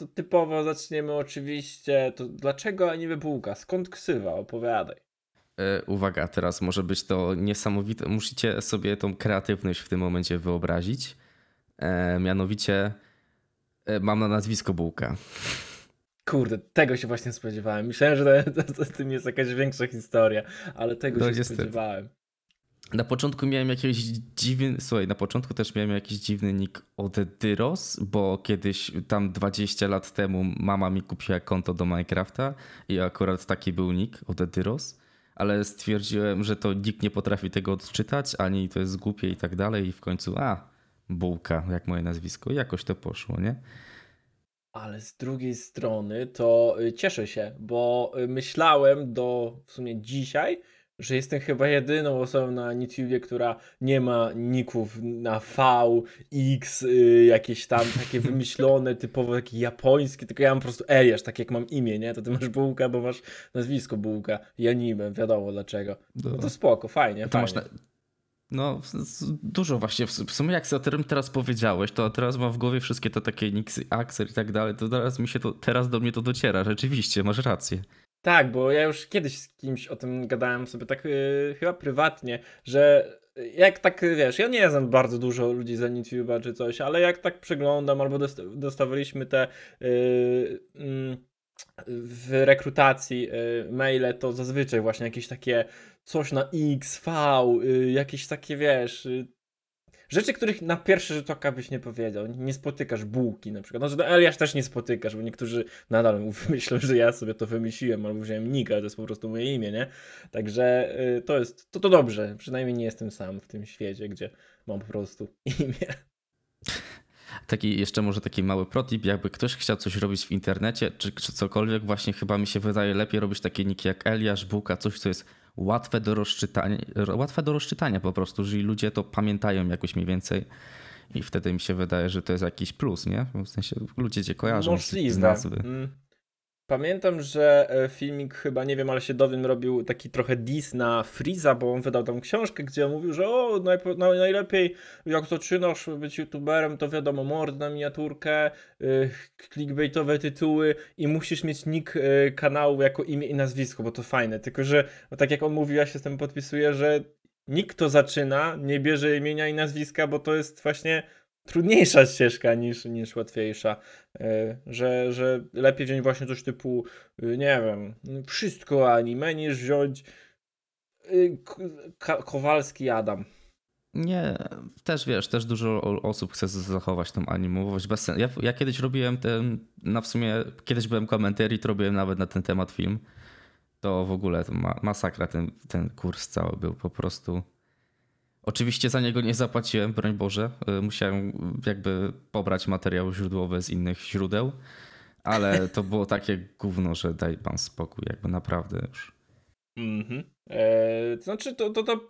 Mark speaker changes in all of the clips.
Speaker 1: No to typowo zaczniemy oczywiście. To dlaczego nie bułka? Skąd ksywa? Opowiadaj.
Speaker 2: E, uwaga, teraz może być to niesamowite. Musicie sobie tą kreatywność w tym momencie wyobrazić. E, mianowicie e, mam na nazwisko bułka.
Speaker 1: Kurde, tego się właśnie spodziewałem. Myślałem, że z tym jest jakaś większa historia, ale tego no, się niestety. spodziewałem.
Speaker 2: Na początku miałem jakiś dziwny, słuchaj, na początku też miałem jakiś dziwny nick od Dyros, bo kiedyś tam 20 lat temu mama mi kupiła konto do Minecrafta i akurat taki był nick od Dyros, ale stwierdziłem, że to nikt nie potrafi tego odczytać, ani to jest głupie i tak dalej i w końcu a, Bułka, jak moje nazwisko, jakoś to poszło, nie?
Speaker 1: Ale z drugiej strony to y, cieszę się, bo y, myślałem do w sumie dzisiaj, że jestem chyba jedyną osobą na YouTubie, która nie ma ników na V, X, y, jakieś tam takie wymyślone, typowo takie japońskie, tylko ja mam po prostu Eliasz, tak jak mam imię, nie? To ty masz Bułka, bo masz nazwisko Bułka, Ja Janimem, wiadomo dlaczego. No to spoko, fajnie, fajnie.
Speaker 2: No, dużo właśnie. W sumie jak o tym teraz powiedziałeś, to teraz mam w głowie wszystkie te takie Nixy, Axer i tak dalej, to teraz mi się to, teraz do mnie to dociera. Rzeczywiście, masz rację.
Speaker 1: Tak, bo ja już kiedyś z kimś o tym gadałem sobie tak yy, chyba prywatnie, że jak tak wiesz, ja nie znam bardzo dużo ludzi z YouTube'a czy coś, ale jak tak przeglądam albo dost dostawaliśmy te yy, yy, w rekrutacji y, maile, to zazwyczaj właśnie jakieś takie coś na X, V, y, jakieś takie wiesz y, rzeczy, których na pierwszy rzut oka byś nie powiedział. Nie spotykasz bułki na przykład. że znaczy, no, Eliasz też nie spotykasz, bo niektórzy nadal myślą, że ja sobie to wymyśliłem albo wziąłem nick, ale to jest po prostu moje imię, nie? Także y, to jest, to, to dobrze. Przynajmniej nie jestem sam w tym świecie, gdzie mam po prostu imię.
Speaker 2: Taki jeszcze może taki mały protip, jakby ktoś chciał coś robić w internecie, czy, czy cokolwiek, właśnie chyba mi się wydaje lepiej robić takie niki jak Eliasz, Bułka, coś co jest łatwe do rozczytania, łatwe do rozczytania po prostu, że ludzie to pamiętają jakoś mniej więcej. I wtedy mi się wydaje, że to jest jakiś plus, nie? W sensie ludzie cię kojarzą Możliwe. z nazwy. Mm.
Speaker 1: Pamiętam, że e, filmik chyba, nie wiem, ale się dowiem, robił taki trochę diss na Freeza, bo on wydał tam książkę, gdzie on mówił, że o, no, najlepiej jak zaczynasz być youtuberem, to wiadomo, mord na miniaturkę, yy, clickbaitowe tytuły i musisz mieć nick yy, kanału jako imię i nazwisko, bo to fajne. Tylko, że no tak jak on mówił, ja się z tym podpisuję, że nikt to zaczyna, nie bierze imienia i nazwiska, bo to jest właśnie trudniejsza ścieżka niż, niż łatwiejsza. E, że, że lepiej wziąć właśnie coś typu, e, nie wiem, wszystko anime niż wziąć e, Kowalski Adam.
Speaker 2: Nie, też wiesz, też dużo osób chce zachować tą animowość. Bez sensu. Ja, ja, kiedyś robiłem ten, na w sumie kiedyś byłem komentarii, to robiłem nawet na ten temat film. To w ogóle to ma, masakra ten, ten kurs cały był po prostu. Oczywiście za niego nie zapłaciłem, broń Boże. E, musiałem jakby pobrać materiały źródłowe z innych źródeł, ale to było takie gówno, że daj pan spokój, jakby naprawdę już.
Speaker 1: Mhm. eee, to znaczy, to, to, to, to,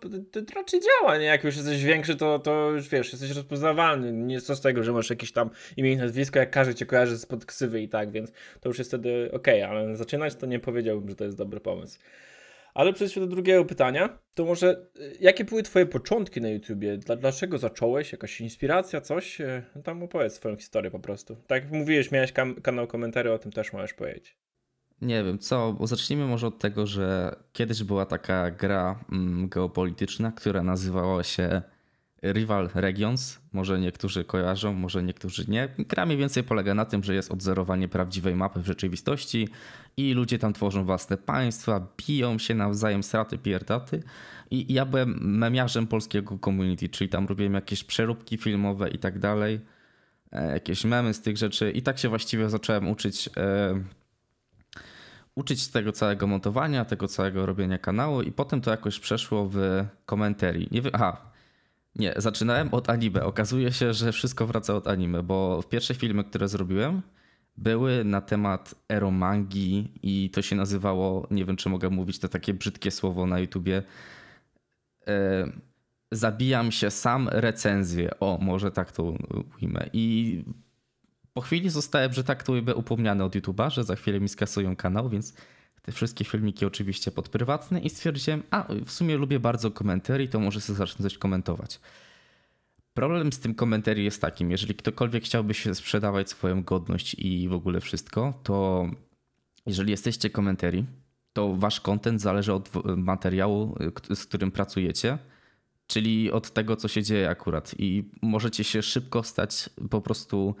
Speaker 1: raczej działa, nie? Jak już jesteś większy, to, to już wiesz, jesteś rozpoznawalny. Nie co z tego, że masz jakieś tam imię i nazwisko, jak każdy cię kojarzy spod ksywy i tak, więc to już jest wtedy okej, okay, ale zaczynać to nie powiedziałbym, że to jest dobry pomysł. Ale przejdźmy do drugiego pytania. To może, y, jakie były Twoje początki na YouTubie? Dlaczego zacząłeś? Jakaś inspiracja, coś? Y, no tam opowiedz swoją historię po prostu. Tak jak mówiłeś, miałeś kanał komentarzy, o tym też możesz powiedzieć.
Speaker 2: Nie wiem, co, bo zacznijmy może od tego, że kiedyś była taka gra mm, geopolityczna, która nazywała się Rival Regions, może niektórzy kojarzą, może niektórzy nie. Gra mniej więcej polega na tym, że jest odzorowanie prawdziwej mapy w rzeczywistości i ludzie tam tworzą własne państwa, biją się nawzajem straty, pierdaty. I ja byłem memiarzem polskiego community, czyli tam robiłem jakieś przeróbki filmowe i tak dalej, e, jakieś memy z tych rzeczy i tak się właściwie zacząłem uczyć e, uczyć tego całego montowania, tego całego robienia kanału i potem to jakoś przeszło w komentarzy. Nie wiem, aha, nie, zaczynałem od anime. Okazuje się, że wszystko wraca od anime, bo pierwsze filmy, które zrobiłem, były na temat eromangi i to się nazywało, nie wiem czy mogę mówić to takie brzydkie słowo na YouTubie, e, zabijam się sam recenzję. O, może tak to ujmę. I po chwili zostałem, że tak to ujmę, upomniany od YouTuba, że za chwilę mi skasują kanał, więc te wszystkie filmiki oczywiście pod prywatne i stwierdziłem, a w sumie lubię bardzo komentarze i to może sobie zacznę coś komentować. Problem z tym komentarzem jest takim, jeżeli ktokolwiek chciałby się sprzedawać swoją godność i w ogóle wszystko, to jeżeli jesteście komentarii, to wasz kontent zależy od materiału, z którym pracujecie, czyli od tego, co się dzieje akurat. I możecie się szybko stać po prostu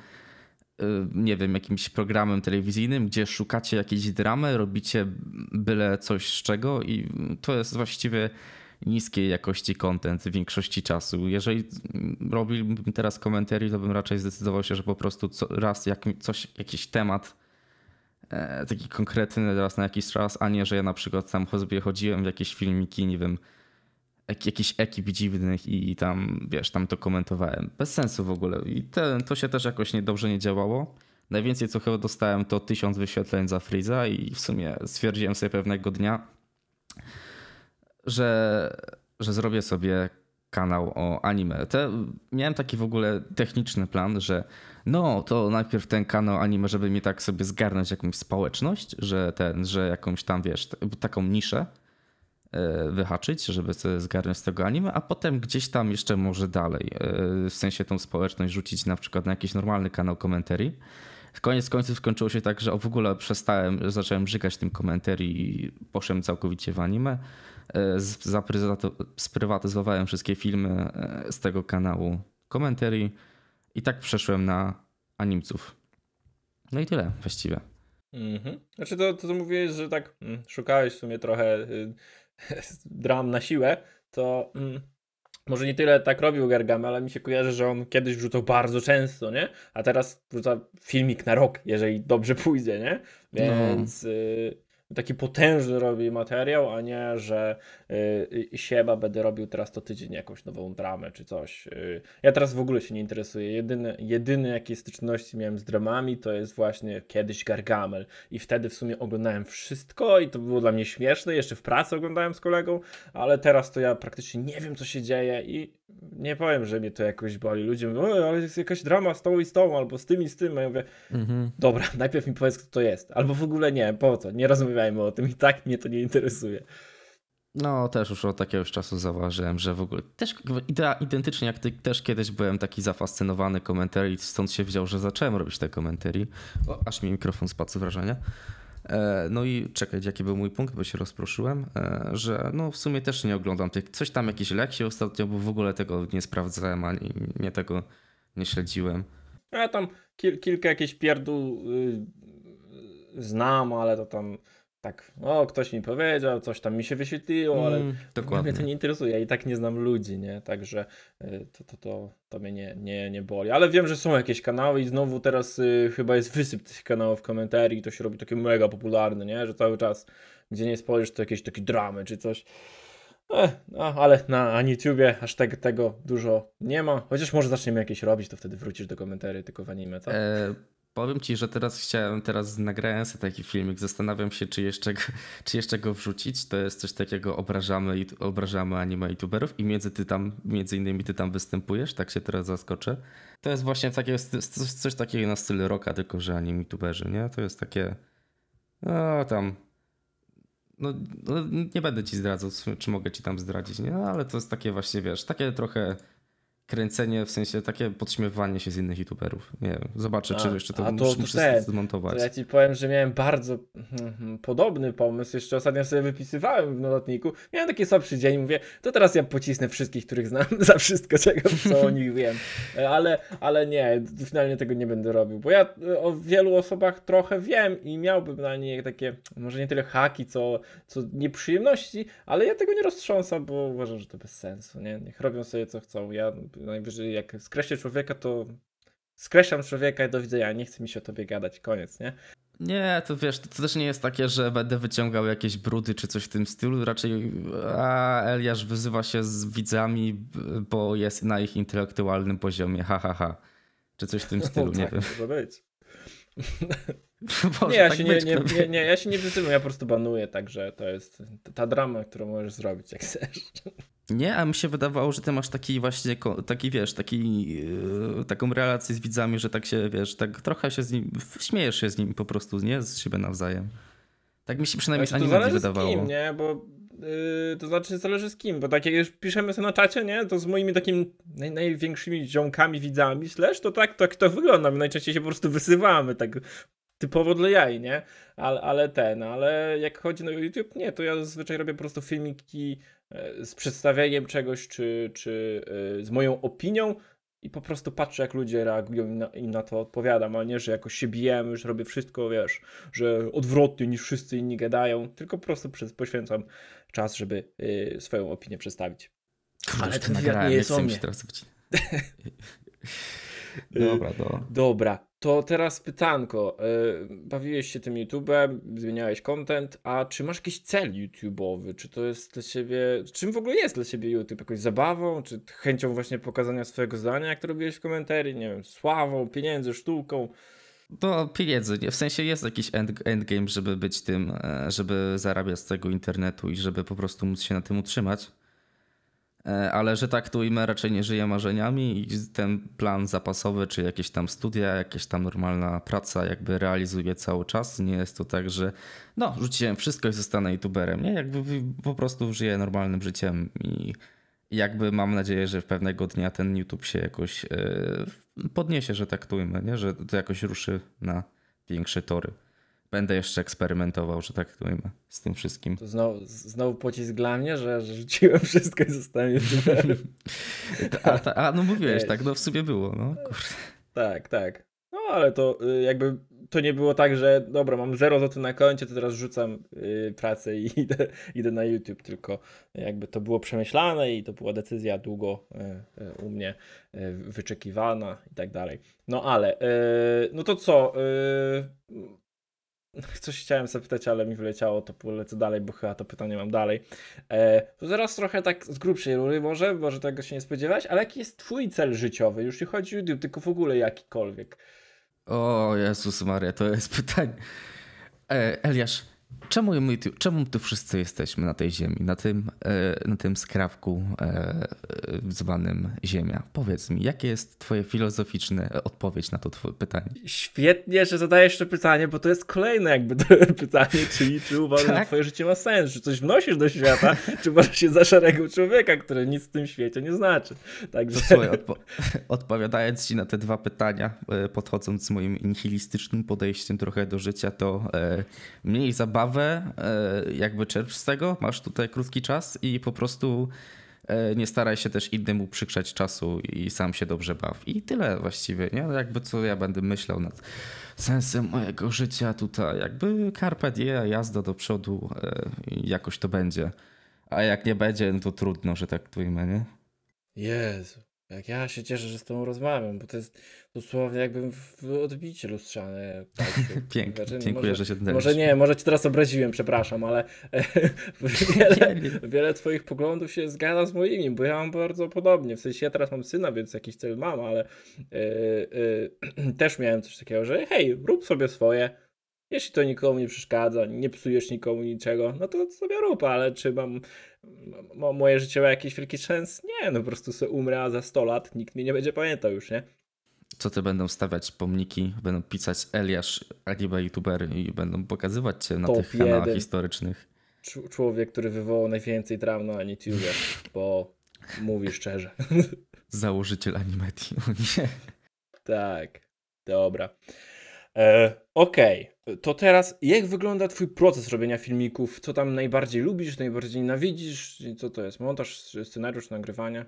Speaker 2: Y, nie wiem, jakimś programem telewizyjnym, gdzie szukacie jakiejś dramy, robicie byle coś z czego i to jest właściwie niskiej jakości content w większości czasu. Jeżeli robiłbym teraz komentariusz, to bym raczej zdecydował się, że po prostu co, raz jak, coś, jakiś temat e, taki konkretny raz na jakiś czas, a nie, że ja na przykład tam sobie chodziłem w jakieś filmiki, nie wiem, jakichś ekip dziwnych i tam, wiesz, tam to komentowałem. Bez sensu w ogóle. I ten to się też jakoś nie, dobrze nie działało. Najwięcej, co chyba dostałem, to tysiąc wyświetleń za Freeza i w sumie stwierdziłem sobie pewnego dnia, że, że zrobię sobie kanał o anime. Te, miałem taki w ogóle techniczny plan, że no, to najpierw ten kanał anime, żeby mi tak sobie zgarnąć jakąś społeczność, że ten, że jakąś tam, wiesz, taką niszę E, wyhaczyć, żeby sobie zgarnąć z tego anime, a potem gdzieś tam jeszcze może dalej, e, w sensie tą społeczność rzucić na przykład na jakiś normalny kanał komentarii. Koniec końców skończyło się tak, że w ogóle przestałem, zacząłem brzygać tym komentarii i poszedłem całkowicie w anime. E, sprywatyzowałem wszystkie filmy z tego kanału komentarii i tak przeszłem na animców. No i tyle właściwie.
Speaker 1: Mhm. Znaczy to, to, co mówiłeś, że tak mm, szukałeś w sumie trochę y, dram na siłę, to mm, może nie tyle tak robił Gargamel, ale mi się kojarzy, że on kiedyś wrzucał bardzo często, nie? A teraz wrzuca filmik na rok, jeżeli dobrze pójdzie, nie? No. Więc... No. Y, taki potężny robi materiał, a nie, że yy, sieba będę robił teraz to tydzień jakąś nową dramę czy coś. Y, ja teraz w ogóle się nie interesuję. Jedyne, jedyne jakie styczności miałem z dramami to jest właśnie kiedyś Gargamel i wtedy w sumie oglądałem wszystko i to było dla mnie śmieszne. Jeszcze w pracy oglądałem z kolegą, ale teraz to ja praktycznie nie wiem co się dzieje i nie powiem, że mnie to jakoś boli. Ludzie mówią, ale jest jakaś drama z tą i z tą, albo z tym i z tym. A ja mówię, mhm. dobra, najpierw mi powiedz, kto to jest. Albo w ogóle nie, po co, nie rozmawiajmy o tym i tak mnie to nie interesuje.
Speaker 2: No, też już od jakiegoś czasu zauważyłem, że w ogóle też identycznie jak ty, też kiedyś byłem taki zafascynowany komentarzy i stąd się wziął, że zacząłem robić te komentarzy. O, aż mi mikrofon spadł z wrażenia. E, no i czekaj, jaki był mój punkt, bo się rozproszyłem, e, że no w sumie też nie oglądam tych, coś tam jakieś leki ostatnio, bo w ogóle tego nie sprawdzałem, ani nie tego nie śledziłem.
Speaker 1: Ja tam kil, kilka jakichś pierdół yy, znam, ale to tam tak, o, ktoś mi powiedział, coś tam mi się wyświetliło, ale mm, dokładnie. mnie to nie interesuje, ja i tak nie znam ludzi, nie, także y, to, to, to, to mnie nie, nie, nie boli, ale wiem, że są jakieś kanały i znowu teraz y, chyba jest wysyp tych kanałów komentarii i to się robi takie mega popularne, nie, że cały czas, gdzie nie spojrzysz, to jakieś takie dramy czy coś, eh, no, ale na, YouTubie aż tak tego dużo nie ma, chociaż może zaczniemy jakieś robić, to wtedy wrócisz do komentarzy tylko w anime, co?
Speaker 2: E, Powiem ci, że teraz chciałem, teraz nagrałem sobie taki filmik, zastanawiam się, czy jeszcze, czy jeszcze go wrzucić. To jest coś takiego, obrażamy, obrażamy anime youtuberów i między, ty tam, między innymi ty tam występujesz, tak się teraz zaskoczę. To jest właśnie takie, coś, coś takiego na stylu rocka, tylko że anime youtuberzy, nie? To jest takie, no tam, no, no nie będę ci zdradzał, czy mogę ci tam zdradzić, nie? No, ale to jest takie właśnie, wiesz, takie trochę kręcenie, w sensie takie podśmiewanie się z innych youtuberów. Nie wiem, zobaczę, a, czy jeszcze to, to muszę te, zmontować. To ja
Speaker 1: ci powiem, że miałem bardzo hmm, hmm, podobny pomysł, jeszcze ostatnio sobie wypisywałem w notatniku, miałem taki słabszy dzień, mówię, to teraz ja pocisnę wszystkich, których znam, za wszystko, czego, co o nich wiem, ale, ale nie, finalnie tego nie będę robił, bo ja e, o wielu osobach trochę wiem i miałbym na nie takie, może nie tyle haki, co, co nieprzyjemności, ale ja tego nie roztrząsam, bo uważam, że to bez sensu, nie? Niech robią sobie co chcą, ja najwyżej jak skreślę człowieka, to skreślam człowieka i do widzenia, nie chcę mi się o tobie gadać, koniec, nie?
Speaker 2: Nie, to wiesz, to też nie jest takie, że będę wyciągał jakieś brudy czy coś w tym stylu. Raczej a Eliasz wyzywa się z widzami, bo jest na ich intelektualnym poziomie. Ha, ha, ha. Czy coś w tym stylu, nie tak wiem.
Speaker 1: Może być.
Speaker 3: nie, ja tak się nie, no. nie,
Speaker 1: nie, ja się nie wyzywam, ja po prostu banuję, także to jest ta drama, którą możesz zrobić, jak chcesz.
Speaker 2: Nie, a mi się wydawało, że ty masz taki właśnie, taki wiesz, taki, yy, taką relację z widzami, że tak się, wiesz, tak trochę się z nim, śmiejesz się z nim po prostu, nie? Z siebie nawzajem. Tak mi się przynajmniej znaczy, anime tak wydawało. z Kim,
Speaker 1: nie? Bo Yy, to znaczy zależy z kim, bo tak jak już piszemy sobie na czacie, nie, to z moimi takimi naj, największymi ziomkami, widzami, śledź, to tak, tak to wygląda, my najczęściej się po prostu wysywamy, tak typowo dla jaj, nie? Ale, ale ten, ale jak chodzi na YouTube, nie, to ja zazwyczaj robię po prostu filmiki e, z przedstawieniem czegoś, czy, czy e, z moją opinią i po prostu patrzę, jak ludzie reagują i na, i na to odpowiadam, a nie, że jakoś się bijemy, że robię wszystko, wiesz, że odwrotnie niż wszyscy inni gadają, tylko po prostu poświęcam czas, żeby e, swoją opinię przedstawić. ale ten wywiad nie jest o się Teraz...
Speaker 2: Dobra, do.
Speaker 1: Dobra. To teraz pytanko. E, bawiłeś się tym YouTube'em, zmieniałeś content, a czy masz jakiś cel YouTube'owy? Czy to jest dla siebie, Czym w ogóle jest dla siebie YouTube? Jakąś zabawą, czy chęcią właśnie pokazania swojego zdania, jak to robiłeś w komentarzach, Nie wiem, sławą, pieniędzy, sztuką.
Speaker 2: No, pieniędzy, nie? W sensie jest jakiś end, endgame, żeby być tym, e, żeby zarabiać z tego internetu i żeby po prostu móc się na tym utrzymać. E, ale że tak traktujmy raczej nie żyje marzeniami i ten plan zapasowy, czy jakieś tam studia, jakaś tam normalna praca jakby realizuje cały czas. Nie jest to tak, że no rzuciłem wszystko i zostanę youtuberem, nie? Jakby po prostu żyję normalnym życiem i jakby mam nadzieję, że pewnego dnia ten YouTube się jakoś yy, podniesie, że tak traktujmy, nie? Że to jakoś ruszy na większe tory. Będę jeszcze eksperymentował, że tak to ujmę, z tym wszystkim. To
Speaker 1: znowu, znowu pocisk dla mnie, że, rzuciłem wszystko i zostałem youtuberem. a, ta, a no mówiłeś, tak no
Speaker 2: w sobie było, no kurde.
Speaker 1: Tak, tak. No ale to y, jakby to nie było tak, że dobra, mam zero złotych na koncie, to teraz rzucam yy, pracę i idę, idę, na YouTube, tylko jakby to było przemyślane i to była decyzja długo yy, u mnie yy, wyczekiwana i tak dalej. No ale, y, no to co, coś chciałem zapytać, ale mi wyleciało, to polecę dalej, bo chyba to pytanie mam dalej. E, zaraz trochę tak z grubszej rury może, może tego się nie spodziewać, ale jaki jest twój cel życiowy? Już nie chodzi o YouTube, tylko w ogóle jakikolwiek.
Speaker 2: O Jezus Maria, to jest pytanie. E, Eliasz, Czemu my tu, czemu tu wszyscy jesteśmy na tej ziemi, na tym, e, na tym skrawku e, zwanym Ziemia? Powiedz mi, jakie jest twoje filozoficzne odpowiedź na to pytanie?
Speaker 1: Świetnie, że zadajesz to pytanie, bo to jest kolejne jakby pytanie, czyli czy uważasz, tak? że twoje życie ma sens, czy coś wnosisz do świata, czy uważasz się za szarego człowieka, który nic w tym świecie nie znaczy. Także... To, słuchaj, odpo
Speaker 2: odpowiadając ci na te dwa pytania, e, podchodząc z moim nihilistycznym podejściem trochę do życia, to mniej zabawy kawę, e, jakby czerp z tego, masz tutaj krótki czas i po prostu e, nie staraj się też innym przykrzać czasu i sam się dobrze baw. I tyle właściwie, nie? Jakby co ja będę myślał nad sensem mojego życia tutaj, jakby carpe diem, jazda do przodu, e, jakoś to będzie. A jak nie będzie, no to trudno, że tak tujmy, nie?
Speaker 1: Jezu. Jak ja się cieszę, że z tobą rozmawiam, bo to jest dosłownie jakbym w odbicie lustrzane. Pięknie, Znaczy, dziękuję, może, że się dodaliście. Może nie, może cię teraz obraziłem, przepraszam, ale wiele, wiele twoich poglądów się zgadza z moimi, bo ja mam bardzo podobnie. W sensie ja teraz mam syna, więc jakiś cel mam, ale yy, yy, też miałem coś takiego, że hej, rób sobie swoje. Jeśli to nikomu nie przeszkadza, nie psujesz nikomu niczego, no to sobie rób, ale czy mam moje życie ma jakiś wielki sens? Nie, no po prostu sobie umrę, a za 100 lat nikt mnie nie będzie pamiętał już, nie?
Speaker 2: Co ty będą stawiać pomniki, będą pisać Eliasz, Aliba youtubery i będą pokazywać cię na Top tych kanałach historycznych.
Speaker 1: Człowiek, który wywołał najwięcej traum na no YouTubie, bo mówi szczerze.
Speaker 2: Założyciel animatii, nie.
Speaker 1: Tak, dobra. E, okej, okay. to teraz jak wygląda Twój proces robienia filmików? Co tam najbardziej lubisz, najbardziej nienawidzisz? Co to jest? Montaż, scenariusz, nagrywanie?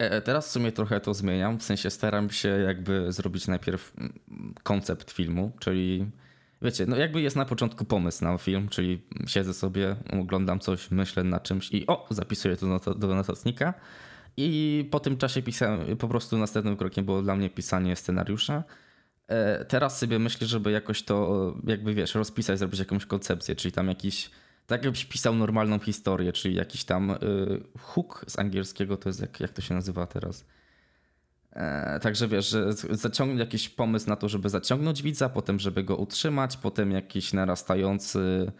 Speaker 2: E, e, teraz w sumie trochę to zmieniam, w sensie staram się jakby zrobić najpierw mm, koncept filmu, czyli wiecie, no jakby jest na początku pomysł na film, czyli siedzę sobie, oglądam coś, myślę na czymś i o, zapisuję to do notatnika. I po tym czasie pisałem, po prostu następnym krokiem było dla mnie pisanie scenariusza E, teraz sobie myślę, żeby jakoś to, jakby wiesz, rozpisać, zrobić jakąś koncepcję, czyli tam jakiś, tak jakbyś pisał normalną historię, czyli jakiś tam y, hook z angielskiego, to jest jak, jak to się nazywa teraz. E, także wiesz, że zaciągnąć jakiś pomysł na to, żeby zaciągnąć widza, potem żeby go utrzymać, potem jakiś narastający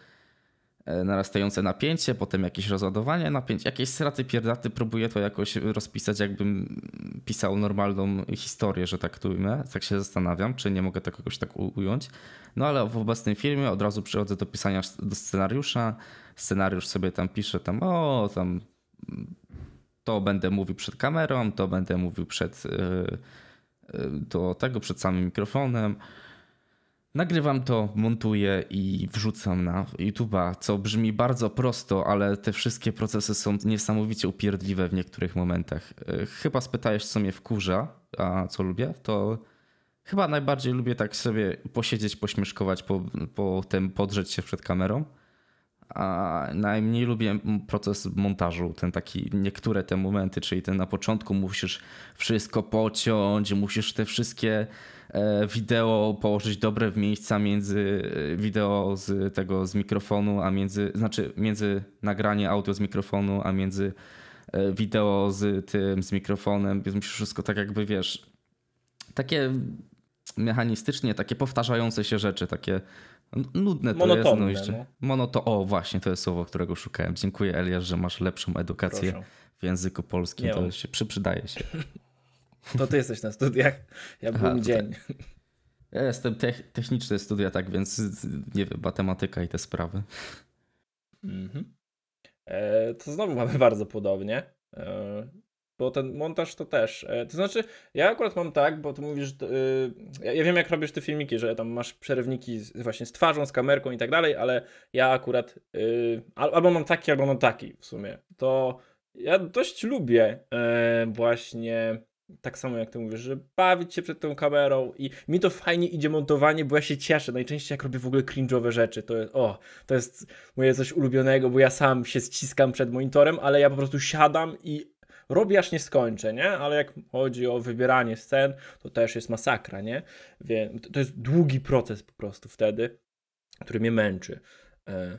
Speaker 2: E, narastające napięcie, potem jakieś rozładowanie napięć, jakieś straty pierdaty, próbuję to jakoś rozpisać, jakbym pisał normalną historię, że tak to ujmę. Tak się zastanawiam, czy nie mogę tego jakoś tak ująć. No ale w obecnym filmie od razu przychodzę do pisania do scenariusza. Scenariusz sobie tam piszę, tam o, tam to będę mówił przed kamerą, to będę mówił przed e, e, do tego, przed samym mikrofonem Nagrywam to, montuję i wrzucam na YouTube'a, co brzmi bardzo prosto, ale te wszystkie procesy są niesamowicie upierdliwe w niektórych momentach. E, chyba spytajesz, co mnie wkurza, a co lubię, to chyba najbardziej lubię tak sobie posiedzieć, pośmieszkować, po, potem podrzeć się przed kamerą. A najmniej lubię proces montażu, ten taki, niektóre te momenty, czyli ten na początku musisz wszystko pociąć, musisz te wszystkie E, wideo położyć dobre w miejsca między e, wideo z tego z mikrofonu, a między, znaczy między nagranie audio z mikrofonu, a między e, wideo z tym, z mikrofonem, więc musisz wszystko tak jakby, wiesz, takie mechanistycznie, takie powtarzające się rzeczy, takie nudne to Monotonne, jest. No, jeszcze, no. o, właśnie, to jest słowo, którego szukałem. Dziękuję Eliasz, że masz lepszą edukację Proszę. w języku polskim, Nie to się przy, przydaje się. To ty jesteś na studiach, ja Aha, dzień. Tak. Ja jestem te- techniczny studia, tak więc nie wiem, matematyka i te sprawy.
Speaker 1: Mhm. E, to znowu mamy bardzo podobnie. E, bo ten montaż to też. E, to znaczy, ja akurat mam tak, bo ty mówisz, e, ja, ja wiem jak robisz te filmiki, że tam masz przerywniki z, właśnie z twarzą, z kamerką i tak dalej, ale ja akurat e, albo mam taki, albo mam taki w sumie. To ja dość lubię e, właśnie tak samo jak ty mówisz, że bawić się przed tą kamerą i mi to fajnie idzie montowanie, bo ja się cieszę. Najczęściej jak robię w ogóle cringe'owe rzeczy, to jest, o, to jest moje coś ulubionego, bo ja sam się ściskam przed monitorem, ale ja po prostu siadam i robię aż nie skończę, nie? Ale jak chodzi o wybieranie scen, to też jest masakra, nie? Więc to jest długi proces po prostu wtedy, który mnie męczy. E,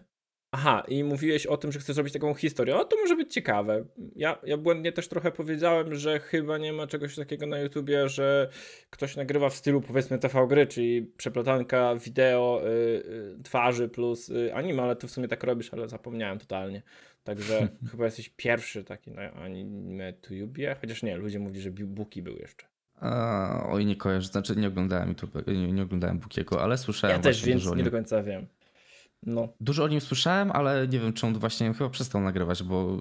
Speaker 1: Aha, i mówiłeś o tym, że chcesz zrobić taką historię. No to może być ciekawe. Ja, ja błędnie też trochę powiedziałem, że chyba nie ma czegoś takiego na YouTubie, że ktoś nagrywa w stylu powiedzmy TV gry, czyli przeplatanka wideo y, y, twarzy plus y, anime, ale to w sumie tak robisz, ale zapomniałem totalnie. Także chyba jesteś pierwszy taki na anime YouTubie, chociaż nie, ludzie mówili, że Buki był jeszcze.
Speaker 2: A, oj, nie kojarzę, znaczy nie oglądałem YouTube, nie, nie oglądałem Bukiego, ale słyszałem. Ja też, więc nie do
Speaker 1: końca wiem. No.
Speaker 2: Dużo o nim słyszałem, ale nie wiem, czy on właśnie chyba przestał nagrywać, bo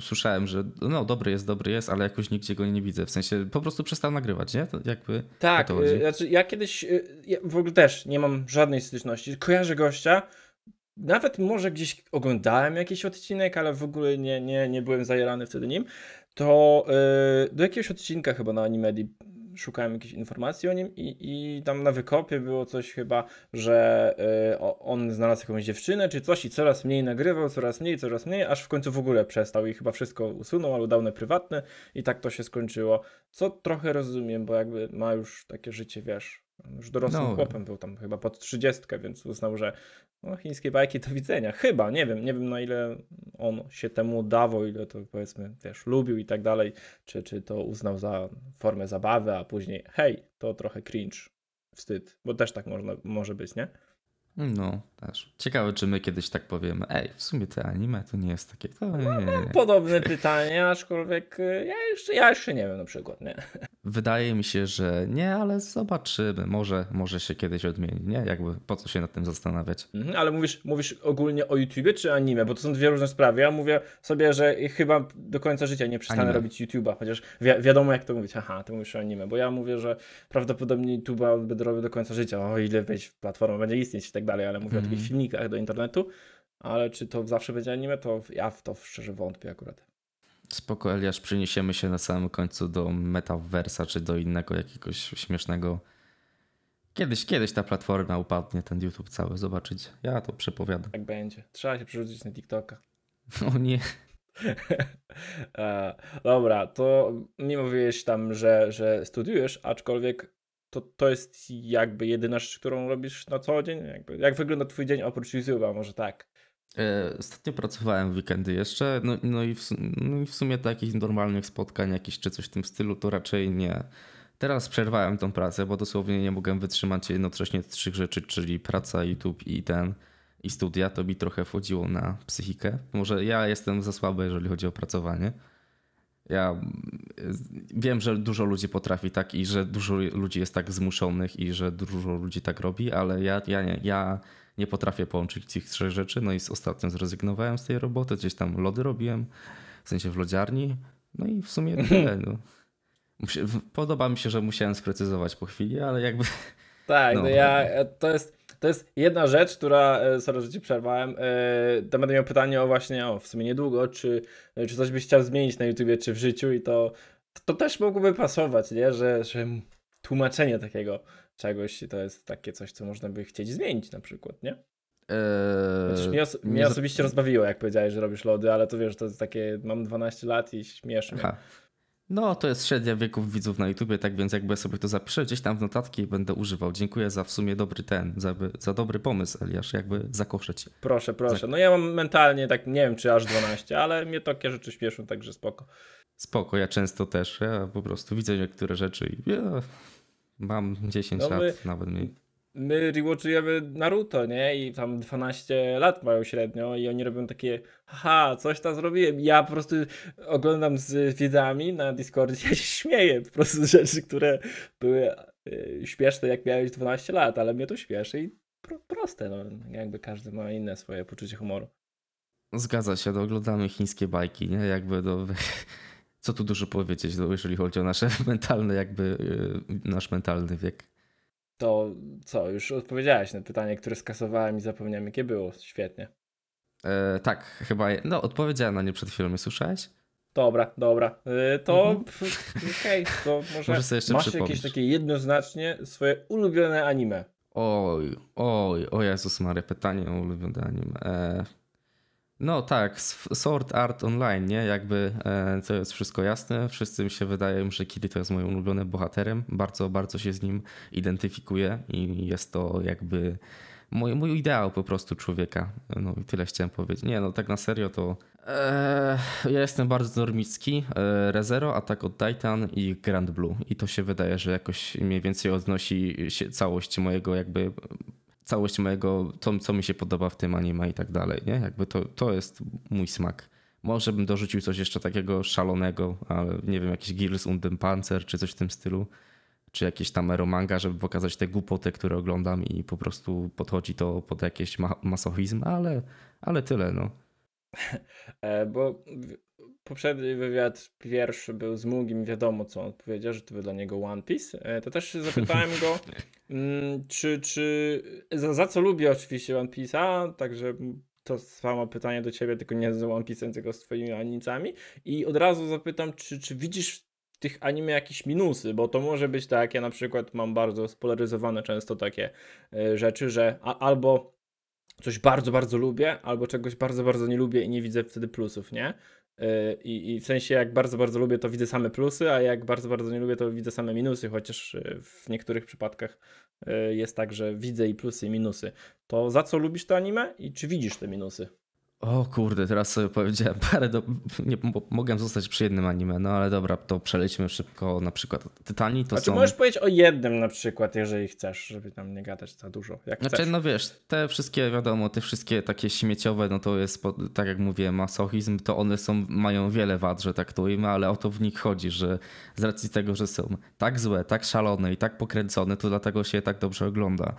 Speaker 2: słyszałem, że no dobry jest, dobry jest, ale jakoś nigdzie go nie widzę. W sensie po prostu przestał nagrywać, nie? To jakby tak, to y,
Speaker 1: znaczy ja kiedyś y, ja w ogóle też nie mam żadnej styczności. Kojarzę gościa, nawet może gdzieś oglądałem jakiś odcinek, ale w ogóle nie, nie, nie byłem zajerany wtedy nim. To yy, do jakiegoś odcinka chyba na Animedii szukałem jakiejś informacji o nim i, i tam na wykopie było coś chyba, że y, on znalazł jakąś dziewczynę czy coś i coraz mniej nagrywał, coraz mniej, coraz mniej, aż w końcu w ogóle przestał i chyba wszystko usunął albo dał na prywatne i tak to się skończyło, co trochę rozumiem, bo jakby ma już takie życie, wiesz, już dorosłym no. chłopem był tam chyba pod trzydziestkę, więc uznał, że no, chińskie bajki do widzenia. Chyba, nie wiem, nie wiem na ile on się temu dawał, ile to powiedzmy, wiesz, lubił i tak dalej, czy, czy to uznał za formę zabawy, a później hej, to trochę cringe, wstyd, bo też tak można, może być, nie?
Speaker 2: No, też. Ciekawe, czy my kiedyś tak powiemy, ej, w sumie te anime to nie jest takie... To nie, no, nie, nie. Mam
Speaker 1: podobne pytanie, aczkolwiek y, ja jeszcze, ja jeszcze nie wiem na przykład, nie?
Speaker 2: Wydaje mi się, że nie, ale zobaczymy. Może, może się kiedyś odmieni, nie? Jakby po co się nad tym zastanawiać.
Speaker 1: Mhm, ale mówisz, mówisz ogólnie o YouTubie czy anime? Bo to są dwie różne sprawy. Ja mówię sobie, że chyba do końca życia nie przestanę anime. robić YouTube'a, chociaż wi wiadomo jak to mówić. Aha, ty mówisz o anime, bo ja mówię, że prawdopodobnie YouTube'a będę robił do końca życia. O, ile wejść platforma będzie istnieć tak dalej, ale mówię mm. o takich mhm. filmikach do internetu. Ale czy to zawsze będzie anime, to ja w to szczerze wątpię akurat.
Speaker 2: Spoko, Eliasz, przyniesiemy się na samym końcu do metaversa, czy do innego jakiegoś śmiesznego. Kiedyś, kiedyś ta platforma upadnie, ten YouTube cały, zobaczyć. Ja to przepowiadam.
Speaker 1: Tak będzie. Trzeba się przerzucić na TikToka.
Speaker 2: O nie.
Speaker 1: E, dobra, to mimo mówiłeś tam, że, że studiujesz, aczkolwiek to, to jest jakby jedyna rzecz, którą robisz na co dzień? Jakby, jak wygląda twój dzień oprócz YouTube'a, może tak?
Speaker 2: E, ostatnio pracowałem w weekendy jeszcze, no, no, i w, no i w sumie takich normalnych spotkań jakichś czy coś w tym stylu to raczej nie. Teraz przerwałem tą pracę, bo dosłownie nie mogłem wytrzymać jednocześnie trzech rzeczy, czyli praca, YouTube i ten i studia. To mi trochę wchodziło na psychikę. Może ja jestem za słaby, jeżeli chodzi o pracowanie. Ja mm, wiem, że dużo ludzi potrafi tak i że dużo ludzi jest tak zmuszonych i że dużo ludzi tak robi, ale ja, ja, nie, ja nie potrafię połączyć tych trzech rzeczy. No i ostatnio zrezygnowałem z tej roboty, gdzieś tam lody robiłem, w sensie w lodziarni. No i w sumie tyle. No. Podoba mi się, że musiałem sprecyzować po chwili, ale jakby. Tak, no, no ja
Speaker 1: to jest to jest jedna rzecz, która, e, sorry, że ci przerwałem, e, to będę miał pytanie o właśnie, o w sumie niedługo, czy, e, czy coś byś chciał zmienić na YouTubie, czy w życiu i to, to też mogłoby pasować, nie, że, że tłumaczenie takiego czegoś to jest takie coś, co można by chcieć zmienić na przykład, nie?
Speaker 2: Eee, mnie, mnie osobiście rozbawiło,
Speaker 1: jak powiedziałeś, że robisz lody, ale to wiesz, to jest takie, mam 12 lat i śmieszne.
Speaker 2: No, to jest średnia wieków widzów na YouTubie, tak więc jakby sobie to zapiszę gdzieś tam w notatki i będę używał. Dziękuję za w sumie dobry ten, za, za dobry pomysł, Eliasz, jakby zakoszę cię.
Speaker 1: Proszę, proszę. Tak. No ja mam mentalnie tak, nie wiem czy aż 12, ale mnie takie rzeczy śpieszą, także spoko.
Speaker 2: Spoko, ja często też, ja po prostu widzę niektóre rzeczy i ja mam 10 no lat my... nawet mniej
Speaker 1: my rewatchujemy Naruto, nie? I tam 12 lat mają średnio i oni robią takie haha, coś tam zrobiłem. ja po prostu oglądam z widzami na Discordzie, ja się śmieję po prostu z rzeczy, które były e, śmieszne jak miałeś 12 lat, ale mnie to śmieszy i pro, proste, no. Jakby każdy ma inne swoje poczucie humoru.
Speaker 2: Zgadza się, to no, oglądamy chińskie bajki, nie? Jakby do... No, co tu dużo powiedzieć, no, jeżeli chodzi o nasze mentalne, jakby e, nasz mentalny wiek
Speaker 1: to co, już odpowiedziałeś na pytanie, które skasowałem i zapomniałem, jakie było. Świetnie.
Speaker 2: E, tak, chyba. No, odpowiedziałem na nie przed chwilą, nie słyszałeś?
Speaker 1: Dobra, dobra. E, to mhm. okej, okay, to może, może sobie jeszcze masz przypomnieć. jakieś takie jednoznacznie swoje ulubione anime.
Speaker 2: Oj, oj, o Jezus Maria, pytanie o ulubione anime. E... No tak, Sword Art Online, nie? Jakby e, to jest wszystko jasne. Wszyscy mi się wydaje, że Kiri to jest moim ulubionym bohaterem. Bardzo, bardzo się z nim identyfikuję i jest to jakby mój, mój ideał po prostu człowieka. No i tyle chciałem powiedzieć. Nie, no tak na serio to e, ja jestem bardzo normicki. E, Rezero, Rezero, tak od Titan i Grand Blue. I to się wydaje, że jakoś mniej więcej odnosi się całość mojego jakby całość mojego, to co mi się podoba w tym anime i tak dalej, nie? Jakby to, to jest mój smak. Może bym dorzucił coś jeszcze takiego szalonego, ale nie wiem, jakiś Girls und Panzer czy coś w tym stylu, czy jakieś tam eromanga, żeby pokazać te głupoty, które oglądam i po prostu podchodzi to pod jakiś ma masochizm, ale, ale tyle, no.
Speaker 1: E, bo poprzedni wywiad pierwszy był z Mugim, wiadomo co on powiedział, że to był dla niego One Piece. E, to też zapytałem go, mm, czy, czy za, za, co lubi oczywiście One Piece'a, także to samo pytanie do ciebie, tylko nie z One Piece'em, tylko z twoimi anicami. I od razu zapytam, czy, czy widzisz tych anime jakieś minusy, bo to może być tak, ja na przykład mam bardzo spolaryzowane często takie e, rzeczy, że a, albo coś bardzo, bardzo lubię, albo czegoś bardzo, bardzo nie lubię i nie widzę wtedy plusów, nie? I, I w sensie, jak bardzo, bardzo lubię, to widzę same plusy, a jak bardzo, bardzo nie lubię, to widzę same minusy, chociaż e, w niektórych przypadkach e, jest tak, że widzę i plusy, i minusy. To za co lubisz to anime i czy widzisz te minusy?
Speaker 2: O kurde, teraz sobie powiedziałem parę do... Nie, mogłem zostać przy jednym anime, no ale dobra, to przelećmy szybko na przykład Tytani to A znaczy, są... możesz
Speaker 1: powiedzieć o jednym na przykład, jeżeli chcesz, żeby tam nie gadać za dużo, jak Znaczy chcesz.
Speaker 2: no wiesz, te wszystkie wiadomo, te wszystkie takie śmieciowe, no to jest tak jak mówiłem, masochizm, to one są, mają wiele wad, że tak traktujemy, ale o to w nich chodzi, że z racji tego, że są tak złe, tak szalone i tak pokręcone, to dlatego się je tak dobrze ogląda.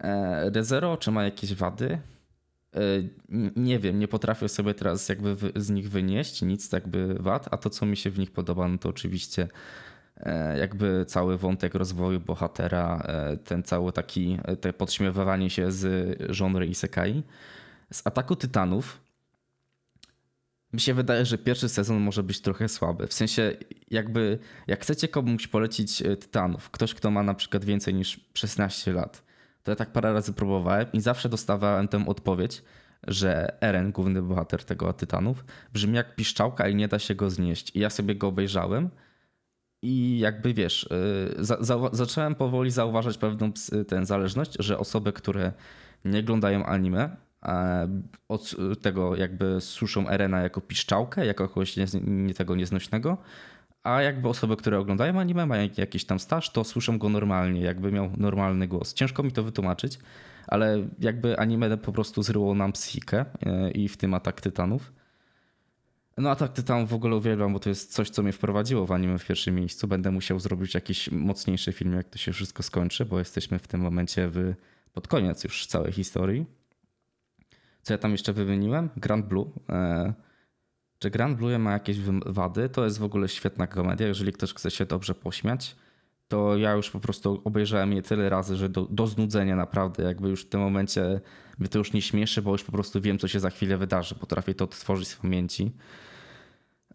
Speaker 2: E, Rezero, czy ma jakieś wady? E, nie wiem, nie potrafię sobie teraz jakby z nich wynieść nic jakby wad, a to co mi się w nich podoba, no to oczywiście e, jakby cały wątek rozwoju bohatera, e, ten cały taki, te podśmiewanie się z i Isekai. Z Ataku Tytanów mi się wydaje, że pierwszy sezon może być trochę słaby. W sensie jakby, jak chcecie komuś polecić Tytanów, ktoś kto ma na przykład więcej niż 16 lat, to ja tak parę razy próbowałem i zawsze dostawałem tę odpowiedź, że Eren, główny bohater tego Tytanów, brzmi jak piszczałka i nie da się go znieść. I ja sobie go obejrzałem i jakby wiesz, y, za, za, zacząłem powoli zauważać pewną y, tę zależność, że osoby, które nie oglądają anime, od y, tego jakby suszą Erena jako piszczałkę, jako kogoś nie, nie tego nieznośnego, a jakby osoby, które oglądają anime, mają jakiś tam staż, to słyszą go normalnie, jakby miał normalny głos. Ciężko mi to wytłumaczyć, ale jakby anime po prostu zryło nam psychikę e, i w tym Atak Tytanów. No Atak Tytanów w ogóle uwielbiam, bo to jest coś, co mnie wprowadziło w anime w pierwszym miejscu. Będę musiał zrobić jakiś mocniejszy film, jak to się wszystko skończy, bo jesteśmy w tym momencie w, pod koniec już całej historii. Co ja tam jeszcze wymieniłem? Grand Blue. E, czy Grand Blue ma jakieś wady? To jest w ogóle świetna komedia. Jeżeli ktoś chce się dobrze pośmiać, to ja już po prostu obejrzałem je tyle razy, że do, do znudzenia naprawdę, jakby już w tym momencie mnie to już nie śmieszy, bo już po prostu wiem, co się za chwilę wydarzy. Potrafię to odtworzyć z pamięci.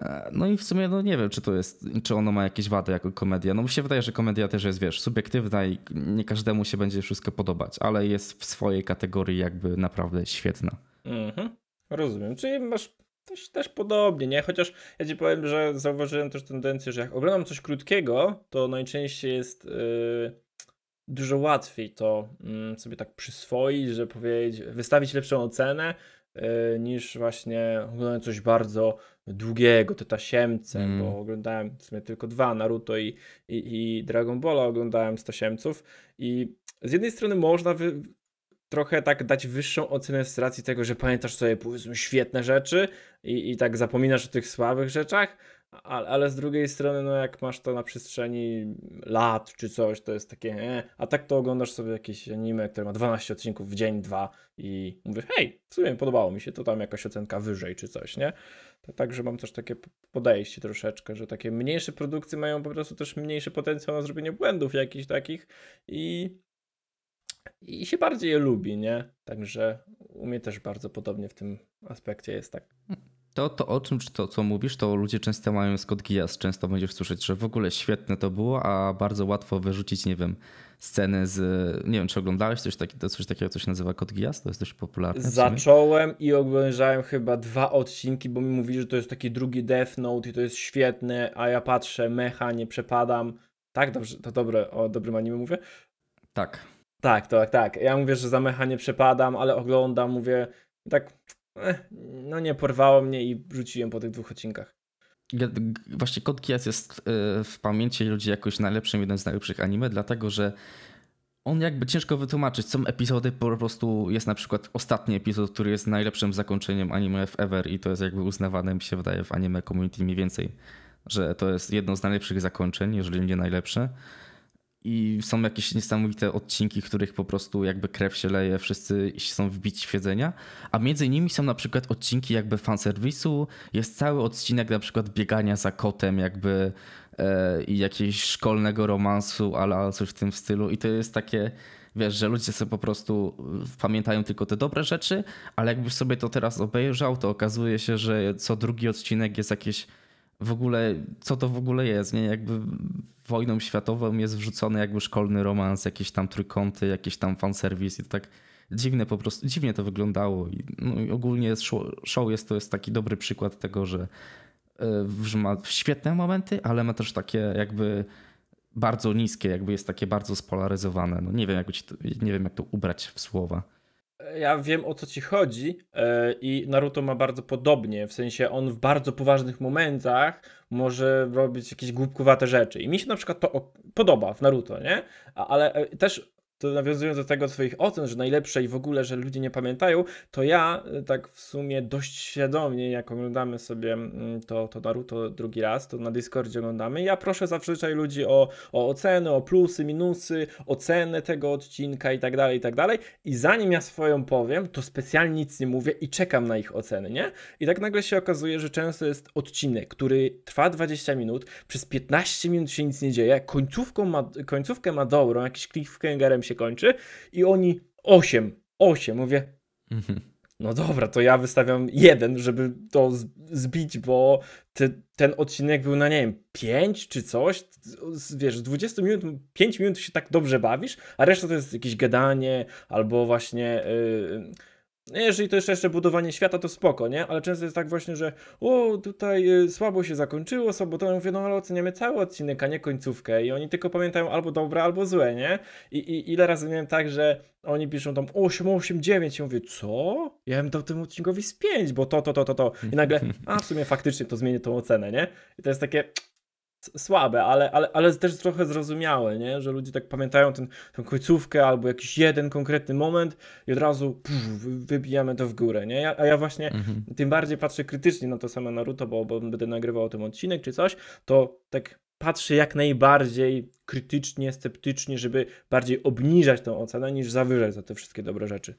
Speaker 2: E, no i w sumie no nie wiem, czy to jest, czy ono ma jakieś wady jako komedia. No mi się wydaje, że komedia też jest, wiesz, subiektywna i nie każdemu się będzie wszystko podobać, ale jest w swojej kategorii jakby naprawdę świetna.
Speaker 1: Mhm. Rozumiem. Czyli masz też, też podobnie, nie? Chociaż ja ci powiem, że zauważyłem też tendencję, że jak oglądam coś krótkiego, to najczęściej jest yy, dużo łatwiej to yy, sobie tak przyswoić, że powiedzieć, wystawić lepszą ocenę y, niż właśnie oglądając coś bardzo długiego, te tasiemce, mm. bo oglądałem w sumie tylko dwa, Naruto i, i, i Dragon Balla oglądałem z tasiemców i z jednej strony można wy, trochę tak dać wyższą ocenę z racji tego, że pamiętasz sobie powiedzmy świetne rzeczy i, i tak zapominasz o tych słabych rzeczach, ale, ale z drugiej strony, no jak masz to na przestrzeni lat czy coś, to jest takie, e, a tak to oglądasz sobie jakieś anime, które ma 12 odcinków w dzień, dwa i mówisz, hej, w sumie podobało mi się, to tam jakaś ocenka wyżej czy coś, nie? To także mam też takie podejście troszeczkę, że takie mniejsze produkcje mają po prostu też mniejszy potencjał na zrobienie błędów jakichś takich i i się bardziej je lubi, nie? Także u mnie też bardzo podobnie w tym aspekcie jest tak.
Speaker 2: To, to o czym, czy to co mówisz, to ludzie często mają Scott Gias, często będziesz słyszeć, że w ogóle świetne to było, a bardzo łatwo wyrzucić, nie wiem, sceny z, nie wiem, czy oglądałeś coś, taki, coś takiego, co się nazywa Kod Gias, to jest dość popularne.
Speaker 1: Zacząłem i oglądałem chyba dwa odcinki, bo mi mówili, że to jest taki drugi Death Note i to jest świetne, a ja patrzę, mecha, nie przepadam. Tak, dobrze, to dobre, o dobrym anime mówię. Tak. Tak, tak, tak. Ja mówię, że za mecha nie przepadam, ale oglądam, mówię tak, eh, no nie porwało mnie i rzuciłem po tych dwóch odcinkach.
Speaker 2: Właśnie Code Geass jest e, w pamięci ludzi jakoś najlepszym, jednym z najlepszych anime, dlatego że on jakby ciężko wytłumaczyć. Są epizody, po prostu jest na przykład ostatni epizod, który jest najlepszym zakończeniem anime ever i to jest jakby uznawane, mi się wydaje, w anime community mniej więcej, że to jest jedno z najlepszych zakończeń, jeżeli nie najlepsze. I są jakieś niesamowite odcinki, których po prostu jakby krew się leje, wszyscy są wbić w A między nimi są na przykład odcinki jakby fanserwisu, jest cały odcinek na przykład biegania za kotem jakby e, i jakiegoś szkolnego romansu ala coś w tym stylu. I to jest takie wiesz, że ludzie sobie po prostu pamiętają tylko te dobre rzeczy, ale jakbyś sobie to teraz obejrzał, to okazuje się, że co drugi odcinek jest jakieś w ogóle, co to w ogóle jest, nie? Jakby wojną światową jest wrzucony jakby szkolny romans, jakieś tam trójkąty, jakiś tam fanserwis i to tak dziwne po prostu, dziwnie to wyglądało i, no, i ogólnie show, show jest to jest taki dobry przykład tego, że y, ma świetne momenty, ale ma też takie jakby bardzo niskie, jakby jest takie bardzo spolaryzowane. No nie wiem, jak, to, nie wiem, jak to ubrać w słowa
Speaker 1: ja wiem o co ci chodzi e, i Naruto ma bardzo podobnie, w sensie on w bardzo poważnych momentach może robić jakieś głupkowate rzeczy i mi się na przykład to podoba w Naruto, nie? Ale e, też to nawiązując do tego twoich ocen, że najlepsze i w ogóle, że ludzie nie pamiętają, to ja y, tak w sumie dość świadomie, jak oglądamy sobie mm, to, to Naruto drugi raz, to na Discordzie oglądamy, ja proszę zazwyczaj ludzi o, o oceny, o plusy, minusy, ocenę tego odcinka i tak dalej, i tak dalej i zanim ja swoją powiem, to specjalnie nic nie mówię i czekam na ich oceny, nie? I tak nagle się okazuje, że często jest odcinek, który trwa 20 minut, przez 15 minut się nic nie dzieje, końcówką ma, końcówkę ma dobrą, jakiś cliffhangerem się się kończy. I oni 8, 8, mówię. Mhm. No dobra, to ja wystawiam jeden, żeby to zbić, bo te, ten odcinek był na nie wiem, 5 czy coś. Wiesz, 20 minut, 5 minut się tak dobrze bawisz, a reszta to jest jakieś gadanie albo właśnie. Yy, no, jeżeli to jest jeszcze budowanie świata, to spoko, nie? Ale często jest tak właśnie, że o, tutaj y, słabo się zakończyło to ja mówię, no ale oceniamy cały odcinek, a nie końcówkę i oni tylko pamiętają albo dobre, albo złe, nie? I, i ile razy miałem tak, że oni piszą tam 8, 8, 9 i mówię, co? Ja bym dał tym odcinkowi z 5, bo to, to, to, to, to. I nagle, a w sumie faktycznie to zmieni tą ocenę, nie? I to jest takie, słabe, ale, ale, ale też trochę zrozumiałe, nie? że ludzie tak pamiętają ten, tę końcówkę albo jakiś jeden konkretny moment i od razu pff, wybijamy to w górę. Nie? Ja, a ja właśnie mhm. tym bardziej patrzę krytycznie na to samo Naruto, bo, bo będę nagrywał ten odcinek czy coś, to tak patrzę jak najbardziej krytycznie, sceptycznie, żeby bardziej obniżać tą ocenę niż zawyżać za te wszystkie dobre rzeczy.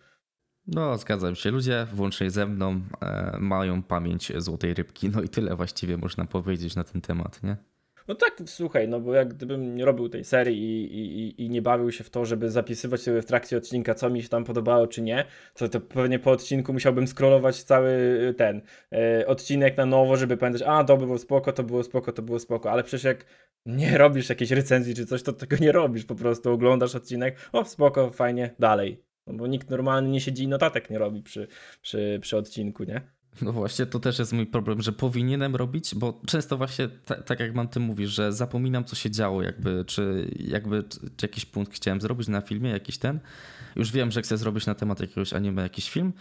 Speaker 2: No, zgadzam się. Ludzie, włącznie ze mną, e, mają pamięć złotej rybki. No i tyle właściwie można powiedzieć na ten temat, nie?
Speaker 1: No tak, słuchaj, no bo jak gdybym nie robił tej serii i, i, i nie bawił się w to, żeby zapisywać sobie w trakcie odcinka, co mi się tam podobało, czy nie, to, to pewnie po odcinku musiałbym scrollować cały y, ten y, odcinek na nowo, żeby pamiętać, a do było spoko, to było spoko, to było spoko, ale przecież jak nie robisz jakiejś recenzji czy coś, to tego nie robisz, po prostu oglądasz odcinek, o spoko, fajnie, dalej. No bo nikt normalny nie siedzi i notatek nie robi przy, przy, przy odcinku, nie?
Speaker 2: No właśnie, to też jest mój problem, że powinienem robić, bo często właśnie tak jak mam ty mówisz, że zapominam co się działo jakby, czy jakby czy jakiś punkt chciałem zrobić na filmie, jakiś ten. Już wiem, że chcę zrobić na temat jakiegoś anime jakiś film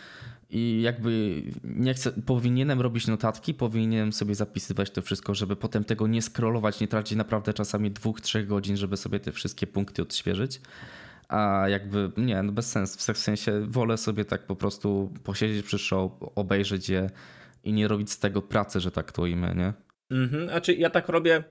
Speaker 2: i jakby nie chcę, powinienem robić notatki, powinienem sobie zapisywać to wszystko, żeby potem tego nie scrollować, nie tracić naprawdę czasami dwóch, trzech godzin, żeby sobie te wszystkie punkty odświeżyć a jakby nie, no bez sensu. W sensie wolę sobie tak po prostu posiedzieć przy show, obejrzeć je i nie robić z tego pracy, że tak to imię, nie?
Speaker 1: Mhm, znaczy ja tak robię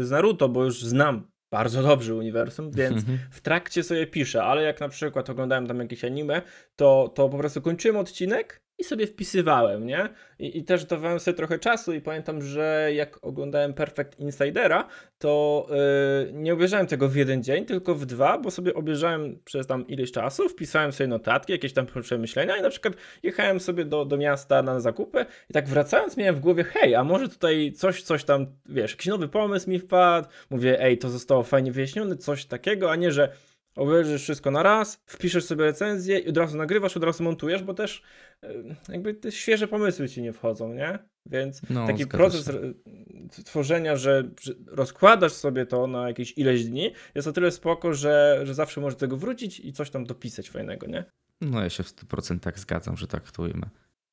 Speaker 1: y, z Naruto, bo już znam bardzo dobrze uniwersum, więc mhm. w trakcie sobie piszę, ale jak na przykład oglądałem tam jakieś anime, to, to po prostu kończyłem odcinek i sobie wpisywałem, nie? I, I, też dawałem sobie trochę czasu i pamiętam, że jak oglądałem Perfect Insidera, to yy, nie obejrzałem tego w jeden dzień, tylko w dwa, bo sobie obejrzałem przez tam ileś czasu, wpisałem sobie notatki, jakieś tam przemyślenia i na przykład jechałem sobie do, do miasta na zakupy i tak wracając miałem w głowie, hej, a może tutaj coś, coś tam, wiesz, jakiś nowy pomysł mi wpadł, mówię, ej, to zostało fajnie wyjaśnione, coś takiego, a nie, że obejrzysz wszystko na raz, wpiszesz sobie recenzję i od razu nagrywasz, od razu montujesz, bo też jakby te świeże pomysły ci nie wchodzą, nie? Więc no, taki proces się. tworzenia, że rozkładasz sobie to na jakieś ileś dni, jest o tyle spoko, że, że zawsze możesz do tego wrócić i coś tam dopisać fajnego, nie?
Speaker 2: No ja się w 100% tak zgadzam, że tak twój ujmę.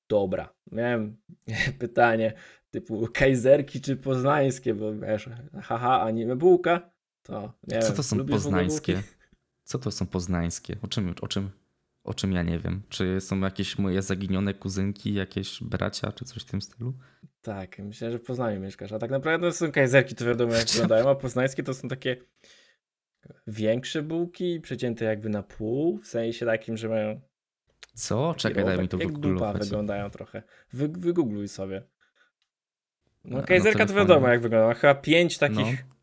Speaker 1: Dobra, miałem pytanie typu kajzerki czy poznańskie, bo wiesz, haha, a nie bułka, to nie Co wiem, to są poznańskie?
Speaker 2: Co to są poznańskie? O czym, o czym, o czym ja nie wiem? Czy są jakieś moje zaginione kuzynki, jakieś bracia, czy coś w tym stylu?
Speaker 1: Tak, myślę, że w Poznaniu mieszkasz. A tak naprawdę to są kajzerki, to wiadomo jak wyglądają, a poznańskie to są takie większe bułki, przecięte jakby na pół, w sensie takim, że mają...
Speaker 2: Co? Czekaj, daj mi to wygooglować.
Speaker 1: wyglądają trochę. Wy, wygoogluj sobie. No, no, no kajzerka to wiadomo jak wygląda. Chyba pięć takich... No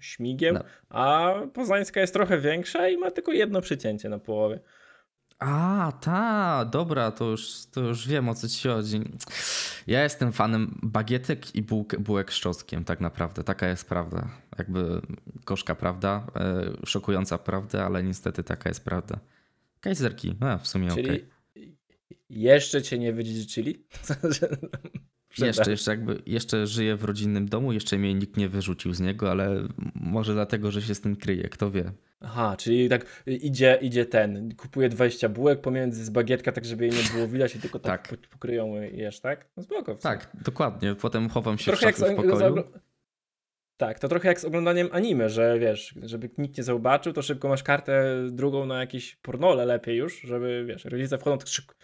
Speaker 1: śmigiem, no. a poznańska jest trochę większa i ma tylko jedno przycięcie na połowie.
Speaker 2: A, ta, dobra, to już, to już wiem o co ci chodzi. Ja jestem fanem bagietek i bułek, bułek z czosnkiem, tak naprawdę. Taka jest prawda. Jakby koszka prawda, e, szokująca prawda, ale niestety taka jest prawda. Kajzerki, a e, w sumie okej. Okay.
Speaker 1: Jeszcze cię nie wydziedziczyli? Jeszcze, jeszcze,
Speaker 2: jakby, jeszcze żyje w rodzinnym domu, jeszcze mnie nikt nie wyrzucił z niego, ale może dlatego, że się z tym kryje, kto wie.
Speaker 1: Aha, czyli tak idzie, idzie ten, kupuje 20 bułek pomiędzy z bagietka, tak żeby jej nie było widać i tylko tak, tak. pokryją jesz, tak? No spoko. Tak,
Speaker 2: dokładnie, potem chowam się Trochę w szafie w pokoju.
Speaker 1: Tak, to trochę jak z oglądaniem anime, że wiesz, żeby nikt nie zobaczył, to szybko masz kartę drugą na jakieś pornole lepiej już, żeby
Speaker 2: wiesz, rodzice wchodzą, tak szybko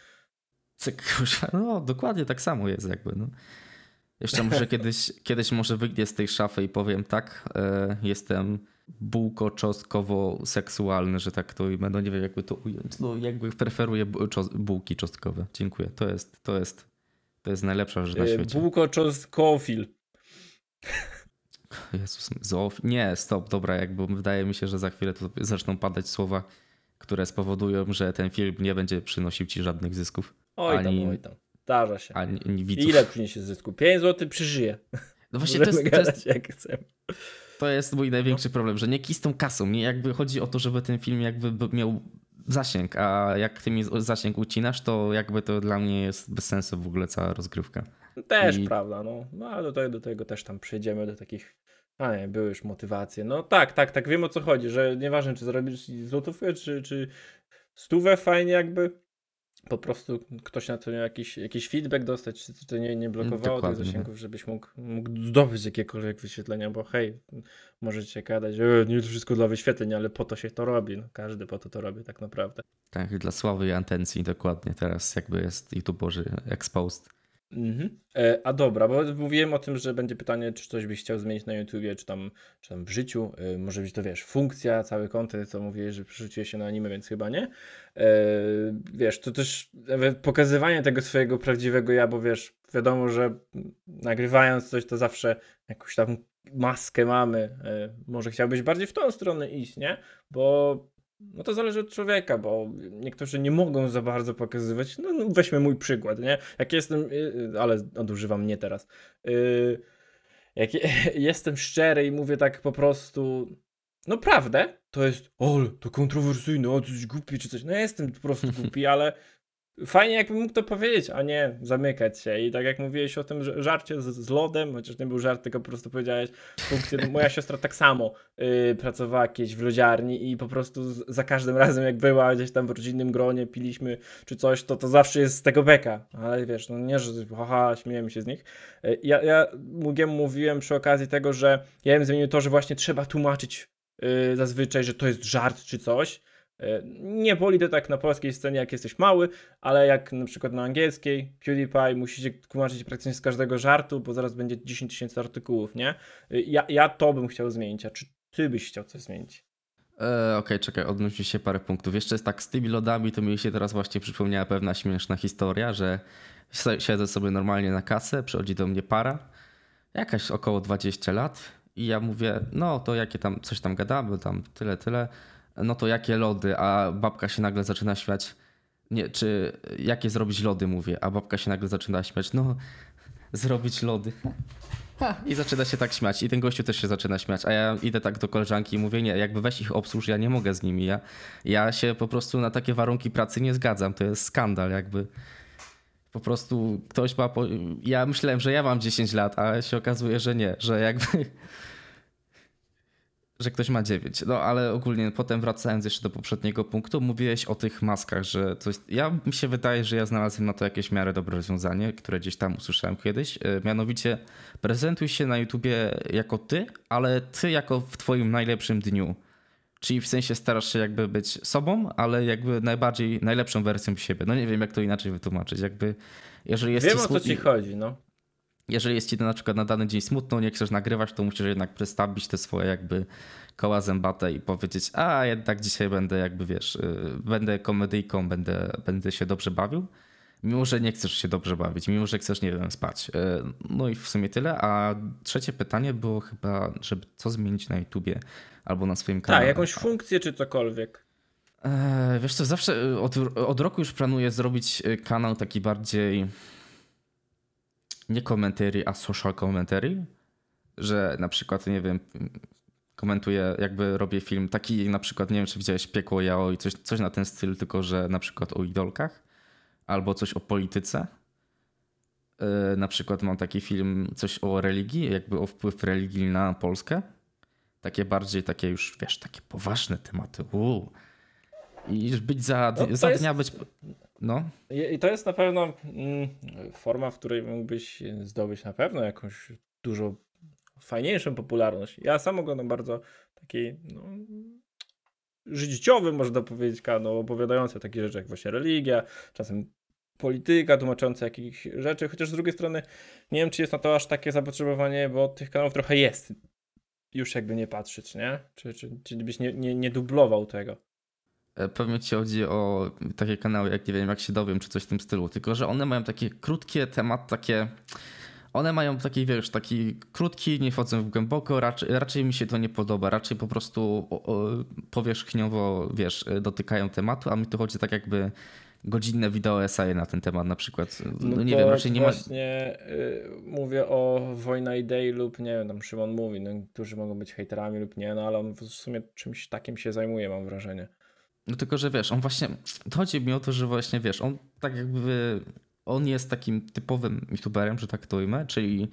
Speaker 2: cyk, no dokładnie tak samo jest jakby. No. Jeszcze może kiedyś, kiedyś może wyjdę z tej szafy i powiem tak, e, jestem bułko-czosnkowo-seksualny, że tak to imię, no nie wiem jakby to ująć, no jakby preferuję bułki czostkowe. Dziękuję, to jest, to jest, to jest najlepsza rzecz na e, świecie.
Speaker 1: Bułko-czosnkofil.
Speaker 2: Jezus, zoof... Nie, stop, dobra, jakby wydaje mi się, że za chwilę to zaczną padać słowa, które spowodują, że ten film nie będzie przynosił ci żadnych zysków. Oj tam, oj tam. Zdarza się. Ani, widzów. Ile
Speaker 1: przyniesie zysku? 5 zł przyżyje. No właśnie to jest, to jest, jak
Speaker 2: To jest mój największy no. problem, że nie kistą tą kasą. Nie jakby chodzi o to, żeby ten film jakby miał zasięg, a jak ty mi zasięg ucinasz, to jakby to dla mnie jest bez sensu w ogóle cała rozgrywka. Też I...
Speaker 1: prawda, no. No ale do tego, do tego też tam przejdziemy do takich a nie, były już motywacje. No tak, tak, tak, wiem o co chodzi, że nieważne czy zrobisz złotówkę, czy, czy stówę, fajnie jakby po prostu ktoś na to miał jakiś, jakiś feedback dostać, czy to nie, nie blokowało Dokładnie. tych zasięgów, żebyś mógł, mógł zdobyć jakiekolwiek wyświetlenia, bo hej, możecie gadać, e, nie to wszystko dla wyświetleń, ale po to się to robi, no, każdy po to to robi tak naprawdę.
Speaker 2: Tak, dla sławy i intencji dokładnie teraz jakby jest YouTube Boży exposed.
Speaker 1: Mhm. E, a dobra, bo mówiłem o tym, że będzie pytanie, czy coś byś chciał zmienić na YouTubie, czy tam, czy tam w życiu. E, może być to, wiesz, funkcja, cały kontent, co mówiłeś, że przerzuciłeś się na anime, więc chyba nie. E, wiesz, to też pokazywanie tego swojego prawdziwego ja, bo wiesz, wiadomo, że nagrywając coś, to zawsze jakąś tam maskę mamy. Może chciałbyś bardziej w tą stronę iść, nie? Bo no to zależy od człowieka, bo niektórzy nie mogą za bardzo pokazywać. No, no weźmy mój przykład, nie? Jak jestem, y, y, ale nadużywam mnie teraz. Y, jak jestem szczery i mówię tak po prostu, no prawdę, to jest, ol, to kontrowersyjne, o, coś głupi czy coś. No ja jestem po prostu głupi, ale fajnie jakbym mógł to powiedzieć, a nie zamykać się. I tak jak mówiłeś o tym żarcie z, z lodem, chociaż nie był żart, tylko po prostu powiedziałeś funkcję. moja siostra tak samo y, pracowała kiedyś w lodziarni i po prostu z, za każdym razem jak była gdzieś tam w rodzinnym gronie, piliśmy czy coś, to to zawsze jest z tego beka. Ale wiesz, no nie, że haha, śmiejemy się z nich. Y, ja, ja Mugiemu mówiłem przy okazji tego, że ja bym zmienił to, że właśnie trzeba tłumaczyć y, zazwyczaj, że to jest żart czy coś, E, nie boli to tak na polskiej scenie, jak jesteś mały, ale jak na przykład na angielskiej, PewDiePie musicie tłumaczyć praktycznie z każdego żartu, bo zaraz będzie 10 tysięcy artykułów, nie? E, ja, ja to bym chciał zmienić, a czy ty byś chciał coś zmienić?
Speaker 2: E, okej, okay, czekaj, odnosi się parę punktów. Jeszcze jest tak z tymi lodami, to mi się teraz właśnie przypomniała pewna śmieszna historia, że siedzę sobie normalnie na kasę, przychodzi do mnie para, jakaś około 20 lat i ja mówię, no to jakie tam, coś tam gadamy, tam tyle, tyle no to jakie lody, a babka się nagle zaczyna śmiać. Nie, czy jakie zrobić lody, mówię, a babka się nagle zaczyna śmiać. No, zrobić lody. I zaczyna się tak śmiać. I ten gościu też się zaczyna śmiać. A ja idę tak do koleżanki i mówię, nie, jakby weź ich obsłuż, ja nie mogę z nimi. Ja, ja się po prostu na takie warunki pracy nie zgadzam. To jest skandal jakby. Po prostu ktoś ma... Po... Ja myślałem, że ja mam 10 lat, a się okazuje, że nie. Że jakby że ktoś ma 9. No ale ogólnie potem wracając jeszcze do poprzedniego punktu, mówiłeś o tych maskach, że coś. Ja mi się wydaje, że ja znalazłem na to jakieś miarę dobre rozwiązanie, które gdzieś tam usłyszałem kiedyś. E, mianowicie prezentuj się na YouTubie jako ty, ale ty jako w twoim najlepszym dniu. Czyli w sensie starasz się jakby być sobą, ale jakby najbardziej najlepszą wersją siebie. No nie wiem, jak to inaczej wytłumaczyć. Jakby jeżeli jesteś. Wiem o co ci chodzi, no jeżeli jest ci na przykład na dany dzień smutno, nie chcesz nagrywać, to musisz jednak przestawić te swoje jakby koła zębate i powiedzieć, a jednak dzisiaj będę jakby wiesz, y, będę komedyjką, będę, będę się dobrze bawił. Mimo, że nie chcesz się dobrze bawić, mimo, że chcesz, nie wiem, spać. Y, no i w sumie tyle. A trzecie pytanie było chyba, żeby co zmienić na YouTubie albo na swoim kanale. Tak, jakąś
Speaker 1: funkcję czy cokolwiek.
Speaker 2: E, wiesz co, zawsze y, od, od roku już planuję zrobić kanał taki bardziej nie commentary, a social commentary, że na przykład, nie wiem, komentuję, jakby robię film taki, na przykład, nie wiem, czy widziałeś Piekło Jao i coś, coś na ten styl, tylko że na przykład o idolkach albo coś o polityce. Yy, na przykład mam taki film, coś o religii, jakby o wpływ religii na Polskę. Takie bardziej, takie już, wiesz, takie poważne tematy. Uu. I być za, no, za jest... dnia być no.
Speaker 1: I, to jest na pewno mm, forma, w której mógłbyś zdobyć na pewno jakąś dużo fajniejszą popularność. Ja sam oglądam bardzo taki no, życiowy, można powiedzieć, kanał opowiadający takie rzeczy jak właśnie religia, czasem polityka, tłumacząca jakichś rzeczy, chociaż z drugiej strony nie wiem, czy jest na to aż takie zapotrzebowanie, bo tych kanałów trochę jest. Już jakby nie patrzeć, nie? Czy, czy, czy byś nie, nie, nie dublował tego?
Speaker 2: E, pewnie ci chodzi o takie kanały, jak nie wiem, jak się dowiem, czy coś w tym stylu. Tylko, że one mają takie krótkie temat, takie. One mają taki, wiesz, taki krótki, nie wchodzą w głęboko, raczej, raczej mi się to nie podoba, raczej po prostu powierzchniowo, wiesz, e, dotykają tematu, a mi tu chodzi tak jakby godzinne wideo SAE na ten temat na przykład. No, no nie wiem, raczej nie ma...
Speaker 1: Właśnie y, mówię o Wojna Idei lub nie wiem, tam Szymon mówi, no, którzy mogą być hejterami lub nie, no ale on w sumie czymś takim się zajmuje, mam wrażenie.
Speaker 2: No tylko, że wiesz, on właśnie, to chodzi mi o to, że właśnie wiesz, on tak jakby, on jest takim typowym youtuberem, że tak to ujmę, czyli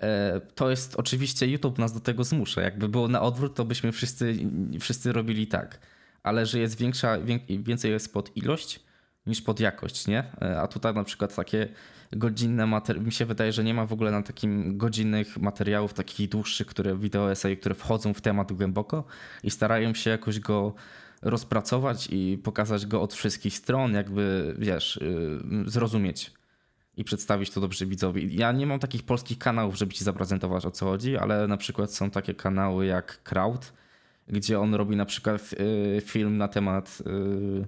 Speaker 2: e, to jest oczywiście YouTube nas do tego zmusza. Jakby było na odwrót, to byśmy wszyscy, wszyscy robili tak. Ale że jest większa, więcej jest pod ilość niż pod jakość, nie? E, a tutaj na przykład takie godzinne materiały, mi się wydaje, że nie ma w ogóle na takim godzinnych materiałów takich dłuższych, które wideo esej, które wchodzą w temat głęboko i starają się jakoś go rozpracować i pokazać go od wszystkich stron, jakby wiesz, y, zrozumieć i przedstawić to dobrze widzowi. Ja nie mam takich polskich kanałów, żeby ci zaprezentować o co chodzi, ale na przykład są takie kanały jak Crowd, gdzie on robi na przykład y, film na temat y,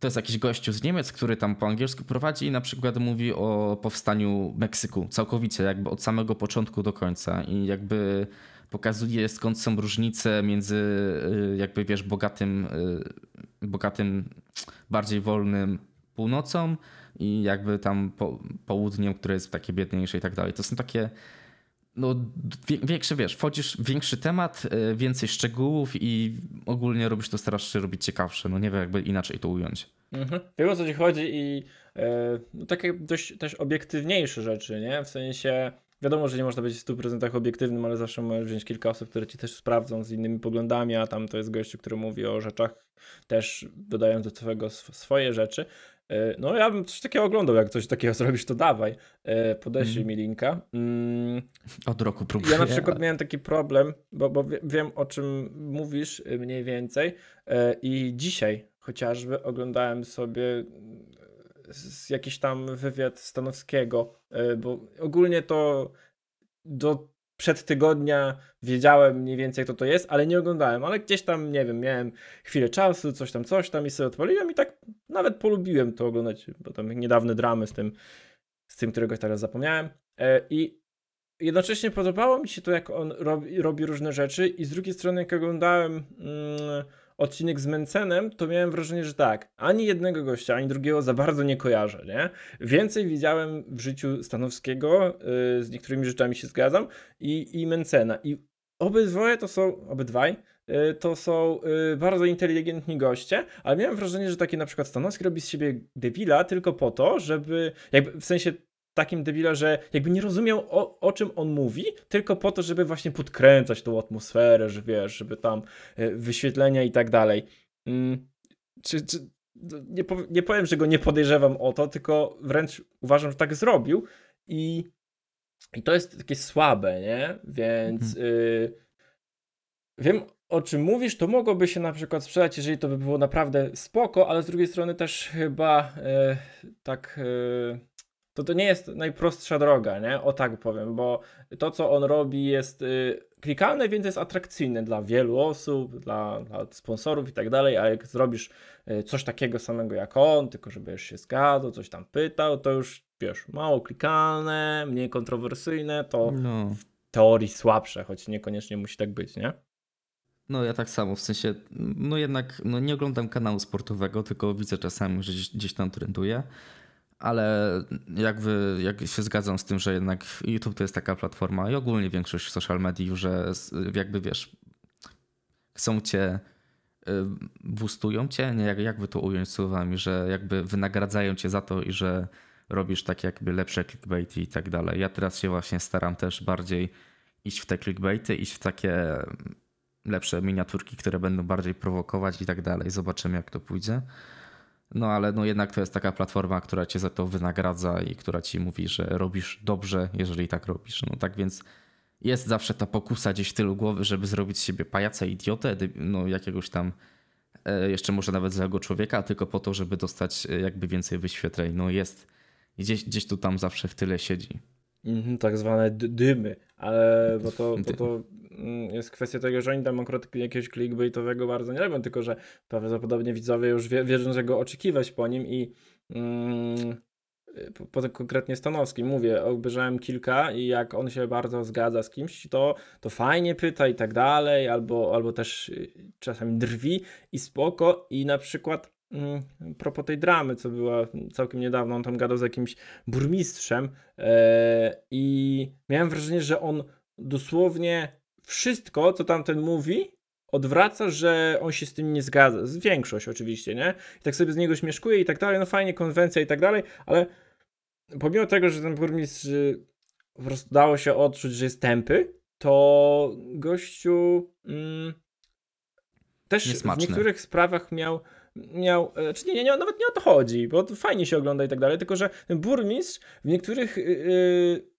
Speaker 2: to jest jakiś gościu z Niemiec, który tam po angielsku prowadzi i na przykład mówi o powstaniu Meksyku całkowicie, jakby od samego początku do końca i jakby pokazuje skąd są różnice między y, jakby wiesz bogatym, y, bogatym bardziej wolnym północą i jakby tam po, południem, które jest takie biedniejsze i tak dalej. To są takie no, większe, wiesz, wchodzisz w większy temat, y, więcej szczegółów i ogólnie robisz to, starasz się robić ciekawsze. No nie wiem, jakby inaczej to ująć.
Speaker 1: Mhm. Wiem o co ci chodzi i no, takie dość też obiektywniejsze rzeczy, nie? W sensie Wiadomo, że nie można być w 100% obiektywnym, ale zawsze możesz wziąć kilka osób, które ci też sprawdzą z innymi poglądami, a tam to jest gościu, który mówi o rzeczach, też dodając do tego swoje rzeczy. E, no, ja bym coś takiego oglądał. Jak coś takiego zrobisz, to dawaj. E, podeślij mm. mi linka.
Speaker 2: Mm. Od roku próbuję. Ja na przykład
Speaker 1: miałem taki problem, bo, bo wiem o czym mówisz e, mniej więcej. I dzisiaj chociażby oglądałem sobie z jakiś tam wywiad Stanowskiego, e, bo ogólnie to do przed tygodnia wiedziałem mniej więcej kto to jest, ale nie oglądałem, ale gdzieś tam, nie wiem, miałem chwilę czasu, coś tam, coś tam i sobie odpaliłem i tak nawet polubiłem to oglądać, bo tam niedawne dramy z tym, z tym, którego teraz zapomniałem e, i jednocześnie podobało mi się to, jak on robi, robi różne rzeczy i z drugiej strony, jak oglądałem... Mm, odcinek z Mencenem, to miałem wrażenie, że tak, ani jednego gościa, ani drugiego za bardzo nie kojarzę, nie? Więcej widziałem w życiu Stanowskiego, yy, z niektórymi rzeczami się zgadzam, i, i Mencena. I obydwoje to są, obydwaj, y, to są y, bardzo inteligentni goście, ale miałem wrażenie, że taki na przykład Stanowski robi z siebie debila tylko po to, żeby, jakby w sensie takim debila, że jakby nie rozumiał o, o, czym on mówi, tylko po to, żeby właśnie podkręcać tą atmosferę, że wiesz, żeby tam e, wyświetlenia i tak dalej. Mm, czy, czy nie, pow, nie powiem, że go nie podejrzewam o to, tylko wręcz uważam, że tak zrobił i, i to jest takie słabe, nie? Więc mhm. y, wiem o czym mówisz, to mogłoby się na przykład sprzedać, jeżeli to by było naprawdę spoko, ale z drugiej strony też chyba y, tak... Y, to to nie jest najprostsza droga, nie? O tak powiem, bo to, co on robi, jest y, klikalne, więc jest atrakcyjne dla wielu osób, dla, dla sponsorów i tak dalej, a jak zrobisz y, coś takiego samego jak on, tylko żebyś się zgadzał, coś tam pytał, to już wiesz, mało klikalne, mniej kontrowersyjne, to no. w teorii słabsze, choć niekoniecznie musi tak być, nie?
Speaker 2: No ja tak samo, w sensie, no jednak no nie oglądam kanału sportowego, tylko widzę czasami, że gdzieś, gdzieś tam trenduje ale jak, wy, jak się zgadzam z tym, że jednak YouTube to jest taka platforma i ogólnie większość social mediów, że jakby wiesz, chcą cię, y, boostują cię, nie, jak, jakby to ująć słowami, że jakby wynagradzają cię za to i że robisz tak jakby lepsze clickbaity i tak dalej. Ja teraz się właśnie staram też bardziej iść w te clickbaity, iść w takie mm, lepsze miniaturki, które będą bardziej prowokować i tak dalej. Zobaczymy jak to pójdzie. No ale no jednak to jest taka platforma, która cię za to wynagradza i która ci mówi, że robisz dobrze, jeżeli tak robisz. No tak więc jest zawsze ta pokusa gdzieś w tylu głowy, żeby zrobić z siebie pajaca, idiotę, no jakiegoś tam e, jeszcze może nawet złego człowieka, tylko po to, żeby dostać e, jakby więcej wyświetleń. No jest gdzieś, gdzieś tu tam zawsze w tyle siedzi.
Speaker 1: Mhm, tak zwane dymy, ale bo to, to to mm, jest kwestia tego, że oni tam akurat jakiegoś clickbaitowego bardzo nie robią, tylko że prawdopodobnie widzowie już wie, wierzą, że go oczekiwać po nim i mm, y, po, po, konkretnie Stanowski, mówię, obejrzałem kilka i jak on się bardzo zgadza z kimś, to, to fajnie pyta i tak dalej, albo, albo też y, czasami drwi i spoko i na przykład Mm, propos tej dramy, co była całkiem niedawno, on tam gadał z jakimś burmistrzem e, i miałem wrażenie, że on dosłownie wszystko, co tamten mówi, odwraca, że on się z tym nie zgadza. Z większość oczywiście, nie? I tak sobie z niego śmieszkuje i tak dalej, no fajnie, konwencja i tak dalej, ale pomimo tego, że ten burmistrz y, po prostu dało się odczuć, że jest tępy, to gościu mm, też w niektórych sprawach miał miał, e, czy nie, nie, nie, nawet nie o to chodzi, bo fajnie się ogląda i tak dalej, tylko że burmistrz w niektórych yy,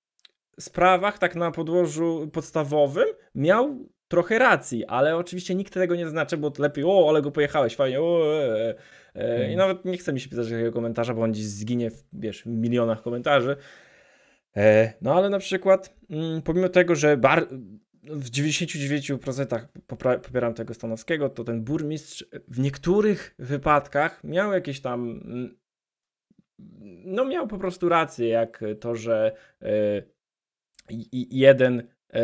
Speaker 1: sprawach, tak na podłożu podstawowym, miał trochę racji, ale oczywiście nikt tego nie znaczy, bo lepiej, o, ale go pojechałeś, fajnie, o, e, e. e". I mhm. nawet nie chce mi się pisać takiego komentarza, bo on dziś zginie w, wiesz, w milionach komentarzy. E, no ale na przykład, mm, pomimo tego, że bar w 99% popieram tego Stanowskiego, to ten burmistrz w niektórych wypadkach miał jakieś tam. Mm, no, miał po prostu rację, jak to, że e, jeden e,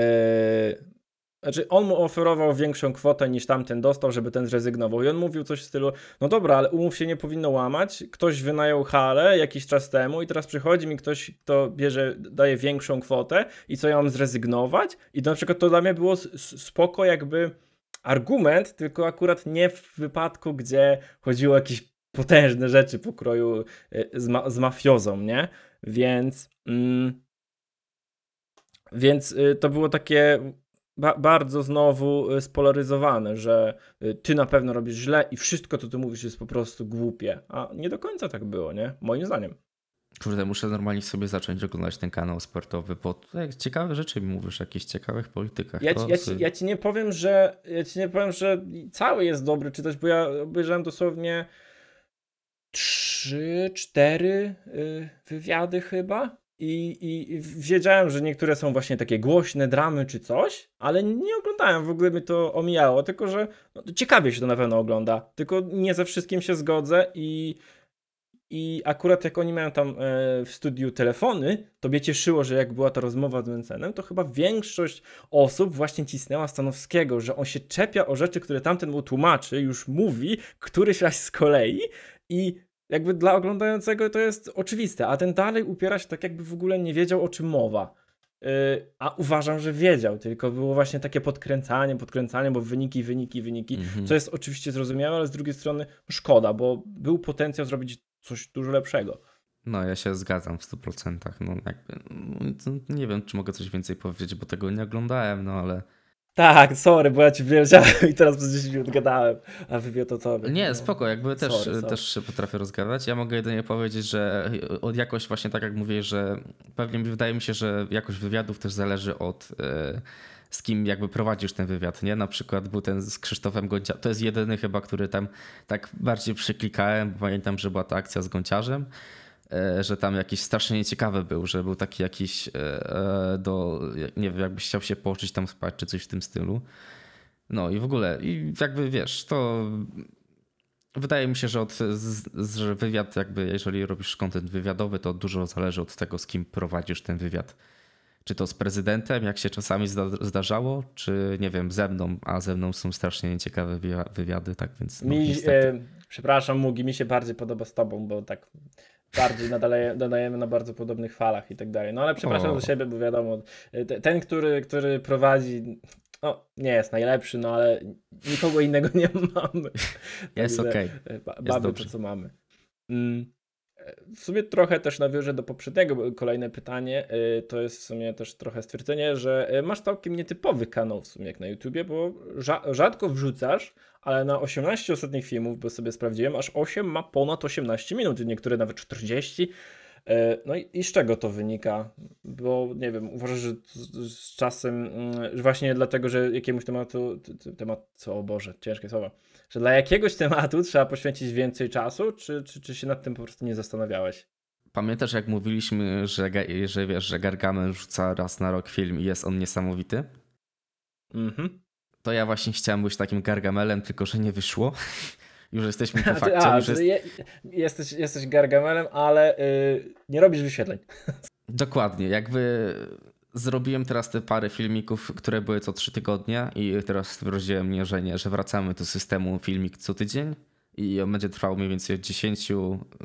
Speaker 1: znaczy, on mu oferował większą kwotę niż tamten dostał, żeby ten zrezygnował. I on mówił coś w stylu: No dobra, ale umów się nie powinno łamać. Ktoś wynajął halę jakiś czas temu, i teraz przychodzi mi ktoś, kto bierze, daje większą kwotę, i co ja mam zrezygnować? I na przykład to dla mnie było spoko, jakby argument, tylko akurat nie w wypadku, gdzie chodziło o jakieś potężne rzeczy pokroju e, z, ma z mafiozą, nie? Więc. Mm, więc y, to było takie ba bardzo znowu y, spolaryzowane, że y, ty na pewno robisz źle i wszystko, co ty mówisz, jest po prostu głupie. A nie do końca tak było, nie? Moim zdaniem.
Speaker 2: Kurde, muszę normalnie sobie zacząć oglądać ten kanał sportowy, bo ciekawe rzeczy mi mówisz, jakieś jakichś ciekawych politykach. Ja ci, ja, ci, ja
Speaker 1: ci, nie powiem, że ja ci nie powiem, że cały jest dobry czytać, bo ja obejrzałem dosłownie trzy, cztery y, wywiady chyba i, I wiedziałem, że niektóre są właśnie takie głośne dramy czy coś, ale nie oglądałem, w ogóle mi to omijało, tylko że no, ciekawie się to na pewno ogląda, tylko nie ze wszystkim się zgodzę i, i akurat jak oni mają tam e, w studiu telefony, to mnie cieszyło, że jak była ta rozmowa z Mencenem, to chyba większość osób właśnie cisnęła Stanowskiego, że on się czepia o rzeczy, które tamten mu tłumaczy, już mówi, któryś raz z kolei i jakby dla oglądającego to jest oczywiste, a ten dalej upiera się tak, jakby w ogóle nie wiedział o czym mowa. Yy, a uważam, że wiedział, tylko było właśnie takie podkręcanie, podkręcanie, bo wyniki, wyniki, wyniki, mhm. co jest oczywiście zrozumiałe, ale z drugiej strony szkoda, bo był potencjał zrobić coś dużo lepszego.
Speaker 2: No, ja się zgadzam w 100%. No, jakby, no, nie wiem, czy mogę coś więcej powiedzieć, bo tego nie oglądałem, no ale
Speaker 1: tak, sorry, bo ja ci wiedziałem i teraz przez 10 minut gadałem, a wybił to to. Nie, no. spoko, jakby też, sorry, sorry. też
Speaker 2: się potrafię rozgadać. Ja mogę jedynie powiedzieć, że od jakoś właśnie tak jak mówię, że pewnie wydaje mi się, że jakość wywiadów też zależy od e, z kim jakby prowadzisz ten wywiad, nie? Na przykład był ten z Krzysztofem Gonciarzem, to jest jedyny chyba, który tam tak bardziej przyklikałem, bo pamiętam, że była ta akcja z Gonciarzem E, że tam jakiś strasznie nieciekawy był, że był taki jakiś e, e, do, nie wiem, jakbyś chciał się położyć tam spać czy coś w tym stylu. No i w ogóle, i jakby wiesz, to wydaje mi się, że, od, z, że wywiad jakby, jeżeli robisz kontent wywiadowy, to dużo zależy od tego, z kim prowadzisz ten wywiad. Czy to z prezydentem, jak się czasami zda, zdarzało, czy nie wiem, ze mną, a ze mną są strasznie nieciekawe wywiady, tak więc. No, mi,
Speaker 1: e, przepraszam, Mugi, mi się bardziej podoba z tobą, bo tak bardziej nadaje, nadajemy na bardzo podobnych falach i tak dalej. No ale przepraszam o. za siebie, bo wiadomo, ten, który, który prowadzi, no, nie jest najlepszy, no ale nikogo innego nie mamy. Jest okej. Okay. E, jest to, co mamy. Mm w sumie trochę też nawiążę do poprzedniego, bo kolejne pytanie y, to jest w sumie też trochę stwierdzenie, że y, masz całkiem nietypowy kanał w sumie jak na YouTubie, bo rzadko wrzucasz, ale na 18 ostatnich filmów, bo sobie sprawdziłem, aż 8 ma ponad 18 minut, niektóre nawet 40. Y, no i, z czego to wynika? Bo nie wiem, uważasz, że z, czasem, mm, właśnie dlatego, że jakiemuś tematu, temat, co o Boże, ciężkie słowa że dla jakiegoś tematu trzeba poświęcić więcej czasu, czy, czy, czy się nad tym po prostu nie zastanawiałeś?
Speaker 2: Pamiętasz, jak mówiliśmy, że, że wiesz, że Gargamel rzuca raz na rok film i jest on niesamowity? Mhm. To ja właśnie chciałem być takim Gargamelem, tylko że nie wyszło. Już jesteśmy po fakcie. A, jest... je,
Speaker 1: jesteś, jesteś Gargamelem, ale yy, nie robisz wyświetleń.
Speaker 2: Dokładnie, jakby Zrobiłem teraz te parę filmików, które były co trzy tygodnie i teraz stwierdziłem nie, że nie, że wracamy do systemu filmik co tydzień i on będzie trwał mniej więcej 10,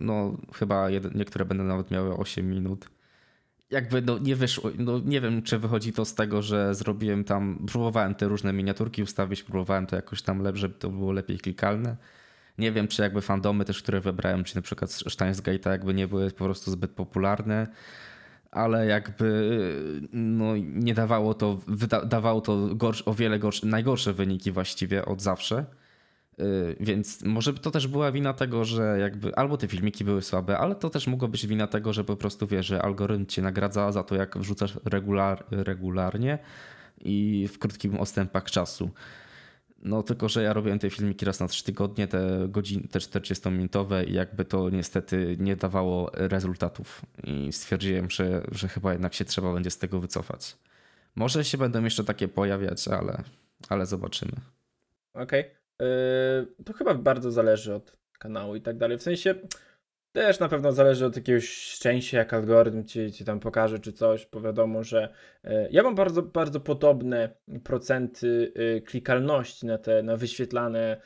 Speaker 2: no chyba jed- niektóre będą nawet miały 8 minut. Jakby no, nie wyszło, no, nie wiem czy wychodzi to z tego, że zrobiłem tam, próbowałem te różne miniaturki ustawić, próbowałem to jakoś tam lepiej, żeby to było lepiej klikalne. Nie wiem, czy jakby fandomy też, które wybrałem, czy na przykład Steins Gate'a jakby nie były po prostu zbyt popularne, ale jakby no, nie dawało to, dawało to gorsz, o wiele gorsze, najgorsze wyniki właściwie od zawsze. Y, więc może to też była wina tego, że jakby albo te filmiki były słabe, ale to też mogło być wina tego, że po prostu wiesz, że algorytm cię nagradza za to, jak wrzucasz regular, regularnie i w krótkim odstępach czasu. No tylko, że ja robiłem te filmiki raz na trzy tygodnie, te godziny, te 40-minutowe i jakby to niestety nie dawało rezultatów. I stwierdziłem, że, że chyba jednak się trzeba będzie z tego wycofać. Może się będą jeszcze takie pojawiać, ale, ale zobaczymy.
Speaker 1: Okej. Okay. Yy, to chyba bardzo zależy od kanału i tak dalej. W sensie też na pewno zależy od jakiegoś szczęścia, jak algorytm ci, ci tam pokaże, czy coś, bo wiadomo, że e, ja mam bardzo, bardzo podobne procenty e, klikalności na te na wyświetlane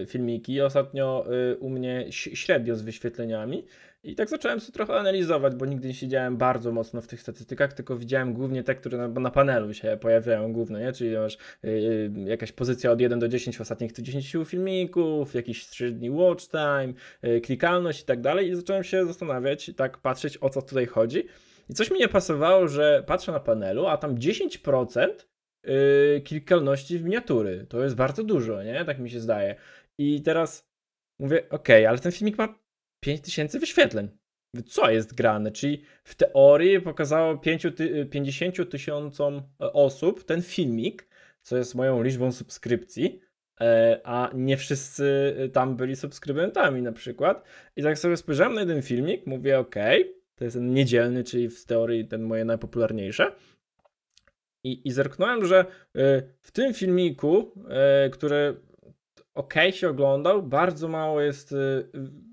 Speaker 1: e, filmiki. Ostatnio u mnie średnio z wyświetleniami, i tak zacząłem sobie trochę analizować, bo nigdy nie siedziałem bardzo mocno w tych statystykach, tylko widziałem głównie te, które na, na panelu się pojawiają główne, nie? czyli masz yy, jakaś pozycja od 1 do 10 w ostatnich 10 filmików, jakiś 3 dni watch time, yy, klikalność i tak dalej. I zacząłem się zastanawiać tak patrzeć o co tutaj chodzi. I coś mi nie pasowało, że patrzę na panelu, a tam 10% yy, klikalności w miniatury. To jest bardzo dużo, nie? Tak mi się zdaje. I teraz mówię, ok, ale ten filmik ma 5000 wyświetleń. Co jest grane? Czyli w teorii pokazało 50 e, tysiącom e, osób ten filmik, co jest moją liczbą subskrypcji, e, a nie wszyscy tam byli subskrybentami na przykład. I tak sobie spojrzałem na jeden filmik, mówię ok, to jest ten niedzielny, czyli w teorii ten moje najpopularniejsze. I, i zerknąłem, że w tym filmiku, który ok się oglądał, bardzo mało jest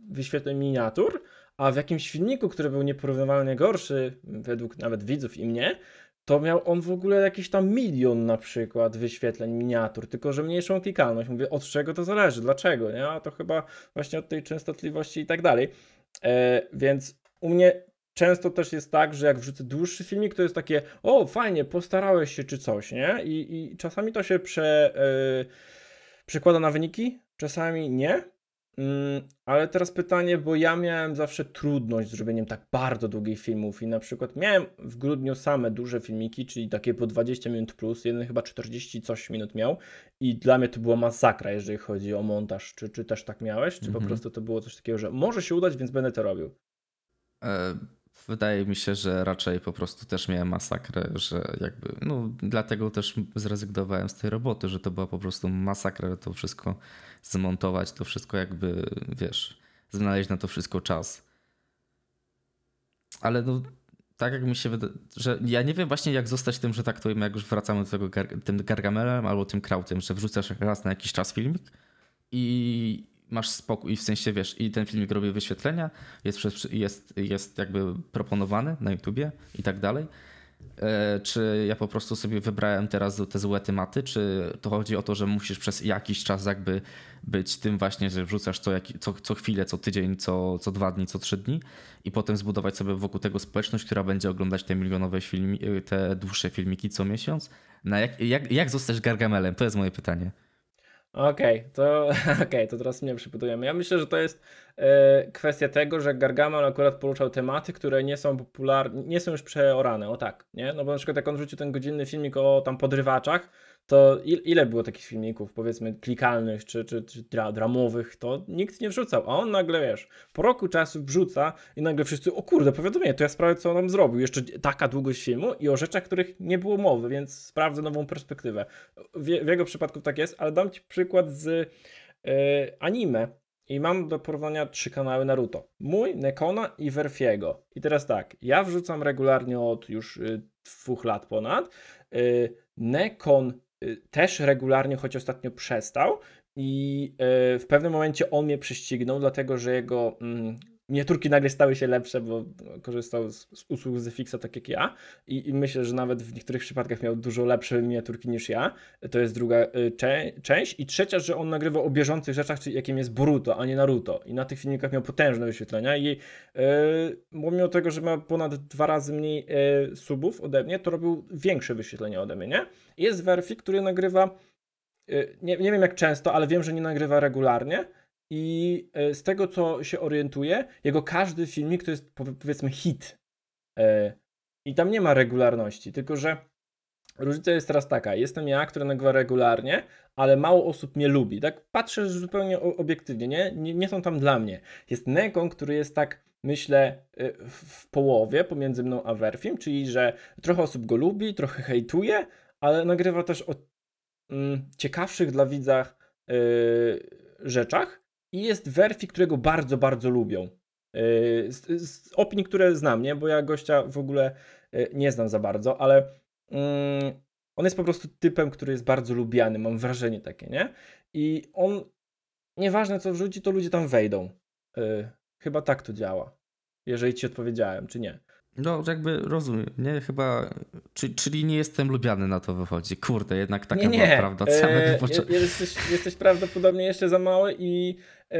Speaker 1: wyświetleń miniatur, a w jakimś filmiku, który był nieporównywalnie gorszy, mm, według nawet widzów i mnie, to miał on w ogóle jakiś tam milion na przykład wyświetleń miniatur, tylko że mniejszą klikalność. Mówię, od czego to zależy, dlaczego, nie? A to chyba właśnie od tej częstotliwości i tak dalej. E, więc u mnie często też jest tak, że jak wrzucę dłuższy filmik, to jest takie, o fajnie, postarałeś się czy coś, nie? I, i czasami to się prze, e, przekłada na wyniki, czasami nie, Mm, ale teraz pytanie, bo ja miałem zawsze trudność z robieniem tak bardzo długich filmów i na przykład miałem w grudniu same duże filmiki, czyli takie po 20 minut plus, jeden chyba 40 coś minut miał i dla mnie to była masakra, jeżeli chodzi o montaż. Czy, czy też tak miałeś, czy mm -hmm. po mhm. prostu to było coś takiego, że może się udać, więc będę to robił?
Speaker 2: E wydaje mi się, że raczej po prostu też miałem masakrę, że jakby, no dlatego też zrezygnowałem z tej roboty, że to była po prostu masakra, to wszystko zmontować, to wszystko jakby, wiesz, znaleźć na to wszystko czas. Ale no, tak jak mi się wydaje, że ja nie wiem właśnie jak zostać tym, że tak to jak już wracamy do tego gar tym Gargamelem albo tym Krautem, że wrzucasz raz na jakiś czas filmik i masz spokój i w sensie wiesz, i ten filmik robi wyświetlenia, jest, przez, jest, jest jakby proponowany na YouTubie i tak dalej. E, czy ja po prostu sobie wybrałem teraz te złe tematy, czy to chodzi o to, że musisz przez jakiś czas jakby być tym właśnie, że wrzucasz co, co, co chwilę, co tydzień, co, co dwa dni, co trzy dni i potem zbudować sobie wokół tego społeczność, która będzie oglądać te milionowe filmiki, te dłuższe filmiki co miesiąc? Na jak, jak, jak zostać gargamelem? To jest moje pytanie.
Speaker 1: Okej, okay, to, okay, to teraz mnie przypytujemy. Ja myślę, że to jest y, kwestia tego, że Gargamel akurat poruszał tematy, które nie są popularne, nie są już przeorane, o tak, nie? No bo na przykład jak on rzucił ten godzinny filmik o tam podrywaczach, to ile było takich filmików, powiedzmy, klikalnych czy, czy, czy dra, dramowych, to nikt nie wrzucał, a on nagle, wiesz, po roku czasu wrzuca i nagle wszyscy, o kurde, powiadomienie, to ja sprawdzę, co on tam zrobił, jeszcze taka długość filmu i o rzeczach, których nie było mowy, więc sprawdzę nową perspektywę. W, w jego przypadku tak jest, ale dam Ci przykład z yy, anime, i mam do porównania trzy kanały Naruto. Mój, Nekona i Werfiego. I teraz tak, ja wrzucam regularnie od już y, dwóch lat ponad. Y, Nekon Y, też regularnie, choć ostatnio przestał. I y, w pewnym momencie on mnie prześcignął, dlatego że jego mm, miniaturki nagle stały się lepsze, bo korzystał z, z usług z tak jak ja I, I, myślę, że nawet w niektórych przypadkach miał dużo lepsze miniaturki niż ja. To jest druga y, cze część. I trzecia, że on nagrywał o bieżących rzeczach, czyli jakim jest Boruto, a nie Naruto. I na tych filmikach miał potężne wyświetlenia i yy, pomimo tego, że ma ponad dwa razy mniej y, subów ode mnie, to robił większe wyświetlenia ode mnie, nie? jest Werfi, który nagrywa, y, nie, nie wiem jak często, ale wiem, że nie nagrywa regularnie, i e, z tego, co się orientuję, jego każdy filmik to jest powiedzmy hit. E, I tam nie ma regularności, tylko że różnica jest teraz taka. Jestem ja, który nagrywa regularnie, ale mało osób mnie lubi. Tak patrzę zupełnie obiektywnie, nie, nie, nie są tam dla mnie. Jest Nekon, który jest tak myślę, e, w połowie pomiędzy mną a Werfim, czyli że trochę osób go lubi, trochę hejtuje, ale nagrywa też o mm, ciekawszych dla widzach rzeczach i jest Werfi, którego bardzo, bardzo lubią. Y, z, z opinii, które znam, nie? Bo ja gościa w ogóle y, nie znam za bardzo, ale mm, on jest po prostu typem, który jest bardzo lubiany, mam wrażenie takie, nie? I on, nieważne co wrzuci, to ludzie tam wejdą. Y, chyba tak to działa, jeżeli ci odpowiedziałem, czy nie.
Speaker 2: No, jakby rozumiem, nie? Chyba, czyli, czyli nie jestem lubiany na to wychodzi. Kurde, jednak taka nie, nie. była prawda. Eee,
Speaker 1: jesteś, jesteś prawdopodobnie jeszcze za mały i yy,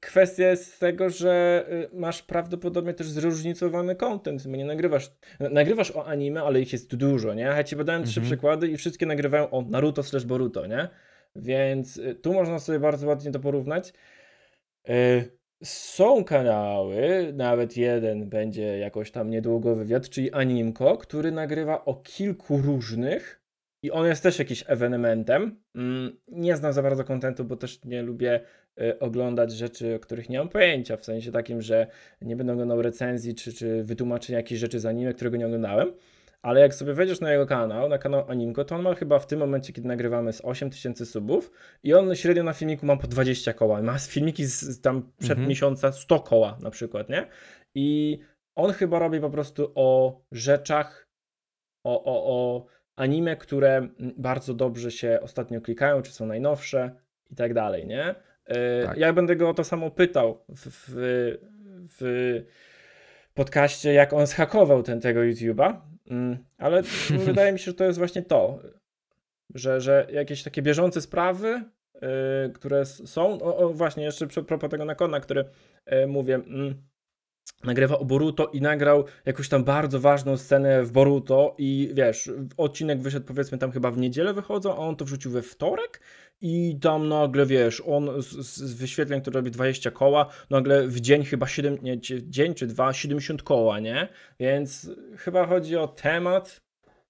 Speaker 1: kwestia jest tego, że e, masz prawdopodobnie też zróżnicowany content. Nie nagrywasz, nagrywasz o anime, ale ich jest dużo, nie? Ja ci badałem mhm. trzy przykłady i wszystkie nagrywają o Naruto slash Boruto, nie? Więc e, tu można sobie bardzo ładnie to porównać. Yy, są kanały, nawet jeden będzie jakoś tam niedługo wywiad, czyli Animko, który nagrywa o kilku różnych i on jest też jakiś ewenementem. Mm, nie znam za bardzo kontentu, bo też nie lubię y, oglądać rzeczy, o których nie mam pojęcia, w sensie takim, że nie będę oglądał recenzji czy, czy wytłumaczenia jakichś rzeczy z anime, którego nie oglądałem. Ale jak sobie wejdziesz na jego kanał, na kanał Animko, to on ma chyba w tym momencie, kiedy nagrywamy, z 8000 subów i on średnio na filmiku ma po 20 koła. Ma filmiki z tam przed mhm. miesiąca 100 koła na przykład, nie? I on chyba robi po prostu o rzeczach, o, o, o anime, które bardzo dobrze się ostatnio klikają, czy są najnowsze i tak dalej, nie? Y, tak. Ja będę go o to samo pytał w, w, w podcaście, jak on zhakował ten, tego YouTube'a, Mm, ale wydaje mi się, że to jest właśnie to, że, że jakieś takie bieżące sprawy, y, które są. O, o właśnie, jeszcze propos tego Nakona, który y, mówię mm, nagrywa o Boruto i nagrał jakąś tam bardzo ważną scenę w Boruto i wiesz, odcinek wyszedł powiedzmy tam chyba w niedzielę wychodzą, a on to wrzucił we wtorek i tam nagle wiesz, on z, z wyświetleń, który robi 20 koła, nagle w dzień chyba 7, nie, dzień czy dwa, 70 koła, nie? Więc chyba chodzi o temat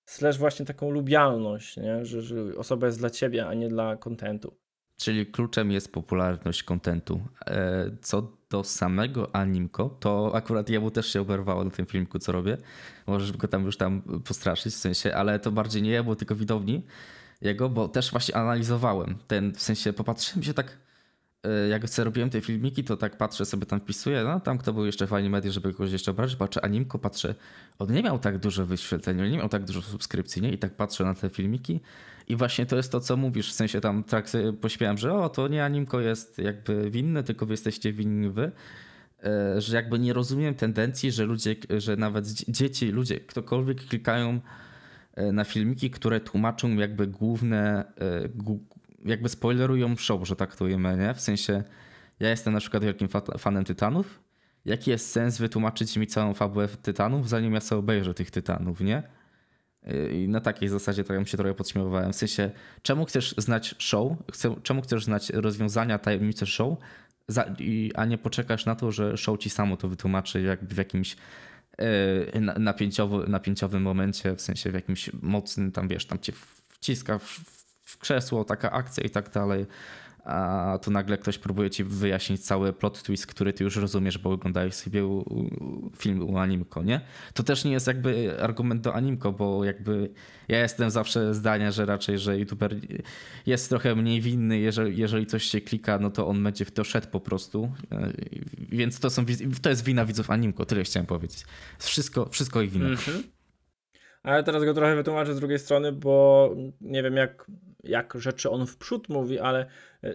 Speaker 1: slash właśnie taką lubialność, nie? Że, że osoba jest dla ciebie, a nie dla kontentu.
Speaker 2: Czyli kluczem jest popularność kontentu. E, co do samego Animko, to akurat jemu też się oberwało na tym filmiku, co robię. Możesz go tam już tam postraszyć w sensie, ale to bardziej nie ja, bo tylko widowni jego, bo też właśnie analizowałem ten, w sensie popatrzyłem się tak, Y, jak sobie robiłem te filmiki, to tak patrzę, sobie tam wpisuję, no tam kto był jeszcze fajny media, żeby kogoś jeszcze obrazić, patrzę Animko, patrzę, on nie miał tak dużo wyświetleń, on nie miał tak dużo subskrypcji, nie? I tak patrzę na te filmiki i właśnie to jest to, co mówisz, w sensie tam tak pośmiałem, że o, to nie Animko jest jakby winny, tylko wy jesteście winni wy, y, że jakby nie rozumiem tendencji, że ludzie, że nawet dzieci, ludzie, ktokolwiek klikają y, na filmiki, które tłumaczą jakby główne, jakby spoilerują show, że tak traktujemy, nie? W sensie ja jestem na przykład wielkim fanem Tytanów. Jaki jest sens wytłumaczyć mi całą fabułę Tytanów, zanim ja sobie obejrzę tych Tytanów, nie? I na takiej zasadzie tak się trochę podśmiewałem. W sensie, czemu chcesz znać show, czemu chcesz znać rozwiązania, tajemnice show, a nie poczekasz na to, że show ci samo to wytłumaczy jakby w jakimś e, napięciowy, napięciowym momencie, w sensie w jakimś mocnym, tam wiesz, tam cię wciska w, w krzesło, taka akcja i tak dalej. A tu nagle ktoś próbuje ci wyjaśnić cały plot twist, który ty już rozumiesz, bo oglądałeś sobie film u Animko, nie? To też nie jest jakby argument do Animko, bo jakby ja jestem zawsze zdania, że raczej, że youtuber jest trochę mniej winny, jeżeli, jeżeli coś się klika, no to on będzie w to szedł po prostu. E, więc to, są, to jest wina widzów Animko, tyle chciałem powiedzieć. Wszystko, wszystko ich wina. Mm -hmm
Speaker 1: ale teraz go trochę wytłumaczę z drugiej strony, bo nie wiem jak jak rzeczy on w przód mówi, ale e,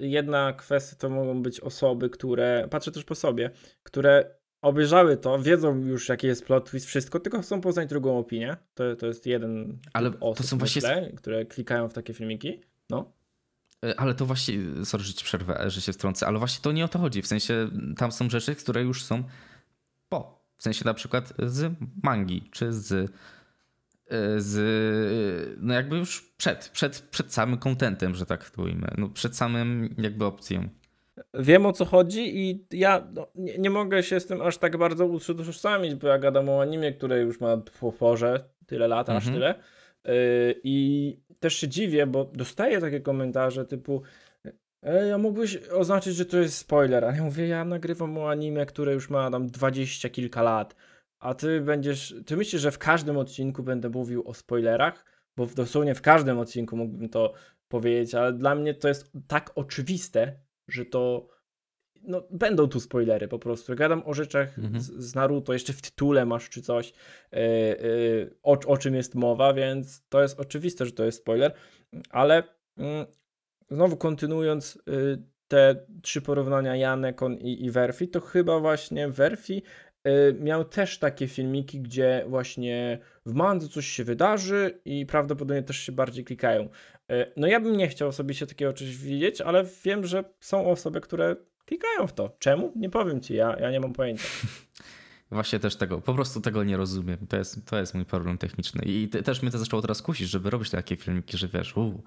Speaker 1: jedna kwestia to mogą być osoby, które, patrzę też po sobie, które obejrzały to, wiedzą już jaki jest plot twist, wszystko, tylko chcą poznać drugą opinię. To, to jest jeden ale osób, to są właśnie... Myślę, które klikają w takie filmiki.
Speaker 2: No. E, ale to właśnie, sorry, że ci przerwę, e, że się wtrącę, ale właśnie to nie o to chodzi. W sensie tam są rzeczy, które już są po. W sensie na przykład z mangi, czy z E, z, no jakby już przed, przed, przed samym kontentem, że tak to ujmę, no przed samym jakby opcją.
Speaker 1: Wiem o co chodzi i ja no, nie, nie, mogę się z tym aż tak bardzo utożsamić, bo ja gadam o animie, które już ma po porze tyle lat, mhm. aż tyle. Yy, I też się dziwię, bo dostaję takie komentarze typu Ej, mógłbyś oznaczyć, że to jest spoiler, a ja mówię, ja nagrywam o anime, które już ma tam dwadzieścia kilka lat a ty będziesz. Ty myślisz, że w każdym odcinku będę mówił o spoilerach? Bo dosłownie w każdym odcinku mógłbym to powiedzieć, ale dla mnie to jest tak oczywiste, że to. No, będą tu spoilery po prostu. Gadam o rzeczach mhm. z, Naruto, jeszcze w tytule masz czy coś, yy, yy, o, o, czym jest mowa, więc to jest oczywiste, że to jest spoiler, ale yy, znowu kontynuując y, te trzy porównania Janekon i, i Werfi, to chyba właśnie Werfi E, miał też takie filmiki, gdzie właśnie w mandu coś się wydarzy i prawdopodobnie też się bardziej klikają. E, no ja bym nie chciał osobiście takiego czegoś widzieć, ale wiem, że są osoby, które klikają w to. Czemu? Nie powiem ci, ja, ja nie mam pojęcia.
Speaker 2: Właśnie też tego, po prostu tego nie rozumiem. To jest, to jest mój problem techniczny. I te, też mnie to zaczęło teraz kusić, żeby robić takie filmiki, że wiesz, uu,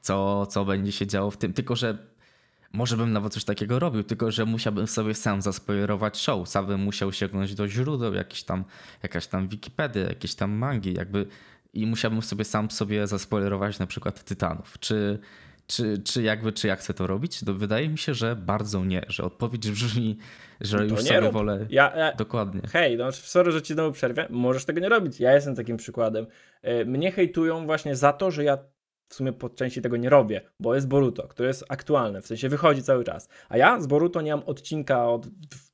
Speaker 2: co, co będzie się działo w tym. Tylko, że może bym nawet coś takiego robił, tylko że musiałbym sobie sam zaspoilerować show. Sam bym musiał sięgnąć do źródeł, jakiś tam, jakaś tam Wikipedia, jakieś tam mangi, jakby i musiałbym sobie sam sobie zaspoilerować na przykład Tytanów. Czy, czy, czy jakby, czy ja chcę to robić? to wydaje mi się, że bardzo nie, że odpowiedź brzmi, że no już sobie rób. wolę. Ja, ja, Dokładnie.
Speaker 1: Hej, no sorry, że ci znowu przerwę. Możesz tego nie robić. Ja jestem takim przykładem. E, mnie hejtują właśnie za to, że ja w sumie po części tego nie robię, bo jest Boruto, które jest aktualne, w sensie wychodzi cały czas. A ja z Boruto nie mam odcinka od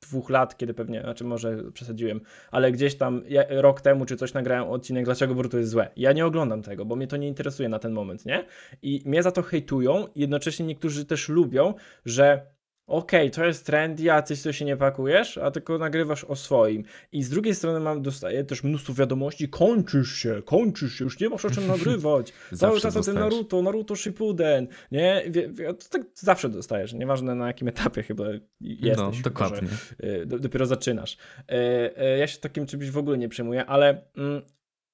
Speaker 1: dwóch lat, kiedy pewnie, znaczy może przesadziłem, ale gdzieś tam ja, rok temu czy coś nagrałem odcinek, dlaczego Boruto jest złe. Ja nie oglądam tego, bo mnie to nie interesuje na ten moment, nie? I mnie za to hejtują, jednocześnie niektórzy też lubią, że okej, okay, to jest trendy, a tyś to się nie pakujesz, a tylko nagrywasz o swoim. I z drugiej strony mam, dostaję też mnóstwo wiadomości, kończysz się, kończysz się, już nie masz o czym nagrywać. Cały czas o tym Naruto, Naruto Shippuden, nie? To tak zawsze dostajesz, nieważne na jakim etapie chyba jesteś. No, dokładnie. Może, y, dopiero zaczynasz. Y, y, ja się takim czymś w ogóle nie przejmuję, ale mm,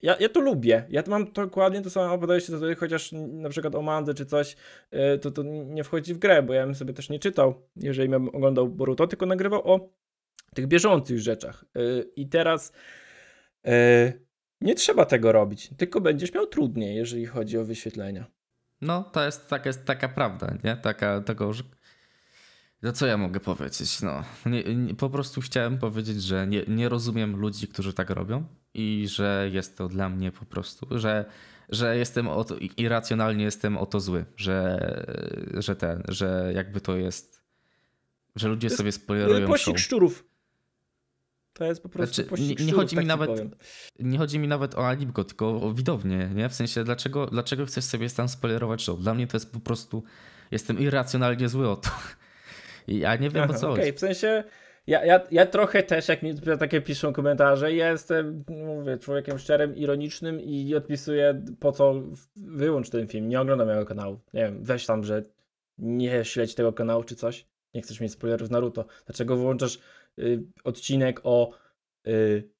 Speaker 1: ja, ja to lubię. Ja mam dokładnie to samo podejście do tego, chociaż na przykład o Mandze czy coś, y, to, to nie wchodzi w grę, bo ja bym sobie też nie czytał, jeżeli bym oglądał Boruto, tylko nagrywał o tych bieżących rzeczach. Y, I teraz y, nie trzeba tego robić, tylko będziesz miał trudniej, jeżeli chodzi o wyświetlenia.
Speaker 2: No, to jest, tak jest taka prawda, nie? Taka, tego, no co ja mogę powiedzieć? No, nie, nie, po prostu chciałem powiedzieć, że nie, nie rozumiem ludzi, którzy tak robią i że jest to dla mnie po prostu, że, że jestem o to, irracjonalnie jestem o to zły, że, że ten, że jakby to jest, że ludzie jest sobie spoilerują pościg
Speaker 1: szczurów. To jest po prostu znaczy, nie, nie szczurów, chodzi tak mi nawet
Speaker 2: Nie chodzi mi nawet o Alibgo, tylko o widownię, nie? W sensie, dlaczego, dlaczego chcesz sobie tam spoilerować show? Dla mnie to jest po prostu, jestem irracjonalnie zły o to. Ja nie wiem Aha, o co. Okej, okay.
Speaker 1: w sensie. Ja, ja, ja trochę też, jak mi takie piszą komentarze, jestem, mówię, człowiekiem szczerym, ironicznym i odpisuję, po co wyłącz ten film, nie oglądam jego kanału. Nie wiem, weź tam, że nie śledź tego kanału czy coś. Nie chcesz mieć spoilerów Naruto. Dlaczego wyłączasz y, odcinek o y,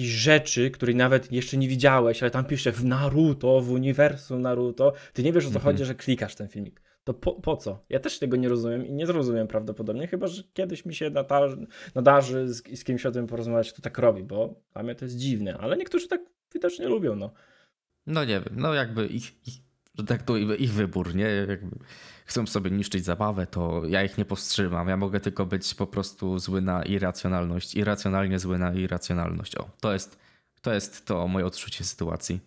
Speaker 1: rzeczy, których nawet jeszcze nie widziałeś, ale tam pisze w Naruto, w uniwersum Naruto. Ty nie wiesz o co mm -hmm. chodzi, że klikasz ten filmik to po, po, co? Ja też tego nie rozumiem i nie zrozumiem prawdopodobnie, chyba że kiedyś mi się nadarzy, nadarzy z, z kimś o tym porozmawiać, kto tak robi, bo dla mnie to jest dziwne, ale niektórzy tak widocznie lubią, no.
Speaker 2: No nie wiem, no jakby ich, ich że tak to ich wybór, nie? Jakby chcą sobie niszczyć zabawę, to ja ich nie powstrzymam. Ja mogę tylko być po prostu zły na irracjonalność, irracjonalnie zły na irracjonalność. O, to jest to, jest to moje odczucie sytuacji.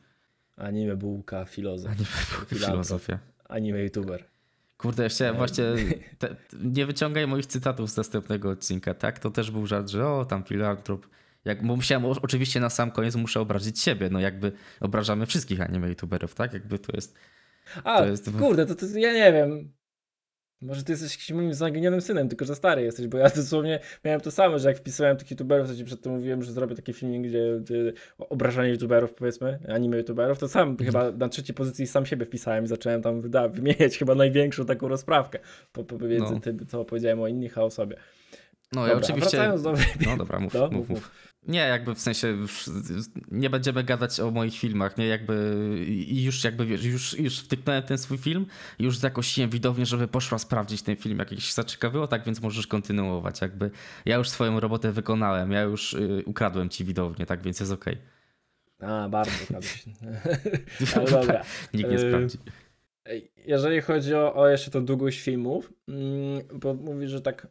Speaker 1: Anime bułka, filozof. Anime bułka, filozofia. Anime youtuber.
Speaker 2: Kurde, jeszcze no. właśnie te, nie wyciągaj moich cytatów z następnego odcinka, tak? To też był żart, że o, tam filantrop. Jak, bo musiałem, oczywiście na sam koniec muszę obrazić siebie, no jakby obrażamy wszystkich anime youtuberów, tak? Jakby to jest... A, to jest... kurde,
Speaker 1: to, to ja nie wiem. Może ty jesteś jakimś moim zaginionym synem, tylko że stary jesteś, bo ja dosłownie miałem to samo, że jak wpisałem tych youtuberów, to ci przedtem mówiłem, że zrobię taki filmik, gdzie, gdzie obrażanie youtuberów powiedzmy, anime youtuberów, to sam mhm. chyba na trzeciej pozycji sam siebie wpisałem i zacząłem tam da, wymieniać chyba największą taką rozprawkę po, po powiedzeniu no. tym, co powiedziałem o innych, a o sobie. No dobra, ja oczywiście... Wracając do... No dobra, mów, no, mów, mów.
Speaker 2: mów. Nie, jakby w sensie nie będziemy gadać o moich filmach, nie, jakby już jakby wiesz, już, już wtyknąłem ten swój film, już zakosiłem widownię, żeby poszła sprawdzić ten film, jak ich zaciekawiło, tak więc możesz kontynuować, jakby ja już swoją robotę wykonałem, ja już y, ukradłem ci widownię, tak więc jest okej.
Speaker 1: Okay. A, bardzo ukradłeś. Ale dobra. Nikt nie y, sprawdzi. Jeżeli chodzi o, o jeszcze tą długość filmów, mm, bo mówisz, że tak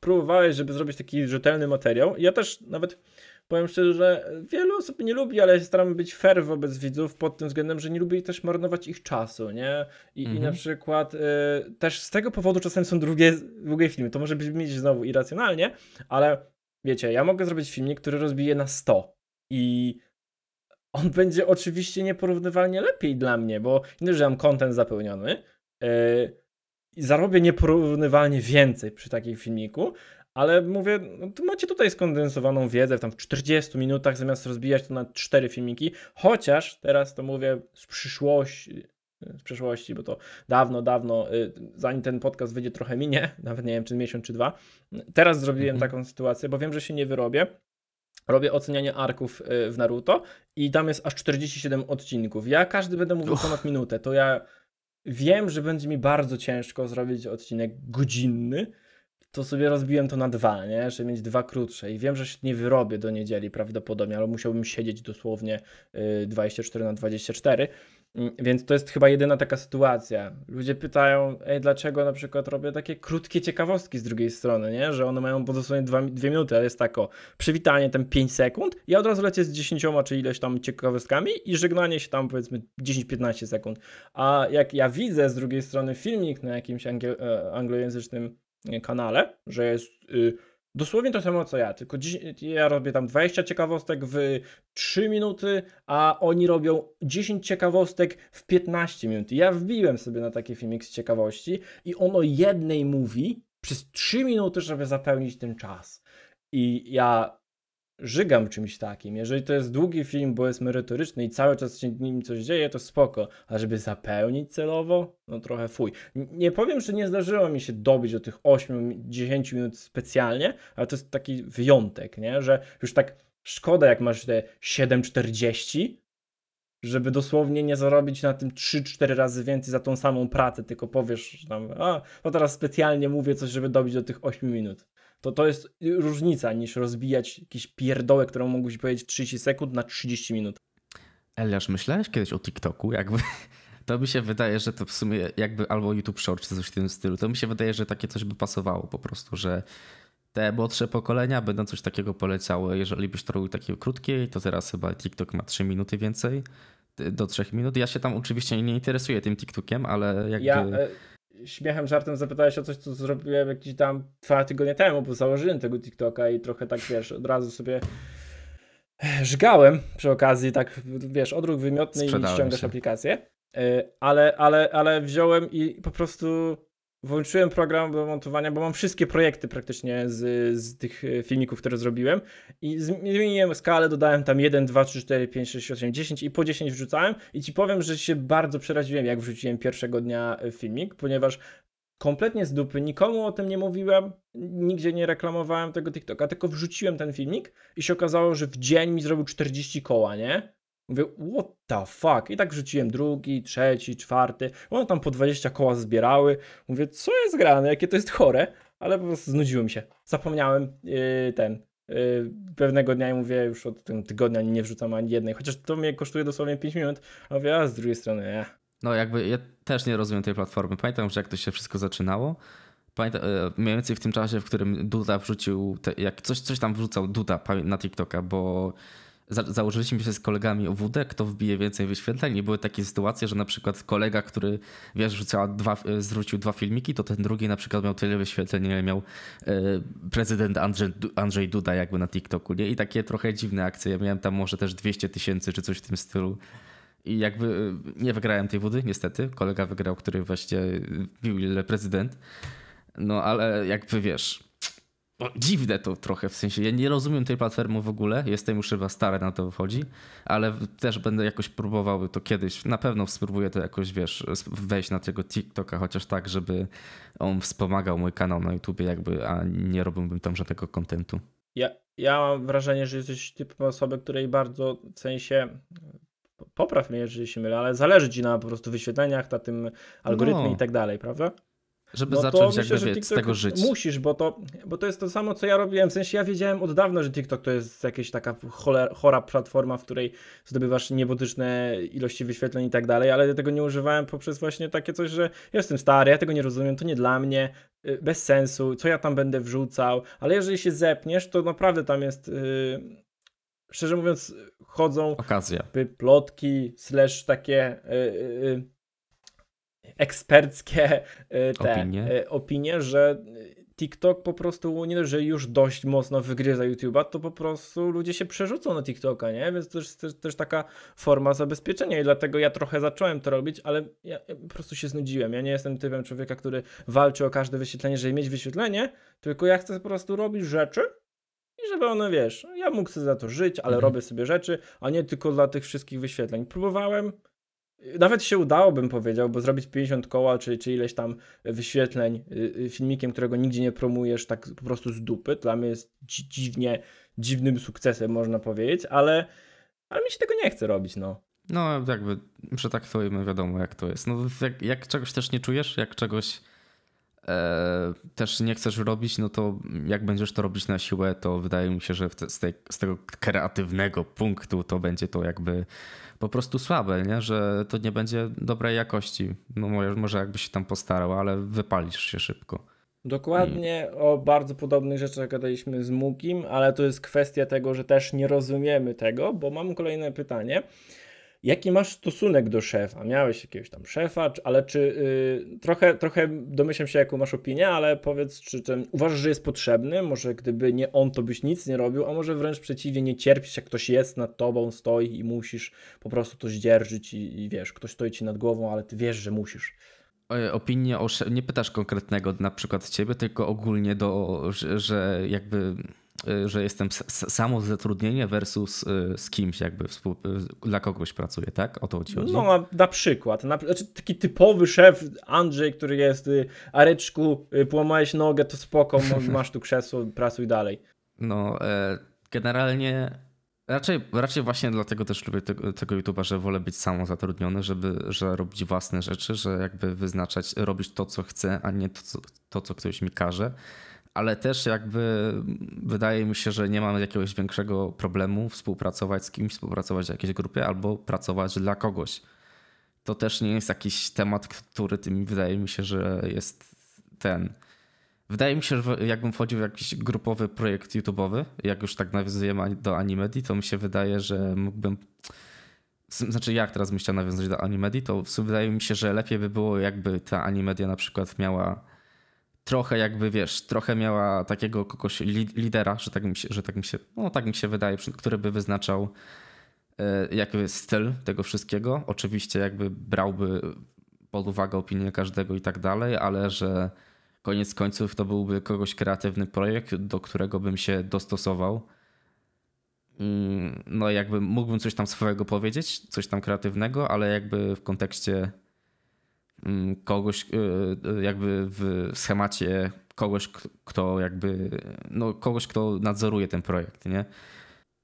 Speaker 1: próbowałeś, żeby zrobić taki rzetelny materiał. Ja też nawet powiem szczerze, że wielu osób nie lubi, ale staramy staram być fair wobec widzów pod tym względem, że nie lubię też marnować ich czasu, nie? I, i mhm. na przykład y, też z tego powodu czasem są drugie, długie filmy. To może brzmieć znowu irracjonalnie, ale wiecie, ja mogę zrobić filmik, który rozbije na 100 i on będzie oczywiście nieporównywalnie lepiej dla mnie, bo nie, że mam kontent zapełniony, y, i zarobię nieporównywalnie więcej przy takim filmiku, ale mówię, no macie tutaj skondensowaną wiedzę, tam w 40 minutach zamiast rozbijać to na cztery filmiki, chociaż teraz to mówię z przyszłości, z przeszłości, bo to dawno, dawno, y, zanim ten podcast wyjdzie, trochę minie, nawet nie wiem, czy miesiąc, czy dwa. Teraz zrobiłem mhm. taką sytuację, bo wiem, że się nie wyrobię. Robię ocenianie arków y, w Naruto i tam jest aż 47 odcinków. Ja każdy będę mówił Uch. ponad minutę, to ja wiem, że będzie mi bardzo ciężko zrobić odcinek godzinny, to sobie rozbiłem to na dwa, nie? Żeby mieć dwa krótsze. I wiem, że się nie wyrobię do niedzieli prawdopodobnie, ale musiałbym siedzieć dosłownie 24 y, na 24. Mm, więc to jest chyba jedyna taka sytuacja. Ludzie pytają, ej, dlaczego na przykład robię takie krótkie ciekawostki z drugiej strony, nie? Że one mają po dosłownie dwa, dwie minuty, ale jest tako przywitanie, tam 5 sekund, ja od razu lecę z 10 czy ileś tam ciekawostkami i żegnanie się tam powiedzmy 10-15 sekund. A jak ja widzę z drugiej strony filmik na jakimś anglo e, anglojęzycznym kanale, że jest y, dosłownie to samo co ja, tylko dziś, ja robię tam 20 ciekawostek w 3 minuty, a oni robią 10 ciekawostek w 15 minut. Ja wbiłem sobie na taki filmik z ciekawości i ono jednej mówi przez 3 minuty, żeby zapełnić ten czas. I ja żygam czymś takim. Jeżeli to jest długi film, bo jest merytoryczny i cały czas się nim coś dzieje, to spoko. A żeby zapełnić celowo, no trochę fuj. Nie powiem, że nie zdarzyło mi się dobić do tych 8-10 minut specjalnie, ale to jest taki wyjątek, nie? Że już tak szkoda, jak masz te 7-40 żeby dosłownie nie zarobić na tym 3-4 razy więcej za tą samą pracę, tylko powiesz tam, a, teraz specjalnie mówię coś, żeby dobić do tych 8 minut to to jest różnica niż rozbijać jakieś pierdołek, którą mógłbyś powiedzieć 30 sekund na 30 minut.
Speaker 2: Eliasz, myślałeś kiedyś o TikToku? Jakby to mi się wydaje, że to w sumie jakby albo YouTube Short czy coś w tym stylu. To mi się wydaje, że takie coś by pasowało po prostu, że te młodsze pokolenia będą coś takiego polecały. Jeżeli byś to robił takie krótkie, to teraz chyba TikTok ma 3 minuty więcej do 3 minut. Ja się tam oczywiście nie interesuję tym TikTokiem, ale jakby... Ja, e,
Speaker 1: śmiechem, żartem zapytałeś o coś, co zrobiłem jakiś tam dwa tygodnie temu, bo założyłem tego TikToka i trochę tak, wiesz, od razu sobie żgałem przy okazji, tak, wiesz, odruch wymiotny Sprzedałem i ściągasz się. aplikację. Y, ale, ale, ale wziąłem i po prostu włączyłem program do montowania, bo mam wszystkie projekty praktycznie z, z tych e, filmików, które zrobiłem i zmieniłem skalę, dodałem tam 1, 2, 3, 4, 5, 6, 8, 10 i po 10 wrzucałem i ci powiem, że się bardzo przeraziłem, jak wrzuciłem pierwszego dnia e, filmik, ponieważ kompletnie z dupy, nikomu o tym nie mówiłem, nigdzie nie reklamowałem tego TikToka, tylko wrzuciłem ten filmik i się okazało, że w dzień mi zrobił 40 koła, nie? Mówię, what the fuck? I tak rzuciłem drugi, trzeci, czwarty. One tam po 20 koła zbierały. Mówię, co jest grane, jakie to jest chore, ale po prostu znudziłem się. Zapomniałem yy, ten. Yy, pewnego dnia i mówię, już od tym tygodnia nie wrzucam ani jednej, chociaż to mnie kosztuje dosłownie 5 minut, a mówię, a z drugiej strony, nie.
Speaker 2: No jakby ja też nie rozumiem tej platformy. Pamiętam, że jak to się wszystko zaczynało, Pamiętam, e, mniej więcej w tym czasie, w którym Duda wrzucił, te, jak coś, coś tam wrzucał Duda na TikToka, bo założyliśmy się z kolegami o WD, kto wbije więcej wyświetleń i były takie sytuacje, że na przykład kolega, który wiesz, rzucała dwa, e, zwrócił dwa filmiki, to ten drugi na przykład miał tyle wyświetleń, ile miał e, prezydent Andrzej, Andrzej Duda jakby na TikToku, nie? I takie trochę dziwne akcje. Ja miałem tam może też 200 tysięcy czy coś w tym stylu. I jakby e, nie wygrałem tej wody, niestety. Kolega wygrał, który właśnie e, bił ile prezydent. No ale jakby wiesz, no, dziwne to trochę, w sensie ja nie rozumiem tej platformy w ogóle, jestem już chyba stary na to wychodzi, ale też będę jakoś próbował to kiedyś, na pewno spróbuję to jakoś, wiesz, wejść na tego TikToka, chociaż tak, żeby on wspomagał mój kanał na YouTubie jakby, a nie robiłbym tam żadnego kontentu.
Speaker 1: Ja, ja mam wrażenie, że jesteś typem osoby, której bardzo, w sensie, popraw mnie, jeżeli się mylę, ale zależy ci na po prostu wyświetleniach, na tym algorytmie no. i tak dalej, prawda?
Speaker 2: żeby no zacząć myślę, jakby wiec, z tego żyć.
Speaker 1: Musisz, bo to, bo to jest to samo, co ja robiłem. W sensie ja wiedziałem od dawna, że TikTok to jest jakaś taka chora platforma, w której zdobywasz niebotyczne ilości wyświetleń i tak dalej, ale ja tego nie używałem poprzez właśnie takie coś, że jestem stary, ja tego nie rozumiem, to nie dla mnie, y, bez sensu, co ja tam będę wrzucał, ale jeżeli się zepniesz, to naprawdę tam jest... Yy szczerze mówiąc, chodzą Okazja. plotki, slash takie y, y, eksperckie e, te opinie, e, opinie że TikTok po prostu nie dość, że już dość mocno wygryza YouTube'a, to po prostu ludzie się przerzucą na TikToka, nie? Więc to jest też, też taka forma zabezpieczenia i dlatego ja trochę zacząłem to robić, ale ja, ja, po prostu się znudziłem. Ja nie jestem typem człowieka, który walczy o każde wyświetlenie, żeby mieć wyświetlenie, tylko ja chcę po prostu robić rzeczy, i żeby one, wiesz, ja mógł sobie za to żyć, ale mhm. robię sobie rzeczy, a nie tylko dla tych wszystkich wyświetleń. Próbowałem, nawet się udało, bym powiedział, bo zrobić 50 koła czy, czy ileś tam wyświetleń y, y, filmikiem, którego nigdzie nie promujesz, tak po prostu z dupy, dla mnie jest dziwnie, dziwnym sukcesem, można powiedzieć, ale, ale mi się tego nie chce robić, no.
Speaker 2: No, jakby przetaktujmy, wiadomo jak to jest. No, jak, jak czegoś też nie czujesz, jak czegoś E, też nie chcesz robić, no to jak będziesz to robić na siłę, to wydaje mi się, że z, z, tego kreatywnego punktu to będzie to jakby po prostu słabe, nie? że to nie będzie dobrej jakości. No może jakbyś się tam postarał, ale wypalisz się szybko.
Speaker 1: Dokładnie o bardzo podobnych rzeczach gadaliśmy z Mukim, ale to jest kwestia tego, że też nie rozumiemy tego, bo mam kolejne pytanie. Jaki masz stosunek do szefa? Miałeś jakiegoś tam szefa, ale czy yy, trochę, trochę domyślam się, jaką masz opinię, ale powiedz, czy ten, uważasz, że jest potrzebny? Może gdyby nie on, to byś nic nie robił, a może wręcz przeciwnie, nie cierpisz, jak ktoś jest nad tobą, stoi i musisz po prostu to zdzierżyć i, i wiesz, ktoś stoi ci nad głową, ale ty wiesz, że musisz
Speaker 2: e, opinię o szef... nie pytasz konkretnego na przykład ciebie, tylko ogólnie do, że, że jakby Y, że jestem samo zatrudnienie versus y, z kimś jakby y, dla kogoś pracuję, tak? O to chodzi. No
Speaker 1: na, na przykład, na, znaczy taki typowy szef Andrzej, który jest Areczku, połamałeś nogę, to spoko, masz tu krzesło, pracuj dalej.
Speaker 2: No, e, generalnie Raczej, raczej właśnie dlatego też lubię tego, tego YouTube'a, że wolę być samozatrudniony, żeby że robić własne rzeczy, że jakby wyznaczać, robić to, co chcę, a nie to, co, to, co ktoś mi każe ale też jakby wydaje mi się, że nie mamy jakiegoś większego problemu współpracować z kimś, współpracować w jakiejś grupie albo pracować dla kogoś. To też nie jest jakiś temat, który tym wydaje mi się, że jest ten. Wydaje mi się, że jakbym wchodził w jakiś grupowy projekt YouTube'owy, jak już tak nawiązujemy do Animedi, to mi się wydaje, że mógłbym. Znaczy, jak teraz bym chciał nawiązać do Animedi, to wydaje mi się, że lepiej by było, jakby ta Animedia na przykład miała trochę jakby, wiesz, trochę miała takiego kogoś lidera, że tak mi się, że tak mi się, no tak mi się wydaje, który by wyznaczał e, jakby styl tego wszystkiego. Oczywiście jakby brałby pod uwagę opinię każdego i tak dalej, ale że koniec końców to byłby kogoś kreatywny projekt, do którego bym się dostosował. Mm, no jakby mógłbym coś tam swojego powiedzieć, coś tam kreatywnego, ale jakby w kontekście Mm, kogoś e, e, jakby w schemacie kogoś, kto jakby, no kogoś, kto nadzoruje ten projekt, nie?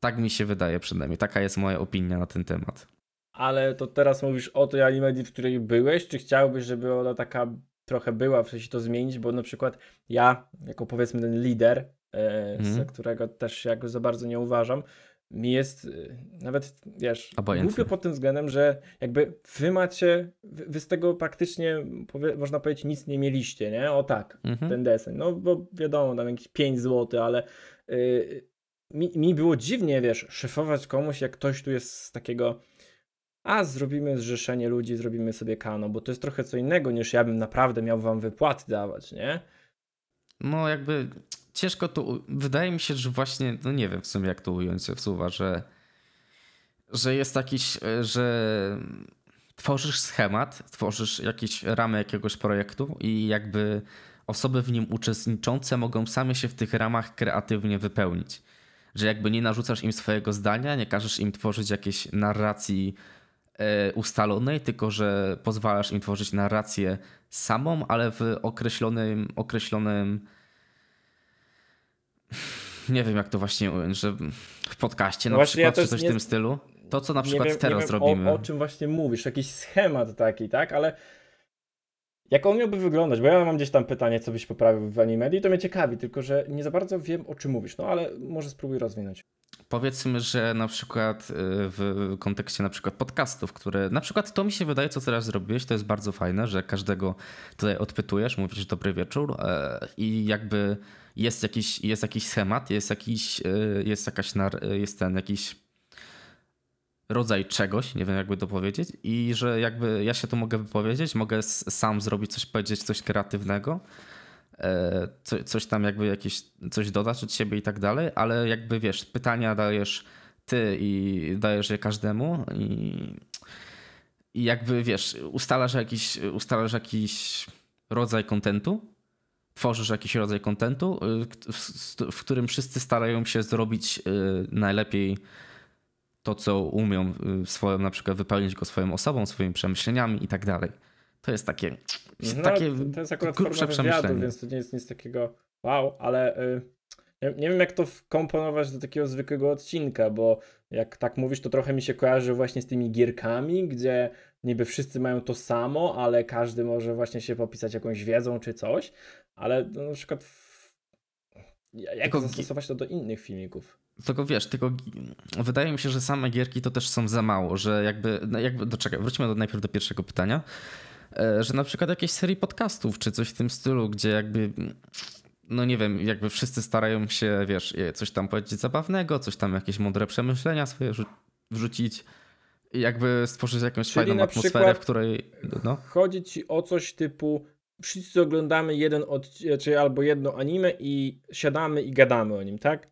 Speaker 2: Tak mi się wydaje przynajmniej, taka jest moja opinia na ten temat.
Speaker 1: Ale to teraz mówisz o tej animedii, w której byłeś, czy chciałbyś, żeby ona taka trochę była, w sensie to zmienić, bo na przykład ja, jako powiedzmy ten lider, e, z mhm. którego też jakoś za bardzo nie uważam, mi jest y, nawet, wiesz, głupio pod tym względem, że jakby wy macie, wy z tego praktycznie, powie, można powiedzieć, nic nie mieliście, nie? O tak, mhm. ten desen. No bo wiadomo, tam jakieś 5 zł, ale yy, mi, mi było dziwnie, wiesz, szefować komuś, jak ktoś tu jest z takiego a zrobimy zrzeszenie ludzi, zrobimy sobie kano, bo to jest trochę co innego niż ja bym naprawdę miał wam wypłaty dawać,
Speaker 2: nie? No jakby ciężko tu. Wydaje mi się, że właśnie, no nie wiem w sumie jak to ująć się wsuwa, że, że jest jakiś, e, że tworzysz schemat, tworzysz jakieś ramy jakiegoś projektu i jakby osoby w nim uczestniczące mogą same się w tych ramach kreatywnie wypełnić. Że jakby nie narzucasz im swojego zdania, nie każesz im tworzyć jakiejś narracji e, ustalonej, tylko że pozwalasz im tworzyć narrację samą, ale w określonym, określonym nie wiem jak to właśnie ująć, że w podcaście no na przykład, ja czy coś nie... w tym stylu. To, co na przykład wiem, teraz robimy. O, o
Speaker 1: czym właśnie mówisz, jakiś schemat taki, tak? Ale jak on miałby wyglądać? Bo ja mam gdzieś tam pytanie, co byś poprawił w i to mnie ciekawi, tylko że nie za bardzo wiem, o czym mówisz. No ale może spróbuj rozwinąć
Speaker 2: powiedzmy, że na przykład y, w kontekście na przykład podcastów, które na przykład to mi się wydaje, co teraz zrobiłeś, to jest bardzo fajne, że każdego tutaj odpytujesz, mówisz dobry wieczór e, i jakby jest jakiś, jest jakiś schemat, jest jakiś, e, jest jakaś, e, jest ten jakiś rodzaj czegoś, nie wiem jakby to powiedzieć i że jakby ja się tu mogę wypowiedzieć, mogę sam zrobić coś, powiedzieć coś kreatywnego, E, co, coś tam jakby jakieś, coś dodać od siebie i tak dalej, ale jakby wiesz, pytania dajesz ty i dajesz je każdemu i, i jakby wiesz, ustalasz jakiś, ustalasz jakiś rodzaj kontentu, tworzysz jakiś rodzaj kontentu, y, w, którym wszyscy starają się zrobić y, najlepiej to, co umią y, swoją, na przykład wypełnić go swoją osobą, swoimi przemyśleniami i tak dalej to jest takie, mhm. no, takie to jest akurat grubsze przemyślenie. więc
Speaker 1: to nie jest nic takiego wow, ale y, nie, nie, wiem jak to wkomponować do takiego zwykłego odcinka, bo jak tak mówisz, to trochę mi się kojarzy właśnie z tymi gierkami, gdzie niby wszyscy mają to samo, ale każdy może właśnie się popisać jakąś wiedzą czy coś, ale no, na przykład w... jak Tylko... zastosować to do innych filmików?
Speaker 2: Tylko wiesz, tylko wydaje mi się, że same gierki to też są za mało, że jakby, no jakby do, no wróćmy do, najpierw do pierwszego pytania. E, że na przykład jakieś serii podcastów czy coś w tym stylu, gdzie jakby no nie wiem, jakby wszyscy starają się, wiesz, coś tam powiedzieć zabawnego, coś tam jakieś mądre przemyślenia swoje wrzucić jakby stworzyć jakąś Czyli fajną atmosferę, w której no.
Speaker 1: chodzi ci o coś typu wszyscy oglądamy jeden odcinek albo jedno anime i siadamy i gadamy o nim, tak?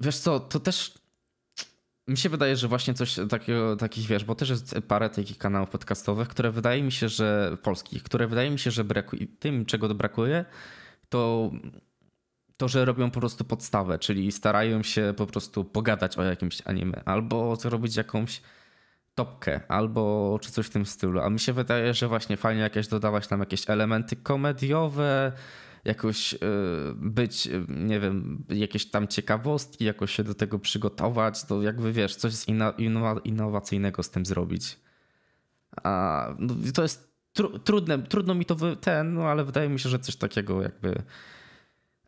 Speaker 2: Wiesz co, to też mi się wydaje, że właśnie coś takiego, takich wiesz, bo też jest parę takich kanałów podcastowych, które wydaje mi się, że polskich, które wydaje mi się, że brakuje, tym czego brakuje, to to, że robią po prostu podstawę, czyli starają się po prostu pogadać o jakimś anime, albo zrobić jakąś topkę, albo czy coś w tym stylu. A mi się wydaje, że właśnie fajnie jakieś dodawać tam jakieś elementy komediowe, jakoś y, być, y, nie wiem, jakieś tam ciekawostki, jakoś się do tego przygotować, to jakby wiesz, coś innowacyjnego z tym zrobić. A, no, to jest tru trudne, trudno mi to ten, no ale wydaje mi się, że coś takiego jakby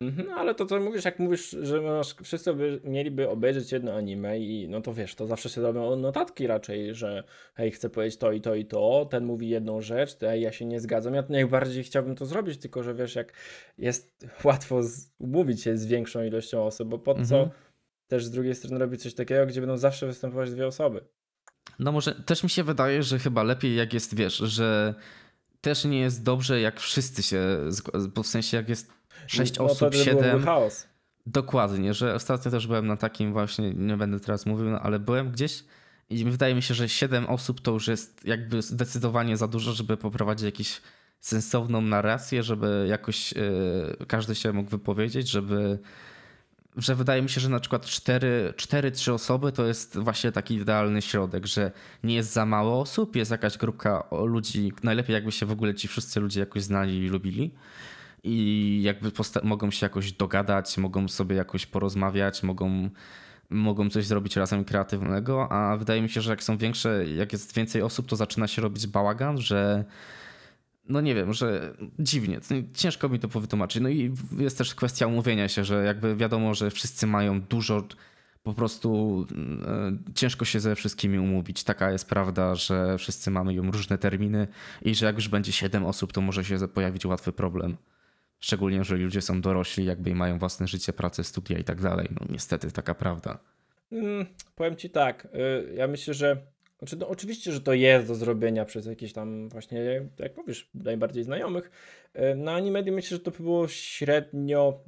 Speaker 1: Mhm, no, ale to co mówisz, jak mówisz, że masz, wszyscy by, mieliby obejrzeć jedno anime i no to wiesz, to zawsze się robią notatki raczej, że hej, chcę powiedzieć to i to i to, ten mówi jedną rzecz, to hej, ja się nie zgadzam, ja najbardziej chciałbym to zrobić, tylko że wiesz, jak jest łatwo z, umówić się z większą ilością osób, bo po mhm. co też z drugiej strony robić coś takiego, gdzie będą zawsze występować dwie osoby.
Speaker 2: No może, też mi się wydaje, że chyba lepiej jak jest, wiesz, że też nie jest dobrze, jak wszyscy się, w sensie jak jest 6 no, osób, 7. Chaos. Dokładnie, że ostatnio też byłem na takim właśnie, nie będę teraz mówił, no, ale byłem gdzieś i wydaje mi się, że 7 osób to już jest jakby zdecydowanie za dużo, żeby poprowadzić jakiś sensowną narrację, żeby jakoś yy, każdy się mógł wypowiedzieć, żeby że wydaje mi się, że na przykład 4-3 osoby to jest właśnie taki idealny środek, że nie jest za mało osób, jest jakaś grupka ludzi, najlepiej jakby się w ogóle ci wszyscy ludzie jakoś znali i lubili, i jakby mogą się jakoś dogadać, mogą sobie jakoś porozmawiać, mogą, mogą coś zrobić razem kreatywnego, a wydaje mi się, że jak są większe, jak jest więcej osób, to zaczyna się robić bałagan, że no nie wiem, że dziwnie, ciężko mi to powytłumaczyć. No i jest też kwestia umówienia się, że jakby wiadomo, że wszyscy mają dużo po prostu e, ciężko się ze wszystkimi umówić. Taka jest prawda, że wszyscy mamy ją różne terminy i że jak już będzie siedem osób, to może się pojawić łatwy problem. Szczególnie, że ludzie są dorośli, jakby i mają własne życie, pracę, studia i tak dalej. No niestety taka prawda.
Speaker 1: Mm, powiem ci tak, y, ja myślę, że znaczy, no oczywiście, że to jest do zrobienia przez jakieś tam właśnie, jak mówisz, najbardziej znajomych. Y, na Animedium myślę, że to było średnio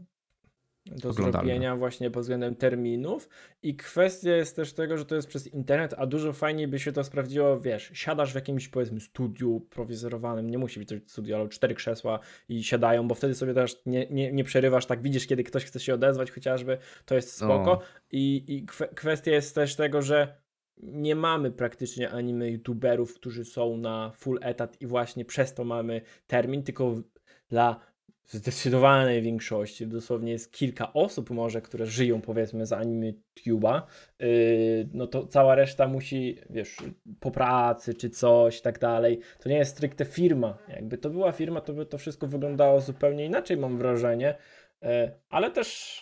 Speaker 1: do Oglądamy. zrobienia właśnie pod względem terminów i kwestia jest też tego, że to jest przez internet, a dużo fajniej by się to sprawdziło, wiesz, siadasz w jakimś powiedzmy studiu prowizorowanym, nie musi być to studio, ale cztery krzesła i siadają, bo wtedy sobie też nie, nie, nie przerywasz, tak widzisz, kiedy ktoś chce się odezwać chociażby, to jest spoko o. i, i kwe, kwestia jest też tego, że nie mamy praktycznie anime youtuberów, którzy są na full etat i właśnie przez to mamy termin, tylko dla zdecydowanej większości, dosłownie jest kilka osób może, które żyją powiedzmy z anime tuba, yy, no to cała reszta musi, wiesz, po pracy czy coś i tak dalej. To nie jest stricte firma. Jakby to była firma, to by to wszystko wyglądało zupełnie inaczej, mam wrażenie. Yy, ale też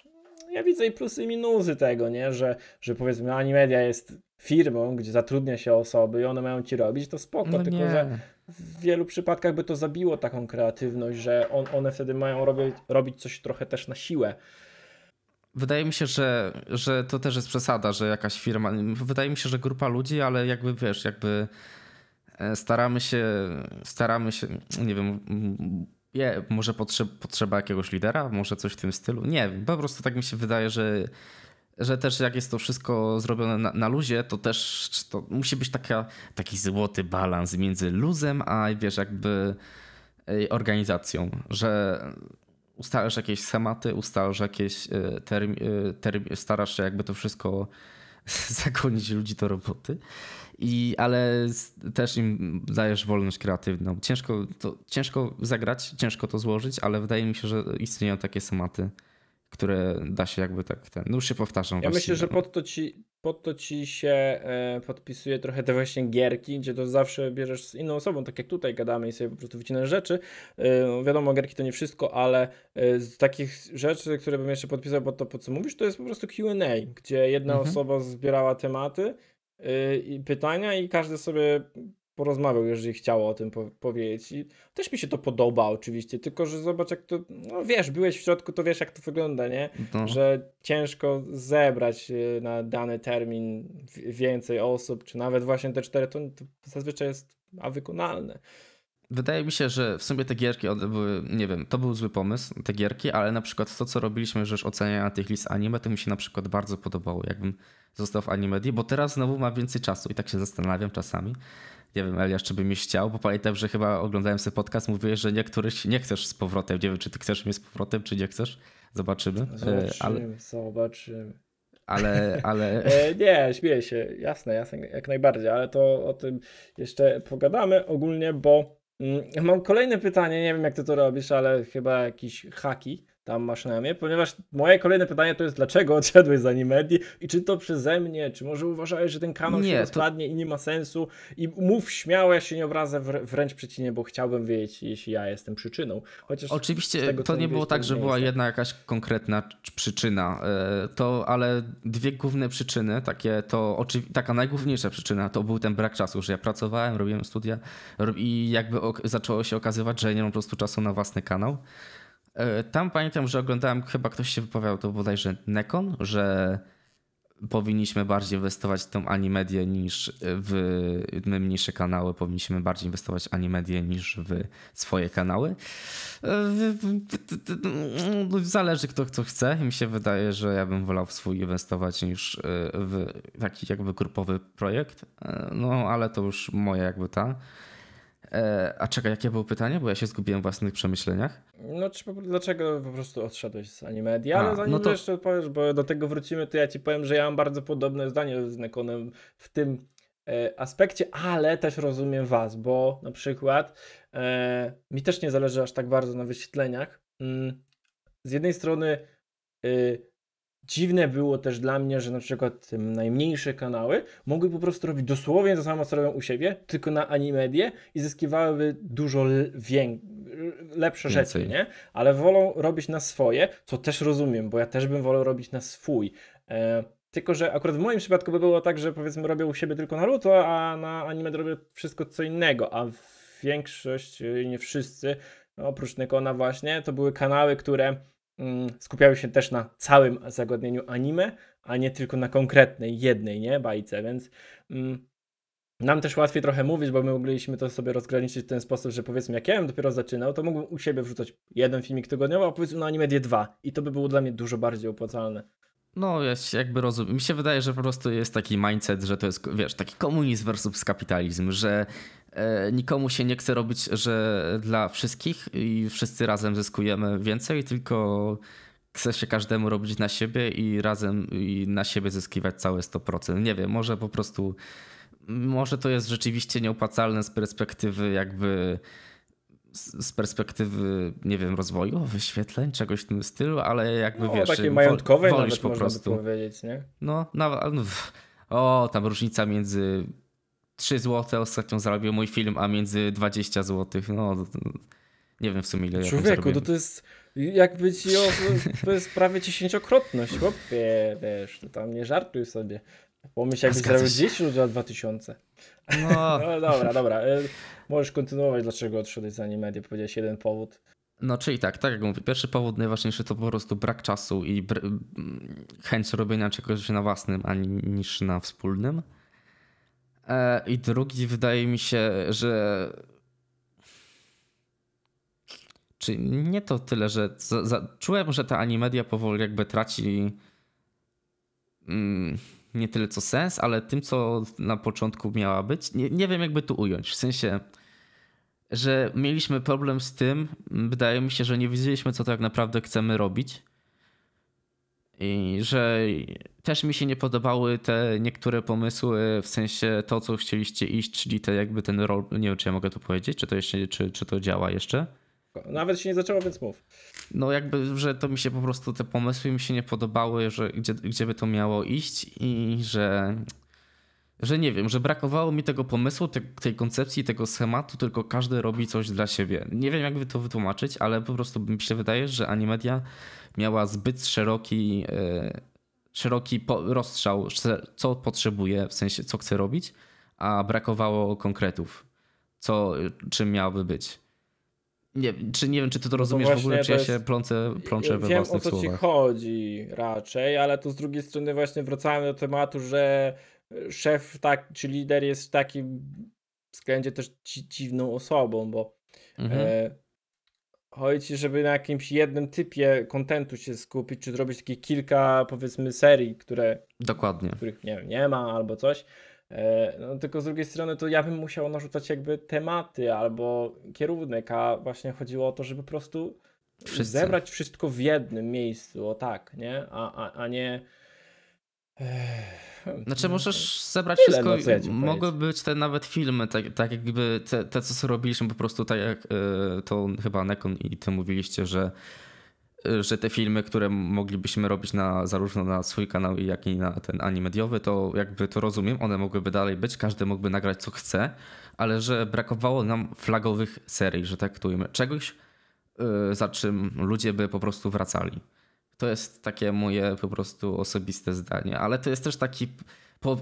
Speaker 1: ja widzę i plusy i minusy tego, nie? Że, że powiedzmy Animedia jest firmą, gdzie zatrudnia się osoby i one mają ci robić, to spoko, no tylko że w wielu przypadkach by to zabiło taką kreatywność, że on, one wtedy mają robić, robić coś trochę też na siłę.
Speaker 2: Wydaje mi się, że, że to też jest przesada, że jakaś firma. Wydaje mi się, że grupa ludzi, ale jakby wiesz, jakby e, staramy się, staramy się, nie wiem, je, może potrzeb, potrzeba jakiegoś lidera, może coś w tym stylu. Nie po prostu tak mi się wydaje, że że też jak jest to wszystko zrobione na, na luzie, to też to musi być taka, taki złoty balans między luzem, a wiesz, jakby organizacją, że ustalasz jakieś schematy, ustalasz jakieś e, term, e, term, starasz się jakby to wszystko zagonić ludzi do roboty. I, ale też im dajesz wolność kreatywną. Ciężko, to, ciężko zagrać, ciężko to złożyć, ale wydaje mi się, że istnieją takie schematy które da się jakby tak ten. No już się powtarzam. Ja myślę, że no.
Speaker 1: pod to ci, pod to ci się e, podpisuje trochę te właśnie gierki, gdzie to zawsze bierzesz z inną osobą, tak jak tutaj gadamy i sobie po prostu wycinasz rzeczy. E, no, wiadomo, gierki to nie wszystko, ale e, z takich rzeczy, które bym jeszcze podpisał pod to, po co mówisz, to jest po prostu Q&A, gdzie jedna mhm. osoba zbierała tematy i pytania i każdy sobie porozmawiał, jeżeli chciało o tym po powiedzieć. I też mi się to podoba oczywiście, tylko że zobacz jak to, no wiesz, byłeś w środku, to wiesz jak to wygląda, nie? No. Że ciężko zebrać e, na dany termin więcej osób, czy nawet właśnie te cztery, to, to zazwyczaj jest a wykonalne.
Speaker 2: Wydaje mi się, że w sumie te gierki, były, nie wiem, to był zły pomysł, te gierki, ale na przykład to, co robiliśmy, rzecz oceniania tych list anime, to mi się na przykład bardzo podobało, jakbym został w animedii, bo teraz znowu ma więcej czasu i tak się zastanawiam czasami, nie wiem, Eliasz, czy bym chciał, bo pamiętam, że chyba oglądałem sobie podcast, mówiłeś, że niektórych nie chcesz z powrotem. Nie wiem, czy ty chcesz mnie z powrotem, czy nie chcesz. Zobaczymy. E, zobaczymy, ale...
Speaker 1: zobaczymy.
Speaker 2: Ale, ale... E,
Speaker 1: nie, śmieję się, jasne, jasne, jak najbardziej, ale to o tym jeszcze pogadamy ogólnie, bo mm, mam kolejne pytanie, nie wiem jak ty to robisz, ale chyba jakieś haki tam maszynami, ponieważ moje kolejne pytanie to jest, dlaczego odszedłeś z Animedii i czy to przeze mnie, czy może uważałeś, że ten kanał nie, się rozkładnie to... i nie ma sensu i mów śmiało, ja się nie obrazę, wr wręcz przeciwnie, bo chciałbym wiedzieć, jeśli ja jestem przyczyną. Chociaż Oczywiście tego, to nie było tak, że była tak.
Speaker 2: jedna jakaś konkretna przyczyna, e, to ale dwie główne przyczyny, takie to taka najgłówniejsza przyczyna to był ten brak czasu, że ja pracowałem, robiłem studia i jakby zaczęło się okazywać, że nie mam po prostu czasu na własny kanał. E, tam pamiętam, że oglądałem, chyba ktoś się wypowiadał, to bodajże Nekon, że powinniśmy bardziej inwestować w tą animedię niż w my mniejsze kanały, powinniśmy bardziej inwestować w animedię niż w swoje kanały. E, zależy kto co chce. Mi się wydaje, że ja bym wolał w swój inwestować niż e, w taki jakby grupowy projekt. No ale to już moja jakby ta E, a czekaj, jakie było pytanie? Bo ja się zgubiłem w własnych przemyśleniach.
Speaker 1: No, czy po, dlaczego po prostu odszedłeś z Animedia? Ale zanim no to... jeszcze odpowiesz, bo do tego wrócimy, to ja ci powiem, że ja mam bardzo podobne zdanie z Nekonem w tym e, aspekcie, ale też rozumiem was, bo na przykład e, mi też nie zależy aż tak bardzo na wyświetleniach. Mm, z jednej strony y, Dziwne było też dla mnie, że na przykład najmniejsze kanały mogły po prostu robić dosłownie to samo, co robią u siebie, tylko na animedie i zyskiwałyby dużo lepsze Więcej. rzeczy, nie? Ale wolą robić na swoje, co też rozumiem, bo ja też bym wolał robić na swój. E... Tylko, że akurat w moim przypadku by było tak, że powiedzmy robię u siebie tylko Naruto, a na anime robię wszystko co innego, a większość, y, nie wszyscy, no, oprócz Nekona właśnie, to były kanały, które Mm, skupiały się też na całym zagadnieniu anime, a nie tylko na konkretnej, jednej, nie, bajce, więc mm, nam też łatwiej trochę mówić, bo my mogliśmy to sobie rozgraniczyć w ten sposób, że powiedzmy, jak ja bym dopiero zaczynał, to mógłbym u siebie wrzucać jeden filmik tygodniowo, a powiedzmy na Animedie dwa. I to by było dla mnie dużo bardziej opłacalne.
Speaker 2: No, ja się jakby rozumiem. Mi się wydaje, że po prostu jest taki mindset, że to jest, wiesz, taki komunizm versus kapitalizm, że e, nikomu się nie chce robić, że dla wszystkich i wszyscy razem zyskujemy więcej, tylko chce się każdemu robić na siebie i razem i na siebie zyskiwać całe 100%. Nie wiem, może po prostu, może to jest rzeczywiście nieopłacalne z perspektywy jakby z perspektywy, nie wiem, rozwoju, wyświetleń, czegoś w tym stylu, ale jakby no, wiesz... takie majątkowe wol, nawet po prostu. by
Speaker 1: powiedzieć, nie?
Speaker 2: No, nawet, no, o, tam różnica między 3 zł ostatnio zarobił mój film, a między 20 zł, no nie wiem w sumie ile Człowieku, to, to
Speaker 1: jest jakby ci, o, to jest prawie dziesięciokrotność, chłopie, wiesz, to tam nie żartuj sobie. Pomyśl jakbyś zarobił 10 ludzi za 2000. No. no dobra, dobra. Y, Możesz kontynuować, dlaczego odszedłeś z animedia. Powiedziałeś jeden powód.
Speaker 2: No, czyli tak, tak jak mówię, pierwszy powód najważniejszy to po prostu brak czasu i br- chęć robienia czegoś na własnym, ani niż na wspólnym. E, I drugi wydaje mi się, że czy nie to tyle, że za, za, czułem, że ta animedia powoli jakby traci mm, nie tyle co sens, ale tym, co na początku miała być. Nie, nie wiem, jakby tu ująć. W sensie że mieliśmy problem z tym, wydaje mi się, że nie wiedzieliśmy, co tak naprawdę chcemy robić. I że też mi się nie podobały te niektóre pomysły, w sensie to, co chcieliście iść, czyli te jakby ten rol. Nie wiem, czy ja mogę to powiedzieć, czy to jeszcze, czy, czy to działa jeszcze.
Speaker 1: Nawet się nie zaczęło, więc mów.
Speaker 2: No jakby, że to mi się po prostu te pomysły mi się nie podobały, że gdzie, gdzie by to miało iść i że że nie wiem, że brakowało mi tego pomysłu, te, tej koncepcji, tego schematu, tylko każdy robi coś dla siebie. Nie wiem, jakby to wytłumaczyć, ale po prostu mi się wydaje, że Animedia miała zbyt szeroki, e, szeroki po, rozstrzał, co potrzebuje, w sensie co chce robić, a brakowało konkretów, co, czym miałoby być. Nie, czy, nie wiem, czy ty to no rozumiesz no w ogóle, czy ja się jest... plącę, plączę we Wiem, o co słowach. ci
Speaker 1: chodzi raczej, ale to z drugiej strony właśnie wracałem do tematu, że szef tak, czy lider jest w takim względzie też dziwną osobą, bo mhm. e, chodzi, żeby na jakimś jednym typie kontentu się skupić, czy zrobić takie kilka powiedzmy serii, które dokładnie, których nie, nie ma albo coś. E, no, tylko z drugiej strony to ja bym musiał narzucać jakby tematy albo kierunek, a właśnie chodziło o to, żeby po prostu Wszyscy. zebrać wszystko w jednym miejscu, o tak, nie? A, a, a nie
Speaker 2: znaczy no, możesz zebrać Tyle, wszystko. No, ja Mogły być te nawet filmy, tak, tak jakby te, te co robiliśmy po prostu tak jak e, to chyba Nekon i ty mówiliście, że e, że te filmy, które moglibyśmy robić na, zarówno na swój kanał, jak i na ten animediowy, to jakby to rozumiem, one mogłyby dalej być, każdy mógłby nagrać co chce, ale że brakowało nam flagowych serii, że tak traktujemy czegoś, e, za czym ludzie by po prostu wracali. To jest takie moje po prostu osobiste zdanie, ale to jest też taki. Po,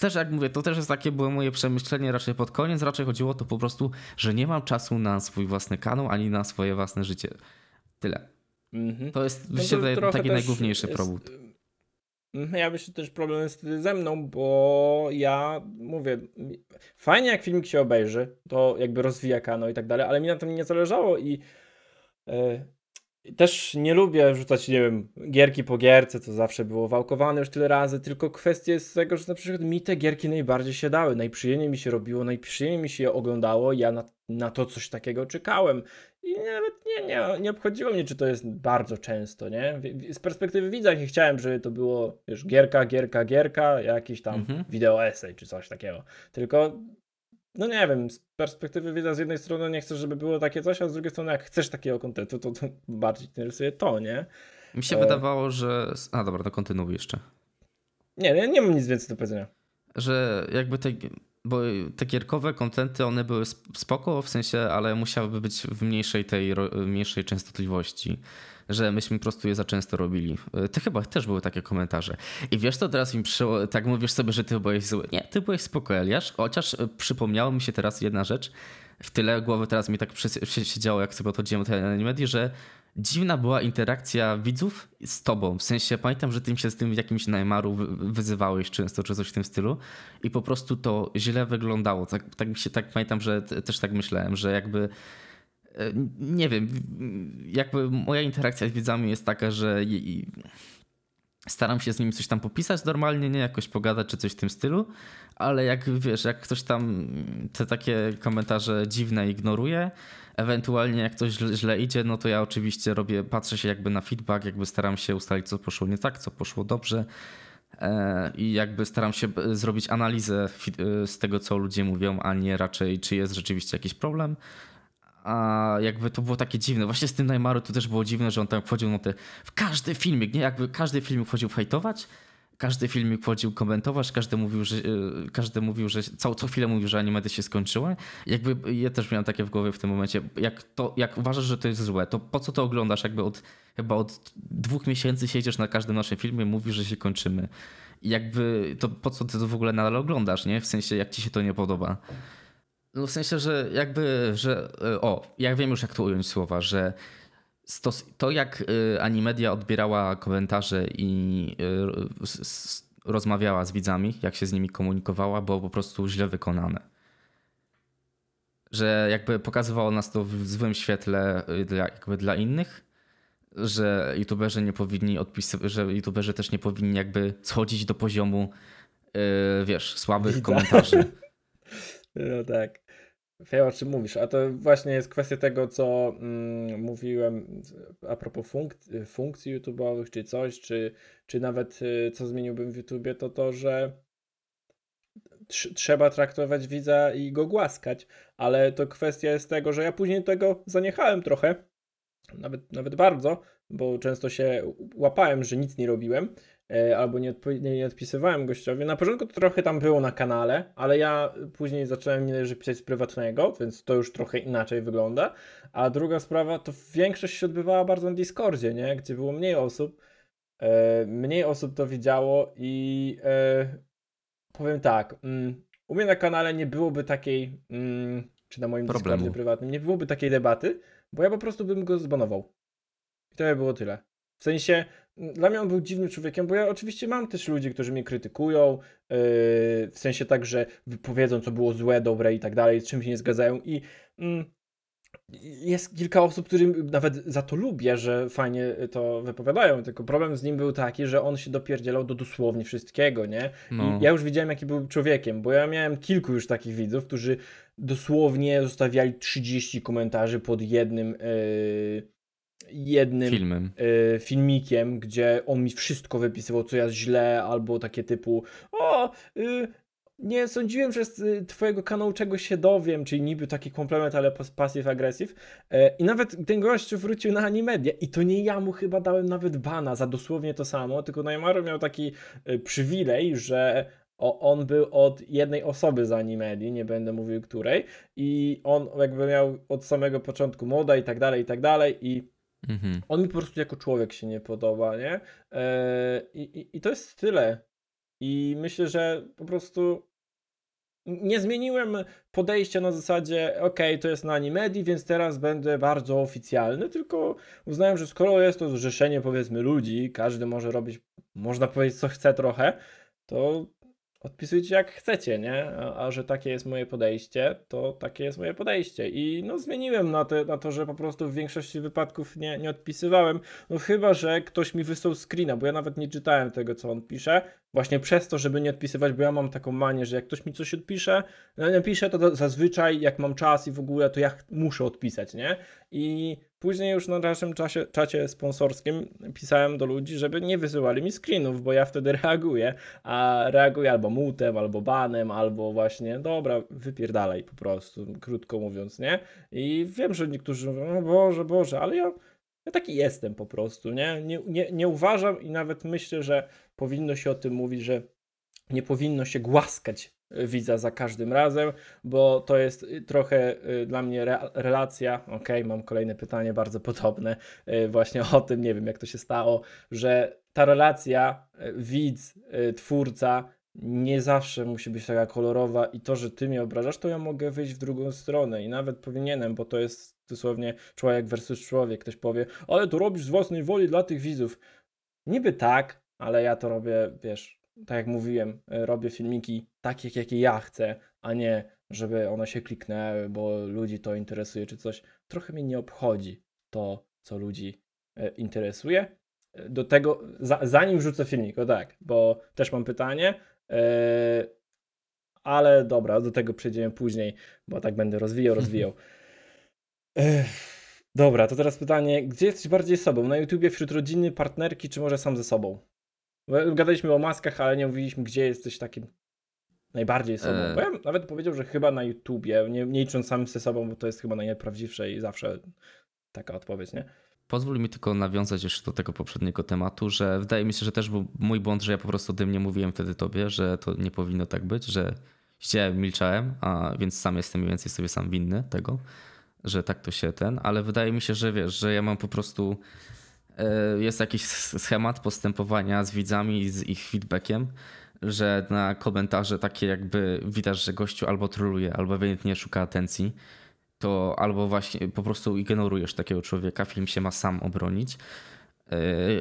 Speaker 2: też jak mówię, to też jest takie było moje przemyślenie raczej pod koniec. Raczej chodziło to po prostu, że nie mam czasu na swój własny kanał ani na swoje własne życie. Tyle. Mm -hmm. To jest myślę, no taki najgłówniejszy jest... problem.
Speaker 1: Mhm, ja myślę też problem jest ze mną, bo ja mówię, fajnie jak filmik się obejrzy, to jakby rozwija kanał i tak dalej, ale mi na tym nie zależało i yy, też nie lubię rzucać, nie wiem, gierki po gierce, co zawsze było wałkowane już tyle razy, tylko kwestia jest tego, że na przykład mi te gierki najbardziej się dały, najprzyjemniej mi się robiło, najprzyjemniej mi się je oglądało, ja na, na to coś takiego czekałem i nawet nie, nie, nie obchodziło mnie, czy to jest bardzo często, nie? Z perspektywy widza nie chciałem, żeby to było, już gierka, gierka, gierka, jakiś tam mhm. wideo essay czy coś takiego, tylko no nie wiem, z perspektywy widza z jednej strony nie chcesz, żeby było takie coś, a z drugiej strony jak chcesz takiego kontentu, to, to bardziej interesuje to, nie? Mi się e... wydawało,
Speaker 2: że... A dobra, to kontynuuj jeszcze.
Speaker 1: Nie, nie, nie mam nic więcej do powiedzenia.
Speaker 2: Że jakby te bo y, te gierkowe kontenty, one były spoko w sensie, ale musiałyby być w mniejszej tej, y, mniejszej częstotliwości, że myśmy po prostu je za często robili. Ty chyba też były takie komentarze. I wiesz to teraz mi przyszło, tak mówisz sobie, że ty byłeś zły. Nie, ty byłeś spoko, Eliasz, chociaż y, przypomniała mi się teraz jedna rzecz, w tyle głowy teraz mi tak siedziało, jak sobie odchodziłem od animedii, że dziwna była interakcja widzów z tobą. W sensie pamiętam, że ty się z tym jakimś Neymaru wyzywałeś często, czy coś w tym stylu i po prostu to źle wyglądało. Tak, tak, się, tak pamiętam, że też tak myślałem, że jakby e, nie wiem, jakby moja interakcja z widzami jest taka, że staram się z nimi coś tam popisać normalnie, nie jakoś pogadać czy coś w tym stylu, ale jak wiesz, jak ktoś tam te takie komentarze dziwne ignoruje, Ewentualnie jak coś źle, źle, idzie, no to ja oczywiście robię, patrzę się jakby na feedback, jakby staram się ustalić, co poszło nie tak, co poszło dobrze. E, I jakby staram się e, zrobić analizę e, z tego, co ludzie mówią, a nie raczej, czy jest rzeczywiście jakiś problem. A jakby to było takie dziwne. Właśnie z tym Neymaru to też było dziwne, że on tam wchodził na te. W każdy filmik, nie? Jakby każdy filmik wchodził hejtować każdy filmik wchodził komentować, każdy mówił, że, e, każdy mówił, że co, co chwilę mówił, że animacja się skończyła. Jakby ja też miałem takie w głowie w tym momencie, jak, to, jak uważasz, że to jest złe, to po co to oglądasz? Jakby od, chyba od dwóch miesięcy siedzisz na każdym naszym filmie, mówisz, że się kończymy. I jakby to po co ty to w ogóle nadal oglądasz, nie? W sensie, jak ci się to nie podoba. No w sensie, że jakby, że e, o, ja wiem już jak to ująć słowa, że stos- to, jak y, Animedia odbierała komentarze i y, rozmawiała z widzami, jak się z nimi komunikowała, było po prostu źle wykonane. Że jakby pokazywało nas to w złym świetle y, dla, jakby dla innych, że youtuberzy nie powinni odpisywać, że youtuberzy też nie powinni jakby schodzić do poziomu, yy, wiesz, słabych komentarzy.
Speaker 1: No tak. Wiem o czym mówisz, a to właśnie jest kwestia tego, co mm, mówiłem a propos funk- funkcji YouTube'owych, czy coś, czy, czy nawet y, co zmieniłbym w YouTubie, to to, że trzeba traktować widza i go głaskać, ale to kwestia jest tego, że ja później tego zaniechałem trochę, nawet, nawet bardzo, bo często się łapałem, że nic nie robiłem, E, albo nie, nie, odpisywałem gościowi. Na początku to trochę tam było na kanale, ale ja później zacząłem nie że pisać z prywatnego, więc to już trochę inaczej wygląda. A druga sprawa, to większość się odbywała bardzo na Discordzie, nie? gdzie było mniej osób. E, mniej osób to widziało i e, powiem tak, mm, u mnie na kanale nie byłoby takiej, mm, czy na moim Problemu. Discordzie prywatnym, nie byłoby takiej debaty, bo ja po prostu bym go zbanował. I to by było tyle. W sensie, dla mnie on był dziwnym człowiekiem, bo ja oczywiście mam też ludzi, którzy mnie krytykują, yy, w sensie tak, że wypowiedzą, co było złe, dobre i tak dalej, z czym się nie zgadzają i yy, jest kilka osób, którym nawet za to lubię, że fajnie to wypowiadają, tylko problem z nim był taki, że on się dopierdzielał do dosłownie wszystkiego, nie? No. ja już widziałem, jaki był człowiekiem, bo ja miałem kilku już takich widzów, którzy dosłownie zostawiali 30 komentarzy pod jednym... Yy, jednym Filmem. Y, filmikiem, gdzie on mi wszystko wypisywał, co ja źle, albo takie typu o, y, nie sądziłem, że z y, twojego kanału czegoś się dowiem, czyli niby taki komplement, ale passive aggressive. E, I nawet ten gość wrócił na Animedia i to nie ja mu chyba dałem nawet bana za dosłownie to samo, tylko Najmaru miał taki przywilej, że on był od jednej osoby z Animedii, nie będę mówił której, i on jakby miał od samego początku moda i tak dalej, i tak dalej, i Mhm. On mi po prostu jako człowiek się nie podoba, nie? E, I, i, I to jest tyle. I myślę, że po prostu nie zmieniłem podejścia na zasadzie, ok, to jest na Animedii, więc teraz będę bardzo oficjalny, tylko uznałem, że skoro jest to zrzeszenie powiedzmy ludzi, każdy może robić, można powiedzieć, co chce trochę, to odpisujcie jak chcecie, nie? A, a, że takie jest moje podejście, to takie jest moje podejście. I no zmieniłem na, te, na to, że po prostu w większości wypadków nie, nie odpisywałem, no chyba, że ktoś mi wysłał screena, bo ja nawet nie czytałem tego, co on pisze, właśnie przez to, żeby nie odpisywać, bo ja mam taką manię, że jak ktoś mi coś odpisze, no, nie pisze to zazwyczaj jak mam czas i w ogóle, to ja muszę odpisać, nie? I Później już na naszym czasie, czacie sponsorskim pisałem do ludzi, żeby nie wysyłali mi screenów, bo ja wtedy reaguję, a reaguję albo mutem, albo banem, albo właśnie dobra, wypierdalaj po prostu, krótko mówiąc, nie? I wiem, że niektórzy mówią, no Boże, Boże, ale ja, ja taki jestem po prostu, nie? Nie, nie? nie uważam i nawet myślę, że powinno się o tym mówić, że nie powinno się głaskać widza za każdym razem, bo to jest y, trochę y, dla mnie re relacja. Okej, okay, mam kolejne pytanie bardzo podobne, y, właśnie o tym, nie wiem jak to się stało, że ta relacja widz, twórca nie zawsze musi być taka kolorowa i to, że ty mnie obrażasz, to ja mogę wyjść w drugą stronę i nawet powinienem, bo to jest dosłownie człowiek versus człowiek. Ktoś powie, ale to robisz z własnej woli dla tych widzów. Niby tak, ale ja to robię, wiesz, tak jak mówiłem, robię filmiki takie, jakie ja chcę, a nie żeby one się kliknęły, bo ludzi to interesuje czy coś. Trochę mnie nie obchodzi to, co ludzi e, interesuje. E, do tego, za, zanim wrzucę filmik, o tak, bo też mam pytanie, yy, ale dobra, do tego przejdziemy później, bo tak będę rozwijał, rozwijał. dobra, to teraz pytanie, gdzie jesteś bardziej sobą? Na YouTubie, wśród rodziny, partnerki, czy może sam ze sobą? Gadaliśmy o maskach, ale nie mówiliśmy, gdzie jesteś takim Najbardziej sobą. E. Bo ja nawet powiedział, że chyba na YouTubie, nie, nie licząc samym ze sobą, bo to jest chyba najprawdziwsze i zawsze taka odpowiedź, nie?
Speaker 2: Pozwól mi tylko nawiązać jeszcze do tego poprzedniego tematu, że wydaje mi się, że też był mój błąd, że ja po prostu dymnie mówiłem wtedy tobie, że to nie powinno tak być, że się milczałem, a więc sam jestem mniej więcej sobie sam winny tego, że tak to się ten, ale wydaje mi się, że wiesz, że ja mam po prostu e, jest jakiś schemat postępowania z widzami i z ich feedbackiem że na komentarze takie jakby widać, że gościu albo troluje, albo ewidentnie szuka atencji, to albo właśnie po prostu ignorujesz takiego człowieka, film się ma sam obronić, e,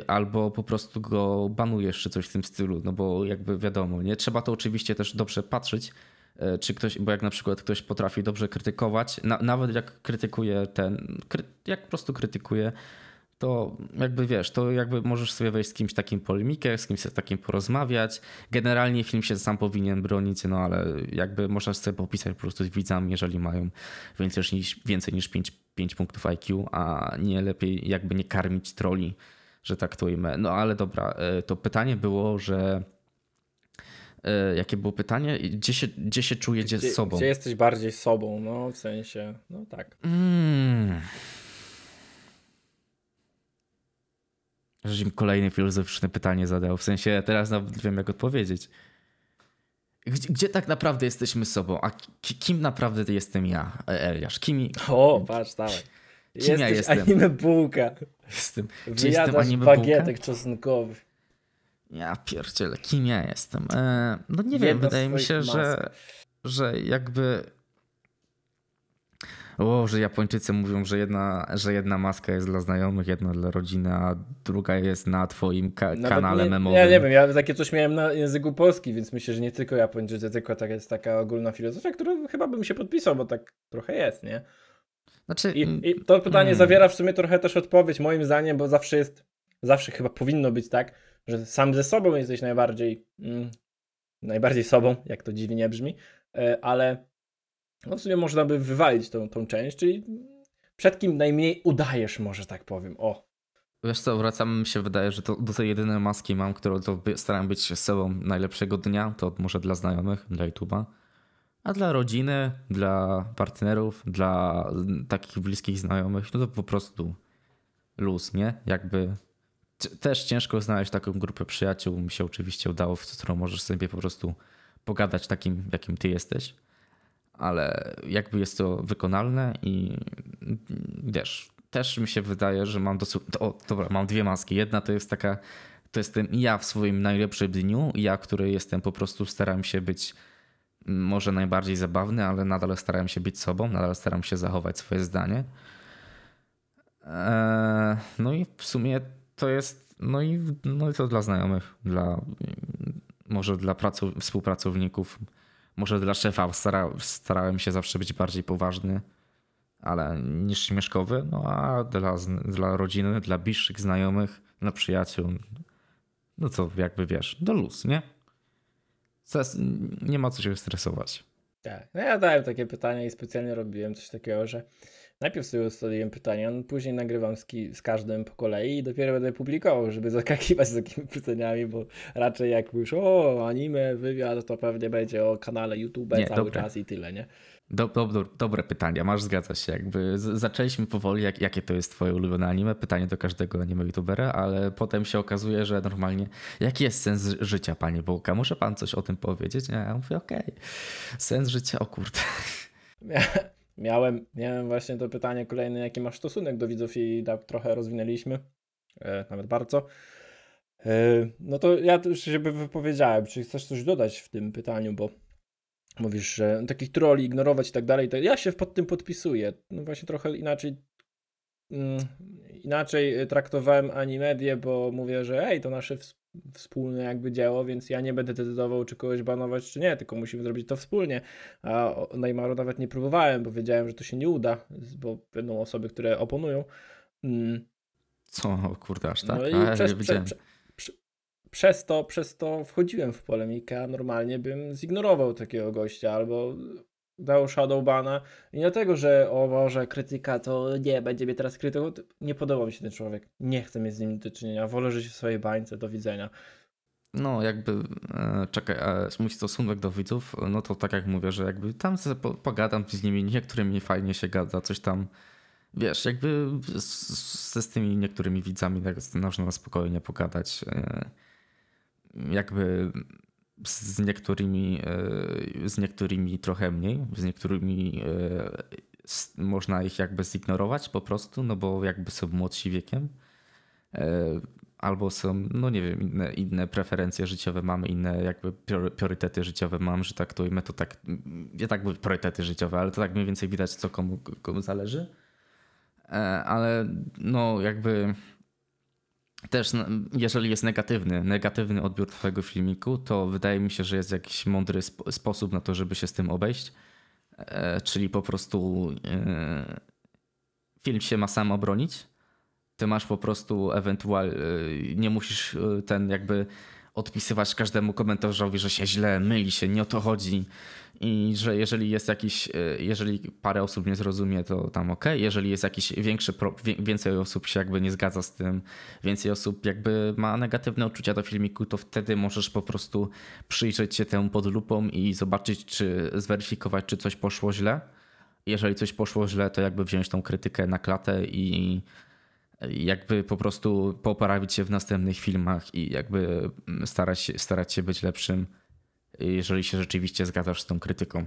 Speaker 2: albo po prostu go banujesz czy coś w tym stylu, no bo jakby wiadomo, nie? Trzeba to oczywiście też dobrze patrzeć, e, czy ktoś, bo jak na przykład ktoś potrafi dobrze krytykować, na, nawet jak krytykuje ten, kry, jak po prostu krytykuje to jakby wiesz, to jakby możesz sobie wejść z kimś takim polemikę, z kimś takim porozmawiać. Generalnie film się sam powinien bronić, no ale jakby można sobie popisać po prostu z widzami, jeżeli mają więcej niż, więcej niż 5, punktów IQ, a nie lepiej jakby nie karmić troli, że tak to ujmę. No ale dobra, e, to pytanie było, że e, jakie było pytanie, gdzie się, gdzie się czujecie gdzie, sobą? Gdzie
Speaker 1: jesteś bardziej sobą, no w sensie, no tak.
Speaker 2: Mm. Żeś mi kolejne filozoficzne pytanie zadał. W sensie teraz nawet wiem, jak odpowiedzieć. Gdzie, gdzie tak naprawdę jesteśmy sobą? A kim naprawdę jestem ja, e, Eliasz? Kim... O, patrz, dawaj. Kim Jesteś ja jestem? anime
Speaker 1: bułka.
Speaker 2: Jestem. Czy jestem anime bagietek bułka? czosnkowy. Ja pierdzielę, kim ja jestem? E, no nie wiem, wydaje mi się, że, że jakby o, że Japończycy mówią, że jedna, że jedna maska jest dla znajomych, jedna dla rodziny, a druga jest na twoim ka kanale memowym. Ja nie wiem,
Speaker 1: ja takie coś miałem na języku polskim, więc myślę, że nie tylko Japończycy, tylko tak jest taka ogólna filozofia, którą chyba bym się podpisał, bo tak trochę jest, nie? Znaczy, I, mm, i to pytanie mm. zawiera w sumie trochę też odpowiedź, moim zdaniem, bo zawsze jest, zawsze chyba powinno być tak, że sam ze sobą jesteś najbardziej, mm, najbardziej sobą, jak to dziwnie brzmi, e, ale no w sumie można by wywalić tą, tą część, czyli przed kim najmniej udajesz, może tak powiem. O.
Speaker 2: Wiesz co, wracam, mi się wydaje, że to, do tej jedynej maski mam, którą to staram być sobą najlepszego dnia, to może dla znajomych, dla YouTube'a, a dla rodziny, dla partnerów, dla takich bliskich znajomych, no to po prostu luz, nie? Jakby też ciężko znaleźć taką grupę przyjaciół, mi się oczywiście udało, z którą możesz sobie po prostu pogadać takim, jakim ty jesteś ale jakby jest to wykonalne i wiesz, też mi się wydaje, że mam dosyć. O, dobra, mam dwie maski. Jedna to jest taka, to jestem ja w swoim najlepszym dniu, ja, który jestem po prostu, staram się być mm, może najbardziej zabawny, ale nadal staram się być sobą, nadal staram się zachować swoje zdanie. Eee, no i w sumie to jest, no i, no i to dla znajomych, dla, mm, może dla pracu, współpracowników. Może dla szefa stara, starałem się zawsze być bardziej poważny, ale niż śmieszkowy, no a dla, dla rodziny, dla bliższych znajomych, dla przyjaciół, no co jakby wiesz, do luz, nie? nie ma co się stresować.
Speaker 1: Tak, no ja dałem takie pytania i specjalnie robiłem coś takiego, że Najpierw sobie ustaliłem pytania, no później nagrywam z, ki- z, każdym po kolei i dopiero będę publikował, żeby zakakiwać z takimi pytaniami, bo raczej jak już o anime, wywiad, to pewnie będzie o kanale YouTube nie, cały dobre. czas i tyle, nie?
Speaker 2: Do, dobre pytania, masz, zgadza się. Jakby z, zaczęliśmy powoli, jak, jakie to jest twoje ulubione anime, pytanie do każdego anime youtubera, ale potem się okazuje, że normalnie, jaki jest sens życia, panie Bołka? Muszę pan coś o tym powiedzieć? Nie, ja mówię, okej, okay. sens życia, o kurde.
Speaker 1: miałem, miałem właśnie to pytanie kolejne, jaki masz stosunek do widzów i tak trochę rozwinęliśmy, e, nawet bardzo. E, no to ja już się wypowiedziałem, czy chcesz coś dodać w tym pytaniu, bo mówisz, że takich troli ignorować i tak dalej, to ja się pod tym podpisuję. No właśnie trochę inaczej mm, inaczej traktowałem medie, bo mówię, że ej, to nasze wspólne jakby dzieło, więc ja nie będę decydował, czy kogoś banować, czy nie, tylko musimy zrobić to wspólnie. A Neymaru nawet nie próbowałem, bo wiedziałem, że to się nie uda, bo będą osoby, które oponują. Mm.
Speaker 2: Co, kurde, aż tak? No i A, przez, prze, prze,
Speaker 1: prze, przez, to, przez to wchodziłem w polemikę, normalnie bym zignorował takiego gościa albo dał Shadowbana. I dlatego, że o Boże, krytyka to nie, będzie mnie teraz krytykował. Nie podoba mi się ten człowiek. Nie chcę mieć z nim do czynienia. Wolę żyć w swojej bańce. Do widzenia.
Speaker 2: No, jakby, e, czekaj, e, mój stosunek do widzów, no to tak jak mówię, że jakby tam sobie po, pogadam z nimi, niektórymi fajnie się gada, coś tam, wiesz, jakby z, z, tymi niektórymi widzami tak, można spokojnie pogadać. E, jakby z niektórymi, e, z niektórymi trochę mniej, z niektórymi e, można ich jakby zignorować po prostu, no bo jakby są młodsi wiekiem. E, albo są, no nie wiem, inne, inne preferencje życiowe mamy, inne jakby priorytety życiowe mam, że tak to tak, ja tak były priorytety życiowe, ale to tak mniej więcej widać, co komu, komu zależy. Ale no jakby też, jeżeli jest negatywny, negatywny odbiór Twojego filmiku, to wydaje mi się, że jest jakiś mądry sp sposób na to, żeby się z tym obejść. E, czyli po prostu e, film się ma sam obronić. Ty masz po prostu ewentualnie, nie musisz e, ten jakby odpisywać każdemu komentarzowi, że się źle myli, się nie o to chodzi i że jeżeli jest jakiś, e, jeżeli parę osób nie zrozumie, to tam ok, jeżeli jest jakiś większy, więcej osób się jakby nie zgadza z tym, więcej osób jakby ma negatywne odczucia do filmiku, to wtedy możesz po prostu przyjrzeć się temu pod lupą i zobaczyć, czy zweryfikować, czy coś poszło źle. Jeżeli coś poszło źle, to jakby wziąć tą krytykę na klatę i jakby po prostu poprawić się w następnych filmach i jakby mm, starać, się, starać się być lepszym, jeżeli się rzeczywiście zgadzasz z tą krytyką.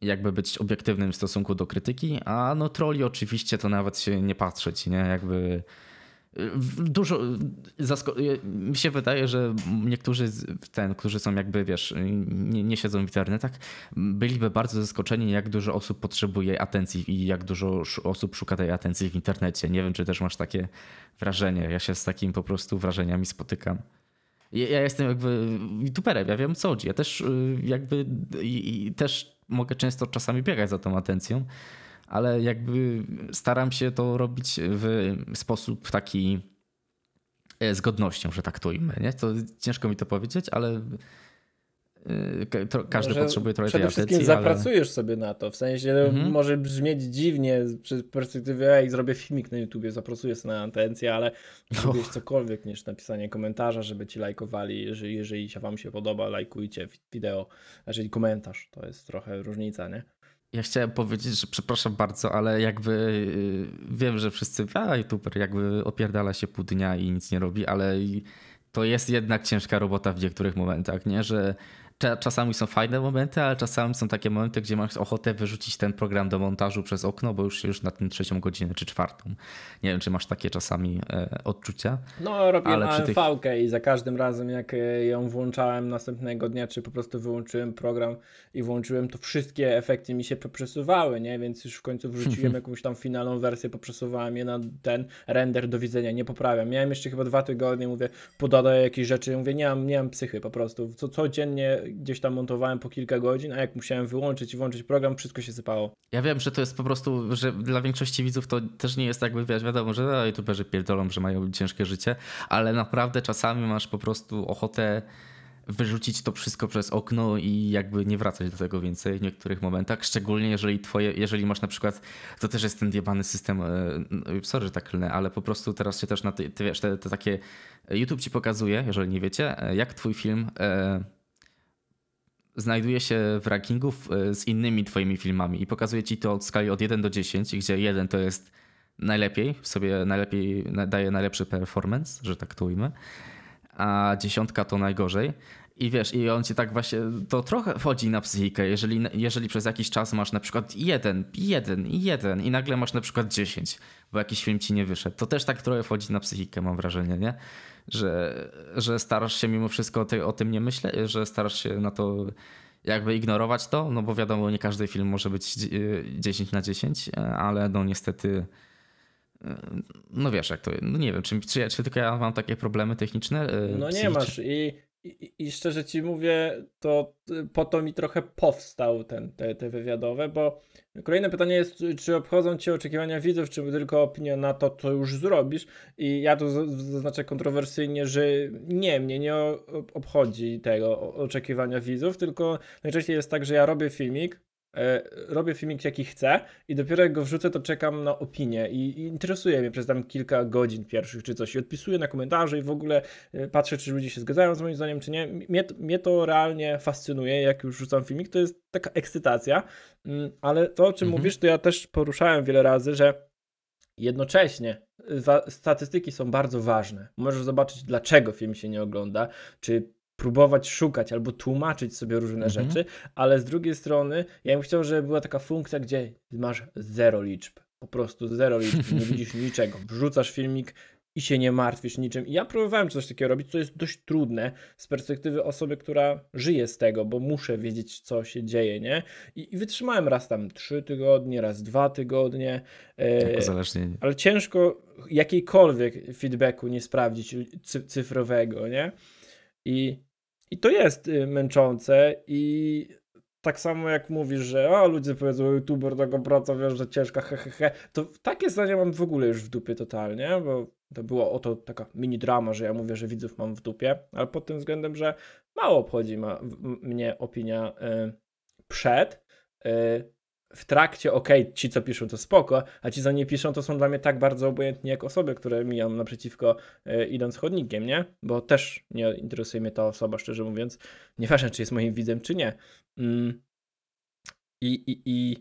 Speaker 2: Jakby być obiektywnym w stosunku do krytyki, a no troli oczywiście to nawet się nie patrzeć, nie? Jakby Dużo, y, mi się wydaje, że niektórzy, ten, którzy są jakby, wiesz, nie, nie siedzą w internetach, byliby bardzo zaskoczeni, jak dużo osób potrzebuje atencji i jak dużo osób szuka tej atencji w internecie. Nie wiem, czy też masz takie wrażenie. Ja się z takim po prostu wrażeniami spotykam. Ja, ja jestem jakby youtuberem, ja wiem co chodzi. Ja też y, jakby, i, i też mogę często czasami biegać za tą atencją ale jakby staram się to robić w sposób taki e, z godnością, że tak to Nie? To ciężko mi to powiedzieć, ale e, każdy może potrzebuje trochę przede tej wszystkim zapracujesz
Speaker 1: ale... sobie na to, w sensie mhm. może brzmieć dziwnie z perspektywy ej, zrobię filmik na YouTubie, zapracuję sobie na atencję, ale oh. cokolwiek niż napisanie komentarza, żeby ci lajkowali, jeżeli, jeżeli się wam się podoba, lajkujcie wideo, jeżeli znaczy komentarz, to jest trochę różnica, nie?
Speaker 2: Ja chciałem powiedzieć, że przepraszam bardzo, ale jakby y, wiem, że wszyscy, a youtuber jakby opierdala się pół dnia i nic nie robi, ale to jest jednak ciężka robota w niektórych momentach, nie? Że Czasami są fajne momenty, ale czasami są takie momenty, gdzie masz ochotę wyrzucić ten program do montażu przez okno, bo już się już na tym trzecią godzinę czy czwartą. Nie wiem, czy masz takie czasami e, odczucia. No, robiłem AMV
Speaker 1: tych... i za każdym razem, jak e, ją włączałem następnego dnia, czy po prostu wyłączyłem program i włączyłem, to wszystkie efekty mi się poprzesuwały, nie? Więc już w końcu wrzuciłem jakąś tam finalną wersję, poprzesuwałem je na ten render, do widzenia, nie poprawiam. Miałem jeszcze chyba dwa tygodnie, mówię, podaję jakieś rzeczy, mówię, nie mam, nie mam psychy po prostu. Co codziennie gdzieś tam montowałem po kilka godzin, a jak musiałem wyłączyć i włączyć program, wszystko się sypało.
Speaker 2: Ja wiem, że to jest po prostu, że dla większości widzów to też nie jest tak, wiesz, wiadomo, że youtuberzy pierdolą, że mają ciężkie życie, ale naprawdę czasami masz po prostu ochotę wyrzucić to wszystko przez okno i jakby nie wracać do tego więcej w niektórych momentach, szczególnie jeżeli twoje, jeżeli masz na przykład, to też jest ten diabany system, e, sorry, że tak klnę, ale po prostu teraz się też na te, wiesz, te, te takie, YouTube ci pokazuje, jeżeli nie wiecie, e, jak twój film e, znajduje się w rankingu e, z innymi twoimi filmami i pokazuje ci to od skali od 1 do 10, gdzie 1 to jest najlepiej, sobie najlepiej daje najlepszy performance, że tak to ujmę, a dziesiątka to najgorzej. I wiesz, i on ci tak właśnie, to trochę wchodzi na psychikę, jeżeli, jeżeli przez jakiś czas masz na przykład jeden, jeden, jeden i nagle masz na przykład dziesięć, bo jakiś film ci nie wyszedł. To też tak trochę wchodzi na psychikę, mam wrażenie, nie? że, że starasz się mimo wszystko o, tym nie myśleć, że starasz się na to jakby ignorować to, no bo wiadomo, nie każdy film może być 10 na 10, e, ale no niestety e, no wiesz jak to, no nie wiem, czy, czy, czy tylko ja mam takie problemy techniczne? E, no nie masz
Speaker 1: i i, i szczerze ci mówię, to y, po to mi trochę powstał ten, te, te wywiadowe, bo kolejne pytanie jest, czy obchodzą cię oczekiwania widzów, czy tylko opinia na to, co już zrobisz? I ja tu zaznaczę kontrowersyjnie, że nie, mnie nie obchodzi tego oczekiwania widzów, tylko najczęściej jest tak, że ja robię filmik, E, robię filmik jaki chcę i dopiero jak go wrzucę, to czekam na opinię i, interesuje mnie przez tam kilka godzin pierwszych czy coś i odpisuję na komentarze i w ogóle e, patrzę, czy ludzie się zgadzają z moim zdaniem, czy nie. Mnie, mnie to realnie fascynuje, jak już rzucam filmik, to jest taka ekscytacja, mm, ale to o czym mhm. mówisz, to ja też poruszałem wiele razy, że Jednocześnie e, statystyki są bardzo ważne. Możesz zobaczyć, dlaczego film się nie ogląda, czy próbować szukać albo tłumaczyć sobie różne mhm. rzeczy, ale z drugiej strony ja bym chciał, żeby była taka funkcja, gdzie masz zero liczb. Po prostu zero liczb, nie widzisz niczego. Wrzucasz filmik, i się nie martwisz niczym. I ja próbowałem coś takiego robić, co jest dość trudne z perspektywy osoby, która żyje z tego, bo muszę wiedzieć, co się dzieje, nie? I, i wytrzymałem raz tam trzy tygodnie, raz dwa tygodnie. E, Ale ciężko jakiejkolwiek feedbacku nie sprawdzić cyfrowego, nie? I, i to jest y, męczące i tak samo jak mówisz, że o, ludzie powiedzą, youtuber tego praca, wiesz, że ciężka, he, he, he, to takie zdanie mam w ogóle już w dupie totalnie, bo to było oto taka mini drama, że ja mówię, że widzów mam w dupie, ale pod tym względem, że mało obchodzi ma, mnie opinia y, przed, y, w trakcie, okej, okay, ci co piszą to spoko, a ci co nie piszą to są dla mnie tak bardzo obojętni jak osoby, które mijam naprzeciwko y, idąc chodnikiem, nie? Bo też nie interesuje mnie ta osoba, szczerze mówiąc. Nieważne, czy jest moim widzem, czy nie. Mm. I, i, i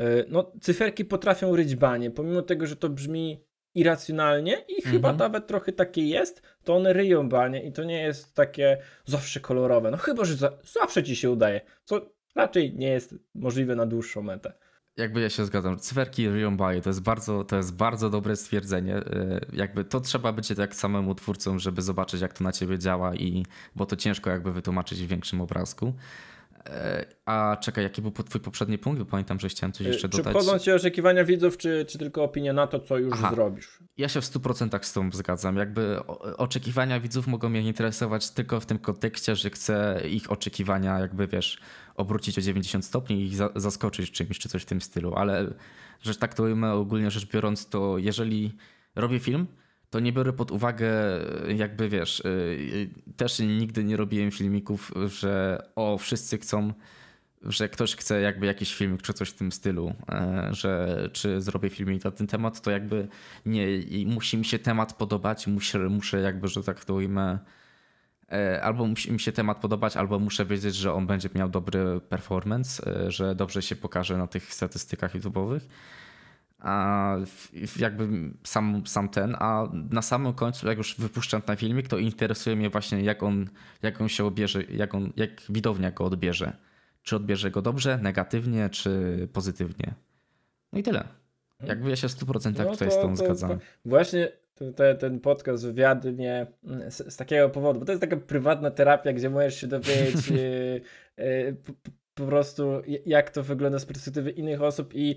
Speaker 1: y, no, cyferki potrafią ryć banie, pomimo tego, że to brzmi irracjonalnie i mhm. chyba nawet trochę takie jest, to one ryją banie i to nie jest takie zawsze kolorowe. No chyba, że za, zawsze ci się udaje, co raczej nie jest możliwe na dłuższą metę.
Speaker 2: Jakby ja się zgadzam, cyferki Ryombai to jest bardzo, to jest bardzo dobre stwierdzenie. E, jakby to trzeba być tak samemu twórcą, żeby zobaczyć, jak to na ciebie działa, i bo to ciężko jakby wytłumaczyć w większym obrazku. E, a czekaj, jaki był twój poprzedni punkt? Bo pamiętam, że chciałem coś e, jeszcze czy dodać. Czy podobą ci
Speaker 1: oczekiwania widzów, czy, czy tylko opinia na to, co już Aha.
Speaker 2: zrobisz? Ja się w 100% z tym zgadzam. Jakby oczekiwania widzów mogą mnie interesować tylko w tym kontekście, że chcę ich oczekiwania jakby, wiesz, obrócić o 90 stopni i ich zaskoczyć czymś, czy coś w tym stylu. Ale, że tak to ujmę ogólnie rzecz biorąc, to jeżeli robię film, to nie biorę pod uwagę, e, jakby wiesz, e, e, też nigdy nie robiłem filmików, że o, wszyscy chcą, że ktoś chce jakby jakiś filmik czy coś w tym stylu, że czy zrobię filmik na ten temat, to jakby nie, musi mi się temat podobać, muszę, muszę jakby, że tak to ujmę, albo musi mi się temat podobać, albo muszę wiedzieć, że on będzie miał dobry performance, że dobrze się pokaże na tych statystykach YouTube'owych a jakby sam, sam ten, a na samym końcu, jak już wypuszczam ten filmik, to interesuje mnie właśnie, jak on, jak on się obierze, jak, on, jak widownia go odbierze. Czy odbierze go dobrze, negatywnie, czy pozytywnie. No i tyle. Jakby ja się w 100% no tutaj to, z tą to, zgadzam. To,
Speaker 1: właśnie te, ten podcast wywiady mnie mm, z, z, takiego powodu, bo to jest taka prywatna terapia, gdzie możesz się dowiedzieć yy, yy, po prostu jak to wygląda z perspektywy innych osób i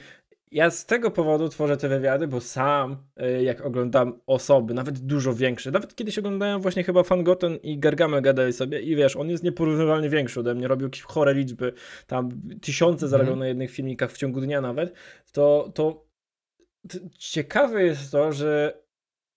Speaker 1: ja z tego powodu tworzę te wywiady, bo sam e, jak oglądam osoby, nawet dużo większe, nawet kiedyś oglądałem właśnie chyba Fangoten i Gargamel gadali sobie i wiesz, on jest nieporównywalnie większy ode mnie, robił jakieś chore liczby, tam tysiące zarobił mm. na jednych filmikach w ciągu dnia nawet, to, to ciekawe jest to, że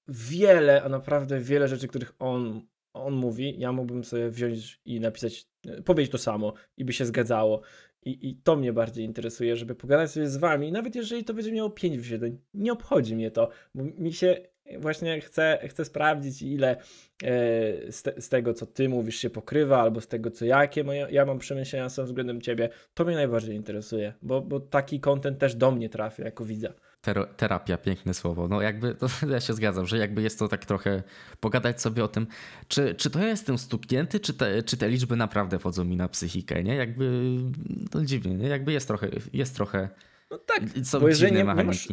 Speaker 1: wiele, a naprawdę wiele rzeczy, których on, on mówi, ja mógłbym sobie wziąć i napisać, e, powiedzieć to samo i by się zgadzało. I, I to mnie bardziej interesuje, żeby pogadać sobie z wami, nawet jeżeli to będzie miało 5 wyświetleń. Nie obchodzi mnie to, bo mi się właśnie chce chce sprawdzić, ile e, z, te, z, tego, co ty mówisz, się pokrywa, albo z tego, co jakie moje, ja mam przemyślenia są względem ciebie. To mnie najbardziej interesuje, bo, bo taki kontent też do mnie trafia jako widza
Speaker 2: terapia, piękne słowo. No jakby, to ja się zgadzam, że jakby jest to tak trochę pogadać sobie o tym, czy, czy to ja jestem stuknięty, czy te, czy te liczby naprawdę wchodzą mi na psychikę, nie? Jakby, no dziwnie, nie? Jakby jest trochę, jest trochę, no tak, są bo jeżeli nie, Masz,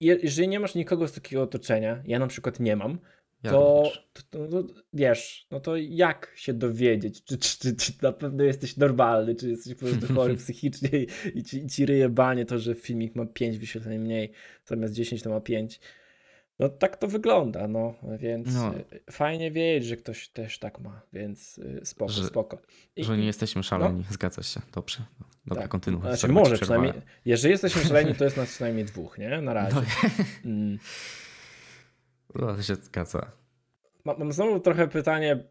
Speaker 1: jeżeli nie masz nikogo z takiego otoczenia, ja na przykład nie mam, to, to, to, no to, wiesz, no to jak się dowiedzieć, czy, czy, czy, czy, na pewno jesteś normalny, czy jesteś po prostu chory psychicznie i, i, ci, i ci ryje banie to, że filmik ma 5 wyświetleń mniej, zamiast 10 to ma 5. No tak to wygląda, no, więc no. Y, fajnie wiedzieć, że ktoś też tak ma, więc y, spoko, że, spoko. I, że nie jesteśmy no. szaleni,
Speaker 2: no. zgadza się, dobrze. No, dobra, tak. kontynuuj. Znaczy, może przynajmniej,
Speaker 1: jeżeli jesteśmy szaleni, to jest nas co najmniej dwóch, nie? Na razie. No. Mm.
Speaker 2: No, to się zgadza.
Speaker 1: Mam znowu trochę pytanie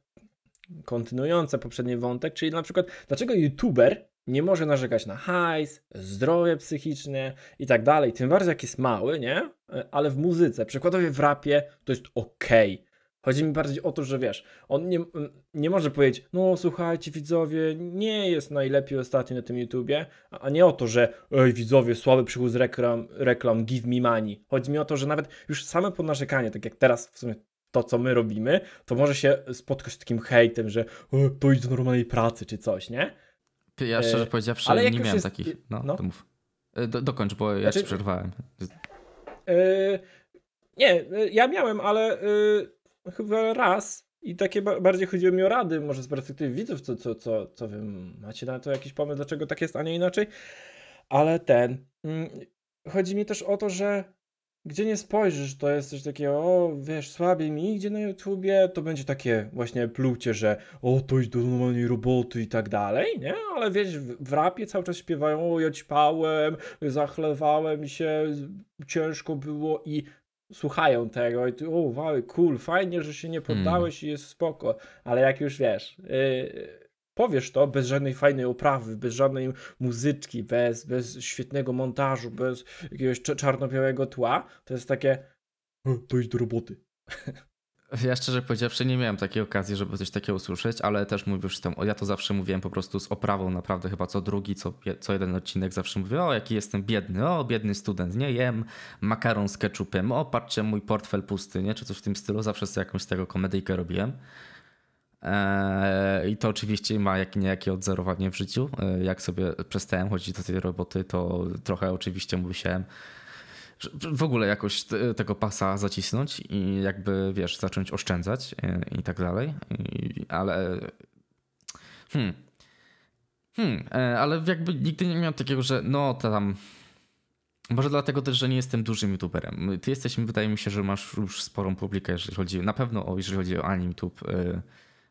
Speaker 1: kontynuujące poprzedni wątek, czyli na przykład, dlaczego youtuber nie może narzekać na hajs, zdrowie psychiczne i tak dalej, tym bardziej jak jest mały, nie? E, ale w muzyce, przykładowo w rapie, to jest okej. Okay Chodzi mi bardziej o to, że wiesz, on nie, nie może powiedzieć, no słuchajcie widzowie, nie jest najlepiej ostatnio na tym YouTubie, a, a nie o to, że ej widzowie, słaby przychód z reklam, reklam, give me money. Chodzi mi o to, że nawet już same podnarzekanie, tak jak teraz w sumie to, co my robimy, to może się spotkać z takim hejtem, że to e, idź do normalnej pracy czy coś, nie? Ja szczerze e, powiedziawszy ale nie miałem jest... takich, no, no. to mów. E, do, dokończ,
Speaker 2: bo ja znaczy, ci przerwałem.
Speaker 1: nie, ja miałem, ale chyba raz. I takie bardziej chodziło mi o rady, może z perspektywy widzów, co, co, co, co wy macie na to jakiś pomysł, dlaczego tak jest, a nie inaczej. Ale ten. Mm, chodzi mi też o to, że gdzie nie spojrzysz, to jest coś takiego, o wiesz, słabiej mi idzie na YouTubie, to będzie takie właśnie plucie, że o, to idź do normalnej roboty i tak dalej, nie? Ale wiesz, w rapie cały czas śpiewają, o, ja ćpałem, zachlewałem się, ciężko było i słuchają tego i ty, o, wow, cool, fajnie, że się nie hmm. poddałeś mm. i jest spoko, ale jak już wiesz, yy, powiesz to bez żadnej fajnej oprawy, bez żadnej muzyczki, bez, bez świetnego montażu, bez jakiegoś czarno-białego tła, to jest takie, e, to idź do roboty.
Speaker 2: Ja szczerze powiedziawszy nie miałem takiej okazji, żeby coś takiego usłyszeć, ale też mówisz już tam, ja to zawsze mówiłem po prostu z oprawą naprawdę chyba co drugi, co, co jeden odcinek zawsze mówię, o jaki jestem biedny, o biedny student, nie jem makaron z ketchupem, o patrzcie mój portfel pusty, nie, czy coś w tym stylu, zawsze sobie jakąś z tego komedyjkę robiłem. Eee, I to oczywiście ma jak niejakie odzerowanie w życiu. Eee, jak sobie przestałem chodzić do tej roboty, to trochę oczywiście musiałem w ogóle jakoś tego pasa zacisnąć i jakby, wiesz, zacząć oszczędzać e, i, tak dalej. I, ale. Hmm. Hmm, e, ale jakby nigdy nie miałem takiego, że no to tam. Może dlatego też, że nie jestem dużym youtuberem. Ty jesteś, wydaje mi się, że masz już sporą publikę, jeżeli chodzi na pewno o, jeżeli chodzi o anime e,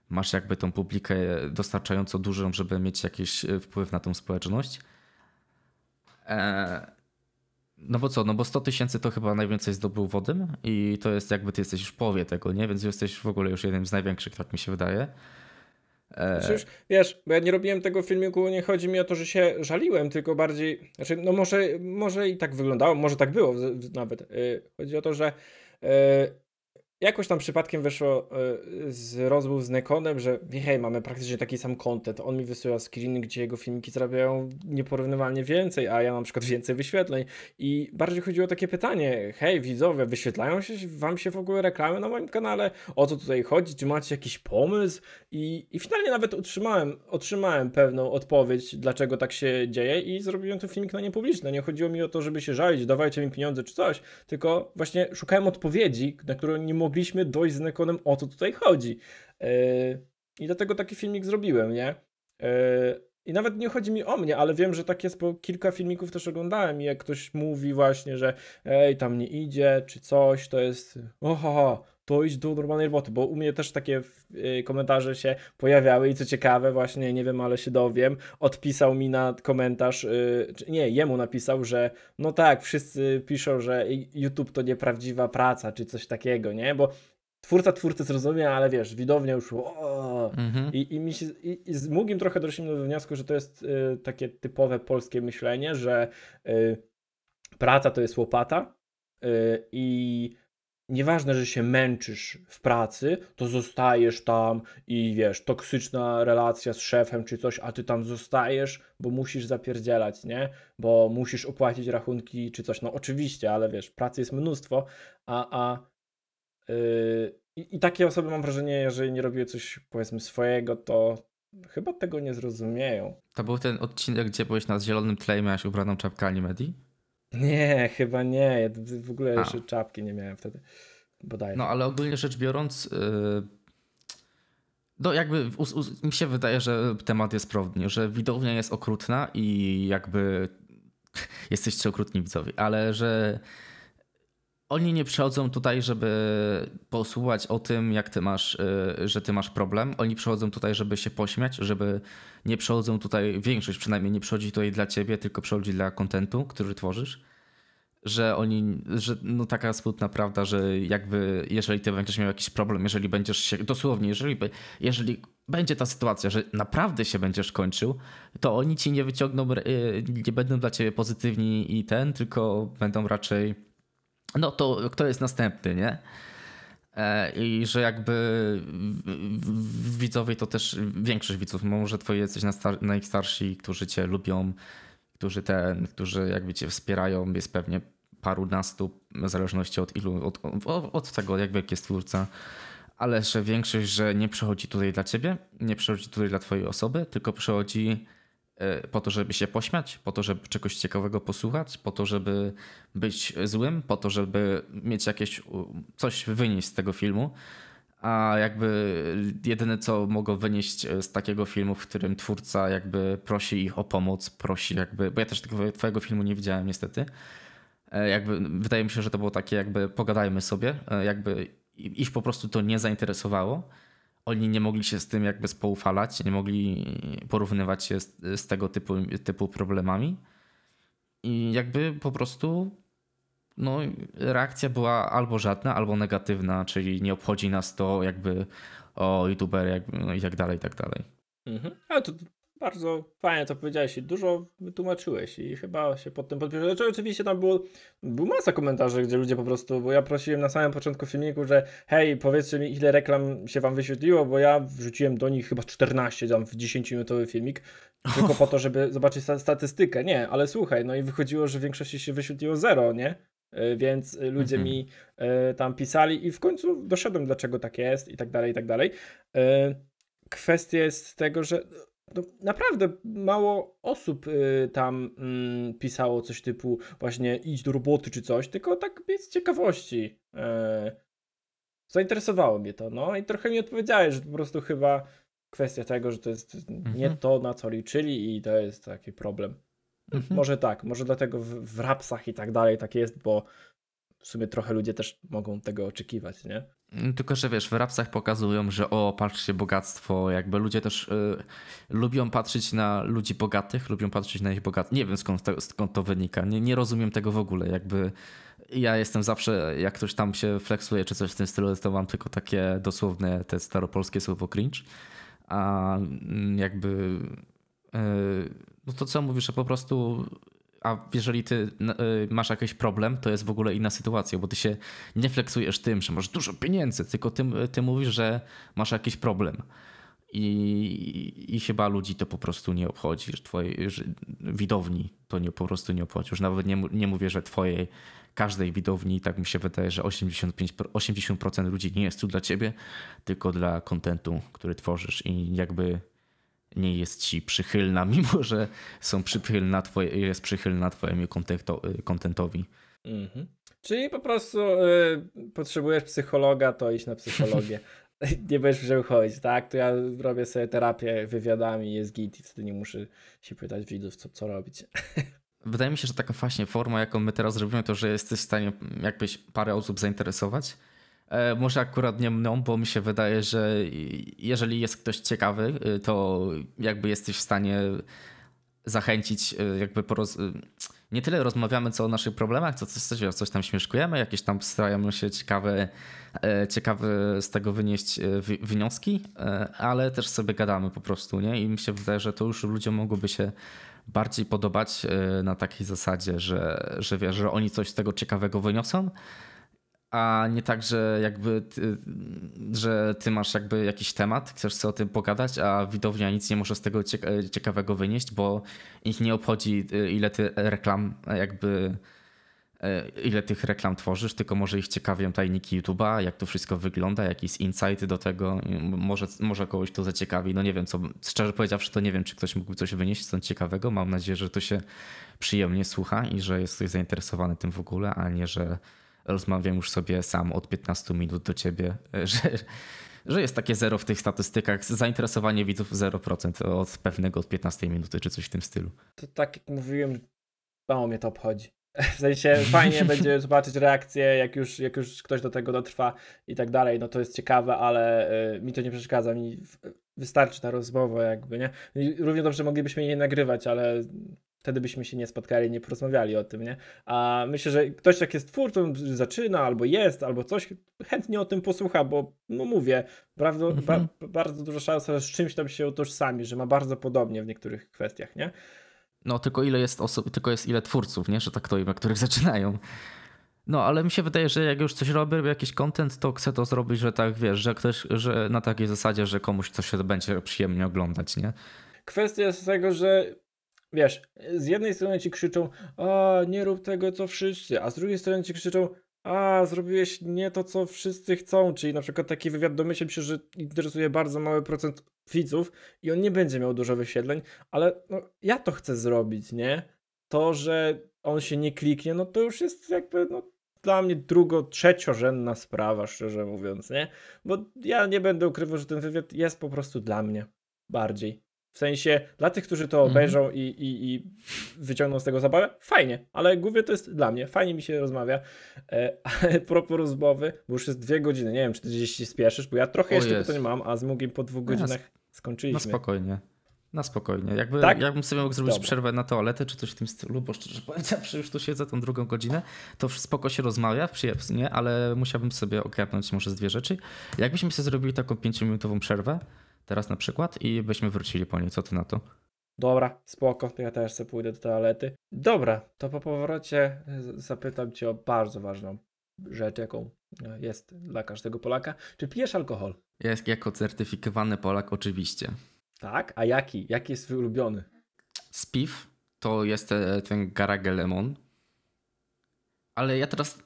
Speaker 2: Masz jakby tą publikę dostarczająco dużą, żeby mieć jakiś wpływ na tą społeczność. Eee, no bo co, no bo 100 tysięcy to chyba najwięcej zdobył wodym i to jest jakby ty jesteś już w połowie tego, nie? Więc jesteś w ogóle już jednym z największych, tak mi się wydaje. E, znaczy już,
Speaker 1: wiesz, bo ja nie robiłem tego filmiku, nie chodzi mi o to, że się żaliłem, tylko bardziej, znaczy, no może, może i tak wyglądało, może tak było nawet. Y, chodzi o to, że y, jakoś tam przypadkiem weszło e, z rozmów z Nekonem, że hej, mamy praktycznie taki sam content. On mi wysyła screeny, gdzie jego filmiki zarabiają nieporównywalnie więcej, a ja mam na przykład więcej wyświetleń. I bardziej chodziło o takie pytanie, hej widzowie, wyświetlają się wam się w ogóle reklamy na moim kanale? O co tutaj chodzi? Czy macie jakiś pomysł? I, i finalnie nawet otrzymałem, otrzymałem pewną odpowiedź, dlaczego tak się dzieje i zrobiłem ten filmik na niepubliczne. Nie chodziło mi o to, żeby się żalić, dawajcie mi pieniądze czy coś, tylko właśnie szukałem odpowiedzi, na którą nie mogłem mogliśmy dojść z Nekonem o co tutaj chodzi. E, I dlatego taki filmik zrobiłem, nie? E, I nawet nie chodzi mi o mnie, ale wiem, że tak jest, bo kilka filmików też oglądałem i jak ktoś mówi właśnie, że ej, tam nie idzie, czy coś, to jest oho, to idź do normalnej roboty, bo u mnie też takie e, komentarze się pojawiały i co ciekawe, właśnie nie wiem, ale się dowiem, odpisał mi na komentarz, e, nie, jemu napisał, że no tak, wszyscy piszą, że YouTube to nieprawdziwa praca, czy coś takiego, nie, bo twórca twórcy zrozumie, ale wiesz, widownia już mhm. i, i, mi się, i, i z Mugim trochę doszliśmy do wniosku, że to jest e, takie typowe polskie myślenie, że praca to jest łopata i Nieważne, że się męczysz w pracy, to zostajesz tam i wiesz, toksyczna relacja z szefem czy coś, a ty tam zostajesz, bo musisz zapierdzielać, nie? Bo musisz opłacić rachunki czy coś. No oczywiście, ale wiesz, pracy jest mnóstwo, a, a yy, i takie osoby mam wrażenie, jeżeli nie robię coś powiedzmy swojego, to chyba tego nie zrozumieją.
Speaker 2: To był ten odcinek, gdzie byłeś na zielonym tle i miałeś ubraną czapkę Animedii?
Speaker 1: Nie, chyba nie. Ja w ogóle A. jeszcze czapki nie miałem wtedy. Bodaj. No
Speaker 2: ale ogólnie rzecz biorąc, yy, no jakby mi się wydaje, że temat jest prawdopodobnie, że widownia jest okrutna i jakby jesteście okrutni widzowie, ale że oni nie przychodzą tutaj, żeby posłuchać o tym, jak ty masz, y, że ty masz problem. Oni przychodzą tutaj, żeby się pośmiać, żeby nie przychodzą tutaj, większość przynajmniej nie przychodzi tutaj dla ciebie, tylko przychodzi dla kontentu, który tworzysz. Że oni, że no taka smutna prawda, że jakby jeżeli ty będziesz miał jakiś problem, jeżeli będziesz się, dosłownie, jeżeli, jeżeli będzie ta sytuacja, że naprawdę się będziesz kończył, to oni ci nie wyciągną, y, nie będą dla ciebie pozytywni i ten, tylko będą raczej no to kto jest następny, nie? E, I że jakby widzowie to też większość widzów, może twoje jesteś najstarsi, którzy cię lubią, którzy ten, którzy jakby cię wspierają, jest pewnie parunastu, w zależności od ilu, od, od tego jak wielki jest twórca. Ale że większość, że nie przychodzi tutaj dla ciebie, nie przychodzi tutaj dla twojej osoby, tylko przychodzi E, po to, żeby się pośmiać, po to, żeby czegoś ciekawego posłuchać, po to, żeby być złym, po to, żeby mieć jakieś coś wynieść z tego filmu. A jakby jedyne, co mogą wynieść e, z takiego filmu, w którym twórca jakby prosi ich o pomoc, prosi jakby, bo ja też tego twojego filmu nie widziałem niestety, e, jakby wydaje mi się, że to było takie jakby pogadajmy sobie, jakby ich po prostu to nie zainteresowało oni nie mogli się z tym jakby spoufalać, nie mogli porównywać się z, z tego typu, typu problemami. I jakby po prostu no, reakcja była albo żadna, albo negatywna, czyli nie obchodzi nas to jakby o youtuber jak, no i tak dalej, i tak dalej.
Speaker 1: Mhm. Ale to bardzo fajnie to powiedziałeś i dużo wytłumaczyłeś i chyba się pod tym podpisałeś. Znaczy oczywiście tam było, było masa komentarzy, gdzie ludzie po prostu, bo ja prosiłem na samym początku filmiku, że hej, powiedzcie mi ile reklam się wam wyświetliło, bo ja wrzuciłem do nich chyba 14 tam w 10-minutowy filmik, tylko po to, żeby zobaczyć statystykę. Nie, ale słuchaj, no i wychodziło, że w większości się wyświetliło zero, nie? E, więc ludzie mhm. mi e, tam pisali i w końcu doszedłem, dlaczego tak jest i tak dalej, i tak dalej. E, kwestia jest tego, że no, naprawdę mało osób y, tam y, pisało coś typu właśnie idź do roboty czy coś, tylko tak z ciekawości. Y, zainteresowało mnie to, no i trochę mi odpowiedziałeś, że po prostu chyba kwestia tego, że to jest mhm. nie to, na co liczyli i to jest taki problem. Mhm. Może tak, może dlatego w, w rapsach i tak dalej tak jest, bo w sumie trochę ludzie też mogą tego oczekiwać, nie?
Speaker 2: Tylko, że wiesz, w rapsach pokazują, że o, patrzcie, bogactwo, jakby ludzie też y, lubią patrzeć na ludzi bogatych, lubią patrzeć na ich bogactwo. Nie wiem skąd to, skąd to wynika, nie, nie rozumiem tego w ogóle, jakby ja jestem zawsze, jak ktoś tam się flexuje czy coś w tym stylu, to mam tylko takie dosłowne, te staropolskie słowo cringe, a mm, jakby... Y, no to co mówisz, że po prostu a jeżeli ty y, masz jakiś problem, to jest w ogóle inna sytuacja, bo ty się nie fleksujesz tym, że masz dużo pieniędzy, tylko ty, ty mówisz, że masz jakiś problem. I, I chyba ludzi to po prostu nie obchodzi, że twojej że widowni to nie, po prostu nie obchodzi. Już nawet nie, nie mówię, że twojej, każdej widowni, tak mi się wydaje, że 85, 80% ludzi nie jest tu dla ciebie, tylko dla kontentu, który tworzysz i jakby nie jest ci przychylna, mimo że są przychylna twoje, jest przychylna twojemu y, kontentowi. Mhm.
Speaker 1: Czyli po prostu y, potrzebujesz psychologa, to idź na psychologię. nie będziesz musiał chodzić, tak? To ja robię sobie terapię wywiadami, jest git i wtedy nie muszę się pytać widzów, co, co robić.
Speaker 2: Wydaje mi się, że taka właśnie forma, jaką my teraz robimy, to że jesteś w stanie jakbyś parę osób zainteresować, E, może akurat nie mną, bo mi się wydaje, że jeżeli jest ktoś ciekawy, y, to jakby jesteś w stanie zachęcić, y, jakby poroz... Y, nie tyle rozmawiamy co o naszych problemach, co coś, coś, coś tam śmieszkujemy, jakieś tam staramy się ciekawe, e, ciekawe z tego wynieść e, wnioski, ale też sobie gadamy po prostu, nie? I mi się wydaje, że to już ludziom mogłoby się bardziej podobać na takiej zasadzie, że, że wiesz, że oni coś z tego ciekawego wyniosą, a nie tak, że jakby, ty, że ty masz jakby jakiś temat, chcesz sobie o tym pogadać, a widownia nic nie może z tego ciekawego wynieść, bo ich nie obchodzi y, ile ty reklam jakby y, ile tych reklam tworzysz, tylko może ich ciekawią tajniki YouTube'a, jak to wszystko wygląda, jakieś insighty do tego, może, może kogoś to zaciekawi, no nie wiem, co, szczerze powiedziawszy to nie wiem, czy ktoś mógłby coś wynieść stąd ciekawego, mam nadzieję, że to się przyjemnie słucha i że jest ktoś zainteresowany tym w ogóle, a nie, że rozmawiam już sobie sam od 15 minut do ciebie, e, że, że jest takie zero w tych statystykach. Zainteresowanie widzów 0% od pewnego, od 15 minuty, czy coś w tym stylu.
Speaker 1: To tak jak mówiłem, mało mnie to obchodzi. W sensie fajnie będzie zobaczyć reakcję, jak już, jak już ktoś do tego dotrwa i tak dalej. No to jest ciekawe, ale y, mi to nie przeszkadza. Mi wystarczy ta rozmowa, jakby, nie? Równie dobrze moglibyśmy jej nagrywać, ale wtedy byśmy się nie spotkali, nie porozmawiali o tym, nie? A myślę, że ktoś jak jest twórcą, zaczyna albo jest, albo coś, chętnie o tym posłucha, bo no mówię, bardzo, ba mhm. bardzo duża szansa, że z czymś tam się utożsami, że ma bardzo podobnie w niektórych kwestiach, nie?
Speaker 2: No tylko ile jest osób, tylko jest ile twórców, nie? Że tak to imię, których zaczynają. No, ale mi się wydaje, że jak już coś robię, jakiś content, to chcę to zrobić, że tak, wiesz, że ktoś, że na takiej zasadzie, że komuś coś się będzie przyjemnie oglądać, nie?
Speaker 1: Kwestia jest tego, że Wiesz, z jednej strony ci krzyczą, a nie rób tego co wszyscy, a z drugiej strony ci krzyczą, a zrobiłeś nie to co wszyscy chcą, czyli na przykład taki wywiad domyślam się, że interesuje bardzo mały procent widzów i on nie będzie miał dużo wysiedleń, ale no, ja to chcę zrobić, nie? To, że on się nie kliknie, no to już jest jakby, no, dla mnie drugo, trzeciorzędna sprawa, szczerze mówiąc, nie? Bo ja nie będę ukrywał, że ten wywiad jest po prostu dla mnie bardziej. W sensie dla tych, którzy to mhm. obejrzą mm. i, i, i, wyciągną z tego zabawę, fajnie, ale głównie to jest dla mnie, fajnie mi się rozmawia. E, ale propos rozmowy, bo już jest dwie godziny, nie wiem, czy ty gdzieś spieszysz, bo ja trochę o jeszcze jest. pytań mam, a z Mugiem po dwóch no godzinach skończyliśmy. na
Speaker 2: spokojnie. Na spokojnie. Jakby, tak? Jakbym sobie mógł zrobić Dobra. przerwę na toaletę czy coś w tym stylu, bo szczerze powiedziawszy, już tu siedzę tą drugą godzinę, to spoko się rozmawia, przyjemnie, ale musiałbym sobie ogarnąć może z dwie rzeczy. Jakbyśmy sobie zrobili taką pięciominutową przerwę, teraz na przykład i byśmy wrócili po niej. Co ty na to?
Speaker 1: Dobra, spoko, ja też sobie pójdę do toalety. Dobra, to po powrocie e, zapytam cię o bardzo ważną rzecz, jaką e, jest dla każdego Polaka. Czy pijesz alkohol?
Speaker 2: Jest jako certyfikowany Polak oczywiście.
Speaker 1: Tak? A jaki? Jaki jest twój ulubiony?
Speaker 2: Spiw to jest e, ten Garage Lemon. Ale ja teraz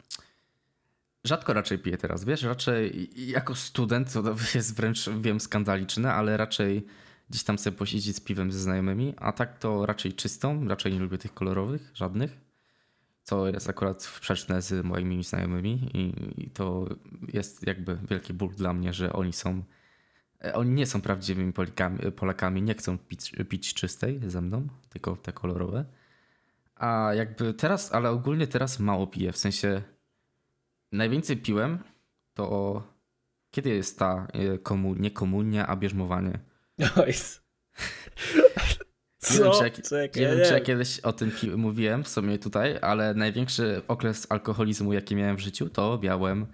Speaker 2: Rzadko raczej piję teraz, wiesz, raczej jako student, to jest wręcz, wiem, skandaliczne, ale raczej gdzieś tam sobie posiedzieć z piwem ze znajomymi, a tak to raczej czystą, raczej nie lubię tych kolorowych, żadnych, co jest akurat sprzeczne z moimi znajomymi i, i to jest jakby wielki ból dla mnie, że oni są, e, oni nie są prawdziwymi Polakami, Polakami nie chcą pić, pić czystej ze mną, tylko te kolorowe. A jakby teraz, ale ogólnie teraz mało piję, w sensie najwięcej piłem, to kiedy jest ta e, komu... nie komunia, a bierzmowanie? Co? Nie wiem, jak, nie wiem, czy ja kiedyś o tym mówiłem w sumie tutaj, ale największy okres alkoholizmu, jaki miałem w życiu, to białem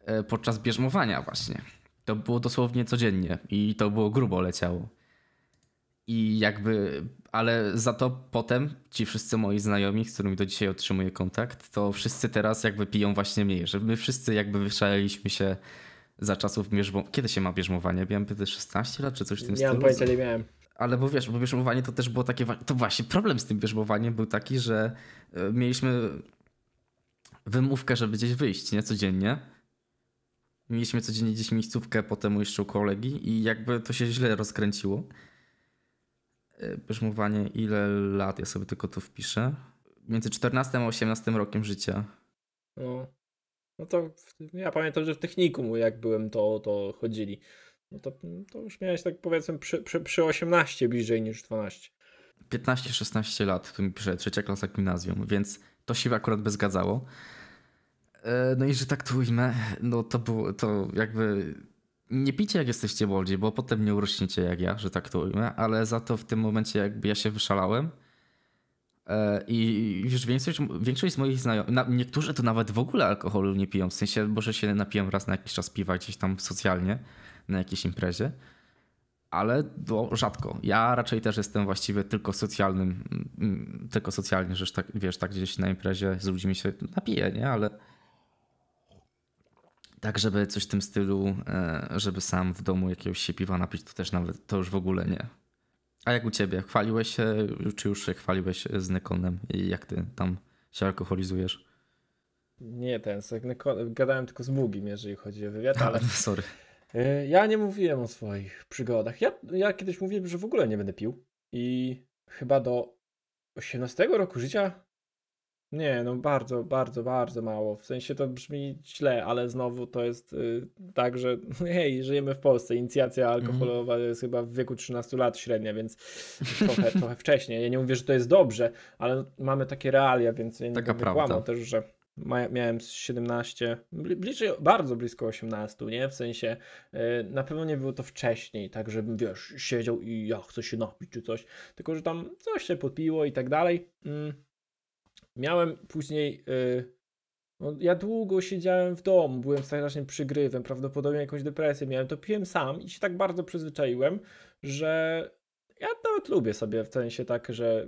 Speaker 2: e, podczas bierzmowania właśnie. To było dosłownie codziennie i to było grubo leciało. I jakby, ale za to potem ci wszyscy moi znajomi, z którymi do dzisiaj otrzymuję kontakt, to wszyscy teraz jakby piją właśnie mniej, że my wszyscy jakby wyszaleliśmy się za czasów bierzmowania. Kiedy się ma bierzmowanie? Miałem wtedy 16 lat czy coś w tym nie stylu? Nie pojęcia, nie miałem. Ale bo wiesz, bo bierzmowanie to też było takie, to właśnie problem z tym bierzmowaniem był taki, że e, mieliśmy wymówkę, żeby gdzieś wyjść, nie? Codziennie. Mieliśmy codziennie gdzieś miejscówkę, potem jeszcze u kolegi i jakby to się źle rozkręciło. Brzmowanie, y, ile lat, ja sobie tylko to wpiszę. Między 14 a 18 rokiem życia.
Speaker 1: No, no to ja pamiętam, że w technikum jak byłem, to, to chodzili. No to, to już miałeś tak powiedzmy przy, przy, przy 18
Speaker 2: bliżej niż 12. 15-16 lat, tu mi pisze trzecia klasa gimnazjum, więc to się akurat by zgadzało. E, no i że tak to ujmę, no to było, to jakby nie picie jak jesteście młodzi, bo potem nie urośniecie jak ja, że tak to ujmę, ale za to w tym momencie jakby ja się wyszalałem e, i już większość, większość z moich znajomych, niektórzy to nawet w ogóle alkoholu nie piją, w sensie może się napiłem raz na jakiś czas piwa gdzieś tam socjalnie, na jakiejś imprezie, ale no, rzadko. Ja raczej też jestem właściwie tylko socjalnym, mm, mm, tylko socjalnie, że tak, wiesz, tak gdzieś na imprezie z ludźmi się napiję, nie? Ale tak, żeby coś w tym stylu, e, żeby sam w domu jakiegoś się piwa napić, to też nawet, to już w ogóle nie. A jak u ciebie? Chwaliłeś się, czy już się chwaliłeś z Nekonem i jak ty tam się alkoholizujesz?
Speaker 1: Nie, ten, gadałem tylko z Mugim, jeżeli chodzi o wywiad, ale... No, sorry. E, ja nie mówiłem o swoich przygodach. Ja, ja kiedyś mówiłem, że w ogóle nie będę pił i chyba do 18 roku życia nie, no bardzo, bardzo, bardzo mało. W sensie to brzmi źle, ale znowu to jest y, tak, że hej, żyjemy w Polsce. Inicjacja mhm. alkoholowa mm. jest chyba w wieku 13 lat średnia, więc trochę, trochę wcześniej. Ja nie mówię, że to jest dobrze, ale mamy takie realia, więc ja nie kłamę też, że miałem 17, bliżej, bardzo blisko 18, nie? W sensie y, na pewno nie było to wcześniej, tak żebym, wiesz, siedział i ja chcę się napić czy coś, tylko że tam coś się podpiło i tak dalej. Mm. Miałem później. Y, no, ja długo siedziałem w domu, byłem strasznie przygrywem, prawdopodobnie jakąś depresję miałem. To piłem sam i się tak bardzo przyzwyczaiłem, że ja nawet lubię sobie w sensie tak, że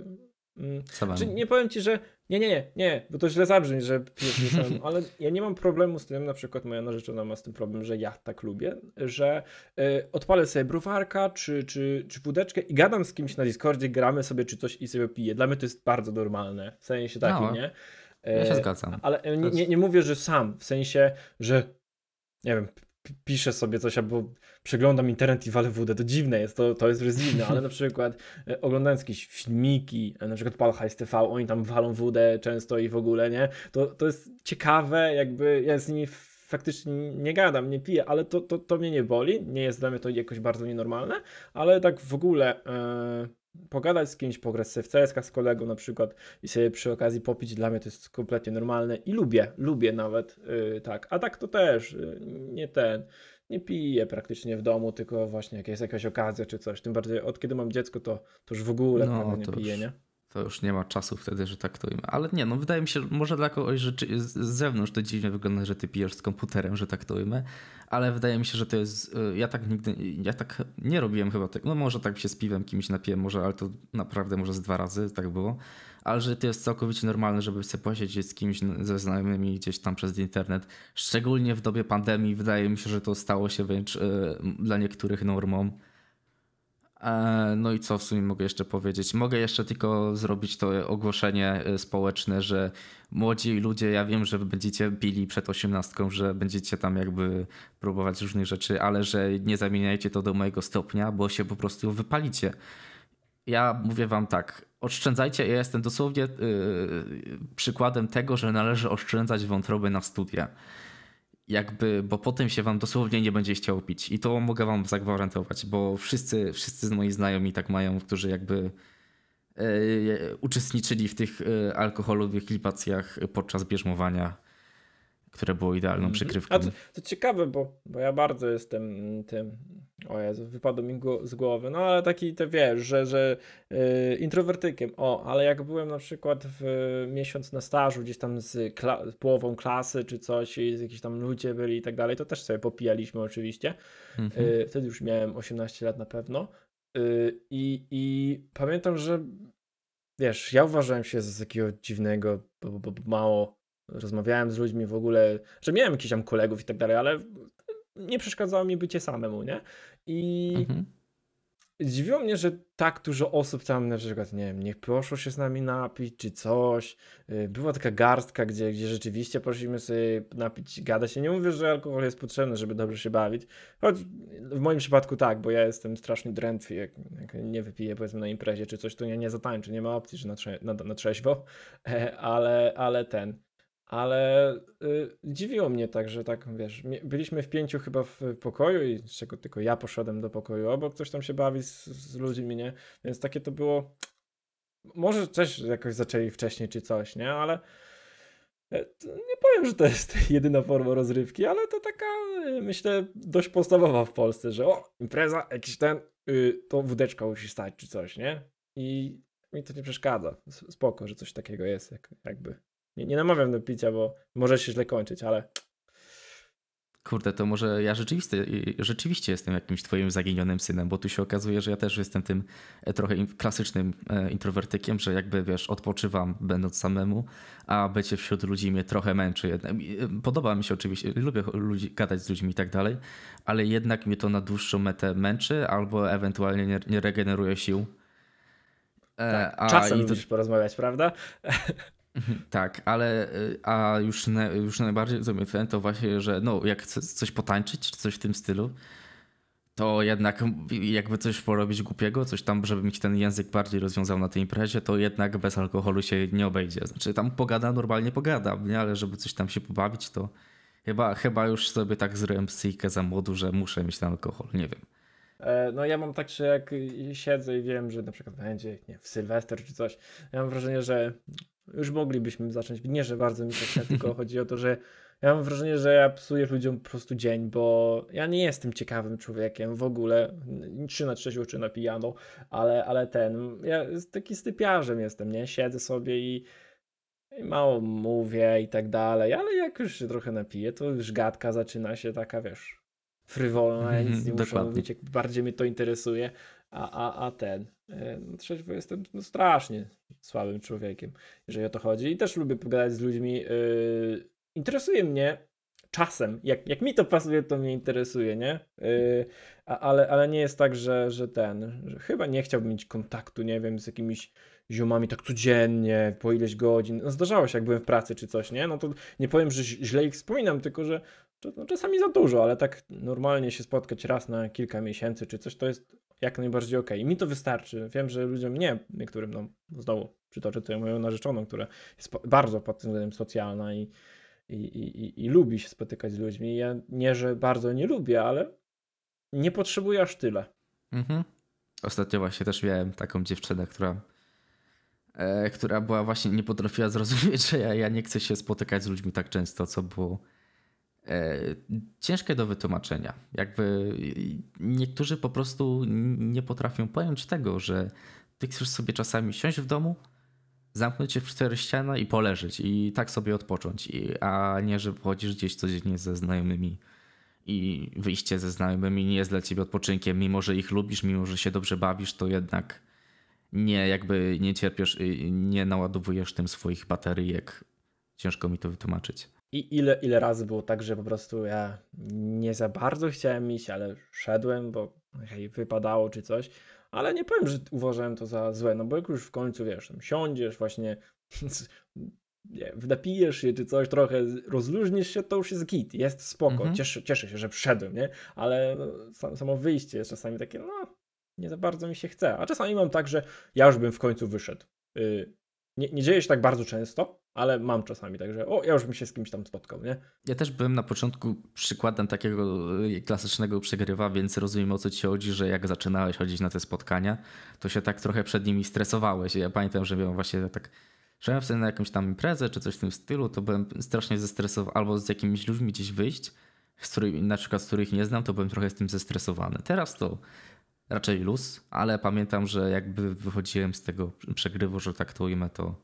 Speaker 2: Mm, czy
Speaker 1: nie powiem ci, że nie, nie, nie, nie, bo to źle zabrzmi, że ale ja nie mam problemu z tym, na przykład moja narzeczona ma z tym problem, że ja tak lubię, że y, odpalę sobie browarka czy, czy, czy wódeczkę i gadam z kimś na Discordzie, gramy sobie czy coś i sobie piję. Dla mnie to jest bardzo normalne, w sensie takim, no, nie? Ja się e, zgadzam. Ale nie, nie mówię, że sam, w sensie, że nie wiem, piszę sobie coś albo przeglądam internet i walę wódę, to dziwne jest, to, to jest dziwne, ale na przykład e, oglądając jakieś filmiki, e, na przykład Pal TV, oni tam walą wódę często i w ogóle, nie? To, to jest ciekawe, jakby ja z nimi faktycznie nie gadam, nie piję, ale to, to, to mnie nie boli, nie jest dla mnie to jakoś bardzo nienormalne, ale tak w ogóle... Yy pogadać z kimś, pograć sobie w CSK z kolegą na przykład i sobie przy okazji popić, dla mnie to jest kompletnie normalne i lubię, lubię nawet, yy, tak. A tak to też, yy, nie ten, nie piję praktycznie w domu, tylko właśnie jak jest jakaś okazja czy coś. Tym bardziej od kiedy mam dziecko, to, to już w ogóle no, nie piję, nie?
Speaker 2: to już nie ma czasu wtedy, że tak traktujmy. Ale nie, no wydaje mi się, może dla kogoś z zewnątrz to dziwnie wygląda, że ty pijesz z komputerem, że tak traktujmy, ale wydaje mi się, że to jest, y, ja tak nigdy, ja tak nie robiłem chyba tego, no może tak się z piwem kimś napiłem, może, ale to naprawdę może z dwa razy tak było, ale że to jest całkowicie normalne, żeby sobie posiedzieć z kimś, ze znajomymi gdzieś tam przez internet, szczególnie w dobie pandemii wydaje mi się, że to stało się wręcz y, dla niektórych normą. E, no i co w sumie mogę jeszcze powiedzieć? Mogę jeszcze tylko zrobić to ogłoszenie e, społeczne, że młodzi ludzie, ja wiem, że będziecie bili przed osiemnastką, że będziecie tam jakby próbować różnych rzeczy, ale że nie zamieniajcie to do mojego stopnia, bo się po prostu wypalicie. Ja mówię wam tak, oszczędzajcie, ja jestem dosłownie yy, przykładem tego, że należy oszczędzać wątroby na studia jakby, bo potem się wam dosłownie nie będzie chciało pić. I to mogę wam zagwarantować, bo wszyscy, wszyscy z moi znajomi tak mają, którzy jakby e, uczestniczyli w tych e, alkoholowych libacjach podczas bierzmowania które było idealną mhm. przykrywką. To,
Speaker 1: to, ciekawe, bo, bo ja bardzo jestem tym. O Jezu, wypadło mi go, z głowy. No ale taki, to wiesz, że, że yy, introwertykiem. O, ale jak byłem na przykład w, miesiąc na stażu, gdzieś tam z, kla- z połową klasy czy coś, i jakieś tam ludzie byli i tak dalej, to też sobie popijaliśmy oczywiście. Mhm. Yy, wtedy już miałem 18 lat na pewno. Yy, I, i pamiętam, że wiesz, ja uważałem się za takiego dziwnego, bo, bo, bo mało rozmawiałem z ludźmi w ogóle, że miałem jakichś tam kolegów i tak dalej, ale nie przeszkadzało mi bycie samemu, nie? I mhm. dziwiło mnie, że tak dużo osób tam na przykład, nie wiem, nie poszło się z nami napić czy coś. Y, była taka garstka, gdzie, gdzie rzeczywiście poszliśmy sobie napić, gadać. się. nie mówię, że alkohol jest potrzebny, żeby dobrze się bawić. Choć w moim przypadku tak, bo ja jestem strasznie drętwy. Jak, jak nie wypiję powiedzmy na imprezie czy coś, to ja nie zatańczę, nie ma opcji, że na, trze na, na trzeźwo. E, ale, ale ten ale y, dziwiło mnie tak, że tak, wiesz, byliśmy w pięciu chyba w pokoju i z czego tylko ja poszedłem do pokoju obok, ktoś tam się bawi z, z ludźmi, nie? Więc takie to było, może też jakoś zaczęli wcześniej czy coś, nie? Ale e, nie powiem, że to jest jedyna forma rozrywki, ale to taka, y, myślę, dość podstawowa w Polsce, że o, impreza, jakiś ten, y, to wódeczka musi stać czy coś, nie? I mi to nie przeszkadza. Spoko, że coś takiego jest, jak, jakby. Nie, nie namawiam do picia, bo może się źle kończyć, ale.
Speaker 2: Kurde, to może ja rzeczywiście, y, rzeczywiście jestem jakimś twoim zaginionym synem, bo tu się okazuje, że ja też jestem tym e, trochę klasycznym e, introwertykiem, że jakby wiesz, odpoczywam będąc samemu, a bycie wśród ludzi mnie trochę męczy. E, podoba mi się oczywiście, lubię ludzi, gadać z ludźmi i tak dalej, ale jednak mnie to na dłuższą metę męczy albo ewentualnie nie, nie regeneruje sił. Tak, czasem to... musisz
Speaker 1: porozmawiać, prawda?
Speaker 2: Mhm. Tak, ale y, a już, na, już najbardziej zamyślałem to właśnie, że no, jak chcesz coś potańczyć, czy coś w tym stylu, to jednak jakby coś porobić głupiego, coś tam, żeby mieć ten język bardziej rozwiązał na tej imprezie, to jednak bez alkoholu się nie obejdzie. Znaczy tam pogada, normalnie pogada, nie? ale żeby coś tam się pobawić, to chyba, chyba już sobie tak zryłem psychikę za młodu, że muszę mieć ten alkohol, nie wiem.
Speaker 1: E, no ja mam tak, że jak siedzę i wiem, że na przykład będzie nie, w Sylwester czy coś, ja mam wrażenie, że już moglibyśmy zacząć. Nie, że bardzo mi tak tylko chodzi o to, że ja mam wrażenie, że ja psuję ludziom po prostu dzień, bo ja nie jestem ciekawym człowiekiem w ogóle, czy na trzeźwo, czy na pijano, ale, ale ten, ja taki stypiarzem jestem, nie? Siedzę sobie i, i mało mówię i tak dalej, ale jak już się trochę napiję, to już gadka zaczyna się taka, wiesz, frywolne, mm, nic nie muszę mówić, jak bardziej mnie to interesuje, a, a, a ten. E, no, trzeźwo jestem no, strasznie słabym człowiekiem, jeżeli o to chodzi. I też lubię pogadać z ludźmi. Yy, interesuje mnie czasem, jak, jak mi to pasuje, to mnie interesuje, nie? Yy, a, ale, ale nie jest tak, że, że ten, że chyba nie chciałbym mieć kontaktu, nie wiem, z jakimiś ziomami tak codziennie, po ileś godzin. No, zdarzało się, jak byłem w pracy czy coś, nie? No to nie powiem, że źle ich wspominam, tylko że no, czasami za dużo, ale tak normalnie się spotkać raz na kilka miesięcy czy coś, to jest jak najbardziej ok. mi to wystarczy. Wiem, że ludziom nie, niektórym, no znowu przytoczę tutaj moją narzeczoną, która jest bardzo pod tym względem socjalna i, i, i, i, lubi się spotykać z ludźmi. Ja nie, że bardzo nie lubię, ale nie potrzebuję aż tyle.
Speaker 3: Mhm.
Speaker 2: Ostatnio właśnie też miałem taką dziewczynę, która e, która była właśnie, nie potrafiła zrozumieć, że ja, ja nie chcę się spotykać z ludźmi tak często, co było E, ciężkie do wytłumaczenia. Jakby niektórzy po prostu nie potrafią pojąć tego, że ty chcesz sobie czasami siąść w domu, zamknąć się w cztery ściany i poleżeć i tak sobie odpocząć, I, a nie, że chodzisz gdzieś codziennie ze znajomymi i wyjście ze znajomymi nie jest dla ciebie odpoczynkiem, mimo że ich lubisz, mimo że się dobrze bawisz, to jednak nie jakby nie cierpiesz, nie naładowujesz tym swoich bateryjek. Ciężko mi to wytłumaczyć.
Speaker 1: I ile, ile razy było tak, że po prostu ja nie za bardzo chciałem iść, ale szedłem, bo hej, wypadało czy coś. Ale nie powiem, że uważałem to za złe, no bo jak już w końcu, wiesz, tam siądziesz właśnie, nie, napijesz się czy coś, trochę rozluźnisz się, to już jest git, jest spoko, mhm. cieszę, cieszę się, że wszedłem, nie? Ale no, samo wyjście jest czasami takie, no, nie za bardzo mi się chce. A czasami mam tak, że ja już bym w końcu wyszedł. Yy, nie, nie dzieje się tak bardzo często, ale mam czasami, także o, ja już bym się z kimś tam spotkał, nie?
Speaker 2: Ja też byłem na początku przykładem takiego e, klasycznego przegrywa, więc rozumiem o co ci chodzi, że jak zaczynałeś chodzić na te spotkania, to się tak trochę przed nimi stresowałeś. Ja pamiętam, że miałem właśnie tak szedłem wtedy na jakąś tam imprezę czy coś w tym stylu, to byłem strasznie zestresowany, albo z jakimiś ludźmi gdzieś wyjść, z którymi, na przykład z których nie znam, to byłem trochę z tym zestresowany. Teraz to raczej luz, ale pamiętam, że jakby wychodziłem z tego przegrywu, że tak to ujmę, to,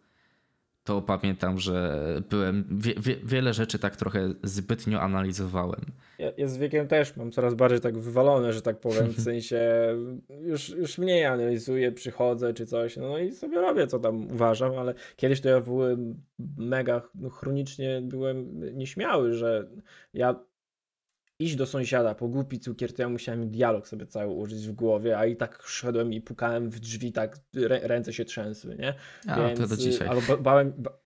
Speaker 2: to pamiętam, że byłem, wie, wie, wiele rzeczy tak trochę zbytnio analizowałem.
Speaker 1: Ja, ja, z wiekiem też mam coraz bardziej tak wywalone, że tak powiem, w sensie już, już mniej analizuję, przychodzę czy coś, no i sobie robię co tam uważam, ale kiedyś to ja byłem mega, chronicznie byłem nieśmiały, że ja iść do sąsiada po głupi cukier, to ja musiałem dialog sobie cały ułożyć w głowie, a i tak szedłem i pukałem w drzwi, tak ręce się trzęsły, nie? A, Więc, to do y, dzisiaj. Albo ba bałem, ba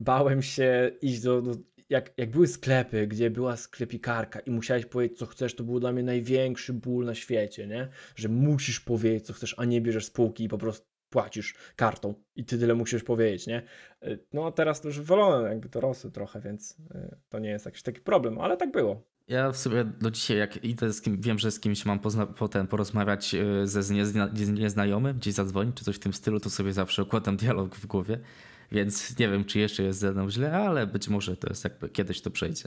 Speaker 1: bałem się iść do, do jak, jak były sklepy, gdzie była sklepikarka i musiałeś powiedzieć, co chcesz, to był dla mnie największy ból na świecie, nie? Że musisz powiedzieć, co chcesz, a nie bierzesz spółki i po prostu płacisz kartą i ty tyle musisz powiedzieć, nie? Y, no teraz to już wolone jakby to rosy trochę, więc y, to nie jest jakiś taki problem, ale tak było.
Speaker 2: Ja w sobie do dzisiaj, jak idę z kim, wiem, że z kimś mam pozna, potem porozmawiać e, ze niezna, nieznajomym, gdzieś zadzwonić czy coś w tym stylu, to sobie zawsze układam dialog w głowie, więc nie wiem, czy jeszcze jest ze mną źle, ale być może to jest jakby kiedyś to przejdzie.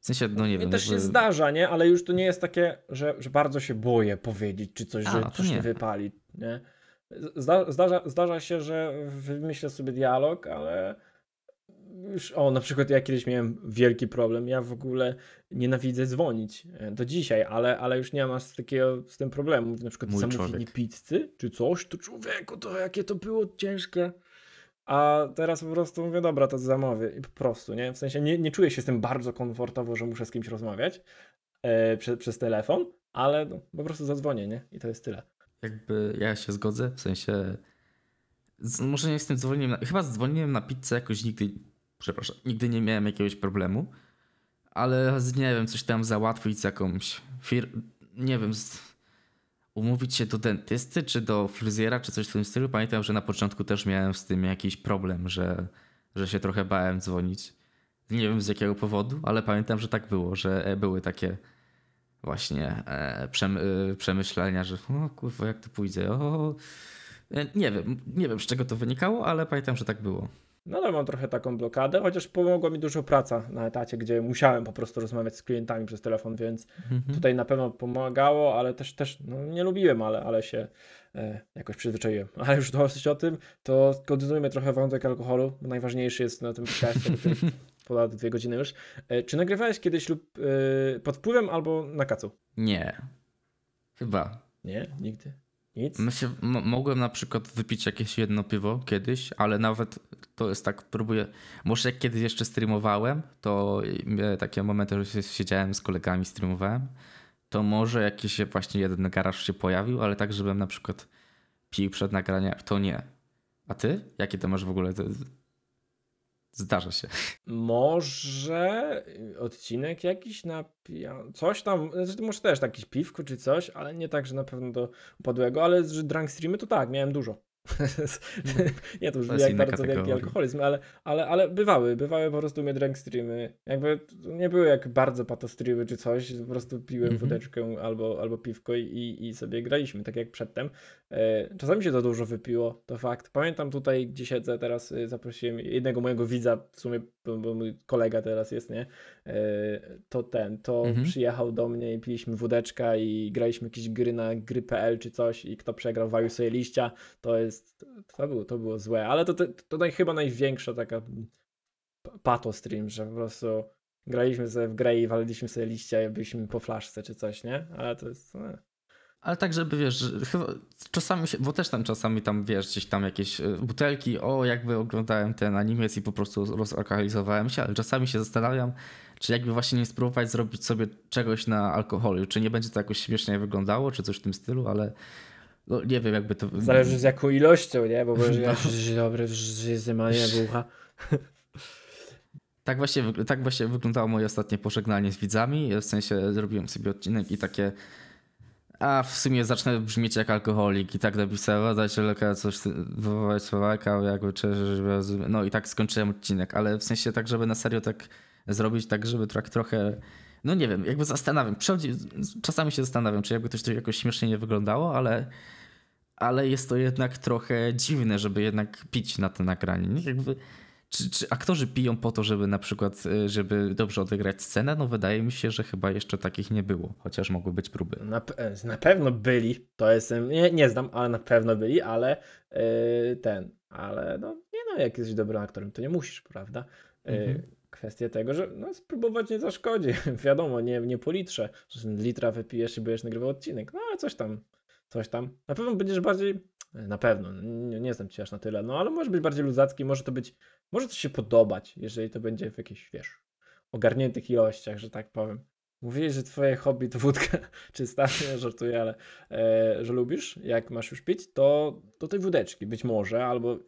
Speaker 2: W sensie, no nie wiem. wiem. też jakby... się
Speaker 1: zdarza, nie? Ale już to nie jest takie, że, że bardzo się boję powiedzieć, czy coś, A, że no coś nie. nie wypali, nie? Zda, zdarza, zdarza się, że wymyślę sobie dialog, ale już, o, na przykład ja kiedyś miałem wielki problem. Ja w ogóle nienawidzę dzwonić e, do dzisiaj, ale, ale już nie mam z takiego z tym problemu. Na przykład Mój zamówienie pizzy czy coś, to człowieku, to jakie to było ciężkie. A teraz po prostu mówię, dobra, to zamówię i po prostu, nie? W sensie nie, nie czuję się z tym bardzo komfortowo, że muszę z kimś rozmawiać e, prze, przez telefon, ale no, po prostu zadzwonię, nie? I to jest tyle.
Speaker 2: Jakby ja się zgodzę, w sensie z, może nie jestem dzwonieniem, chyba dzwoniłem na pizzę jakoś nigdy przepraszam, nigdy nie miałem jakiegoś problemu, ale z, nie wiem, coś tam załatwić z jakąś firmą, nie wiem, z, umówić się do dentysty, czy do fryzjera, czy coś w tym stylu. Pamiętam, że na początku też miałem z tym jakiś problem, że, że się trochę bałem dzwonić. Nie wiem z jakiego powodu, ale pamiętam, że tak było, że e, były takie właśnie e, przem, e, przemyślenia, że o kurwa, jak to pójdzie, o... E, nie wiem, nie wiem z czego to wynikało, ale pamiętam, że tak było.
Speaker 1: Nadal no mam trochę taką blokadę, chociaż pomogła mi dużo praca na etacie, gdzie musiałem po prostu rozmawiać z klientami przez telefon, więc mhm. tutaj na pewno pomagało, ale też, też no, nie lubiłem, ale, ale się e, jakoś przyzwyczaiłem. Ale już dosyć o tym, to kontynuujmy trochę wątek alkoholu, najważniejszy jest na tym podcastie, ponad dwie godziny już. E, czy nagrywałeś kiedyś lub e, pod wpływem albo na kacu?
Speaker 2: Nie, chyba.
Speaker 1: Nie, nigdy.
Speaker 2: Nic? Myślę, mogłem na przykład wypić jakieś jedno piwo kiedyś, ale nawet to jest tak, próbuję. Może jak kiedyś jeszcze streamowałem, to miałem takie momenty, że siedziałem z kolegami, streamowałem, to może jakiś właśnie jeden garaż się pojawił, ale tak, żebym na przykład pił przed nagraniem, to nie. A ty? Jakie to masz w ogóle? Zdarza się.
Speaker 1: Może odcinek jakiś na coś tam, znaczy może też jakiś piwku czy coś, ale nie tak, że na pewno do upadłego, ale że drunk streamy to tak, miałem dużo. Mm. nie, to brzmi to jak bardzo wielki alkoholizm, ale, ale, ale bywały, bywały po prostu mnie drink streamy. Jakby nie były jak bardzo patostreamy czy coś, po prostu piłem mm wódeczkę albo, albo piwko i, i sobie graliśmy, tak jak przedtem. E, czasami się to dużo wypiło, to fakt. Pamiętam tutaj, gdzie siedzę teraz, y, zaprosiłem jednego mojego widza, w sumie, bo mój kolega teraz jest, nie? E, to ten, to mhm. przyjechał do mnie i piliśmy wódeczka i graliśmy jakieś gry na gry.pl czy coś i kto przegrał walił sobie liścia, to jest, to było, to było złe, ale to, to, to naj, chyba największa taka pato stream, że po prostu graliśmy sobie w grę i waliliśmy sobie liścia i byliśmy po flaszce czy coś, nie? Ale to jest... No
Speaker 2: ale tak, żeby wiesz, czasami się, bo też tam czasami tam wiesz, gdzieś tam jakieś e, butelki, o jakby oglądałem ten animiec i po prostu rozalkoholizowałem się, ale czasami się zastanawiam, czy jakby właśnie nie spróbować zrobić sobie czegoś na alkoholu, czy nie będzie to jakoś śmiesznie wyglądało, czy coś w tym stylu, ale no, nie wiem jakby to... Zależy z jaką
Speaker 1: ilością, nie? Bo może no. ja dobry, że jest zemania
Speaker 2: Tak właśnie, tak właśnie wyglądało moje ostatnie pożegnanie z widzami. W sensie zrobiłem sobie odcinek i takie a w sumie zacznę brzmieć jak alkoholik i tak napisała, dajcie leka coś wywołać Słowaka, jakby czy, no i tak skończyłem odcinek, ale w sensie tak, żeby na serio tak zrobić, tak żeby tak trochę, no nie wiem, jakby zastanawiam, czasami się zastanawiam, czy jakby coś to jakoś śmiesznie nie wyglądało, ale ale jest to jednak trochę dziwne, żeby jednak pić na to nagranie. Jakby czy, czy, aktorzy piją po to, żeby na przykład, e, żeby dobrze odegrać scenę? No wydaje mi się, że chyba jeszcze takich nie było, chociaż mogły być próby.
Speaker 1: Na, e, na pewno byli, to jestem nie, nie znam, ale na pewno byli, ale yy, ten, ale no nie no, jak jesteś dobrym aktorem, to nie musisz, prawda? Mhm. Kwestia tego, że no, spróbować nie zaszkodzi, wiadomo, nie, nie policzę, że litra wypijesz i będziesz nagrywał odcinek, no ale coś tam, coś tam. Na pewno będziesz bardziej na pewno. Nie, nie znam cię aż na tyle, no ale może być bardziej luzacki, może to być, może to się podobać, jeżeli to będzie w jakichś, wiesz, ogarniętych ilościach, że tak powiem. Mówiłeś, że twoje hobby to wódka czysta, nie żartuję, ale e, że lubisz, jak masz już pić, to do tej wódeczki być może, albo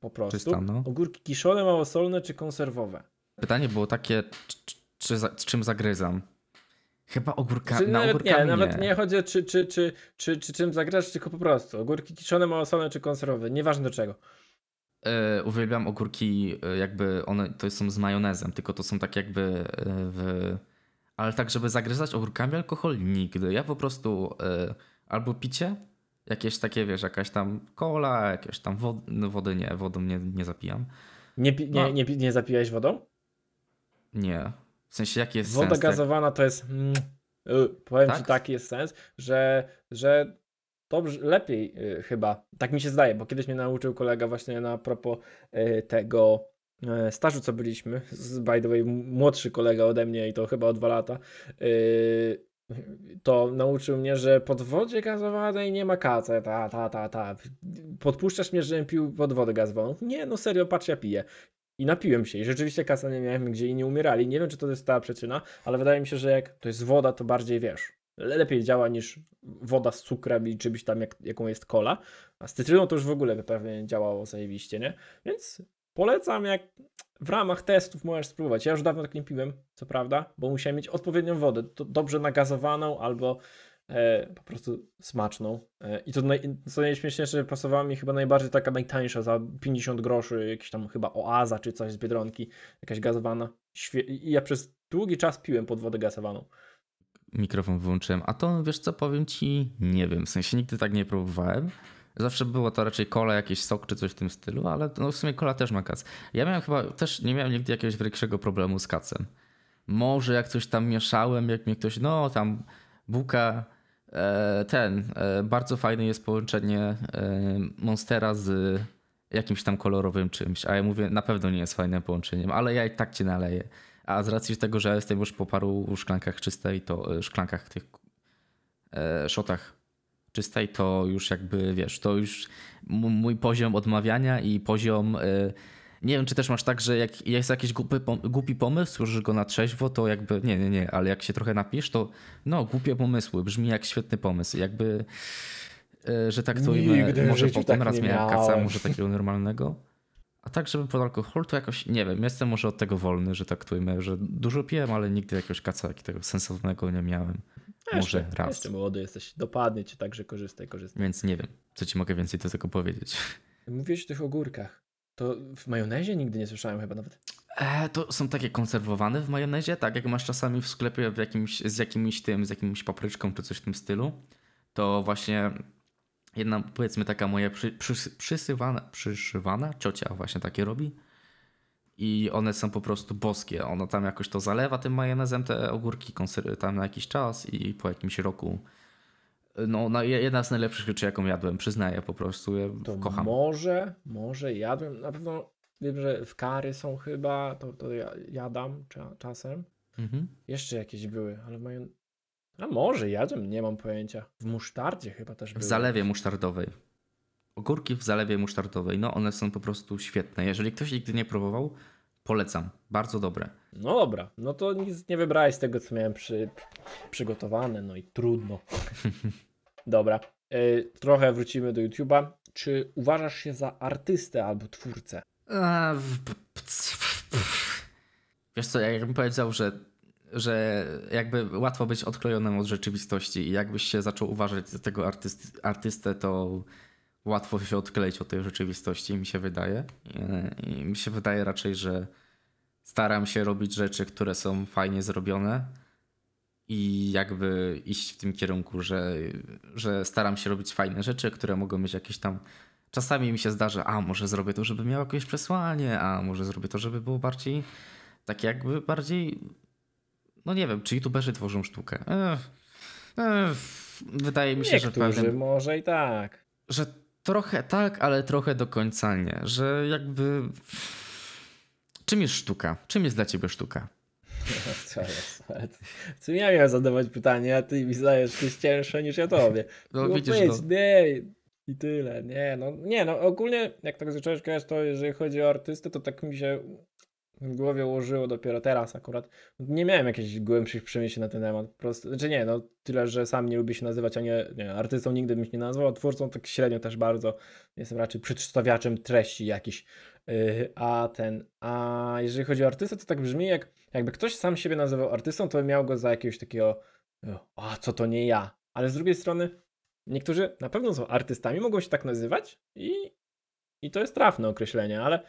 Speaker 1: po prostu czysta, no. ogórki kiszone, małosolne czy konserwowe.
Speaker 2: Pytanie było takie, czy, czy czym zagryzam? Chyba ogórka, znaczy, na nawet, nie, nie, nawet nie
Speaker 1: chodzi o czy, czy, czy, czy, czy czym zagrasz, tylko po prostu. Ogórki kiszone, małosone czy konserwowe, nieważne do czego.
Speaker 2: E, uwielbiam ogórki, e, jakby one to są z majonezem, tylko to są tak jakby e, w... Ale tak, żeby zagryzać ogórkami alkohol? Nigdy. Ja po prostu albo picie, jakieś takie, wiesz, jakaś tam cola, jakieś tam wody, no wody nie, wodą nie, nie zapijam. Nie, nie, no. nie, nie, nie zapijałeś wodą? Nie. W sensie jaki jest Woda sens? Tak?
Speaker 1: gazowana to jest. Mm, y, powiem tak? ci taki jest sens, że, że to lepiej y, chyba. Tak mi się zdaje, bo kiedyś mnie nauczył kolega właśnie na propos y, tego y, stażu, co byliśmy. Z, by the way, młodszy kolega ode mnie i to chyba o dwa lata. to nauczył mnie, że pod wodzie gazowanej nie ma kace ta, ta, ta, ta. Podpuszczasz mnie, żebym pił pod wodę gazową? Nie, no serio, patrz, ja piję i napiłem się i rzeczywiście kasa nie miałem gdzie i nie umierali. Nie wiem, czy to jest ta przyczyna, ale wydaje mi się, że jak to jest woda, to bardziej wiesz. Lepiej działa niż woda z cukrem i czymś tam, jak, jaką jest kola. A z cytryną to już w ogóle by pewnie działało zajebiście, nie? Więc polecam, jak w ramach testów możesz spróbować. Ja już dawno tak nie piłem, co prawda, bo musiałem mieć odpowiednią wodę, dobrze nagazowaną albo E, po prostu smaczną. E, I to naj, co najśmieszniejsze, pasowała mi chyba najbardziej taka najtańsza, za 50 groszy, jakiś tam chyba oaza czy coś z Biedronki, jakaś gazowana. Świe- I ja przez długi czas piłem pod wodę gazowaną.
Speaker 2: Mikrofon wyłączyłem. A to wiesz co, powiem ci, nie wiem, w sensie nigdy tak nie próbowałem. Zawsze było to raczej kola, jakiś sok czy coś w tym stylu, ale no w sumie kola też ma kac. Ja miałem chyba, też nie miałem nigdy jakiegoś większego problemu z kacem. Może jak coś tam mieszałem, jak mnie ktoś, no tam buka E, ten, e, bardzo fajne jest połączenie e, Monstera z jakimś tam kolorowym czymś, a ja mówię, na pewno nie jest fajnym połączeniem, ale ja i tak cię naleję. A z racji tego, że ja jestem już po paru szklankach czystej, to szklankach tych szotach czystej, to już jakby wiesz, to już mój poziom odmawiania i poziom nie wiem, czy też masz tak, że jak jest jakiś głupi, głupi pomysł, słyszysz go na trzeźwo, to jakby nie, nie, nie, ale jak się trochę napisz, to no, głupie pomysły, brzmi jak świetny pomysł. Jakby, e, że tak to imię, e, może potem tak raz miałem kaca, może takiego normalnego. A tak, żeby pod alkohol, to jakoś, nie wiem, jestem może od tego wolny, że tak to e, że dużo piłem, ale nigdy jakiegoś kaca takiego sensownego nie miałem. Jeszcze, może raz. Jeszcze
Speaker 1: młody jesteś, dopadnie cię także korzystaj, korzystaj.
Speaker 2: Więc nie wiem, co ci mogę więcej do tego powiedzieć.
Speaker 1: Mówisz o tych ogórkach. To w majonezie nigdy nie słyszałem chyba nawet.
Speaker 2: E, to są takie konserwowane w majonezie, tak jak masz czasami w sklepie w jakimś, z jakimś tym, z jakimś papryczką czy coś w tym stylu, to właśnie jedna powiedzmy taka moja przy, przy, przysywana, przyszywana ciocia właśnie takie robi i one są po prostu boskie. Ona tam jakoś to zalewa tym majonezem te ogórki konserw- tam na jakiś czas i po jakimś roku no, no, jedna z najlepszych rzeczy, jaką jadłem, przyznaję po prostu. Ja to kocham.
Speaker 1: Może, może jadłem. Na pewno wiem, że w kary są chyba, to, to ja, jadam cza, czasem. Mhm. Jeszcze jakieś były, ale mają. A może jadłem, nie mam pojęcia. W musztardzie chyba też były. W zalewie
Speaker 2: musztardowej. Ogórki w zalewie musztardowej, no one są po prostu świetne. Jeżeli ktoś nigdy nie próbował, Polecam, bardzo dobre.
Speaker 1: No dobra, no to nic nie wybrałeś z tego, co miałem przy, przygotowane, no i trudno. dobra, y, trochę wrócimy do YouTube'a. Czy uważasz się za artystę albo twórcę?
Speaker 2: Eee, Wiesz co, ja bym powiedział, że, że jakby łatwo być odklejonym od rzeczywistości i jakbyś się zaczął uważać za tego artysty, artystę, to łatwo się odkleić od tej rzeczywistości, mi się wydaje. E, I mi się wydaje raczej, że staram się robić rzeczy, które są fajnie zrobione i jakby iść w tym kierunku, że, że staram się robić fajne rzeczy, które mogą mieć jakieś tam. Czasami mi się zdarza, a może zrobię to, żeby miało jakieś przesłanie, a może zrobię to, żeby było bardziej, tak jakby bardziej. No nie wiem, czy youtuberzy tworzą sztukę. Ech, ech, wydaje mi się, Niektórzy że pewien,
Speaker 1: może i tak.
Speaker 2: Że Trochę tak, ale trochę do końca nie, że jakby. Czym jest sztuka? Czym jest dla ciebie sztuka?
Speaker 1: Co ja miałem zadawać pytanie, a ty mi zadajesz coś cięższe niż ja tobie. No, no widzisz, no. Nie, i tyle. Nie no, nie, no ogólnie jak tak zacząłeś grać, to jeżeli chodzi o artystę, to tak mi się w głowie ułożyło dopiero teraz akurat. Nie miałem jakichś głębszych przemyśleń na ten temat. Po prostu, znaczy nie, no tyle, że sam nie lubię się nazywać, a nie, nie artystą nigdy bym się nie nazwał, twórcą tak średnio też bardzo. Jestem raczej przedstawiaczem treści jakiś. Yy, a ten, a jeżeli chodzi o artystę, to tak brzmi jak, jakby ktoś sam siebie nazywał artystą, to miał go za jakiegoś takiego, a yy, co to nie ja. Ale z drugiej strony, niektórzy na pewno są artystami, mogą się tak nazywać i, i to jest trafne określenie, ale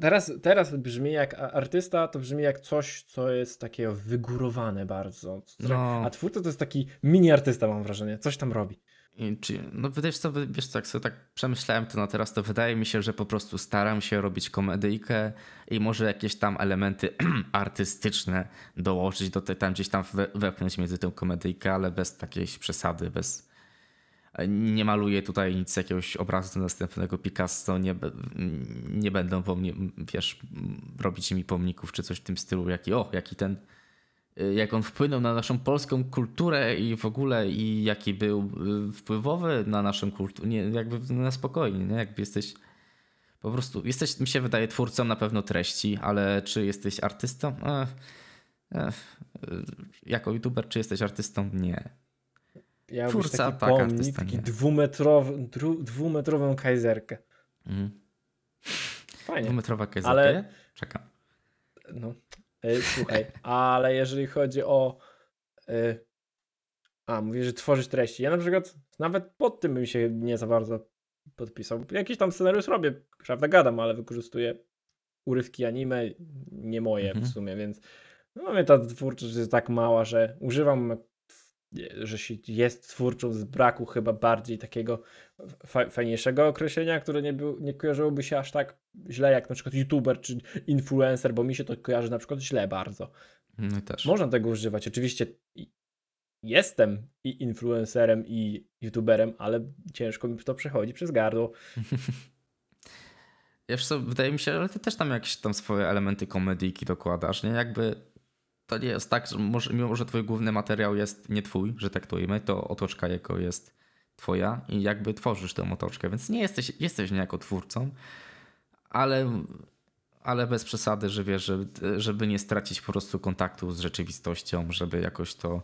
Speaker 1: Teraz, teraz brzmi jak artysta, to brzmi jak coś, co jest takie wygórowane bardzo. No. A twórca to jest taki mini artysta, mam wrażenie, coś tam robi.
Speaker 2: I, wydaje no wiesz co, wiesz co, jak sobie tak przemyślałem to na teraz, to wydaje mi się, że po prostu staram się robić komedyjkę i może jakieś tam elementy artystyczne dołożyć do tej, tam gdzieś tam wepchnąć między tą komedyjkę, ale bez takiej przesady, bez nie maluję tutaj nic jakiegoś obrazu następnego Picasso, nie, nie będą po mnie, wiesz, robić mi pomników czy coś w tym stylu, jaki, o, jaki ten, y, jak on wpłynął na naszą polską kulturę i w ogóle i jaki był y, wpływowy na naszą kulturę, nie, jakby na spokojnie, nie? jakby jesteś po prostu, jesteś, mi się wydaje, twórcą na pewno treści, ale czy jesteś artystą? Ech, ech. Y, jako youtuber, czy jesteś artystą? Nie miał Twórca pomnik, taki
Speaker 1: dwumetrowy, dru, dwumetrową kajzerkę.
Speaker 3: Mm. Fajnie.
Speaker 1: Dwumetrowa kajzerka? Ale... Czekam. No, y, słuchaj, ale jeżeli chodzi o... Y, a, mówisz, że tworzysz treści. Ja na przykład nawet pod tym bym się nie za bardzo podpisał. Jakiś tam scenariusz robię, prawda gadam, ale wykorzystuję urywki anime, nie moje w mhm. sumie, więc no mnie ta twórczość jest tak mała, że używam E, że się jest twórczą z braku chyba bardziej takiego fa fajniejszego określenia, które nie, był, nie kojarzyłoby się aż tak źle jak na przykład youtuber czy influencer, bo mi się to kojarzy na przykład źle bardzo. No też. Można tego używać. Oczywiście jestem i influencerem i youtuberem, ale ciężko mi to przechodzi przez gardło.
Speaker 2: Wiesz co, wydaje mi się, ale ty też tam jakieś tam swoje elementy komedii dokładasz, nie? Jakby to nie jest tak, że może, mimo że twój główny materiał jest nie twój, że tak to imię, to otoczka jego jest twoja i jakby tworzysz tę otoczkę, więc nie jesteś, jesteś niejako twórcą, ale, ale bez przesady, że wiesz, żeby, żeby nie stracić po prostu kontaktu z rzeczywistością, żeby jakoś to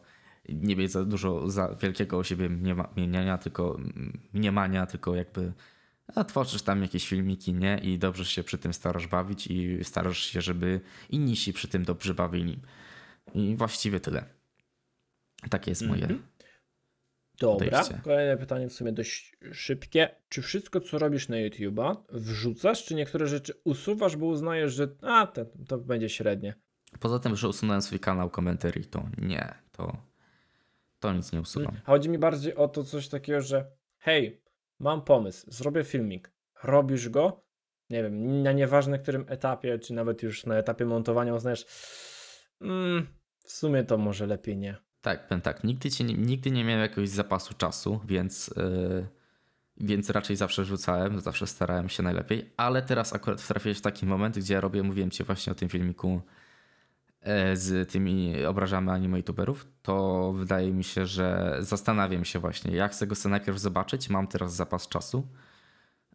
Speaker 2: nie mieć za dużo, za wielkiego o siebie mniemania, tylko mniemania, tylko jakby a tworzysz tam jakieś filmiki, nie? I dobrze się przy tym starasz bawić i starasz się, żeby inni się przy tym dobrze bawili. I właściwie tyle. Takie jest moje. Mhm.
Speaker 1: Dobra, podejście. kolejne pytanie w sumie dość szybkie. Czy wszystko, co robisz na YouTube'a, wrzucasz, czy niektóre rzeczy usuwasz, bo uznajesz, że a, ten to będzie średnie?
Speaker 2: Poza tym, że usunąłem swój kanał komentarii, to nie, to, to nic nie usuwam.
Speaker 1: Chodzi mi bardziej o to coś takiego, że hej, mam pomysł, zrobię filmik, robisz go, nie wiem, na nieważne którym etapie, czy nawet już na etapie montowania uznajesz, mm, w sumie to może lepiej nie.
Speaker 2: Tak, powiem tak. Nigdy, cię, nigdy nie miałem jakiegoś zapasu czasu, więc, yy, więc raczej zawsze rzucałem, zawsze starałem się najlepiej, ale teraz akurat trafiłeś w taki moment, gdzie ja robię, mówiłem ci właśnie o tym filmiku e, z tymi obrażami anime youtuberów, to wydaje mi się, że zastanawiam się właśnie, jak chcę go sobie najpierw zobaczyć, mam teraz zapas czasu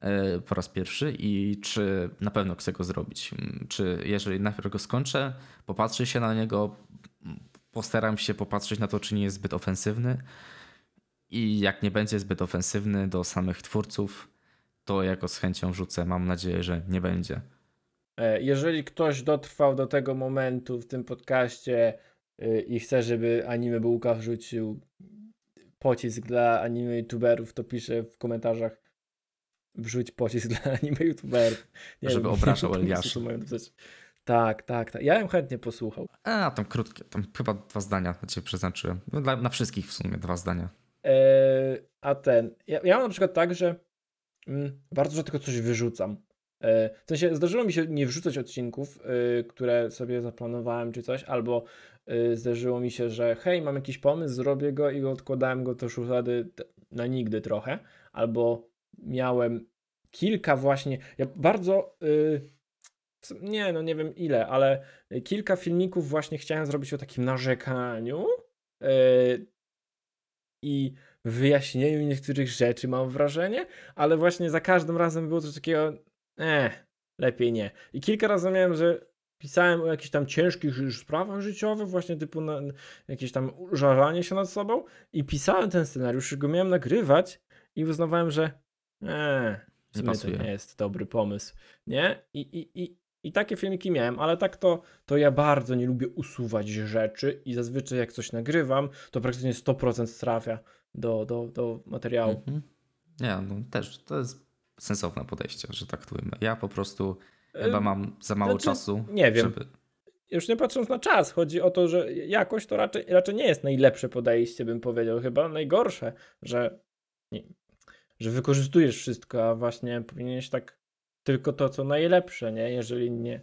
Speaker 2: e, po raz pierwszy i czy na pewno chcę go zrobić. Mm, czy jeżeli najpierw go skończę, popatrzę się na niego, postaram się popatrzeć na to, czy nie jest zbyt ofensywny. I jak nie będzie zbyt ofensywny do samych twórców, to jako z chęcią wrzucę. Mam nadzieję, że nie będzie.
Speaker 1: E, jeżeli ktoś dotrwał do tego momentu w tym podcaście e, i chce, żeby anime Bułka wrzucił pocisk dla anime youtuberów, to pisze w komentarzach wrzuć pocisk dla anime youtuberów. Nie żeby wiem, obrażał Eliasza. Tak, tak, tak. Ja bym chętnie posłuchał.
Speaker 2: A, tam krótkie, tam chyba dwa zdania dla przeznaczyłem. No, dla, na wszystkich w sumie dwa zdania.
Speaker 1: Eee, a ten, ja, ja, mam na przykład tak, że mm, bardzo rzadko coś wyrzucam. Eee, w sensie zdarzyło mi się nie wrzucać odcinków, yy, które sobie zaplanowałem czy coś, albo yy, zdarzyło mi się, że hej, mam jakiś pomysł, zrobię go i odkładałem go do wtedy na nigdy trochę, albo miałem kilka właśnie, ja bardzo... Yy, nie, no nie wiem ile, ale kilka filmików właśnie chciałem zrobić o takim narzekaniu yy, i wyjaśnieniu niektórych rzeczy, mam wrażenie, ale właśnie za każdym razem było coś takiego, eh, lepiej nie. I kilka razy miałem, że pisałem o jakichś tam ciężkich sprawach życiowych, właśnie typu na, jakieś tam żalanie się nad sobą i pisałem ten scenariusz, go miałem nagrywać i uznawałem, że eh, nie pasuje. to nie jest dobry pomysł, nie? I, i, i, i takie filmiki miałem, ale tak to, to ja bardzo nie lubię usuwać rzeczy i zazwyczaj jak coś nagrywam, to praktycznie 100% trafia do, do, do materiału.
Speaker 2: Mhm. no też, to jest sensowne podejście, że tak tujmy. Ja po prostu y, chyba mam za mało znaczy, czasu, nie wiem. żeby
Speaker 1: już nie patrząc na czas, chodzi o to, że jakoś to raczej, raczej nie jest najlepsze podejście, bym powiedział, chyba najgorsze, że, nie, że wykorzystujesz wszystko, a właśnie powinieneś tak tylko to, co najlepsze, nie? Jeżeli nie,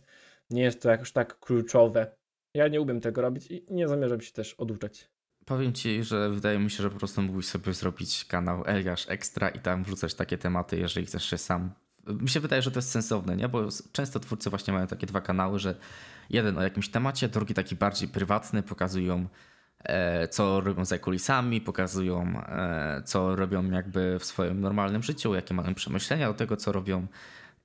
Speaker 1: nie jest to jakoś tak kluczowe. Ja nie umiem tego robić i nie zamierzam się też oduczać.
Speaker 2: Powiem ci, że wydaje mi się, że po prostu mógłbyś sobie zrobić kanał Eliasz Extra i tam wrzucać takie tematy, jeżeli chcesz się sam. Mi się wydaje, że to jest sensowne, nie? Bo często twórcy właśnie mają takie dwa kanały, że jeden o jakimś temacie, drugi taki bardziej prywatny, pokazują e, co robią za kulisami, pokazują e, co robią jakby w swoim normalnym życiu, jakie mają przemyślenia do tego, co robią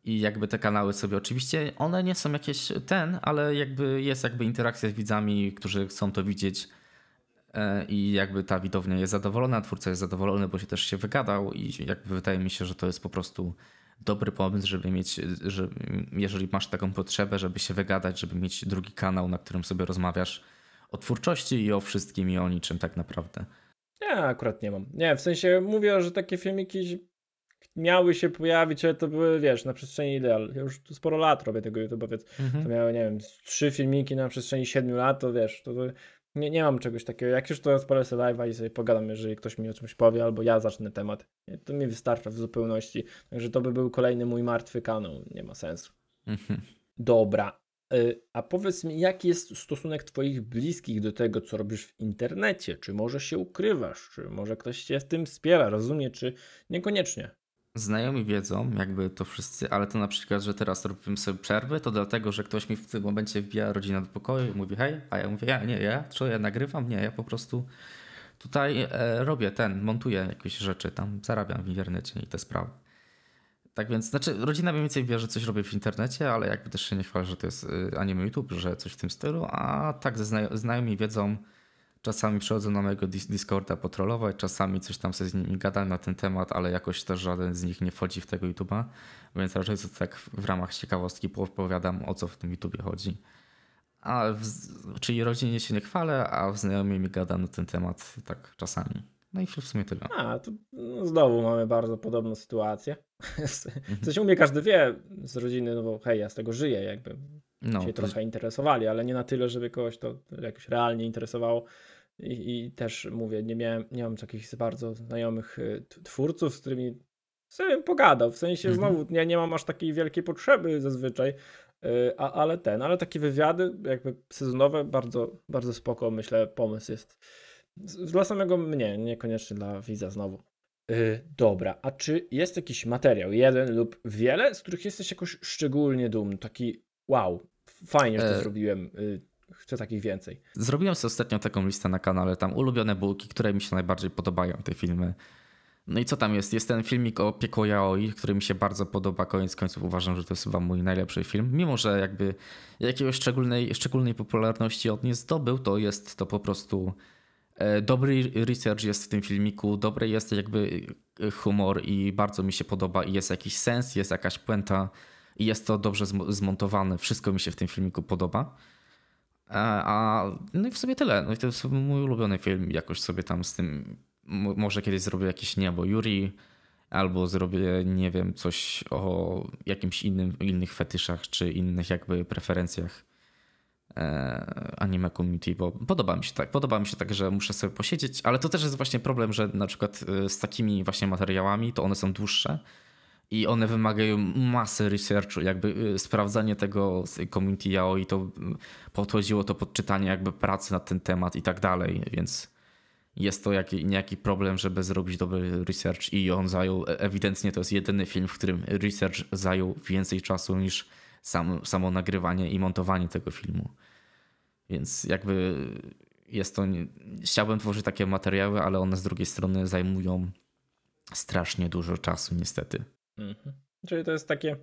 Speaker 2: i jakby te kanały sobie oczywiście, one nie są jakieś ten, ale jakby jest jakby interakcja z widzami, którzy chcą to widzieć e, i jakby ta widownia jest zadowolona, twórca jest zadowolony, bo się też się wygadał i jakby wydaje mi się, że to jest po prostu dobry pomysł, żeby mieć, że jeżeli masz taką potrzebę, żeby się wygadać, żeby mieć drugi kanał, na którym sobie rozmawiasz o twórczości i o wszystkim i o niczym tak naprawdę.
Speaker 1: Ja akurat nie mam. Nie, w sensie mówię, że takie filmiki miały się pojawić, ale to były, wiesz, na przestrzeni ideal. Ja już sporo lat robię tego YouTube, więc mhm. to miały, nie wiem, trzy filmiki na przestrzeni siedmiu lat, to wiesz, to, to nie, nie mam czegoś takiego. Jak już to odpalę sobie live'a i sobie pogadam, jeżeli ktoś mi o czymś powie, albo ja zacznę temat, to mi wystarcza w zupełności. Także to by był kolejny mój martwy kanał, nie ma sensu. Mhm. Dobra. Y, a powiedz mi, jaki jest stosunek Twoich bliskich do tego, co robisz w internecie? Czy może się ukrywasz? Czy może ktoś Cię w tym wspiera? Rozumie, czy niekoniecznie?
Speaker 2: znajomi wiedzą, jakby to wszyscy, ale to na przykład, że teraz robimy sobie przerwy, to dlatego, że ktoś mi w tym momencie wbija rodzina do pokoju i mówi hej, a ja mówię, ja nie, ja, co ja nagrywam? Nie, ja po prostu tutaj e, robię ten, montuję jakieś rzeczy, tam zarabiam w internecie i te sprawy. Tak więc, znaczy rodzina mniej więcej wie, że coś robię w internecie, ale jakby też się nie chwalę, że to jest y, anime YouTube, że coś w tym stylu, a tak znajomi wiedzą, Czasami przychodzą na mojego Discorda potrolować, czasami coś tam sobie z nimi gadam na ten temat, ale jakoś też żaden z nich nie wchodzi w tego YouTube'a, więc raczej to tak w ramach ciekawostki opowiadam o co w tym YouTube'ie chodzi. A w, czyli rodzinie się nie chwalę, a znajomi mi gadam na ten temat tak czasami. No i w sumie tyle.
Speaker 1: A, to no znowu mamy bardzo podobną sytuację. W sensie mhm. u mnie każdy wie z rodziny, no bo hej, ja z tego żyję jakby no, się trochę interesowali, ale nie na tyle, żeby kogoś to jakoś realnie interesowało. I, i też mówię, nie miałem, nie mam takich bardzo znajomych y, twórców, z którymi sobie pogadał. W sensie mhm. znowu ja nie mam aż takiej wielkiej potrzeby zazwyczaj, y, a, ale ten, ale takie wywiady jakby sezonowe bardzo, bardzo spoko, myślę, pomysł jest. Dla samego mnie, niekoniecznie dla widza znowu. Yy, dobra, a czy jest jakiś materiał, jeden lub wiele, z których jesteś jakoś szczególnie dumny? Taki wow, fajnie, że to e, zrobiłem. Y, chcę takich więcej.
Speaker 2: Zrobiłem sobie ostatnio taką listę na kanale, tam ulubione bułki, które mi się najbardziej podobają, te filmy. No i co tam jest? Jest ten filmik o Piekło Yaoi, który mi się bardzo podoba. Koniec końców uważam, że to jest chyba mój najlepszy film. Mimo, że jakby jakiegoś szczególnej, szczególnej popularności od nie zdobył, to jest to po prostu e, dobry research jest w tym filmiku, dobry jest jakby e, humor i bardzo mi się podoba i jest jakiś sens, jest jakaś puenta i jest to dobrze zmontowane. Wszystko mi się w tym filmiku podoba. E, a, no i w sobie tyle. No i to jest mój ulubiony film. Jakoś sobie tam z tym. Może kiedyś zrobię jakieś niebo Yuri, albo zrobię, nie wiem, coś o jakimś innym, innych fetyszach, czy innych jakby preferencjach e, anime community, bo podoba mi się tak. Podoba mi się tak, że muszę sobie posiedzieć, ale to też jest właśnie problem, że na przykład e, z takimi właśnie materiałami to one są dłuższe i one wymagają masy researchu, jakby y, sprawdzanie tego z community i to y, podchodziło to podczytanie jakby pracy na ten temat i tak dalej, więc jest to jaki, niejaki problem, żeby zrobić dobry research i on zajął, e, ewidentnie to jest jedyny film, w którym research zajął więcej czasu niż sam, samo nagrywanie i montowanie tego filmu. Więc jakby jest to, chciałbym tworzyć takie materiały, ale one z drugiej strony zajmują strasznie dużo czasu niestety.
Speaker 3: Mhm.
Speaker 1: Czyli to jest takie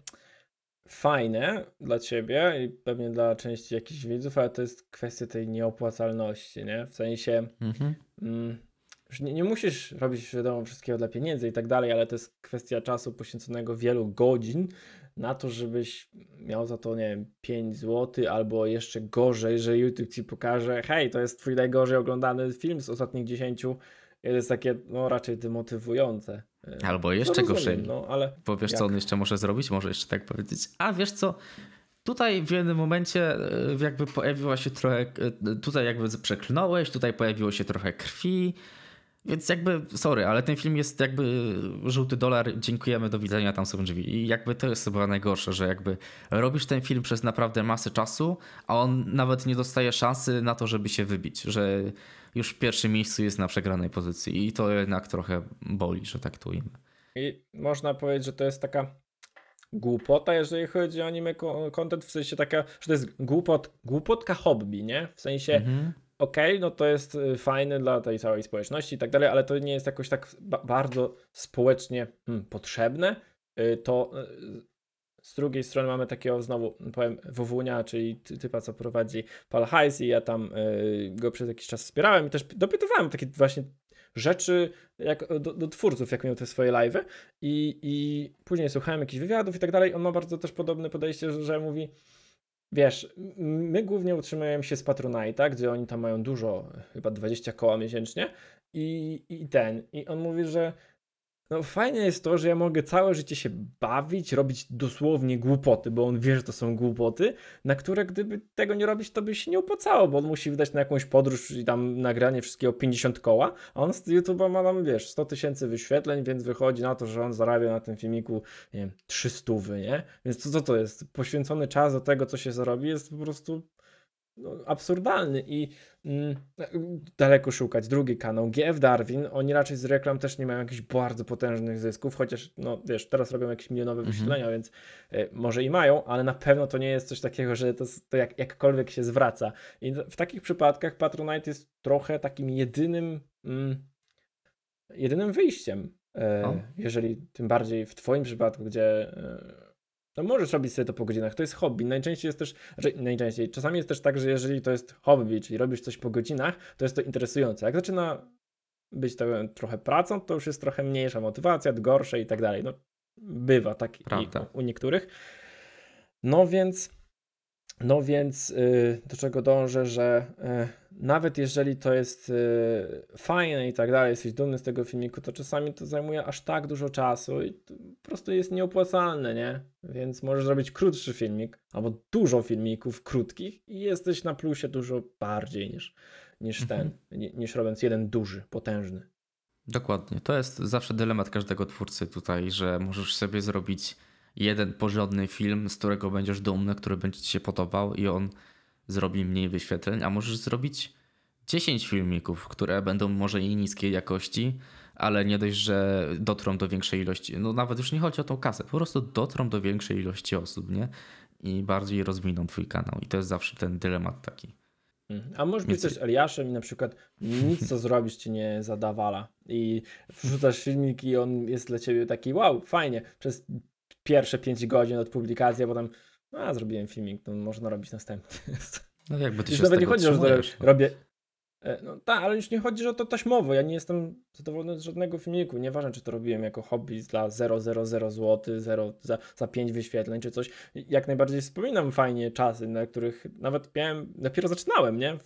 Speaker 1: fajne dla ciebie i pewnie dla części jakichś widzów, ale to jest kwestia tej nieopłacalności, nie? W sensie mhm. mm, już nie, nie, musisz robić wiadomo wszystkiego dla pieniędzy i tak dalej, ale to jest kwestia czasu poświęconego wielu godzin na to, żebyś miał za to, nie wiem, 5 zł albo jeszcze gorzej, że YouTube ci pokaże, hej, to jest twój najgorzej oglądany film z ostatnich 10 to jest takie no, raczej demotywujące. E, albo no jeszcze no, gorzej. No, ale Powiesz, jak? co
Speaker 2: on jeszcze może zrobić? Może jeszcze tak powiedzieć. A wiesz co? Tutaj w jednym momencie e, jakby pojawiła się trochę, e, tutaj jakby przeklnąłeś, tutaj pojawiło się trochę krwi, więc jakby, sorry, ale ten film jest jakby żółty dolar, dziękujemy, do widzenia, tam są drzwi. I jakby to jest chyba najgorsze, że jakby robisz ten film przez naprawdę masę czasu, a on nawet nie dostaje szansy na to, żeby się wybić, że już w pierwszym miejscu jest na przegranej pozycji i to jednak trochę boli, że tak to ujmę.
Speaker 1: I można powiedzieć, że to jest taka głupota, jeżeli chodzi o anime content, w sensie taka, że to jest głupot, głupotka hobby, nie? W sensie mhm okej, okay, no to jest y, fajne dla tej całej społeczności i tak dalej, ale to nie jest jakoś tak bardzo społecznie hmm, potrzebne. Y, to y, z drugiej strony mamy takiego znowu, powiem, Wowunia, czyli typa, co prowadzi Pal Heiss i ja tam y, go przez jakiś czas wspierałem i też dopytywałem takie właśnie rzeczy jak, do, do, twórców, jak miał te swoje live'y I, i później słuchałem jakichś wywiadów i tak dalej. On ma bardzo też podobne podejście, że, że mówi, Wiesz, my głównie utrzymujemy się z Patronite'a, gdzie oni tam mają dużo, chyba 20 koła miesięcznie i, i ten. I on mówi, że no, fajne jest to, że ja mogę całe życie się bawić, robić dosłownie głupoty, bo on wie, że to są głupoty, na które gdyby tego nie robić, to by się nie opłacało, bo on musi wydać na jakąś podróż i tam nagranie wszystkiego 50 koła, a on z YouTube'a ma tam, wiesz, 100 tysięcy wyświetleń, więc wychodzi na to, że on zarabia na tym filmiku, nie wiem, 300, nie? Więc co to jest? Poświęcony czas do tego, co się zarobi, jest po prostu no, absurdalny i mm, daleko szukać. Drugi kanał, GF Darwin, oni raczej z reklam też nie mają jakichś bardzo potężnych zysków, chociaż, no wiesz, teraz robią jakieś milionowe mhm. wyświetlenia, więc y, może i mają, ale na pewno to nie jest coś takiego, że to, to jak, jakkolwiek się zwraca. I w takich przypadkach Patronite jest trochę takim jedynym, mm, jedynym wyjściem. Y, jeżeli tym bardziej w Twoim przypadku, gdzie y, no możesz robić sobie to po godzinach, to jest hobby. Najczęściej jest też, znaczy najczęściej, czasami jest też tak, że jeżeli to jest hobby, czyli robisz coś po godzinach, to jest to interesujące. Jak zaczyna być to trochę pracą, to już jest trochę mniejsza motywacja, gorsze i tak dalej. No bywa tak i, u niektórych. No więc no więc y, do czego dążę, że y, nawet jeżeli to jest y, fajne i tak dalej, jesteś dumny z tego filmiku, to czasami to zajmuje aż tak dużo czasu i po prostu jest nieopłacalne, nie? Więc możesz zrobić krótszy filmik albo dużo filmików krótkich i jesteś na plusie dużo bardziej niż, niż mhm. ten, niż robiąc jeden duży, potężny.
Speaker 2: Dokładnie. To jest zawsze dylemat każdego twórcy tutaj, że możesz sobie zrobić jeden porządny film, z którego będziesz dumny, który będzie ci się podobał i on zrobi mniej wyświetleń, a możesz zrobić 10 filmików, które będą może i niskiej jakości, ale nie dość, że dotrą do większej ilości, no nawet już nie chodzi o tą kasę, po prostu dotrą do większej ilości osób, nie? I bardziej rozwiną twój kanał i to jest zawsze ten dylemat taki.
Speaker 1: Mhm. A możesz być coś Eliaszem i na przykład nic co zrobisz cię nie zadawala i wrzucasz filmik i on jest dla ciebie taki wow, fajnie, przez pierwsze 5 godzin od publikacji, a potem no, a, zrobiłem filmik, to można robić następny. No jakby ty już się nawet nie chodzi, że no. robię. E, no tak, ale już nie chodzi o to taśmowo. Ja nie jestem zadowolony z żadnego filmiku. Nieważne, czy to robiłem jako hobby dla 000 zł, 0 za, za 5 wyświetleń, czy coś. Jak najbardziej wspominam fajnie czasy, na których nawet miałem, dopiero zaczynałem, nie?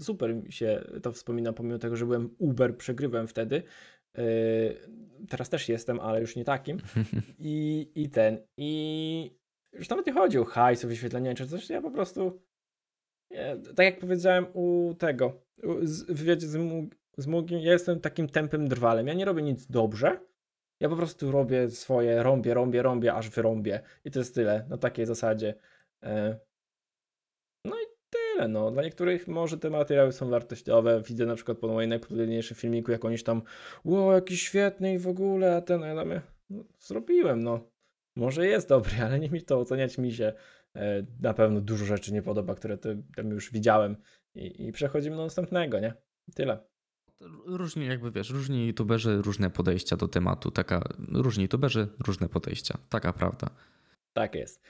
Speaker 1: Super mi się to wspomina, pomimo tego, że byłem uber przegrywem wtedy, Yy, teraz też jestem, ale już nie takim. I, i ten. I już nawet nie chodzi o hajs, o wyświetlenie czy coś. Ja po prostu. tak jak powiedziałem u tego, w wywiadzie z, mugi, z ja jestem takim tępym drwalem. Ja nie robię nic dobrze. Ja po prostu robię swoje, rąbię, rąbię, rąbię, aż wyrąbię. I to jest tyle. Na takiej zasadzie. E, tyle. No. Dla niektórych może te materiały są wartościowe. Widzę na przykład po moim najpopularniejszym filmiku, jak oniś tam, wow, jaki świetny i w ogóle, a ten, a ja my, no, zrobiłem, no. Może jest dobry, ale nie mi to oceniać mi się. E, na pewno dużo rzeczy nie podoba, które tam już widziałem i, i przechodzimy do następnego, nie?
Speaker 2: tyle różni, jakby wiesz, różni youtuberzy różne podejścia do tematu, taka, różni youtuberzy różne podejścia, taka prawda.
Speaker 1: Tak jest.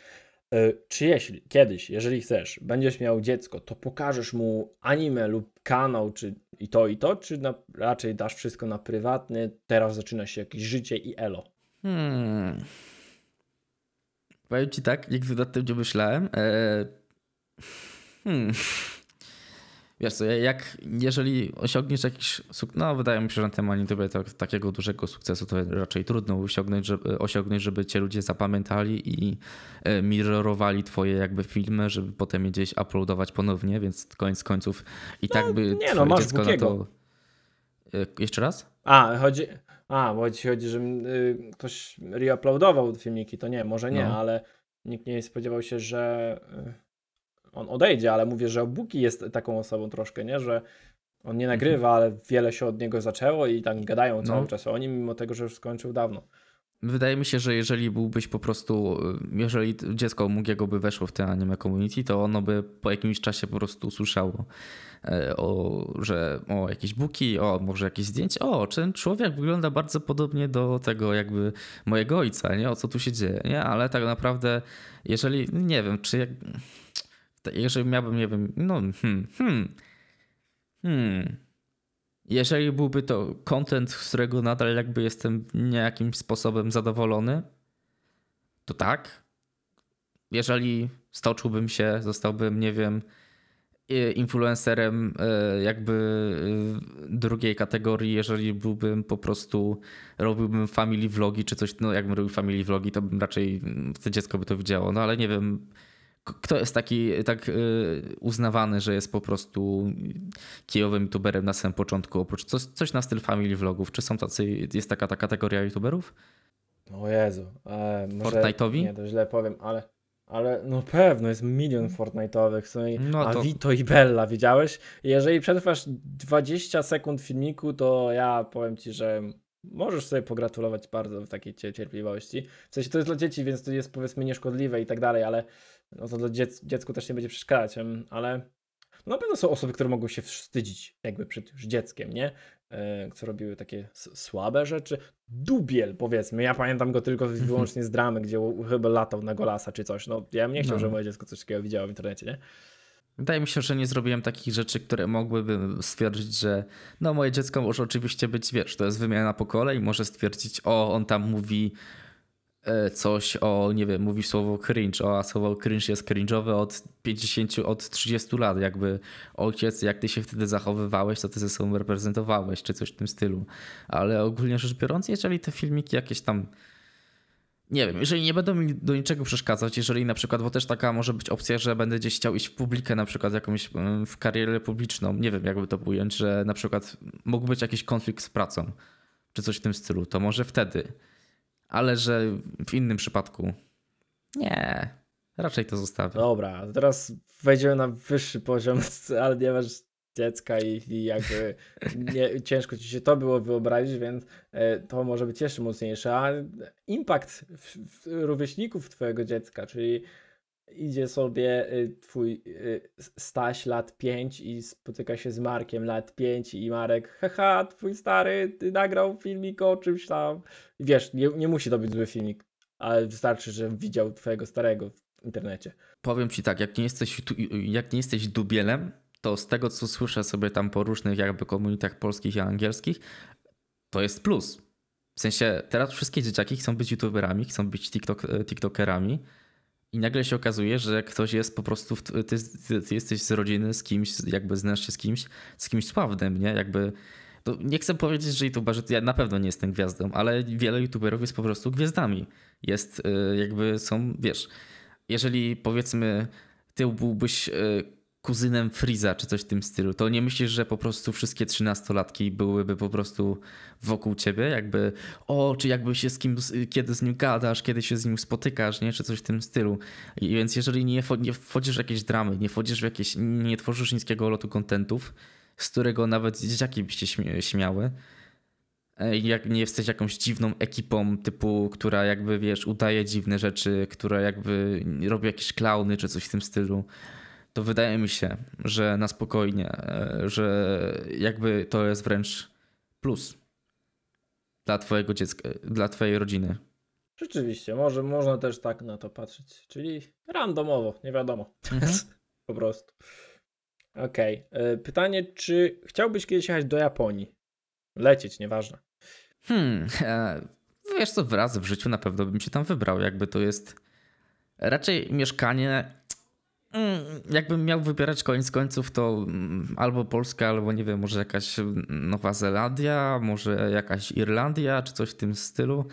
Speaker 1: E, czy jeśli kiedyś, jeżeli chcesz, będziesz miał dziecko, to pokażesz mu anime lub kanał, czy i to, i to, czy na, raczej dasz wszystko na prywatny, teraz zaczyna się jakieś życie i elo?
Speaker 2: Hmm. Powiem ci tak, jak nad tym nie myślałem. Eee... Hmm wiesz co, jak jeżeli osiągniesz jakiś sukces, no wydaje mi się, że na temat YouTube tak, takiego dużego sukcesu to raczej trudno osiągnąć żeby, osiągnąć, żeby cię ludzie zapamiętali i e, mirrorowali twoje jakby filmy, żeby potem je gdzieś uploadować ponownie, więc koniec końców i tak no, tak by nie no, masz dziecko Bukiego. na to... E, jeszcze raz?
Speaker 1: A, chodzi... A, bo ci chodzi, że y, ktoś reuploadował filmiki, to nie, może nie, no. ale nikt nie spodziewał się, że y, on odejdzie, ale mówię, że Buki jest taką osobą troszkę, nie? Że on nie nagrywa, mhm. ale wiele się od niego zaczęło i tak gadają no. cały czas o nim, mimo tego, że już skończył dawno.
Speaker 2: Wydaje mi się, że jeżeli byłbyś po prostu, jeżeli dziecko Mugiego by weszło w tę anime community, to ono by po jakimś czasie po prostu usłyszało e, o, że o jakieś buki, o może jakieś zdjęcie, o ten człowiek wygląda bardzo podobnie do tego jakby mojego ojca, nie? O co tu się dzieje, nie? Ale tak naprawdę, jeżeli, nie wiem, czy jak jeżeli miałbym, nie wiem, no, hmm, hmm, hmm. Jeżeli byłby to content, z którego nadal jakby jestem niejakim sposobem zadowolony, to tak. Jeżeli stoczyłbym się, zostałbym, nie wiem, influencerem e, jakby e, drugiej kategorii, jeżeli byłbym po prostu, robiłbym family vlogi czy coś, no jakbym robił family vlogi, to bym raczej mm, to dziecko by to widziało, no ale nie wiem, kto jest taki y, tak y, uznawany, że jest po prostu kijowym youtuberem na samym początku, oprócz coś, coś na styl family vlogów? Czy są tacy, jest taka ta kategoria youtuberów?
Speaker 1: O Jezu. E, Fortnite'owi? Nie, to źle powiem, ale, ale no pewno jest milion Fortnite'owych. a no to... i Bella, widziałeś? Jeżeli przetrwasz 20 sekund filmiku, to ja powiem Ci, że możesz sobie pogratulować bardzo w takiej cierpliwości. W sensie to jest dla dzieci, więc to jest powiedzmy nieszkodliwe i tak dalej, ale no to dla dziec dziecku też nie będzie przeszkadzać, ale no na pewno są osoby, które mogą się wstydzić jakby przed już dzieckiem, nie? E, co robiły takie słabe rzeczy. Dubiel powiedzmy, ja pamiętam go tylko mhm. wyłącznie z dramy, gdzie chyba latał na golasa czy coś, no ja bym nie chciał, no. żeby moje dziecko coś takiego widziało w internecie, nie?
Speaker 2: Wydaje mi się, że nie zrobiłem takich rzeczy, które mogłyby stwierdzić, że no moje dziecko może oczywiście być, wiesz, to jest wymiana pokoleń, może stwierdzić, o on tam mówi e, coś o, nie wiem, mówi słowo cringe, o, a słowo cringe jest cringe'owe od 50, od 30 lat, jakby ojciec, jak ty się wtedy zachowywałeś, co ty ze sobą reprezentowałeś, czy coś w tym stylu. Ale ogólnie rzecz biorąc, jeżeli te filmiki jakieś tam nie wiem, jeżeli nie będą mi do niczego przeszkadzać, jeżeli na przykład, bo też taka może być opcja, że będę gdzieś chciał iść w publikę, na przykład jakąś w karierę publiczną, nie wiem jakby to ująć, że na przykład mógł być jakiś konflikt z pracą, czy coś w tym stylu, to może wtedy. Ale że w innym przypadku nie, raczej to zostawię.
Speaker 1: Dobra, teraz wejdziemy na wyższy poziom, ale nie masz dziecka i, i jakby nie, ciężko ci się to było wyobrazić, więc e, to może być jeszcze mocniejsze. A impact w, w rówieśników twojego dziecka, czyli idzie sobie e, twój e, Staś lat 5 i spotyka się z Markiem lat 5 i Marek, haha, twój stary nagrał filmik o czymś tam. wiesz, nie, nie musi to być zły filmik, ale wystarczy, że widział twojego starego w internecie.
Speaker 2: Powiem ci tak, jak nie jesteś, jak nie jesteś dubielem, to z tego co słyszę sobie tam po różnych jakby komunitach polskich i angielskich, to jest plus. W sensie teraz wszystkie dzieciaki chcą być youtuberami, chcą być TikTok, e, tiktokerami i nagle się okazuje, że ktoś jest po prostu, w, ty, ty, jesteś z rodziny z kimś, jakby znasz się z kimś, z kimś sławnym, nie? Jakby, to nie chcę powiedzieć, że youtuberzy, ja na pewno nie jestem gwiazdą, ale wiele youtuberów jest po prostu gwiazdami. Jest e, jakby, są, wiesz, jeżeli powiedzmy ty byłbyś e, kuzynem Friza czy coś w tym stylu, to nie myślisz, że po prostu wszystkie trzynastolatki byłyby po prostu wokół ciebie, jakby o, czy jakby się z kim, kiedy z nim gadasz, kiedy się z nim spotykasz, nie, czy coś w tym stylu. I więc jeżeli nie, nie wchodzisz w jakieś dramy, nie wchodzisz w jakieś, nie tworzysz niskiego lotu kontentów, z którego nawet dzieciaki byście śmiały, e, jak nie jesteś jakąś dziwną ekipą typu, która jakby wiesz, udaje dziwne rzeczy, która jakby robi jakieś klauny czy coś w tym stylu, to wydaje mi się, że na spokojnie, e, że jakby to jest wręcz plus dla twojego dziecka, dla twojej rodziny.
Speaker 1: Rzeczywiście, może można też tak na to patrzeć, czyli randomowo, nie wiadomo, mhm. po prostu. Okej, okay. E, pytanie, czy chciałbyś kiedyś jechać do Japonii? Lecieć, nieważne.
Speaker 2: Hmm, e, wiesz co, raz w życiu na pewno bym się tam wybrał, jakby to jest raczej mieszkanie Mm, jakbym miał wybierać koniec końców, to mm, albo Polska, albo nie wiem, może jakaś mm, Nowa Zelandia, może jakaś Irlandia, czy coś w tym stylu,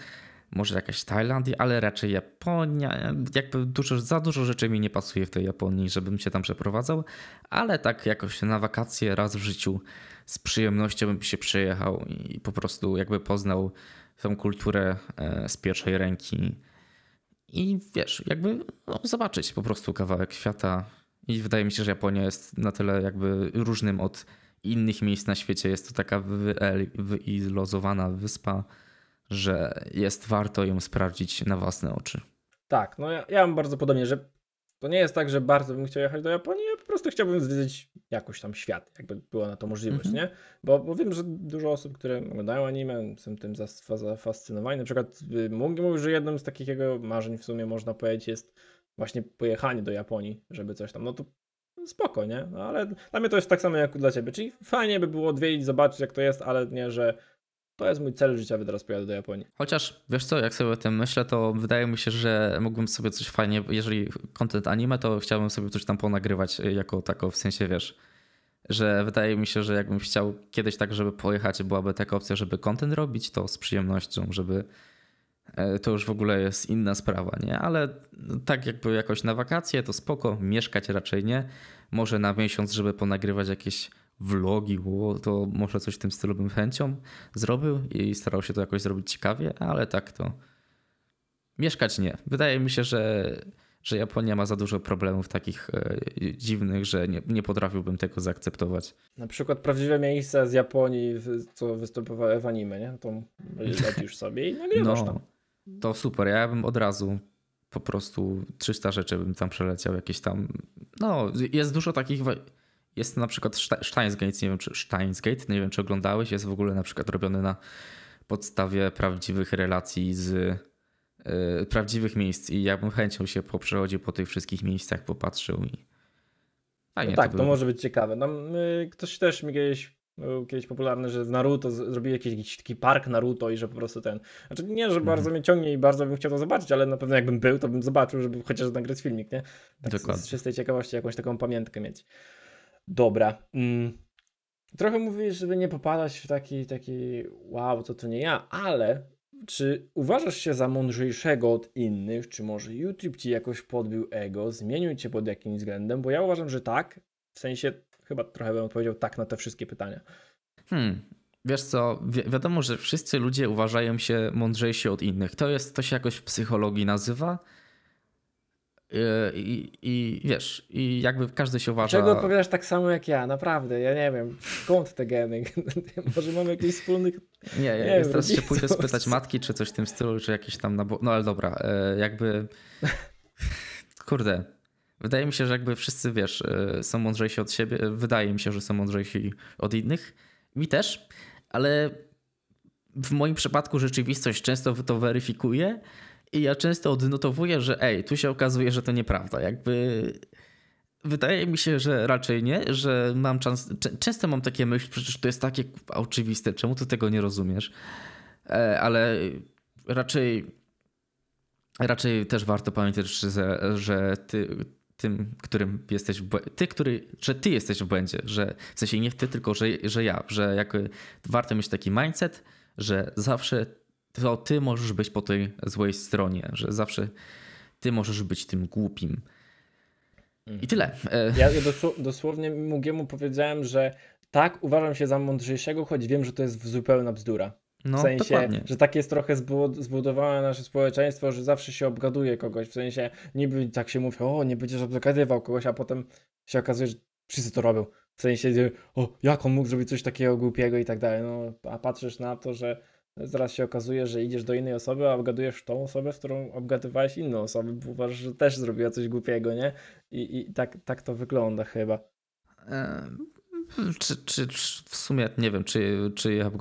Speaker 2: może jakaś Tajlandia, ale raczej Japonia. Jakby dużo, za dużo rzeczy mi nie pasuje w tej Japonii, żebym się tam przeprowadzał, ale tak jakoś na wakacje raz w życiu z przyjemnością bym się przejechał i po prostu jakby poznał tę kulturę e, z pierwszej ręki i wiesz, jakby no, zobaczyć po prostu kawałek świata. I wydaje mi się, że Japonia jest na tyle jakby różnym od innych miejsc na świecie. Jest to taka wyizolowana wyspa, że jest warto ją sprawdzić na własne oczy.
Speaker 1: Tak, no ja, ja mam bardzo podobnie, że to nie jest tak, że bardzo bym chciał jechać do Japonii, ja po prostu chciałbym zwiedzić jakoś tam świat, jakby była na to możliwość, mm -hmm. nie? Bo, bo, wiem, że dużo osób, które oglądają anime, są tym zafascynowani. Na przykład y, Mugi mówił, że jednym z takich jego marzeń w sumie można powiedzieć jest właśnie pojechanie do Japonii, żeby coś tam, no to spoko, nie? No ale dla mnie to jest tak samo jak dla ciebie, czyli fajnie by było odwiedzić, zobaczyć jak to jest, ale nie, że to jest mój cel życia teraz pojadę do Japonii.
Speaker 2: Chociaż wiesz co, jak sobie o tym myślę, to wydaje mi się, że mógłbym sobie coś fajnie, jeżeli content anime, to chciałbym sobie coś tam ponagrywać jako tako, w sensie wiesz, że wydaje mi się, że jakbym chciał kiedyś tak, żeby pojechać, byłaby taka opcja, żeby content robić, to z przyjemnością, żeby e, to już w ogóle jest inna sprawa, nie? Ale tak jakby jakoś na wakacje to spoko, mieszkać raczej nie. Może na miesiąc, żeby ponagrywać jakieś vlogi, wow, to może coś w tym stylu bym chęcią zrobił i starał się to jakoś zrobić ciekawie, ale tak to mieszkać nie. Wydaje mi się, że, że Japonia ma za dużo problemów takich e, dziwnych, że nie, nie potrafiłbym tego zaakceptować.
Speaker 1: Na przykład prawdziwe miejsce z Japonii, co występowały w anime, nie? To już sobie i nagrywasz no, tam.
Speaker 2: To super, ja bym od razu po prostu 300 rzeczy bym tam przeleciał, jakieś tam, no jest dużo takich jest na przykład Steinsgate, nie wiem czy Steinsgate, nie wiem czy oglądałeś, jest w ogóle na przykład robiony na podstawie prawdziwych relacji z yy, prawdziwych miejsc i ja bym chęcią się poprzechodził po tych wszystkich miejscach, popatrzył i fajnie no tak, to, to, może
Speaker 1: być ciekawe. No, ktoś też mi kiedyś był kiedyś popularny, że w Naruto zrobili jakiś, jakiś, taki park Naruto i że po prostu ten. Znaczy nie, że mhm. bardzo mnie ciągnie i bardzo bym chciał to zobaczyć, ale na pewno jakbym był, to bym zobaczył, żeby chociaż nagrać filmik, nie? Tak Dokładnie. Z, z czystej ciekawości jakąś taką pamiętkę mieć. Dobra. Mm, trochę mówisz, żeby nie popadać w taki, taki wow, to to nie ja, ale czy uważasz się za mądrzejszego od innych? Czy może YouTube ci jakoś podbił ego, zmienił cię pod jakimś względem? Bo ja uważam, że tak. W sensie chyba trochę bym odpowiedział tak na te wszystkie pytania.
Speaker 2: Hmm. Wiesz co, wi wiadomo, że wszyscy ludzie uważają się mądrzejsi od innych. To jest, to się jakoś w psychologii nazywa Yy, I, i, wiesz, i jakby każdy się uważa. Czego
Speaker 1: odpowiadasz tak samo jak ja, naprawdę? Ja nie wiem, skąd te geny? Może mamy jakiś wspólny. Nie, nie ja
Speaker 2: wiem, teraz się pójdę spytać matki, czy coś w tym stylu, czy jakieś tam. Nabo... No ale dobra, e, jakby. Kurde. Wydaje mi się, że jakby wszyscy wiesz, e, są mądrzejsi od siebie. E, wydaje mi się, że są mądrzejsi od innych. Mi też, ale w moim przypadku rzeczywistość często to weryfikuje i ja często odnotowuję, że ej, tu się okazuje, że to nieprawda. Jakby wydaje mi się, że raczej nie, że mam czas, często mam takie myśli, przecież to jest takie oczywiste, czemu ty tego nie rozumiesz? E, ale raczej raczej też warto pamiętać, że, że ty, tym, którym jesteś, ty, który, że ty jesteś w błędzie, że w sensie nie ty, tylko że, że ja, że jako, warto mieć taki mindset, że zawsze to ty możesz być po tej złej stronie, że zawsze ty możesz być tym głupim. I tyle. E, ja
Speaker 1: dosłownie Mugiemu powiedziałem, że tak, uważam się za mądrzejszego, choć wiem, że to jest zupełna bzdura. No, w sensie, dokładnie. że tak jest trochę zbudowane nasze społeczeństwo, że zawsze się obgaduje kogoś. W sensie, niby tak się mówi, o, nie będziesz obgadywał kogoś, a potem się okazuje, że wszyscy to robią. W sensie, o, jak on mógł zrobić coś takiego głupiego i tak dalej. No, a patrzysz na to, że Zaraz się okazuje, że idziesz do innej osoby, a obgadujesz tą osobę, z którą obgadywałeś inną osobę, bo uważasz, że też zrobiła coś głupiego, nie? I, i tak, tak to wygląda chyba.
Speaker 2: Czy, czy, czy, w sumie nie wiem, czy, czy ja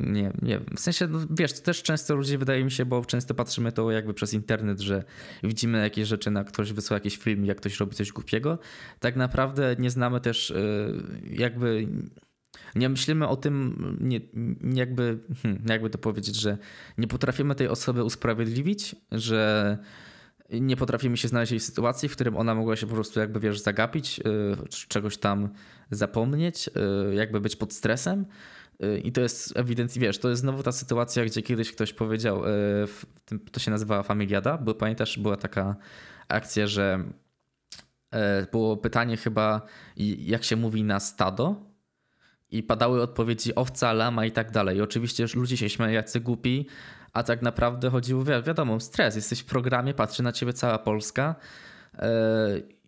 Speaker 2: nie, nie wiem. W sensie, no, wiesz, to też często ludzie wydaje mi się, bo często patrzymy to jakby przez internet, że widzimy jakieś rzeczy, na ktoś wysyła jakiś film, jak ktoś robi coś głupiego. Tak naprawdę nie znamy też y, jakby nie myślimy o tym, nie, jakby, hmm, jakby to powiedzieć, że nie potrafimy tej osoby usprawiedliwić, że nie potrafimy się znaleźć w jej sytuacji, w którym ona mogła się po prostu jakby, wiesz, zagapić, y, czegoś tam zapomnieć, y, jakby być pod stresem. Y, I to jest ewidentnie, wiesz, to jest znowu ta sytuacja, gdzie kiedyś ktoś powiedział, to się nazywała Familiada, bo pamiętasz, była taka akcja, że było pytanie chyba, jak się mówi na stado, i padały odpowiedzi owca, lama i tak dalej. I oczywiście ludzie się jak jacy głupi, a tak naprawdę chodziło, wi wiadomo, stres. Jesteś w programie, patrzy na ciebie cała Polska. Yy,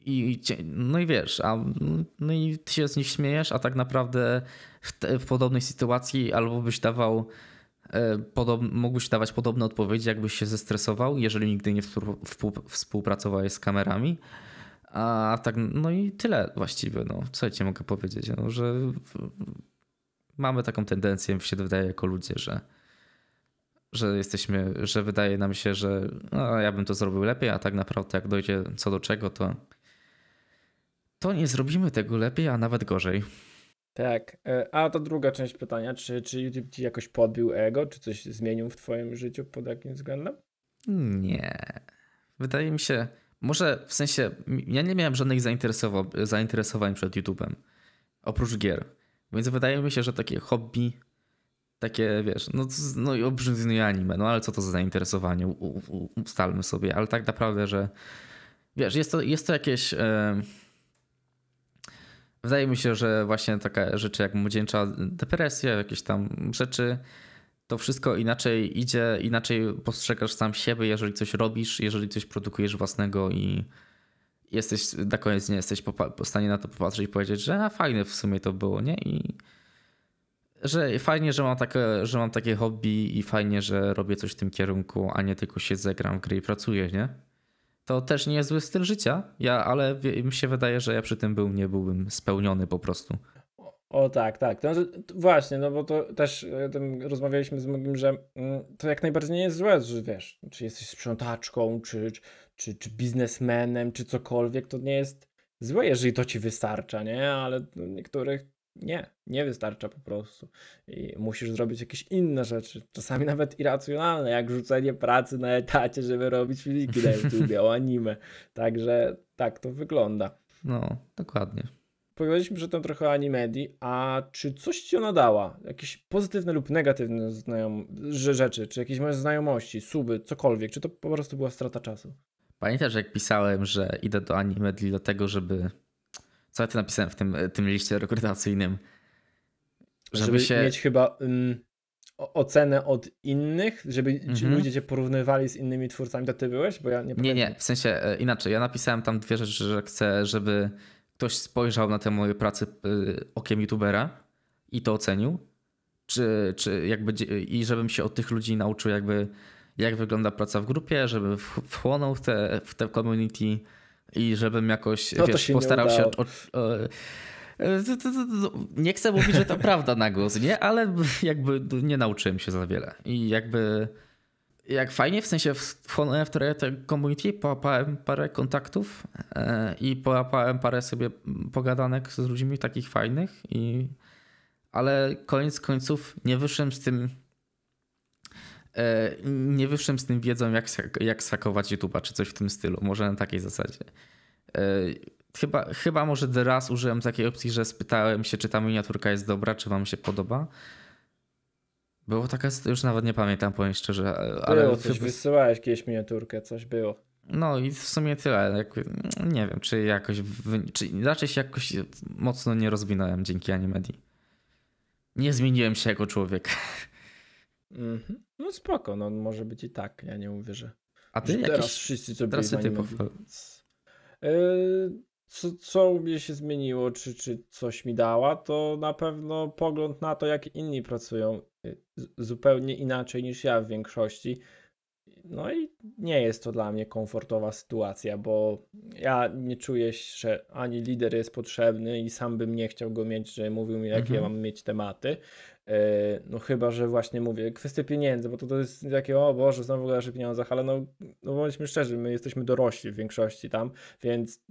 Speaker 2: i, no i wiesz, a, no i ty się z nich śmiejesz, a tak naprawdę w, te, w podobnej sytuacji albo byś dawał e, podob, mógłbyś dawać podobne odpowiedzi, jakbyś się zestresował, jeżeli nigdy nie współ, współpracowałeś z kamerami a tak, no i tyle właściwie. No. Co ci mogę powiedzieć? No, że mamy taką tendencję, mi się wydaje, jako ludzie, że, że jesteśmy, że wydaje nam się, że no, ja bym to zrobił lepiej, a tak naprawdę jak dojdzie co do czego, to, to nie zrobimy tego lepiej, a nawet gorzej.
Speaker 1: Tak, e, a to druga część pytania, czy, czy YouTube ci jakoś podbił ego, czy coś zmienił w twoim życiu pod jakimś względem?
Speaker 2: Nie. Wydaje mi się, może w sensie, ja nie miałem żadnych zainteresowań przed YouTube'em, oprócz gier. Więc wydaje mi się, że takie hobby, takie wiesz, no, no i obrzydliwe anime, no ale co to za zainteresowanie, u, u, ustalmy sobie, ale tak naprawdę, że wiesz, jest to, jest to jakieś... E, wydaje mi się, że właśnie takie rzeczy jak młodzieńcza depresja, jakieś tam rzeczy, to wszystko inaczej idzie, inaczej postrzegasz sam siebie, jeżeli coś robisz, jeżeli coś produkujesz własnego i jesteś na koniec nie jesteś w stanie na to popatrzeć i powiedzieć, że a, fajne w sumie to było, nie? I że fajnie, że mam, takie, że mam takie hobby i fajnie, że robię coś w tym kierunku, a nie tylko siedzę, gram w gry i pracuję, nie? To też nie jest zły styl życia, ja, ale mi się wydaje, że ja przy tym był, nie byłbym spełniony po prostu.
Speaker 1: O tak, tak. No, właśnie, no bo to też e, rozmawialiśmy z Mogim, że mm, to jak najbardziej nie jest złe, że wiesz, czy jesteś sprzątaczką, czy, czy, czy biznesmenem, czy cokolwiek, to nie jest złe, jeżeli to ci wystarcza, nie? Ale niektórych nie, nie wystarcza po prostu. I musisz zrobić jakieś inne rzeczy, czasami nawet irracjonalne, jak rzucenie pracy na etacie, żeby robić filmiki na YouTube o anime. Także tak to wygląda.
Speaker 2: No, dokładnie.
Speaker 1: Powiedzieliśmy przy tym trochę o animedii, a czy coś ci ona dała? Jakieś pozytywne lub negatywne znajom- rzeczy, czy jakieś moje znajomości, suby, cokolwiek? Czy to po prostu była strata czasu?
Speaker 2: Pamiętasz, jak pisałem, że idę do animedii dlatego, żeby... Co ja ty napisałem w tym, tym liście rekrutacyjnym? Żeby, żeby się... mieć
Speaker 1: chyba um, ocenę od innych, żeby mhm. ludzie cię porównywali z innymi twórcami, to ty byłeś? Bo ja nie Nie,
Speaker 2: nie, w sensie e, inaczej. Ja napisałem tam dwie rzeczy, że chcę, żeby ktoś spojrzał na tę moją pracę y, okiem youtubera i to ocenił, czy, czy jakby, i żebym się od tych ludzi nauczył jakby jak wygląda praca w grupie, żeby wchłonął w te, w te community i żebym jakoś no wiesz, się postarał się... O, o, e, o, nie chcę mówić, że to prawda na głos, nie? Ale jakby nie nauczyłem się za wiele. I jakby jak fajnie, w sensie wchłonąłem trochę te community, połapałem parę kontaktów e, i połapałem parę sobie pogadanek z ludźmi takich fajnych i ale koniec końców nie wyszłem z tym e, nie wyszłem z tym wiedzą jak, jak sakować YouTube'a czy coś w tym stylu, może na takiej zasadzie. E, chyba, chyba może raz użyłem takiej opcji, że spytałem się czy ta miniaturka jest dobra, czy wam się podoba było taka, już nawet nie pamiętam, powiem szczerze. E, ale było coś,
Speaker 1: wysyłałeś kiedyś miniaturkę, coś było.
Speaker 2: No i w sumie tyle. nie wiem, czy jakoś, czy raczej się jakoś mocno nie rozwinąłem dzięki animedii. Nie zmieniłem się jako człowiek. Mm
Speaker 1: -hmm. No spoko, no może być i tak, ja nie mówię, że... A ty jakieś... Teraz wszyscy co Teraz ty e, Co, co u mnie się zmieniło, czy, czy coś mi dała, to na pewno pogląd na to, jak inni pracują zupełnie inaczej niż ja w większości. No i nie jest to dla mnie komfortowa sytuacja, bo ja nie czuję, że ani lider jest potrzebny i sam bym nie chciał go mieć, że mówił mi, jakie mhm. mam mieć tematy. E, no chyba, że właśnie mówię, kwestie pieniędzy, bo to, to jest takie, o Boże, znowu leży pieniądze, ale no, no bądźmy szczerzy, my jesteśmy dorośli w większości tam, więc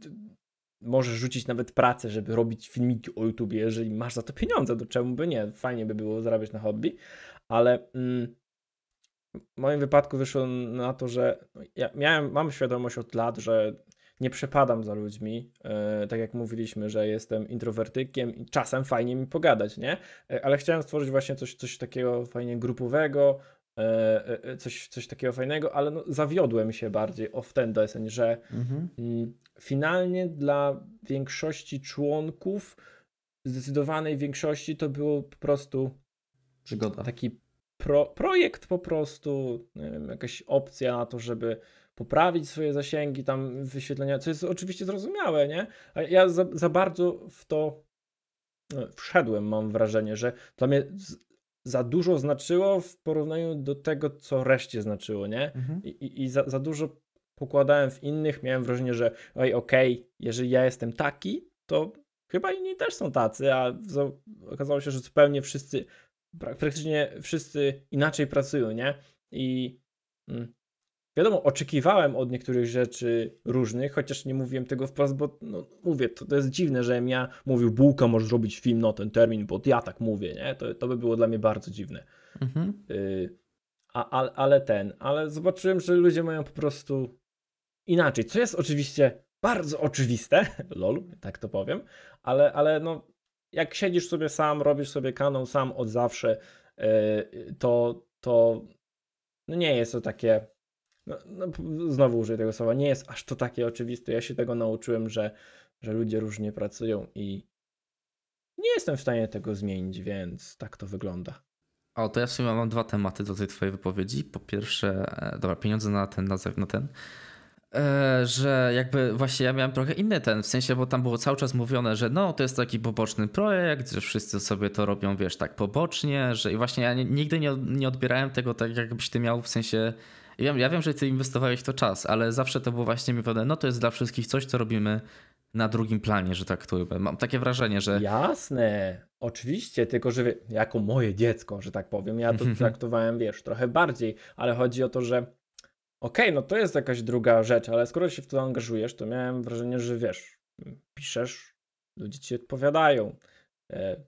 Speaker 1: możesz rzucić nawet pracę, żeby robić filmiki o YouTube, jeżeli masz za to pieniądze, to czemu by nie? Fajnie by było zarabiać na hobby, ale mm, w moim wypadku wyszło na to, że no, ja miałem, mam świadomość od lat, że nie przepadam za ludźmi, yy, tak jak mówiliśmy, że jestem introwertykiem i czasem fajnie mi pogadać, nie? Yy, ale chciałem stworzyć właśnie coś, coś takiego fajnie grupowego, E, e, e, coś, coś takiego fajnego, ale no, zawiodłem się bardziej o w ten deseń, że mhm. Mm, finalnie dla większości członków, zdecydowanej większości, to było po prostu
Speaker 2: przygoda. Taki
Speaker 1: pro, projekt po prostu, wiem, jakaś opcja na to, żeby poprawić swoje zasięgi, tam wyświetlenia, co jest oczywiście zrozumiałe, nie? A ja za, za bardzo w to wszedłem, mam wrażenie, że dla mnie za dużo znaczyło w porównaniu do tego, co reszcie znaczyło, nie? Mhm. I, i za, za, dużo pokładałem w innych, miałem wrażenie, że oj, okej, okay, jeżeli ja jestem taki, to chyba inni też są tacy, a okazało się, że zupełnie wszyscy, praktycznie wszyscy inaczej pracują, nie? I mm, Wiadomo, oczekiwałem od niektórych rzeczy różnych, chociaż nie mówiłem tego wprost, bo no, mówię, to, to jest dziwne, że ja mówił, bułka, możesz zrobić film na no, ten termin, bo ja tak mówię, nie? To, to by było dla mnie bardzo dziwne. Mhm. Y, a, a, ale ten, ale zobaczyłem, że ludzie mają po prostu inaczej, co jest oczywiście bardzo oczywiste, lol, tak to powiem, ale, ale no, jak siedzisz sobie sam, robisz sobie kanon sam od zawsze, y, to, to no nie jest to takie no, no, znowu użyję tego słowa, nie jest aż to takie oczywiste. Ja się tego nauczyłem, że, że ludzie różnie pracują i nie jestem w stanie tego zmienić, więc tak to wygląda.
Speaker 2: O, to ja w sumie mam dwa tematy do tej twojej wypowiedzi. Po pierwsze, e, dobra, pieniądze na ten, na, na ten e, że jakby właśnie ja miałem trochę inny ten, w sensie, bo tam było cały czas mówione, że no, to jest taki poboczny projekt, że wszyscy sobie to robią, wiesz, tak pobocznie, że i właśnie ja nigdy nie, nie odbierałem tego tak, jakbyś ty miał w sensie ja, ja wiem, że ty inwestowałeś to czas, ale zawsze to było właśnie mówione, no to jest dla wszystkich coś, co robimy na drugim planie, że tak to Mam takie wrażenie, że.
Speaker 1: Jasne, oczywiście, tylko że jako moje dziecko, że tak powiem, ja to traktowałem, wiesz, trochę bardziej, ale chodzi o to, że okej, okay, no to jest jakaś druga rzecz, ale skoro się w to angażujesz, to miałem wrażenie, że wiesz, piszesz, ludzie ci odpowiadają. E,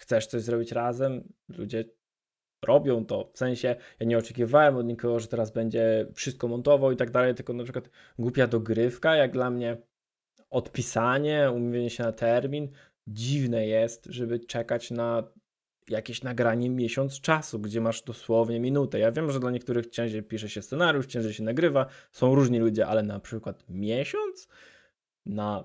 Speaker 1: chcesz coś zrobić razem, ludzie robią to. W sensie ja nie oczekiwałem od nikogo, że teraz będzie wszystko montował i tak dalej, tylko na przykład głupia dogrywka, jak dla mnie odpisanie, umówienie się na termin. Dziwne jest, żeby czekać na jakieś nagranie miesiąc czasu, gdzie masz dosłownie minutę. Ja wiem, że dla niektórych ciężej pisze się scenariusz, ciężej się nagrywa, są różni ludzie, ale na przykład miesiąc na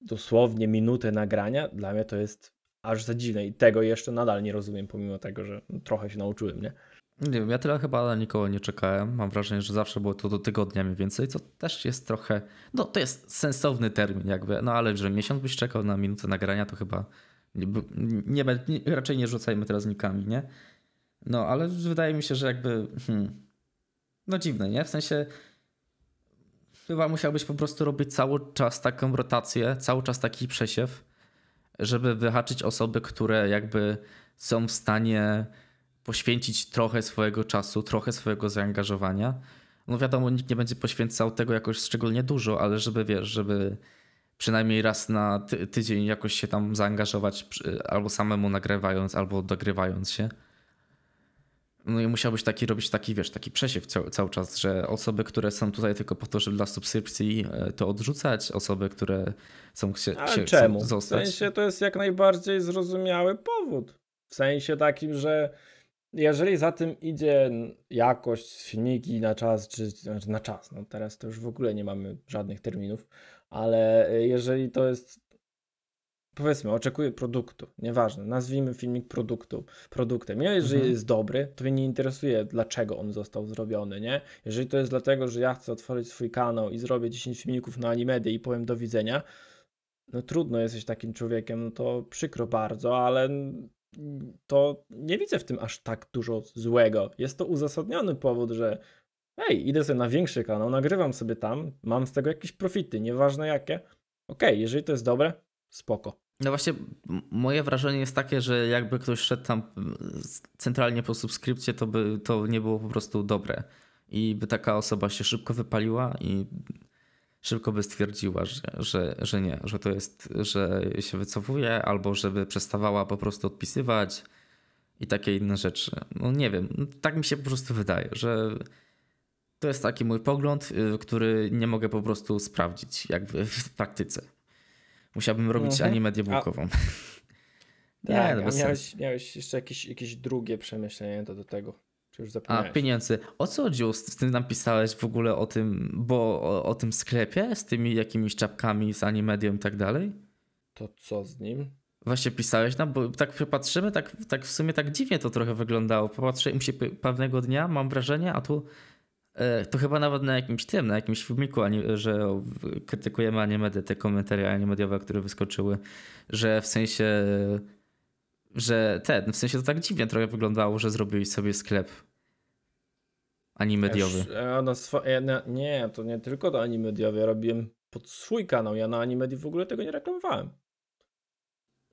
Speaker 1: dosłownie minutę nagrania, dla mnie to jest aż za dziwne i tego jeszcze nadal nie rozumiem, pomimo tego, że trochę się nauczyłem, nie?
Speaker 2: Nie wiem, ja tyle chyba na nikogo nie czekałem. Mam wrażenie, że zawsze było to do tygodnia mniej więcej, co też jest trochę. No to jest sensowny termin, jakby. No ale że miesiąc byś czekał na minutę nagrania, to chyba nie, nie, nie raczej nie rzucajmy teraz nikami, nie? No ale wydaje mi się, że jakby. Hmm, no dziwne, nie? W sensie. Chyba musiałbyś po prostu robić cały czas taką rotację, cały czas taki przesiew żeby wyhaczyć osoby, które jakby są w stanie poświęcić trochę swojego czasu, trochę swojego zaangażowania. No wiadomo, nikt nie będzie poświęcał tego jakoś szczególnie dużo, ale żeby wiesz, żeby przynajmniej raz na ty tydzień jakoś się tam zaangażować, albo samemu nagrywając, albo dogrywając się. No i musiałbyś taki robić taki, wiesz, taki przesiew cały, cały czas, że osoby, które są tutaj tylko po to, żeby dla subskrypcji e, to odrzucać, osoby, które są się, Ale czemu? Chcą zostać. W
Speaker 1: sensie to jest jak najbardziej zrozumiały powód. W sensie takim, że jeżeli za tym idzie jakość filmiki na czas, czy znaczy na czas, no teraz to już w ogóle nie mamy żadnych terminów, ale jeżeli to jest powiedzmy, oczekuję produktu, nieważne, nazwijmy filmik produktu, produktem. Ja, jeżeli mhm. jest dobry, to mnie nie interesuje, dlaczego on został zrobiony, nie? Jeżeli to jest dlatego, że ja chcę otworzyć swój kanał i zrobię 10 filmików na Animedy i powiem do widzenia, no trudno, jesteś takim człowiekiem, no to przykro bardzo, ale to nie widzę w tym aż tak dużo złego. Jest to uzasadniony powód, że hej, idę sobie na większy kanał, nagrywam sobie tam, mam z tego jakieś profity, nieważne jakie. Okej, okay, jeżeli to jest dobre, spoko.
Speaker 2: No właśnie, moje wrażenie jest takie, że jakby ktoś szedł tam centralnie po subskrypcie, to by to nie było po prostu dobre. I by taka osoba się szybko wypaliła i szybko by stwierdziła, że, że, że nie, że to jest, że się wycofuje, albo żeby przestawała po prostu odpisywać i takie inne rzeczy. No nie wiem, no tak mi się po prostu wydaje, że to jest taki mój pogląd, y, który nie mogę po prostu sprawdzić, jakby w praktyce. Musiałbym robić mhm. anime diabłkową. Nie, tak, miałeś,
Speaker 1: miałeś, jeszcze jakieś, jakieś drugie przemyślenie do, do tego. Czy już zapomniałeś? A
Speaker 2: pieniądze. O co chodziło z tym napisałeś w ogóle o tym, bo o, o tym sklepie z tymi jakimiś czapkami z animedium i tak dalej?
Speaker 1: To co z nim?
Speaker 2: Właśnie pisałeś nam, bo tak patrzymy, tak, tak w sumie tak dziwnie to trochę wyglądało. Popatrzę im się pewnego dnia, mam wrażenie, a tu E, to chyba nawet na jakimś tym, na jakimś filmiku, że krytykujemy animedy, te komentarze animediowe, które wyskoczyły, że w sensie, że ten, w sensie to tak dziwnie trochę wyglądało, że zrobiłeś sobie sklep animediowy.
Speaker 1: Ja, na ja na, nie, to nie tylko do animediowy, ja robiłem pod swój kanał, ja na animedii w ogóle tego nie reklamowałem.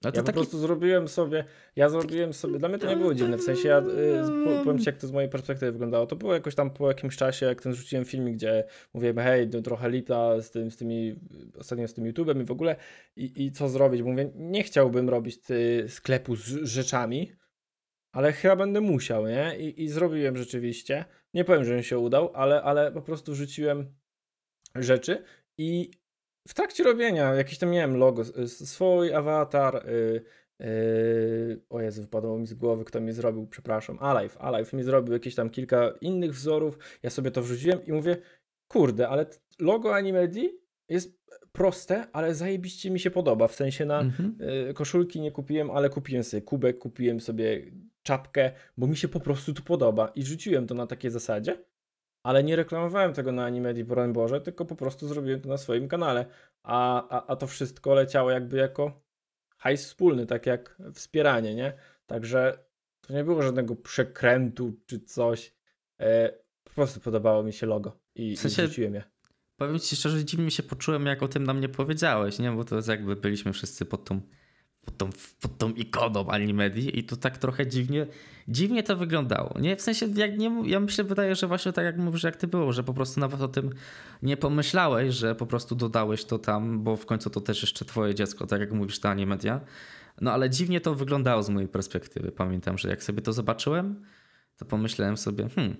Speaker 1: No to ja taki... po prostu zrobiłem sobie, ja zrobiłem sobie, dla mnie to nie było dziwne, w sensie ja, y, mm. powiem Ci jak to z mojej perspektywy wyglądało, to było jakoś tam po jakimś czasie, jak ten rzuciłem filmik, gdzie mówiłem, hej, no, trochę lita z, tym, z tymi, ostatnio z tym YouTube'em i w ogóle i, i co zrobić, mówię, nie chciałbym robić ty, sklepu z rzeczami, ale chyba będę musiał, nie, i, i zrobiłem rzeczywiście, nie powiem, że mi się udał, ale, ale po prostu rzuciłem rzeczy i w trakcie robienia, jakiś tam, miałem logo, swój awatar, yy, yy, o Jezu, wypadło mi z głowy, kto mi zrobił, przepraszam, Alive, Alive mi zrobił jakieś tam kilka innych wzorów, ja sobie to wrzuciłem i mówię, kurde, ale logo Animedi jest proste, ale zajebiście mi się podoba, w sensie na yy, koszulki nie kupiłem, ale kupiłem sobie kubek, kupiłem sobie czapkę, bo mi się po prostu to podoba i rzuciłem to na takiej zasadzie, ale nie reklamowałem tego na Animedii, broń Boże, tylko po prostu zrobiłem to na swoim kanale. A, a, a to wszystko leciało jakby jako hajs wspólny, tak jak wspieranie, nie? Także to nie było żadnego przekrętu czy coś. E, po prostu podobało mi się logo i, w sensie, i je.
Speaker 2: Powiem ci szczerze, dziwnie się poczułem, jak o tym nam nie powiedziałeś, nie? Bo to jest jakby byliśmy wszyscy pod tą pod tą, pod tą ikoną animedii i to tak trochę dziwnie, dziwnie to wyglądało. Nie, w sensie, jak nie, ja mi się wydaje, że właśnie tak jak mówisz, jak ty było, że po prostu nawet o tym nie pomyślałeś, że po prostu dodałeś to tam, bo w końcu to też jeszcze twoje dziecko, tak jak mówisz, ta animedia. No ale dziwnie to wyglądało z mojej perspektywy. Pamiętam, że jak sobie to zobaczyłem, to pomyślałem sobie, hmm,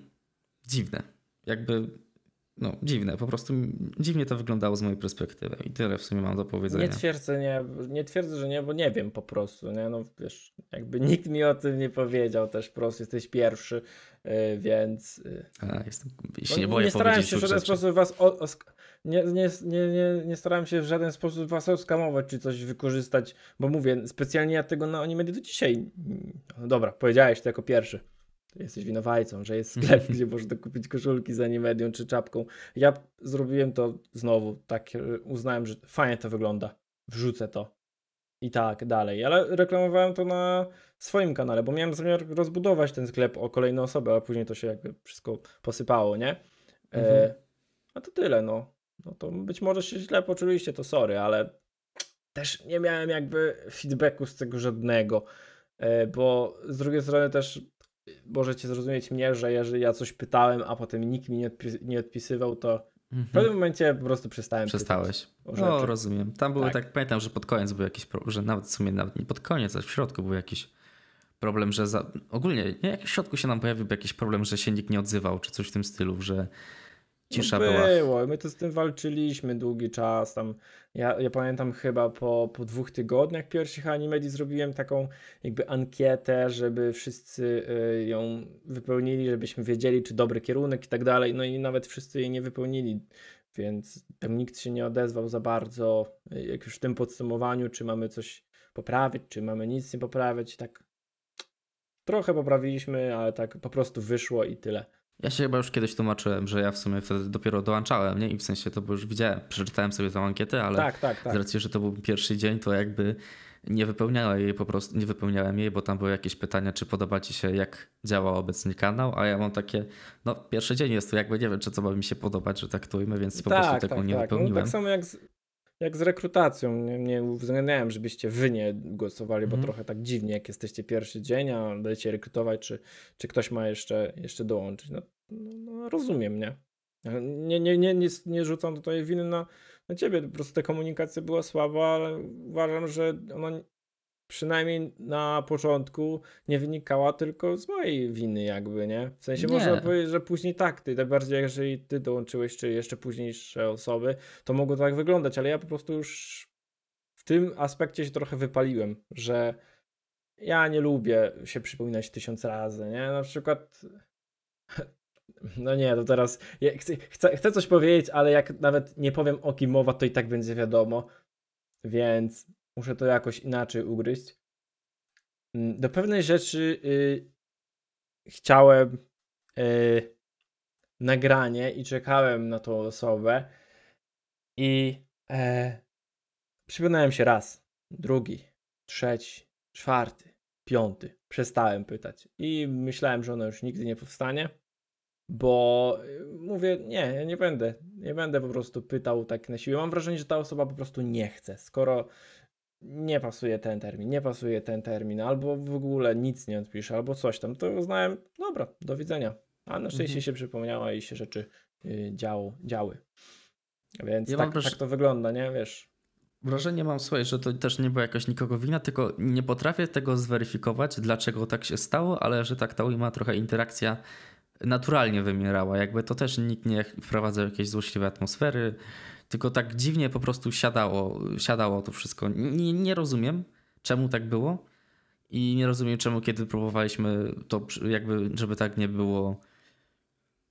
Speaker 2: dziwne. Jakby no, dziwne, po prostu dziwnie to wyglądało z mojej perspektywy i tyle w sumie mam do powiedzenia. Nie
Speaker 1: twierdzę, nie, nie twierdzę, że nie, bo nie wiem po prostu, nie, no wiesz, jakby nikt mi o tym nie powiedział też po prostu, jesteś pierwszy, y, więc... Y, A, jestem, no, się nie boję Nie starałem się w żaden sposób was... O, o, nie, nie, nie, nie, nie starałem się w żaden sposób was oskamować czy coś wykorzystać, bo mówię, specjalnie ja tego na oni medy do dzisiaj... Mm, no dobra, powiedziałeś to jako pierwszy jesteś winowajcą, że jest sklep, gdzie można kupić koszulki z animedią czy czapką. Ja zrobiłem to znowu, tak e, uznałem, że fajnie to wygląda, wrzucę to i tak dalej, ale reklamowałem to na swoim kanale, bo miałem zamiar rozbudować ten sklep o kolejne osoby, ale później to się jakby wszystko posypało, nie? E, mhm. E, a to tyle, no. No to być może się źle poczuliście, to sorry, ale też nie miałem jakby feedbacku z tego żadnego, e, bo z drugiej strony też możecie zrozumieć mnie, że jeżeli ja coś pytałem, a potem nikt mi nie, odpis nie odpisywał, to mhm. w pewnym momencie po prostu przestałem. Przestałeś. No, rozumiem.
Speaker 2: Tam były tak. tak. pamiętam, że pod koniec był jakiś, że nawet w sumie nawet nie pod koniec, ale w środku był jakiś problem, że za... ogólnie nie, w środku się nam pojawił jakiś problem, że się nikt nie odzywał, czy coś w tym stylu, że Cisza no było.
Speaker 1: była. My to z tym walczyliśmy długi czas. Tam ja, ja pamiętam chyba po, po dwóch tygodniach pierwszych animedii zrobiłem taką jakby ankietę, żeby wszyscy y, ją wypełnili, żebyśmy wiedzieli, czy dobry kierunek i tak dalej. No i nawet wszyscy jej nie wypełnili, więc tam nikt się nie odezwał za bardzo, y, jak już w tym podsumowaniu, czy mamy coś poprawić, czy mamy nic nie poprawiać. Tak trochę poprawiliśmy, ale tak po prostu wyszło i tyle.
Speaker 2: Ja się chyba już kiedyś tłumaczyłem, że ja w sumie wtedy dopiero dołączałem, nie? I w sensie to bo już widziałem, przeczytałem sobie tą ankietę, ale tak, tak, tak. z racji, że to był pierwszy dzień, to jakby nie wypełniałem jej po prostu, nie wypełniałem jej, bo tam były jakieś pytania, czy podoba ci się, jak działa obecnie kanał, a ja mam takie, no pierwszy dzień jest to jakby nie wiem, czy co ma mi się podobać, że tak tujmy, więc po tak, prostu tego tak, nie tak. wypełniłem. No, tak samo
Speaker 1: jak z, jak z rekrutacją. Nie, nie uwzględniałem, żebyście wy nie głosowali, bo mhm. trochę tak dziwnie, jak jesteście pierwszy dzień, a będziecie rekrutować, czy, czy ktoś ma jeszcze, jeszcze dołączyć. No,
Speaker 3: no, no rozumiem,
Speaker 1: nie? Nie, nie, nie, nie, nie rzucam tutaj winy na, na ciebie, po prostu ta komunikacja była słaba, ale uważam, że ona przynajmniej na początku nie wynikała tylko z mojej winy, jakby, nie? W sensie nie. można powiedzieć, że później tak, ty, tak bardziej jeżeli ty dołączyłeś, czy jeszcze późniejsze osoby, to mogło tak wyglądać, ale ja po prostu już w tym aspekcie się trochę wypaliłem, że ja nie lubię się przypominać tysiąc razy, nie? Na przykład no nie, to teraz chcę, chcę coś powiedzieć, ale jak nawet nie powiem o kim mowa, to i tak będzie wiadomo. Więc Muszę to jakoś inaczej ugryźć. Mm, do pewnej rzeczy yy, chciałem yy, nagranie i czekałem na tą osobę. I e, przypomniałem się raz, drugi, trzeci, czwarty, piąty. Przestałem pytać i myślałem, że ona już nigdy nie powstanie, bo y, mówię, nie, ja nie będę, nie będę po prostu pytał tak na siłę. Mam wrażenie, że ta osoba po prostu nie chce. Skoro nie pasuje ten termin, nie pasuje ten termin, albo w ogóle nic nie odpiszę, albo coś tam, to uznałem, dobra, do widzenia. A na szczęście mhm. się przypomniała i się rzeczy yy, działo, działy. Więc ja tak, wraż... tak to wygląda, nie? Wiesz.
Speaker 2: Wrażenie mam swoje, że to też nie była jakoś nikogo wina, tylko nie potrafię tego zweryfikować, dlaczego tak się stało, ale że tak ta ma trochę interakcja naturalnie wymierała. Jakby to też nikt nie wprowadzał jakiejś złośliwej atmosfery, tylko tak dziwnie po prostu siadało, siadało to wszystko. Nie, nie rozumiem, czemu tak było i nie rozumiem, czemu kiedy próbowaliśmy to jakby, żeby tak nie było,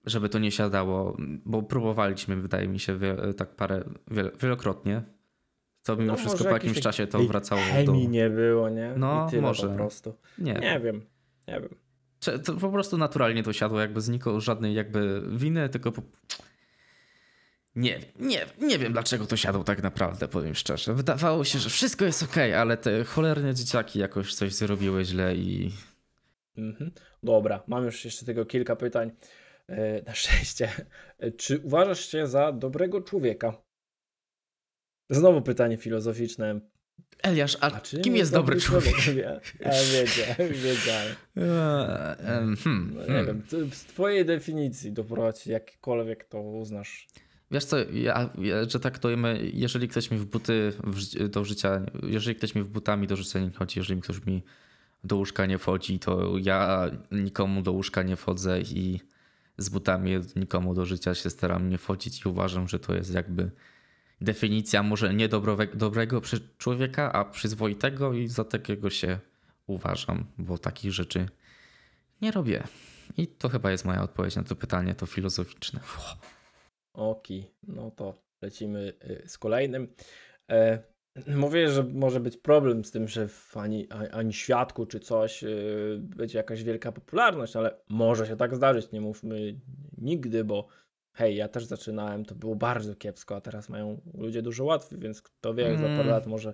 Speaker 2: żeby to nie siadało, bo próbowaliśmy, wydaje mi się, wiel, tak parę, wiel, wielokrotnie. To mimo no, wszystko po jakimś czasie to wracało do... nie było, nie? No, może. Po prostu. Nie. nie wiem, nie wiem to po prostu naturalnie to siadło, jakby znikło żadnej jakby winy, tylko po... nie, nie, nie wiem dlaczego to siadło tak naprawdę, powiem szczerze. Wydawało się, że wszystko jest ok, ale te cholerne dzieciaki jakoś coś zrobiły źle i...
Speaker 1: Mhm. Dobra, mam już jeszcze tego kilka pytań. E, na szczęście. E, czy uważasz się za dobrego człowieka? Znowu pytanie filozoficzne.
Speaker 2: Eliasz, a, a kim jest dobry, dobry człowiek? człowiek? A
Speaker 1: wiedziałem, wiedziałem.
Speaker 2: E, hmm, no, nie hmm.
Speaker 1: wiem, z twojej definicji doprowadź jakikolwiek to uznasz.
Speaker 2: Wiesz co, ja, ja, że tak to jeżeli ktoś mi w buty do życia, jeżeli ktoś mi w butami do życia nie chodzi, jeżeli ktoś mi do łóżka nie wchodzi, to ja nikomu do łóżka nie wchodzę i z butami nikomu do życia się staram nie wchodzić i uważam, że to jest jakby definicja może nie dobrego, człowieka, a przyzwoitego i za takiego się uważam, bo takich rzeczy nie robię. I to chyba jest moja odpowiedź na to pytanie, to filozoficzne.
Speaker 1: Oki, no to lecimy y, z kolejnym. E, mówię, że może być problem z tym, że w ani, ani świadku czy coś y, będzie jakaś wielka popularność, ale może się tak zdarzyć. Nie mówmy nigdy, bo hej, ja też zaczynałem, to było bardzo kiepsko, a teraz mają ludzie dużo łatwiej, więc kto wie, mm. za parę mm. lat może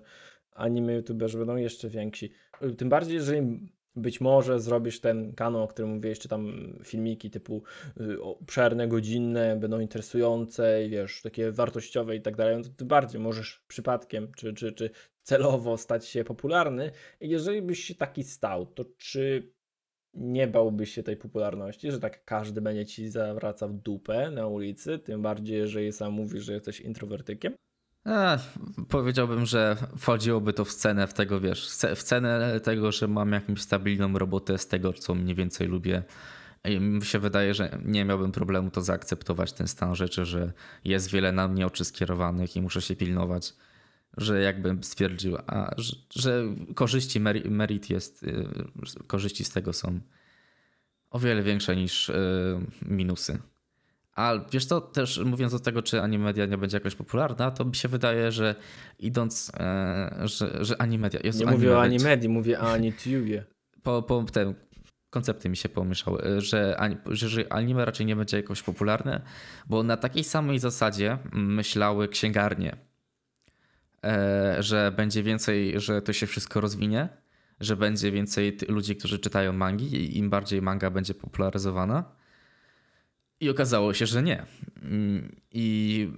Speaker 1: anime youtuberzy będą jeszcze więksi. Tym bardziej, jeżeli być może zrobisz ten kanał, o którym mówiłeś, czy tam filmiki typu y, obszerne, godzinne, będą interesujące i wiesz, takie wartościowe i tak dalej, no to ty bardziej możesz przypadkiem czy, czy, czy celowo stać się popularny. I jeżeli byś się taki stał, to czy nie bałby się tej popularności, że tak każdy będzie ci zawracał dupę na ulicy, tym bardziej, jeżeli sam mówisz, że jesteś introwertykiem?
Speaker 2: E, powiedziałbym, że wchodziłoby to w cenę w tego, wiesz, w cenę tego, że mam jakąś stabilną robotę z tego, co mniej więcej lubię. I mi się wydaje, że nie miałbym problemu to zaakceptować, ten stan rzeczy, że jest wiele na mnie oczy skierowanych i muszę się pilnować że jakby stwierdził, a, że, że korzyści merit, jest, y, korzyści z tego są o wiele większe niż y, minusy. Ale wiesz co, też mówiąc o tego, czy animedia nie będzie jakoś popularna, to mi się wydaje, że idąc, e, że, że animedia... Jest nie mówię o animedii, mówię o anitiubie. Po, po tym, koncepty mi się pomieszały, e, że, że anime raczej nie będzie jakoś popularne, bo na takiej samej zasadzie myślały księgarnie. E, że będzie więcej, że to się wszystko rozwinie, że będzie więcej ludzi, którzy czytają mangi i im bardziej manga będzie popularyzowana. I okazało się, że nie. Mm, I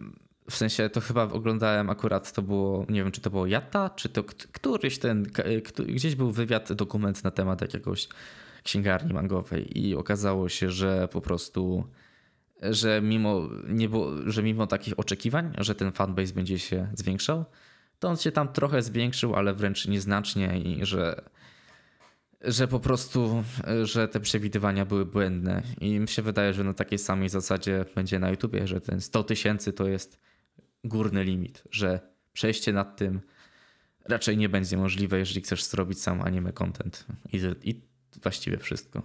Speaker 2: w sensie to chyba oglądałem akurat, to było, nie wiem czy to było Jata, czy to któryś ten, e, gdzieś był wywiad, dokument na temat jakiegoś księgarni mangowej i okazało się, że po prostu, że mimo, nie było, że mimo takich oczekiwań, że ten fanbase będzie się zwiększał, to on się tam trochę zwiększył, ale wręcz nieznacznie i że, że po prostu, że te przewidywania były błędne. I mi się wydaje, że na takiej samej zasadzie będzie na YouTubie, że ten 100 tysięcy to jest górny limit, że przejście nad tym raczej nie będzie możliwe, jeżeli chcesz zrobić sam anime content i, i właściwie wszystko.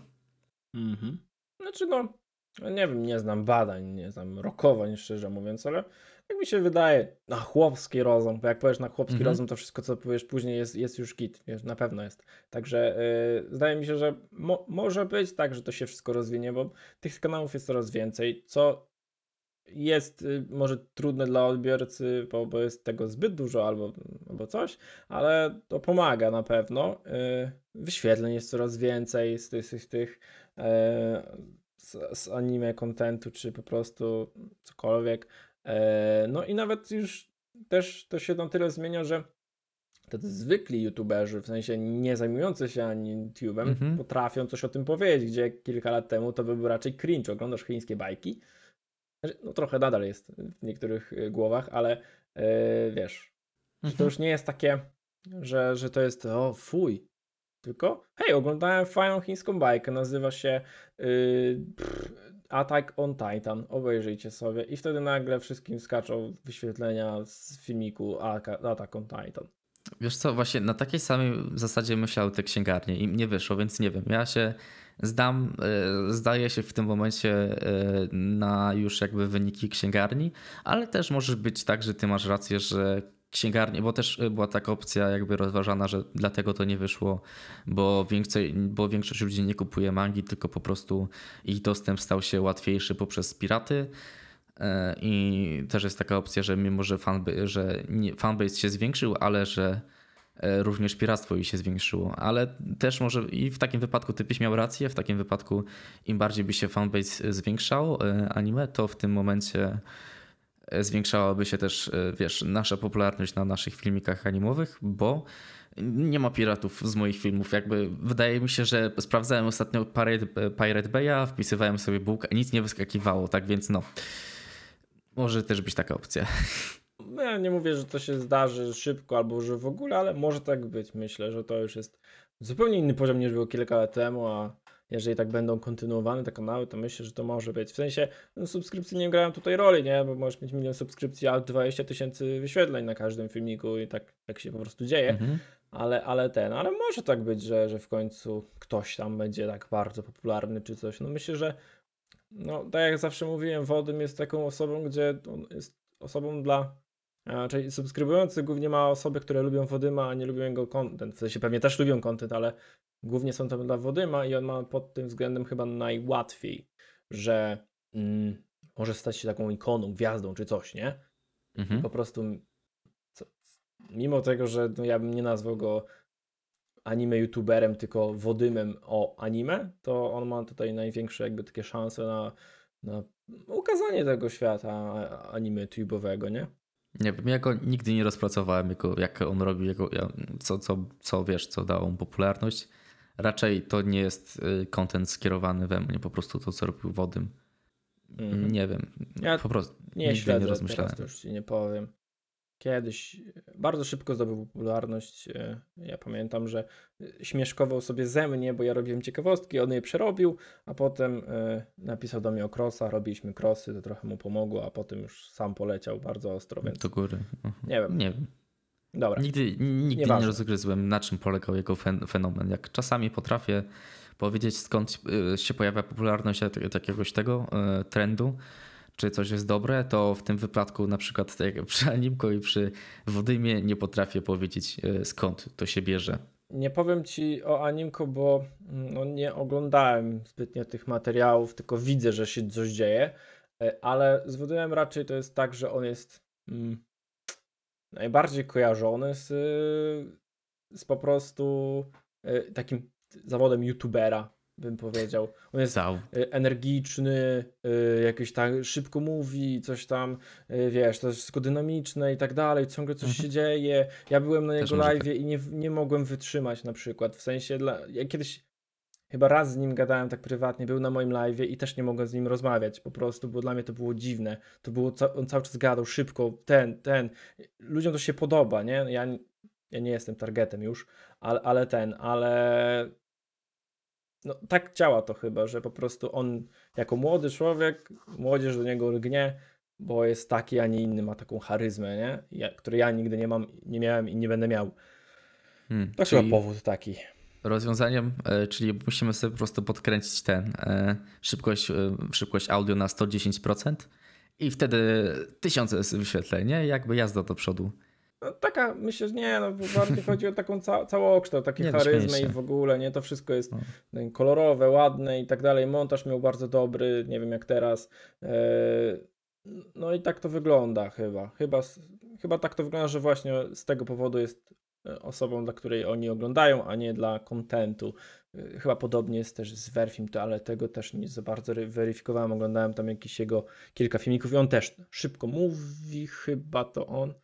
Speaker 1: Mhm. Znaczy no, nie wiem, nie znam badań, nie znam rokowań szczerze mówiąc, ale jak mi się wydaje, na chłopski rozum, bo jak powiesz na chłopski mhm. rozum, to wszystko, co powiesz później jest, jest już git, wiesz, na pewno jest. Także yy, zdaje mi się, że mo może być tak, że to się wszystko rozwinie, bo tych kanałów jest coraz więcej, co jest y, może trudne dla odbiorcy, bo, bo, jest tego zbyt dużo albo, albo coś, ale to pomaga na pewno. Yy, wyświetleń jest coraz więcej z tych, z tych yy, z, z anime kontentu, czy po prostu cokolwiek. E, no i nawet już też to się na tyle zmienia, że tacy zwykli youtuberzy, w sensie nie zajmujący się ani YouTube'em, mm -hmm. potrafią coś o tym powiedzieć, gdzie kilka lat temu to by był raczej cringe, oglądasz chińskie bajki. Znaczy, no trochę nadal jest w niektórych e, głowach, ale yy, wiesz, mm -hmm. to mhm. już nie jest takie, że, że to jest o fuj, tylko hej, oglądałem fajną chińską bajkę, nazywa się yy, pff, Attack on Titan, obejrzyjcie sobie i wtedy nagle wszystkim skaczą wyświetlenia z filmiku Attack on Titan.
Speaker 2: Wiesz co, właśnie na takiej samej zasadzie myślał te księgarnie i nie wyszło, więc nie wiem. Ja się zdam, e, zdaję się w tym momencie e, na już jakby wyniki księgarni, ale też może być tak, że ty masz rację, że księgarni, bo też y, była taka opcja jakby rozważana, że dlatego to nie wyszło, bo, więcej, bo większość ludzi nie kupuje mangi, tylko po prostu ich dostęp stał się łatwiejszy poprzez piraty. E, I też jest taka opcja, że mimo, że, fanby, że nie, fanbase się zwiększył, ale że e, również piractwo jej się zwiększyło. Ale też może i w takim wypadku ty byś miał rację, w takim wypadku im bardziej by się fanbase zwiększał e, anime, to w tym momencie E, zwiększałaby się też, e, wiesz, nasza popularność na naszych filmikach animowych, bo nie ma piratów z moich filmów. Jakby wydaje mi się, że sprawdzałem ostatnio Pirate, e, Bay'a, wpisywałem sobie Bóg, nic nie wyskakiwało, tak więc no. Może też być taka opcja.
Speaker 1: No ja nie mówię, że to się zdarzy szybko albo że w ogóle, ale może tak być. Myślę, że to już jest zupełnie inny poziom niż było kilka lat temu, a jeżeli tak będą kontynuowane te kanały, to myślę, że to może być. W sensie no, subskrypcje nie grają tutaj roli, nie? Bo możesz mieć milion subskrypcji, a 20 tysięcy wyświetleń na każdym filmiku i tak, tak się po prostu dzieje. Mhm. Ale, ale ten, ale może tak być, że, że w końcu ktoś tam będzie tak bardzo popularny czy coś. No myślę, że no, tak jak zawsze mówiłem, Wodym jest taką osobą, gdzie on jest osobą dla e, Czyli subskrybujący głównie ma osoby, które lubią Wodyma, a nie lubią jego content. W sensie pewnie też lubią content, ale Głównie są tam dla Wodyma i on ma pod tym względem chyba najłatwiej, że mm, może stać się taką ikoną, gwiazdą czy coś, nie? Mhm. Po prostu co, mimo tego, że no, ja bym nie nazwał go anime youtuberem, tylko Wodymem o anime, to on ma tutaj największe jakby takie szanse na, na ukazanie tego świata anime tubowego, nie?
Speaker 2: Nie wiem, ja go nigdy nie rozpracowałem, jako, jak on robił, jako, co, co, co wiesz, co dało mu popularność raczej to nie jest kontent y, skierowany we mnie, po prostu to, co robił Wodym. Mhm. Nie wiem. Ja po prostu nie śledzę, nie rozmyślałem. Teraz to
Speaker 1: już ci nie powiem. Kiedyś bardzo szybko zdobył popularność. Y, ja pamiętam, że y, śmieszkował sobie ze mnie, bo ja robiłem ciekawostki, on je przerobił, a potem napisał do mnie o krosa, robiliśmy krosy, to trochę mu pomogło, a potem już sam poleciał bardzo ostro. Więc... Do góry. Uh mhm. -huh. Nie wiem. Nie wiem. Dobra. Nigdy, nigdy nie, nie
Speaker 2: rozgryzłem, na czym polegał jego fenomen. Jak czasami potrafię powiedzieć, skąd e, się pojawia popularność e, jakiegoś tego e, trendu, czy coś jest dobre, to w tym wypadku na przykład tak przy Animko i przy Wodymie nie potrafię powiedzieć, skąd to się bierze.
Speaker 1: Nie powiem ci o Animku, bo mm, no nie oglądałem zbytnio tych materiałów, tylko widzę, że się coś dzieje, ale z Wodymem raczej to jest tak, że on jest mm, najbardziej kojarzony z, z po prostu e, takim zawodem youtubera, bym powiedział. On jest Zał. E, energiczny, e, jakiś tak szybko mówi, coś tam, wiesz, to jest wszystko dynamiczne i tak dalej, ciągle coś mhm. się dzieje. Ja byłem na jego live tak. i nie, nie mogłem wytrzymać na przykład, w sensie dla... Ja kiedyś Chyba raz z nim gadałem tak prywatnie, był na moim live i też nie mogłem z nim rozmawiać po prostu, bo dla mnie to było dziwne. To było, on cały czas gadał szybko, ten, ten. Ludziom to się podoba, nie? Ja, ja nie jestem targetem już, ale, ale ten, ale no, tak działa to chyba, że po prostu on jako młody człowiek, młodzież do niego lgnie, bo jest taki, a nie inny, ma taką charyzmę, nie? Ja, której ja nigdy nie mam, nie miałem i nie będę miał. Hmm, to czyli, chyba powód taki
Speaker 2: rozwiązaniem, e, czyli musimy sobie po prostu podkręcić ten e, szybkość, e, szybkość audio na 110% i wtedy tysiące wyświetleń, jakby jazda do przodu.
Speaker 1: No, taka, myślę, że nie, no, bardziej chodzi o taką ca całokształt, takie no, charyzmy i w ogóle, nie, to wszystko jest no. no kolorowe, ładne i tak dalej, montaż miał bardzo dobry, nie wiem jak teraz, no i tak to wygląda chyba, chyba, chyba tak to wygląda, że właśnie z tego powodu jest E, osobą, dla której oni oglądają, a nie dla kontentu. E, chyba podobnie jest też z Werfim, ale tego też nie za bardzo weryfikowałem. Oglądałem tam jakieś jego kilka filmików i on też szybko mówi, chyba to on.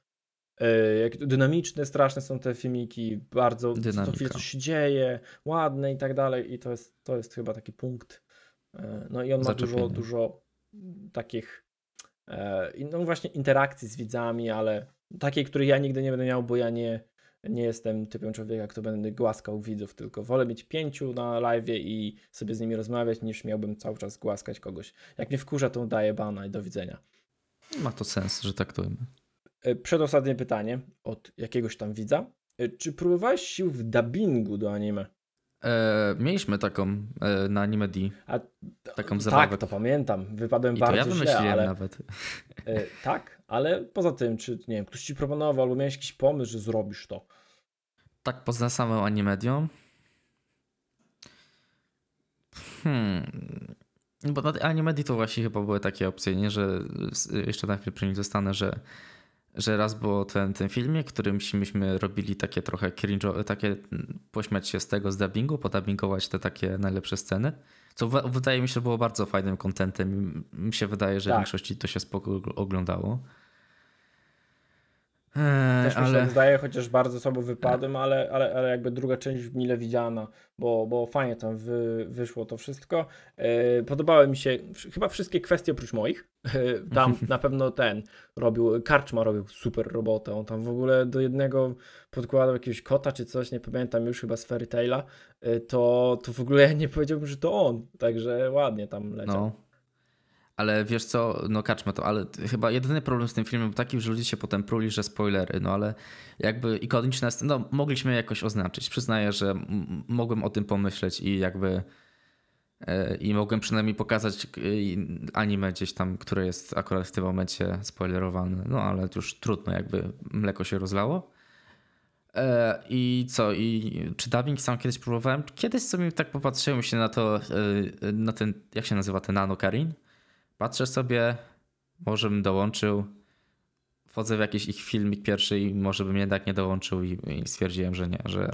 Speaker 1: E, jak dynamiczne, straszne są te filmiki, bardzo co chwilę coś się dzieje, ładne i tak dalej. I to jest, to jest chyba taki punkt. No i on ma dużo, dużo takich no właśnie interakcji z widzami, ale takiej, której ja nigdy nie będę miał, bo ja nie, nie jestem typem człowieka, kto będę głaskał widzów, tylko wolę mieć pięciu na live i sobie z nimi rozmawiać, niż miałbym cały czas głaskać kogoś. Jak mnie wkurza, to daję bana i do widzenia.
Speaker 2: Ma to sens, że tak toimy.
Speaker 1: E, przedostatnie pytanie od jakiegoś tam widza. E, czy próbowałeś sił w dubbingu do anime?
Speaker 2: E, mieliśmy taką e, na Animedi. taką tak, zabawę. Tak, to pamiętam. Wypadłem I bardzo to ja wymyśliłem ale... nawet.
Speaker 1: E, tak, ale poza tym, czy nie wiem, ktoś ci proponował albo miałeś jakiś pomysł, że zrobisz to.
Speaker 2: Tak, poza samą Animedią. Hmm. No bo na Animedii to właśnie chyba były takie opcje, nie? Że jeszcze na chwilę przy nim zostanę, że że raz było ten, ten filmie, którym myśmy robili takie trochę cringe, takie mm, pośmiać się z tego, z dubbingu, podubbingować te takie najlepsze sceny, co wydaje mi się było bardzo fajnym kontentem. Mi się wydaje, że tak. w większości to się spoko oglądało.
Speaker 3: Eee, Też
Speaker 1: mi ale... się tak zdaje, chociaż bardzo słabo wypadłem, ale, ale, ale jakby druga część mile widziana, bo, bo fajnie tam wy, wyszło to wszystko. Eee, podobały mi się chyba wszystkie kwestie oprócz moich. Eee, tam na pewno ten robił, Karczma robił super robotę. On tam w ogóle do jednego podkładał jakiegoś kota czy coś, nie pamiętam już chyba z Fairy Taila. Eee, to, to w ogóle ja nie powiedziałbym, że to on. Także ładnie tam leciał.
Speaker 2: No. Ale wiesz co, no kaczmy to, ale chyba jedyny problem z tym filmem był taki, że ludzie się potem pruli, że spoilery, no ale jakby ikoniczne, no mogliśmy jakoś oznaczyć. Przyznaję, że mogłem o tym pomyśleć i jakby e, i mogłem przynajmniej pokazać e, anime gdzieś tam, które jest akurat w tym momencie spoilerowane, no ale już trudno, jakby mleko się rozlało. E, I co, i czy dubbing sam kiedyś próbowałem? Kiedyś sobie tak popatrzyłem się na to, na ten, jak się nazywa ten Nano Karin. Patrzę sobie, może bym dołączył. Wchodzę w jakiś ich filmik pierwszy i może bym jednak nie dołączył i, i stwierdziłem, że nie, że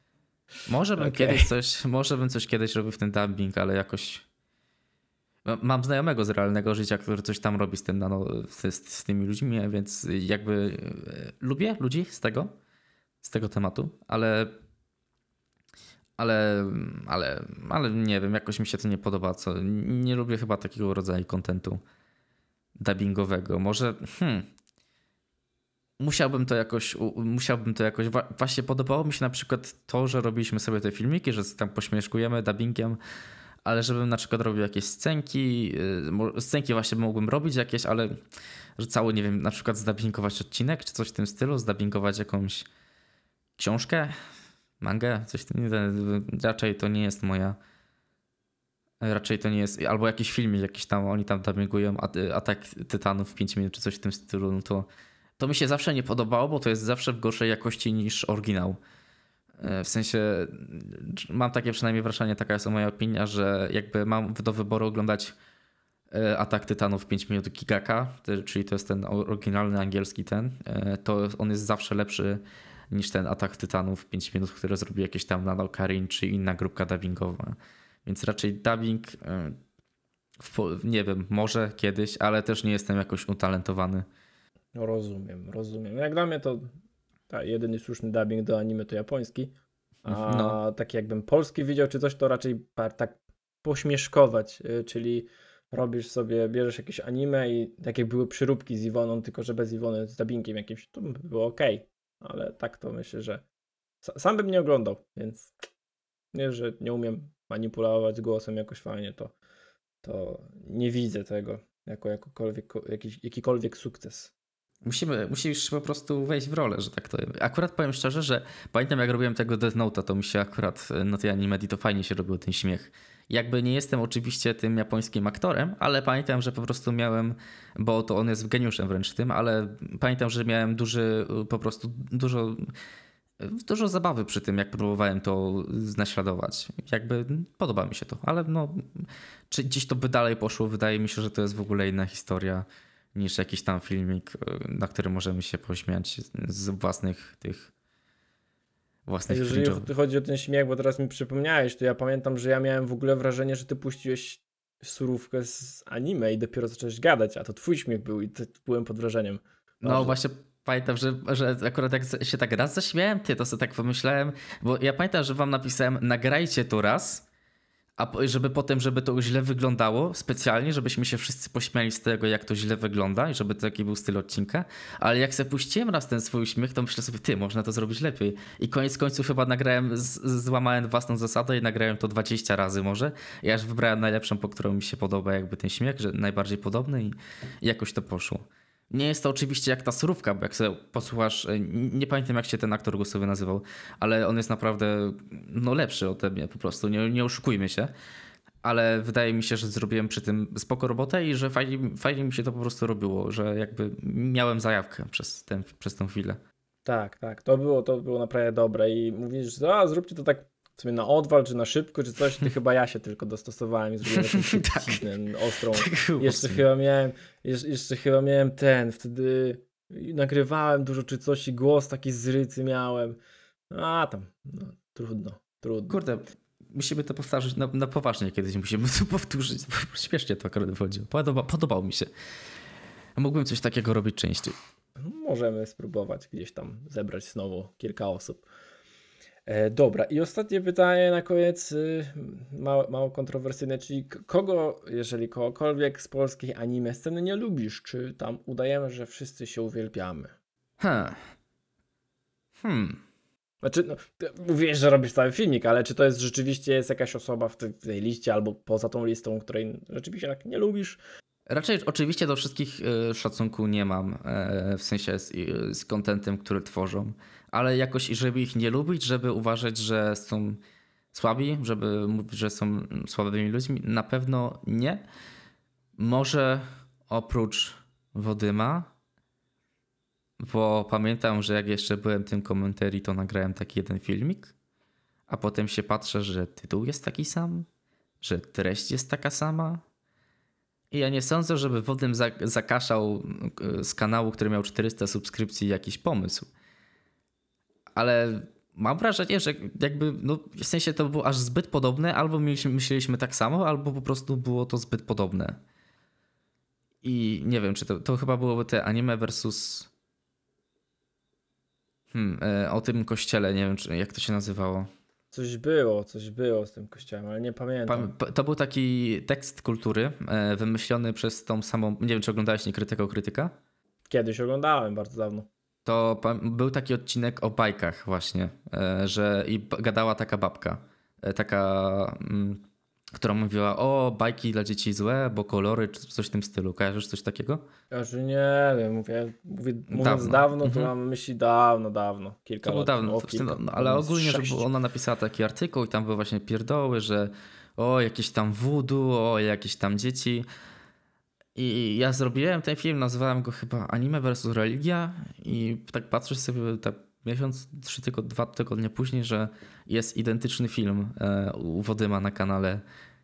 Speaker 2: może bym okay. kiedyś coś, może bym coś kiedyś robił w ten dubbing, ale jakoś Mam znajomego z realnego życia, który coś tam robi z, tym, no, z, z, tymi ludźmi, więc jakby e, lubię ludzi z tego, z tego tematu, ale ale, ale, ale nie wiem, jakoś mi się to nie podoba. Co, nie lubię chyba takiego rodzaju kontentu dubbingowego. Może hmm, musiałbym to jakoś, musiałbym to jakoś, właśnie podobało mi się na przykład to, że robiliśmy sobie te filmiki, że tam pośmieszkujemy dubbingiem, ale żebym na przykład robił jakieś scenki, y, scenki właśnie mógłbym robić jakieś, ale że cały, nie wiem, na przykład zdubbingować odcinek czy coś w tym stylu, zdubbingować jakąś książkę, mangę, coś raczej to nie jest moja raczej to nie jest, albo jakiś filmik jakiś tam, oni tam dubbingują Atak Tytanów w 5 minut czy coś w tym stylu, no to, to mi się zawsze nie podobało, bo to jest zawsze w gorszej jakości niż oryginał. E, w sensie mam takie przynajmniej wrażenie, taka jest moja opinia, że jakby mam do wyboru oglądać e, Atak Tytanów 5 minut Gigaka, czyli to jest ten oryginalny angielski ten, e, to on jest zawsze lepszy niż ten atak Tytanów 5 minut, które zrobił jakieś tam Nano Karin czy inna grupka dubbingowa. Więc raczej dubbing, e, nie wiem, może kiedyś, ale też nie jestem jakoś utalentowany.
Speaker 1: No, rozumiem, rozumiem. No, jak dla mnie to jedyny słuszny dubbing do anime to japoński. A mhm, no. tak jakbym polski widział czy coś, to raczej tak pośmieszkować, e, czyli robisz sobie, bierzesz jakieś anime i tak jak były przyróbki z Iwoną, tylko że bez Iwony z dubbingiem jakimś, to by było ok ale tak to myślę, że sam bym nie oglądał, więc nie, że nie umiem manipulować głosem jakoś fajnie, to, to nie widzę tego jako jakiś, jakikolwiek sukces.
Speaker 2: Musimy, musisz po prostu wejść w rolę, że tak to. Akurat powiem szczerze, że pamiętam jak robiłem tego Death Note'a, to mi się akurat e, na tej animedii to fajnie się robił ten śmiech jakby nie jestem oczywiście tym japońskim aktorem, ale pamiętam, że po prostu miałem, bo to on jest geniuszem wręcz tym, ale pamiętam, że miałem duży, y, po prostu dużo, dużo zabawy przy tym, jak próbowałem to naśladować. Jakby podoba mi się to, ale no, czy gdzieś to by dalej poszło, wydaje mi się, że to jest w ogóle inna historia niż jakiś tam filmik, y, na który możemy się pośmiać z własnych tych własnych Jeżeli
Speaker 1: chodzi o ten śmiech, bo teraz mi przypomniałeś, to ja pamiętam, że ja miałem w ogóle wrażenie, że ty puściłeś surówkę z anime i dopiero zacząłeś gadać, a to twój śmiech był i byłem pod wrażeniem. No, no że... właśnie
Speaker 2: pamiętam, że, że akurat jak się tak raz zaśmiałem, ty to sobie tak pomyślałem, bo ja pamiętam, że wam napisałem nagrajcie to raz a żeby potem, żeby to źle wyglądało specjalnie, żebyśmy się wszyscy pośmiali z tego, jak to źle wygląda i żeby to taki był styl odcinka, ale jak sobie puściłem raz ten swój uśmiech, to myślę sobie, ty, można to zrobić lepiej. I koniec końców chyba nagrałem, złamałem własną zasadę i nagrałem to 20 razy może i aż wybrałem najlepszą, po którą mi się podoba jakby ten śmiech, że najbardziej podobny i jakoś to poszło. Nie jest to oczywiście jak ta surówka, bo jak sobie posłuchasz, e, nie pamiętam jak się ten aktor głosowy nazywał, ale on jest naprawdę no, lepszy ode mnie po prostu, nie, nie oszukujmy się. Ale wydaje mi się, że zrobiłem przy tym spoko robotę i że fajnie, fajnie mi się to po prostu robiło, że jakby miałem zajawkę przez, ten, przez tą chwilę.
Speaker 1: Tak, tak, to było, to było naprawdę dobre i mówisz, że a, zróbcie to tak sobie na odwal, czy na szybko, czy coś, to chyba ja się tylko dostosowałem i zrobiłem tak. ostrą. Tak jeszcze chyba miałem, jeszcze chyba miałem ten, wtedy nagrywałem dużo czy coś i głos taki zryty miałem. A tam, no, trudno,
Speaker 2: trudno. Kurde, musimy to powtarzać na, na, poważnie kiedyś, musimy to powtórzyć. Śmiesznie to akurat wychodzi. Podoba, podobał mi się. Mógłbym coś takiego robić częściej.
Speaker 1: Możemy spróbować gdzieś tam zebrać znowu kilka osób. E, dobra, i ostatnie pytanie na koniec, y, mało, mało kontrowersyjne, czyli kogo, jeżeli kogokolwiek z polskiej anime sceny nie lubisz, czy tam udajemy, że wszyscy się uwielbiamy? Hmm. Hmm. Znaczy, no, mówiłeś, że robisz cały filmik, ale czy to jest rzeczywiście jest jakaś osoba w tej, liście albo poza tą listą, której rzeczywiście tak nie
Speaker 2: lubisz? Raczej oczywiście do wszystkich y, szacunku nie mam, e, w sensie z, z kontentem, który tworzą ale jakoś, żeby ich nie lubić, żeby uważać, że są słabi, żeby mówić, że są słabymi ludźmi, na pewno nie. Może oprócz Wodyma, bo pamiętam, że jak jeszcze byłem tym komentarzu, to nagrałem taki jeden filmik, a potem się patrzę, że tytuł jest taki sam, że treść jest taka sama. I ja nie sądzę, żeby Wodym zakaszał z kanału, który miał 400 subskrypcji, jakiś pomysł ale mam wrażenie, że jakby, no w sensie to było aż zbyt podobne, albo myśleliśmy tak samo, albo po prostu było to zbyt podobne. I nie wiem, czy to, to chyba byłoby te anime versus. Hmm, e, o tym kościele, nie wiem, czy, jak to się nazywało. Coś
Speaker 1: było, coś było z tym kościołem, ale nie pamiętam.
Speaker 2: to był taki tekst kultury e, wymyślony przez tą samą. Nie wiem, czy oglądałeś nie krytyka, o krytyka?
Speaker 1: Kiedyś oglądałem, bardzo dawno
Speaker 2: to był taki odcinek o bajkach właśnie, e, że i gadała taka babka, e, taka, mm, która mówiła o bajki dla dzieci złe, bo kolory, czy coś w tym stylu. Kojarzysz coś takiego?
Speaker 1: Kojarzy, nie wiem, mówię, mówię, mówiąc dawno, dawno to mhm. mam myśli dawno, dawno, kilka to lat. dawno, o, no, znaczy, no, kilka, no, ale no, ogólnie, że
Speaker 2: ona napisała taki artykuł i tam były właśnie pierdoły, że o, jakieś tam wudu, o, jakieś tam dzieci. I ja zrobiłem ten film, nazywałem go chyba Anime vs Religia i tak patrzę sobie tak miesiąc, trzy tygodnie, dwa tygodnie później, że jest identyczny film e, u Wodyma na kanale.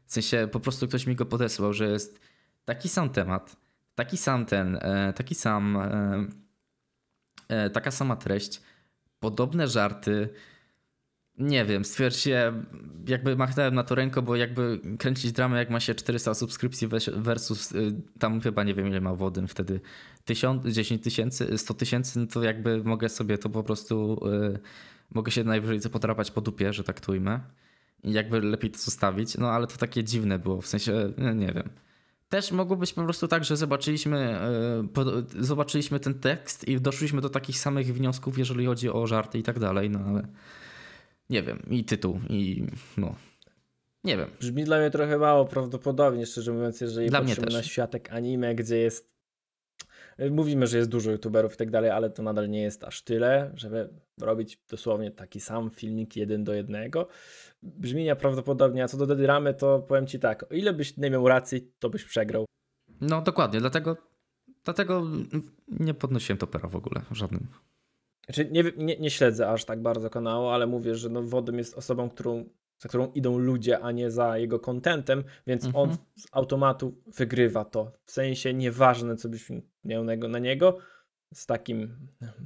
Speaker 2: W sensie po prostu ktoś mi go podesłał, że jest taki sam temat, taki sam ten, e, taki sam, e, taka sama treść, podobne żarty, nie wiem, stwierdziłem, jakby machnąłem na to ręko, bo jakby kręcić dramę, jak ma się 400 subskrypcji versus y, tam chyba nie wiem ile ma wody wtedy 1000, 10 tysięcy, 100 tysięcy, no to jakby mogę sobie to po prostu, y, mogę się najwyżej potrapać po dupie, że tak tujmę. I jakby lepiej to zostawić, no ale to takie dziwne było, w sensie, no, nie wiem. Też mogło być po prostu tak, że zobaczyliśmy, y, po, zobaczyliśmy ten tekst i doszliśmy do takich samych wniosków, jeżeli chodzi o żarty i tak dalej, no ale nie wiem, i tytuł, i no. Nie wiem.
Speaker 1: Brzmi dla mnie trochę mało prawdopodobnie, szczerze mówiąc, jeżeli dla patrzymy na światek anime, gdzie jest. Mówimy, że jest dużo youtuberów i tak dalej, ale to nadal nie jest aż tyle, żeby robić dosłownie taki sam filmik jeden do jednego. Brzmi nieprawdopodobnie, a co do Dediramy, to powiem ci tak, o ile byś nie miał racji, to byś przegrał.
Speaker 2: No dokładnie, dlatego, dlatego nie podnosiłem topera w ogóle, żadnym.
Speaker 1: Znaczy, nie, nie, nie, śledzę aż tak bardzo kanału, ale mówię, że no Wodym jest osobą, którą, za którą idą ludzie, a nie za jego kontentem, więc mhm. on z automatu wygrywa to. W sensie nieważne, co byś miał na niego, z takim,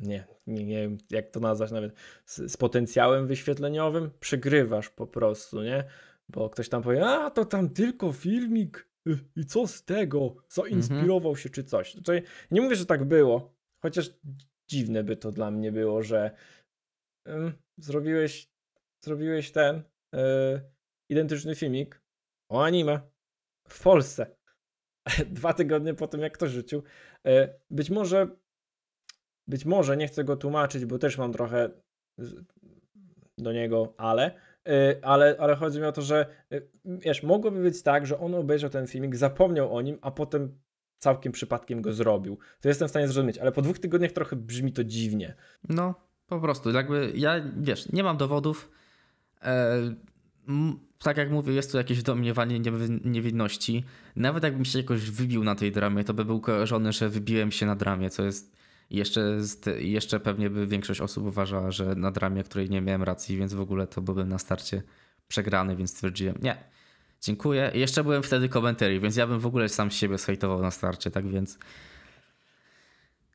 Speaker 1: nie, nie, nie wiem jak to nazwać nawet, z, z, potencjałem wyświetleniowym, przegrywasz po prostu, nie? Bo ktoś tam powie, a to tam tylko filmik y, i co z tego, co mhm. się czy coś. Znaczy, nie mówię, że tak było, chociaż dziwne by to dla mnie było, że zrobiłeś, zrobiłeś ten e, identyczny filmik o anime w Polsce. Dwa tygodnie po tym, jak to rzucił. E, być może, być może, nie chcę go tłumaczyć, bo też mam trochę do niego, ale e, ale, ale chodzi mi o to, że wiesz, mogłoby być tak, że on obejrzał ten filmik, zapomniał o nim, a potem całkiem przypadkiem go zrobił. To jestem w stanie zrozumieć, ale po dwóch tygodniach trochę brzmi to
Speaker 2: dziwnie. No, po prostu, jakby ja, wiesz, nie mam dowodów. Eee, m, tak jak mówię, jest tu jakieś domniewanie niewinności. Nawet jakbym się jakoś wybił na tej dramie, to by był kojarzony, że wybiłem się na dramie, co jest jeszcze, jeszcze pewnie by większość osób uważała, że na dramie, której nie miałem racji, więc w ogóle to byłbym na starcie przegrany, więc stwierdziłem, nie, Dziękuję. i Jeszcze byłem wtedy komentarzy, więc ja bym w ogóle sam siebie zhejtował na starcie, tak więc...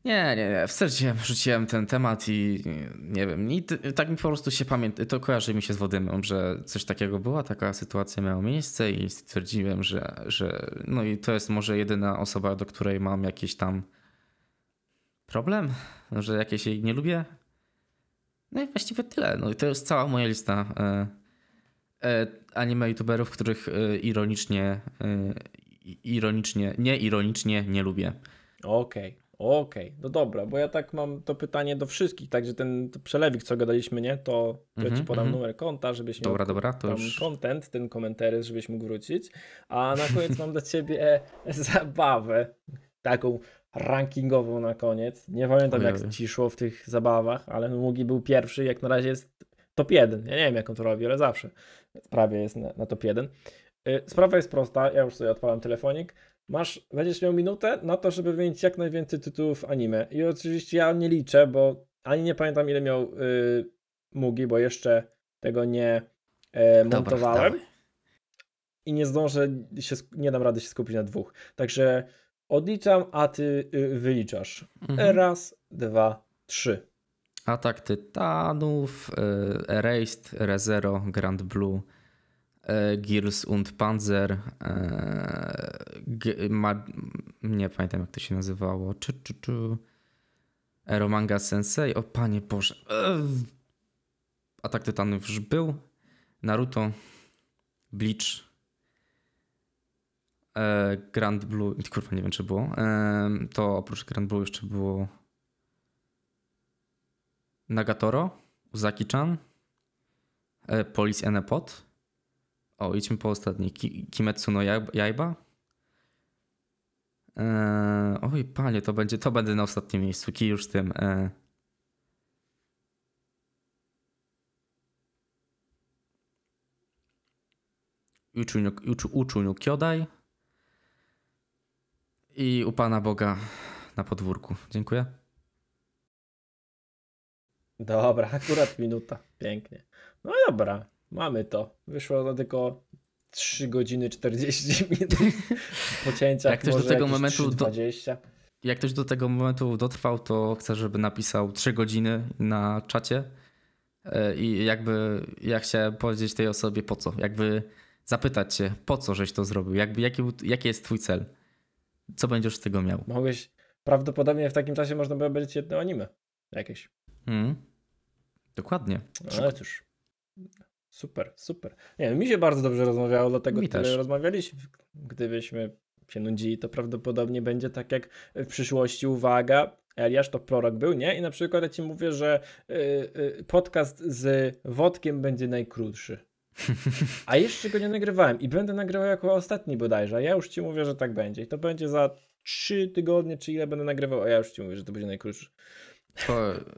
Speaker 2: Nie, nie, nie. W sercu rzuciłem ten temat i nie wiem. I tak mi po prostu się pamięta. To kojarzy mi się z Wodymem, że coś takiego była, taka sytuacja miała miejsce i stwierdziłem, że, że. No i to jest może jedyna osoba, do której mam jakiś tam problem, że jakieś jej nie lubię. No i właściwie tyle. No i to jest cała moja lista. Y E, anime youtuberów, których e, ironicznie, e, ironicznie, nie ironicznie nie lubię.
Speaker 1: Okej. Okay. Okej, okay, no dobra, bo ja tak mam to pytanie do wszystkich, także ten przelewik, co gadaliśmy, nie, to mm -hmm, ja ci mhm, podam mm -hmm. numer konta, żebyś miał dobra, dobra, to już... content, ten komentarz, żebyś mógł wrócić, a na koniec mam dla ciebie zabawę, taką rankingową na koniec, nie pamiętam jak ci szło w tych zabawach, ale Mugi był pierwszy, jak na razie jest top 1, ja nie wiem jak on to robi, ale zawsze prawie jest na, na top 1. Y, sprawa jest prosta, ja już sobie odpalam telefonik. Masz, będziesz miał minutę na to, żeby wymienić jak najwięcej tytułów anime. I oczywiście ja nie liczę, bo ani nie pamiętam ile miał yy, Mugi, bo jeszcze tego nie e, montowałem. Dobra, I nie zdążę, się, nie dam rady się skupić na dwóch. Także odliczam, a ty y, wyliczasz. Mhm. Raz, dwa,
Speaker 2: trzy. Atak Tytanów, e, Erased, Rezero, Grand Blue, e, Gears und Panzer, e, ma, nie pamiętam jak to się nazywało, czy, czy, czy. Romanga Sensei, o panie Boże. Atak Tytanów już był, Naruto, Bleach, Grand Blue, kurwa nie wiem czy było, to oprócz Grand Blue jeszcze było Nagatoro, Uzaki-chan, e, Police Enepot. O, idźmy po ostatni. Kimetsu no Yaiba. E, oj, panie, to będzie, to będę na ostatnim miejscu. Kij już tym. Eee. Uczuniu, uczu, uczuniu Kiodaj i u Pana Boga na podwórku. Dziękuję.
Speaker 1: Dobra, akurat minuta. Pięknie. No dobra, mamy to. Wyszło na tylko 3 godziny 40 minut pocięcia. Jak ktoś do tego momentu. 20. Do,
Speaker 2: jak ktoś do tego momentu dotrwał, to chcę, żeby napisał 3 godziny na czacie. E, I jakby ja chciałem powiedzieć tej osobie po co. Jakby zapytać się, po co żeś to zrobił? Jakby, jaki, jaki jest twój cel? Co będziesz z tego miał?
Speaker 1: Mogłeś, prawdopodobnie w takim czasie można by obejrzeć jedno anime jakieś.
Speaker 2: Hmm. Dokładnie. No
Speaker 1: Ale cóż. Super, super. Nie, mi się bardzo dobrze rozmawiało, dlatego mi tyle też. rozmawialiśmy. Gdybyśmy się nudzili, to prawdopodobnie będzie tak jak w przyszłości. Uwaga, Eliasz to prorok był, nie? I na przykład ja ci mówię, że y, y, podcast z Wodkiem będzie najkrótszy. A jeszcze go nie nagrywałem i będę nagrywał jako ostatni bodajże. A ja już ci mówię, że tak będzie. I to będzie za trzy tygodnie, czy ile będę nagrywał, a ja już ci mówię, że to będzie najkrótszy.
Speaker 2: To,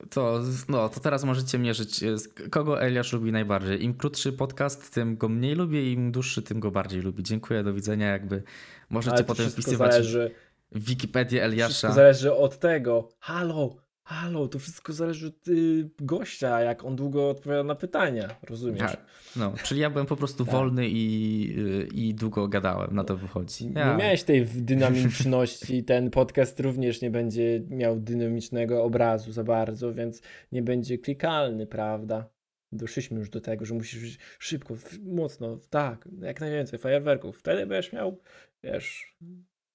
Speaker 2: to, no, to teraz możecie mierzyć, e, kogo Eliasz lubi najbardziej. Im krótszy podcast, tym go mniej lubi, im dłuższy, tym go bardziej lubi. Dziękuję, do widzenia. Jakby możecie potem wpisywać zależy. Wikipedię Eliasza. Wszystko zależy
Speaker 1: od tego. Halo, Halo, to wszystko zależy od y, gościa, jak on długo odpowiada na pytania, rozumiesz? Tak.
Speaker 2: No, czyli ja byłem po prostu tak. wolny i, y, i długo gadałem, na to wychodzi. Ja. Nie miałeś
Speaker 1: tej dynamiczności, ten podcast również nie będzie miał dynamicznego obrazu za bardzo, więc nie będzie klikalny, prawda? Doszliśmy już do tego, że musisz szybko, mocno, tak, jak najwięcej fajerwerków. Wtedy będziesz miał, wiesz,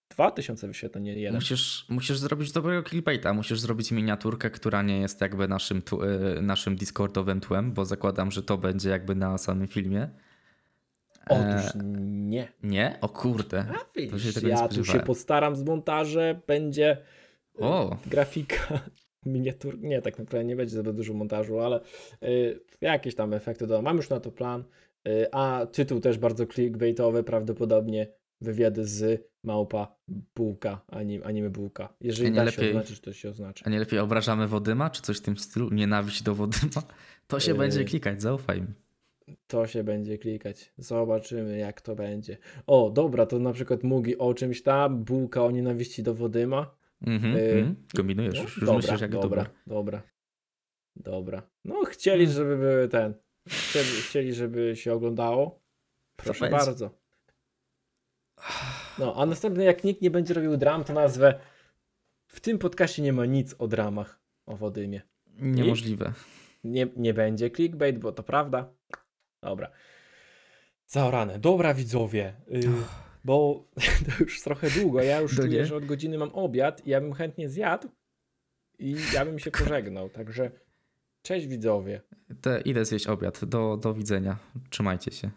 Speaker 1: 2000 wyświetleń, nie jeden.
Speaker 2: Musisz, musisz zrobić dobrego clickbaita, musisz zrobić miniaturkę, która nie jest jakby naszym, tu, y, naszym Discordowym tłem, bo zakładam, że to będzie jakby na samym filmie. Otóż e, nie. Nie? O kurde. Wiesz, ja tu się
Speaker 1: postaram z montażem, będzie y, o. grafika, miniatur. Nie, tak naprawdę nie będzie zbyt dużo montażu, ale y, jakieś tam efekty do. Mam już na to plan. Y, a tytuł też bardzo clickbaitowy, prawdopodobnie wywiady z małpa, bułka, anime anime bułka. Jeżeli nie da lepiej, się oznaczyć, to się oznacza.
Speaker 2: A nie lepiej obrażamy Wodyma, czy coś w tym stylu? Nienawiść do Wodyma? To się yy, będzie klikać, zaufaj mi.
Speaker 1: To się będzie klikać. Zobaczymy, jak to będzie. O, dobra, to na przykład Mugi o czymś tam, bułka o nienawiści do Wodyma. Mhm, yy, mhm. kombinujesz, no, już dobra, myślisz jak dobra, dobra. Dobra, dobra. No chcieli, mm. żeby były ten, chcieli, chcieli żeby się oglądało. Proszę bardzo. No, a następny, jak nikt nie będzie robił dram, to nazwę w tym podcaście nie ma nic o dramach o Wodymie. Niemożliwe. nie, nie będzie clickbait, bo to prawda. Dobra. Zaorane. Dobra widzowie. Y, bo to już trochę długo. Ja już czuję, że od godziny mam obiad i ja bym chętnie zjadł i ja bym się pożegnał. Także cześć widzowie.
Speaker 2: Te idę zjeść obiad. Do, do widzenia. Trzymajcie się.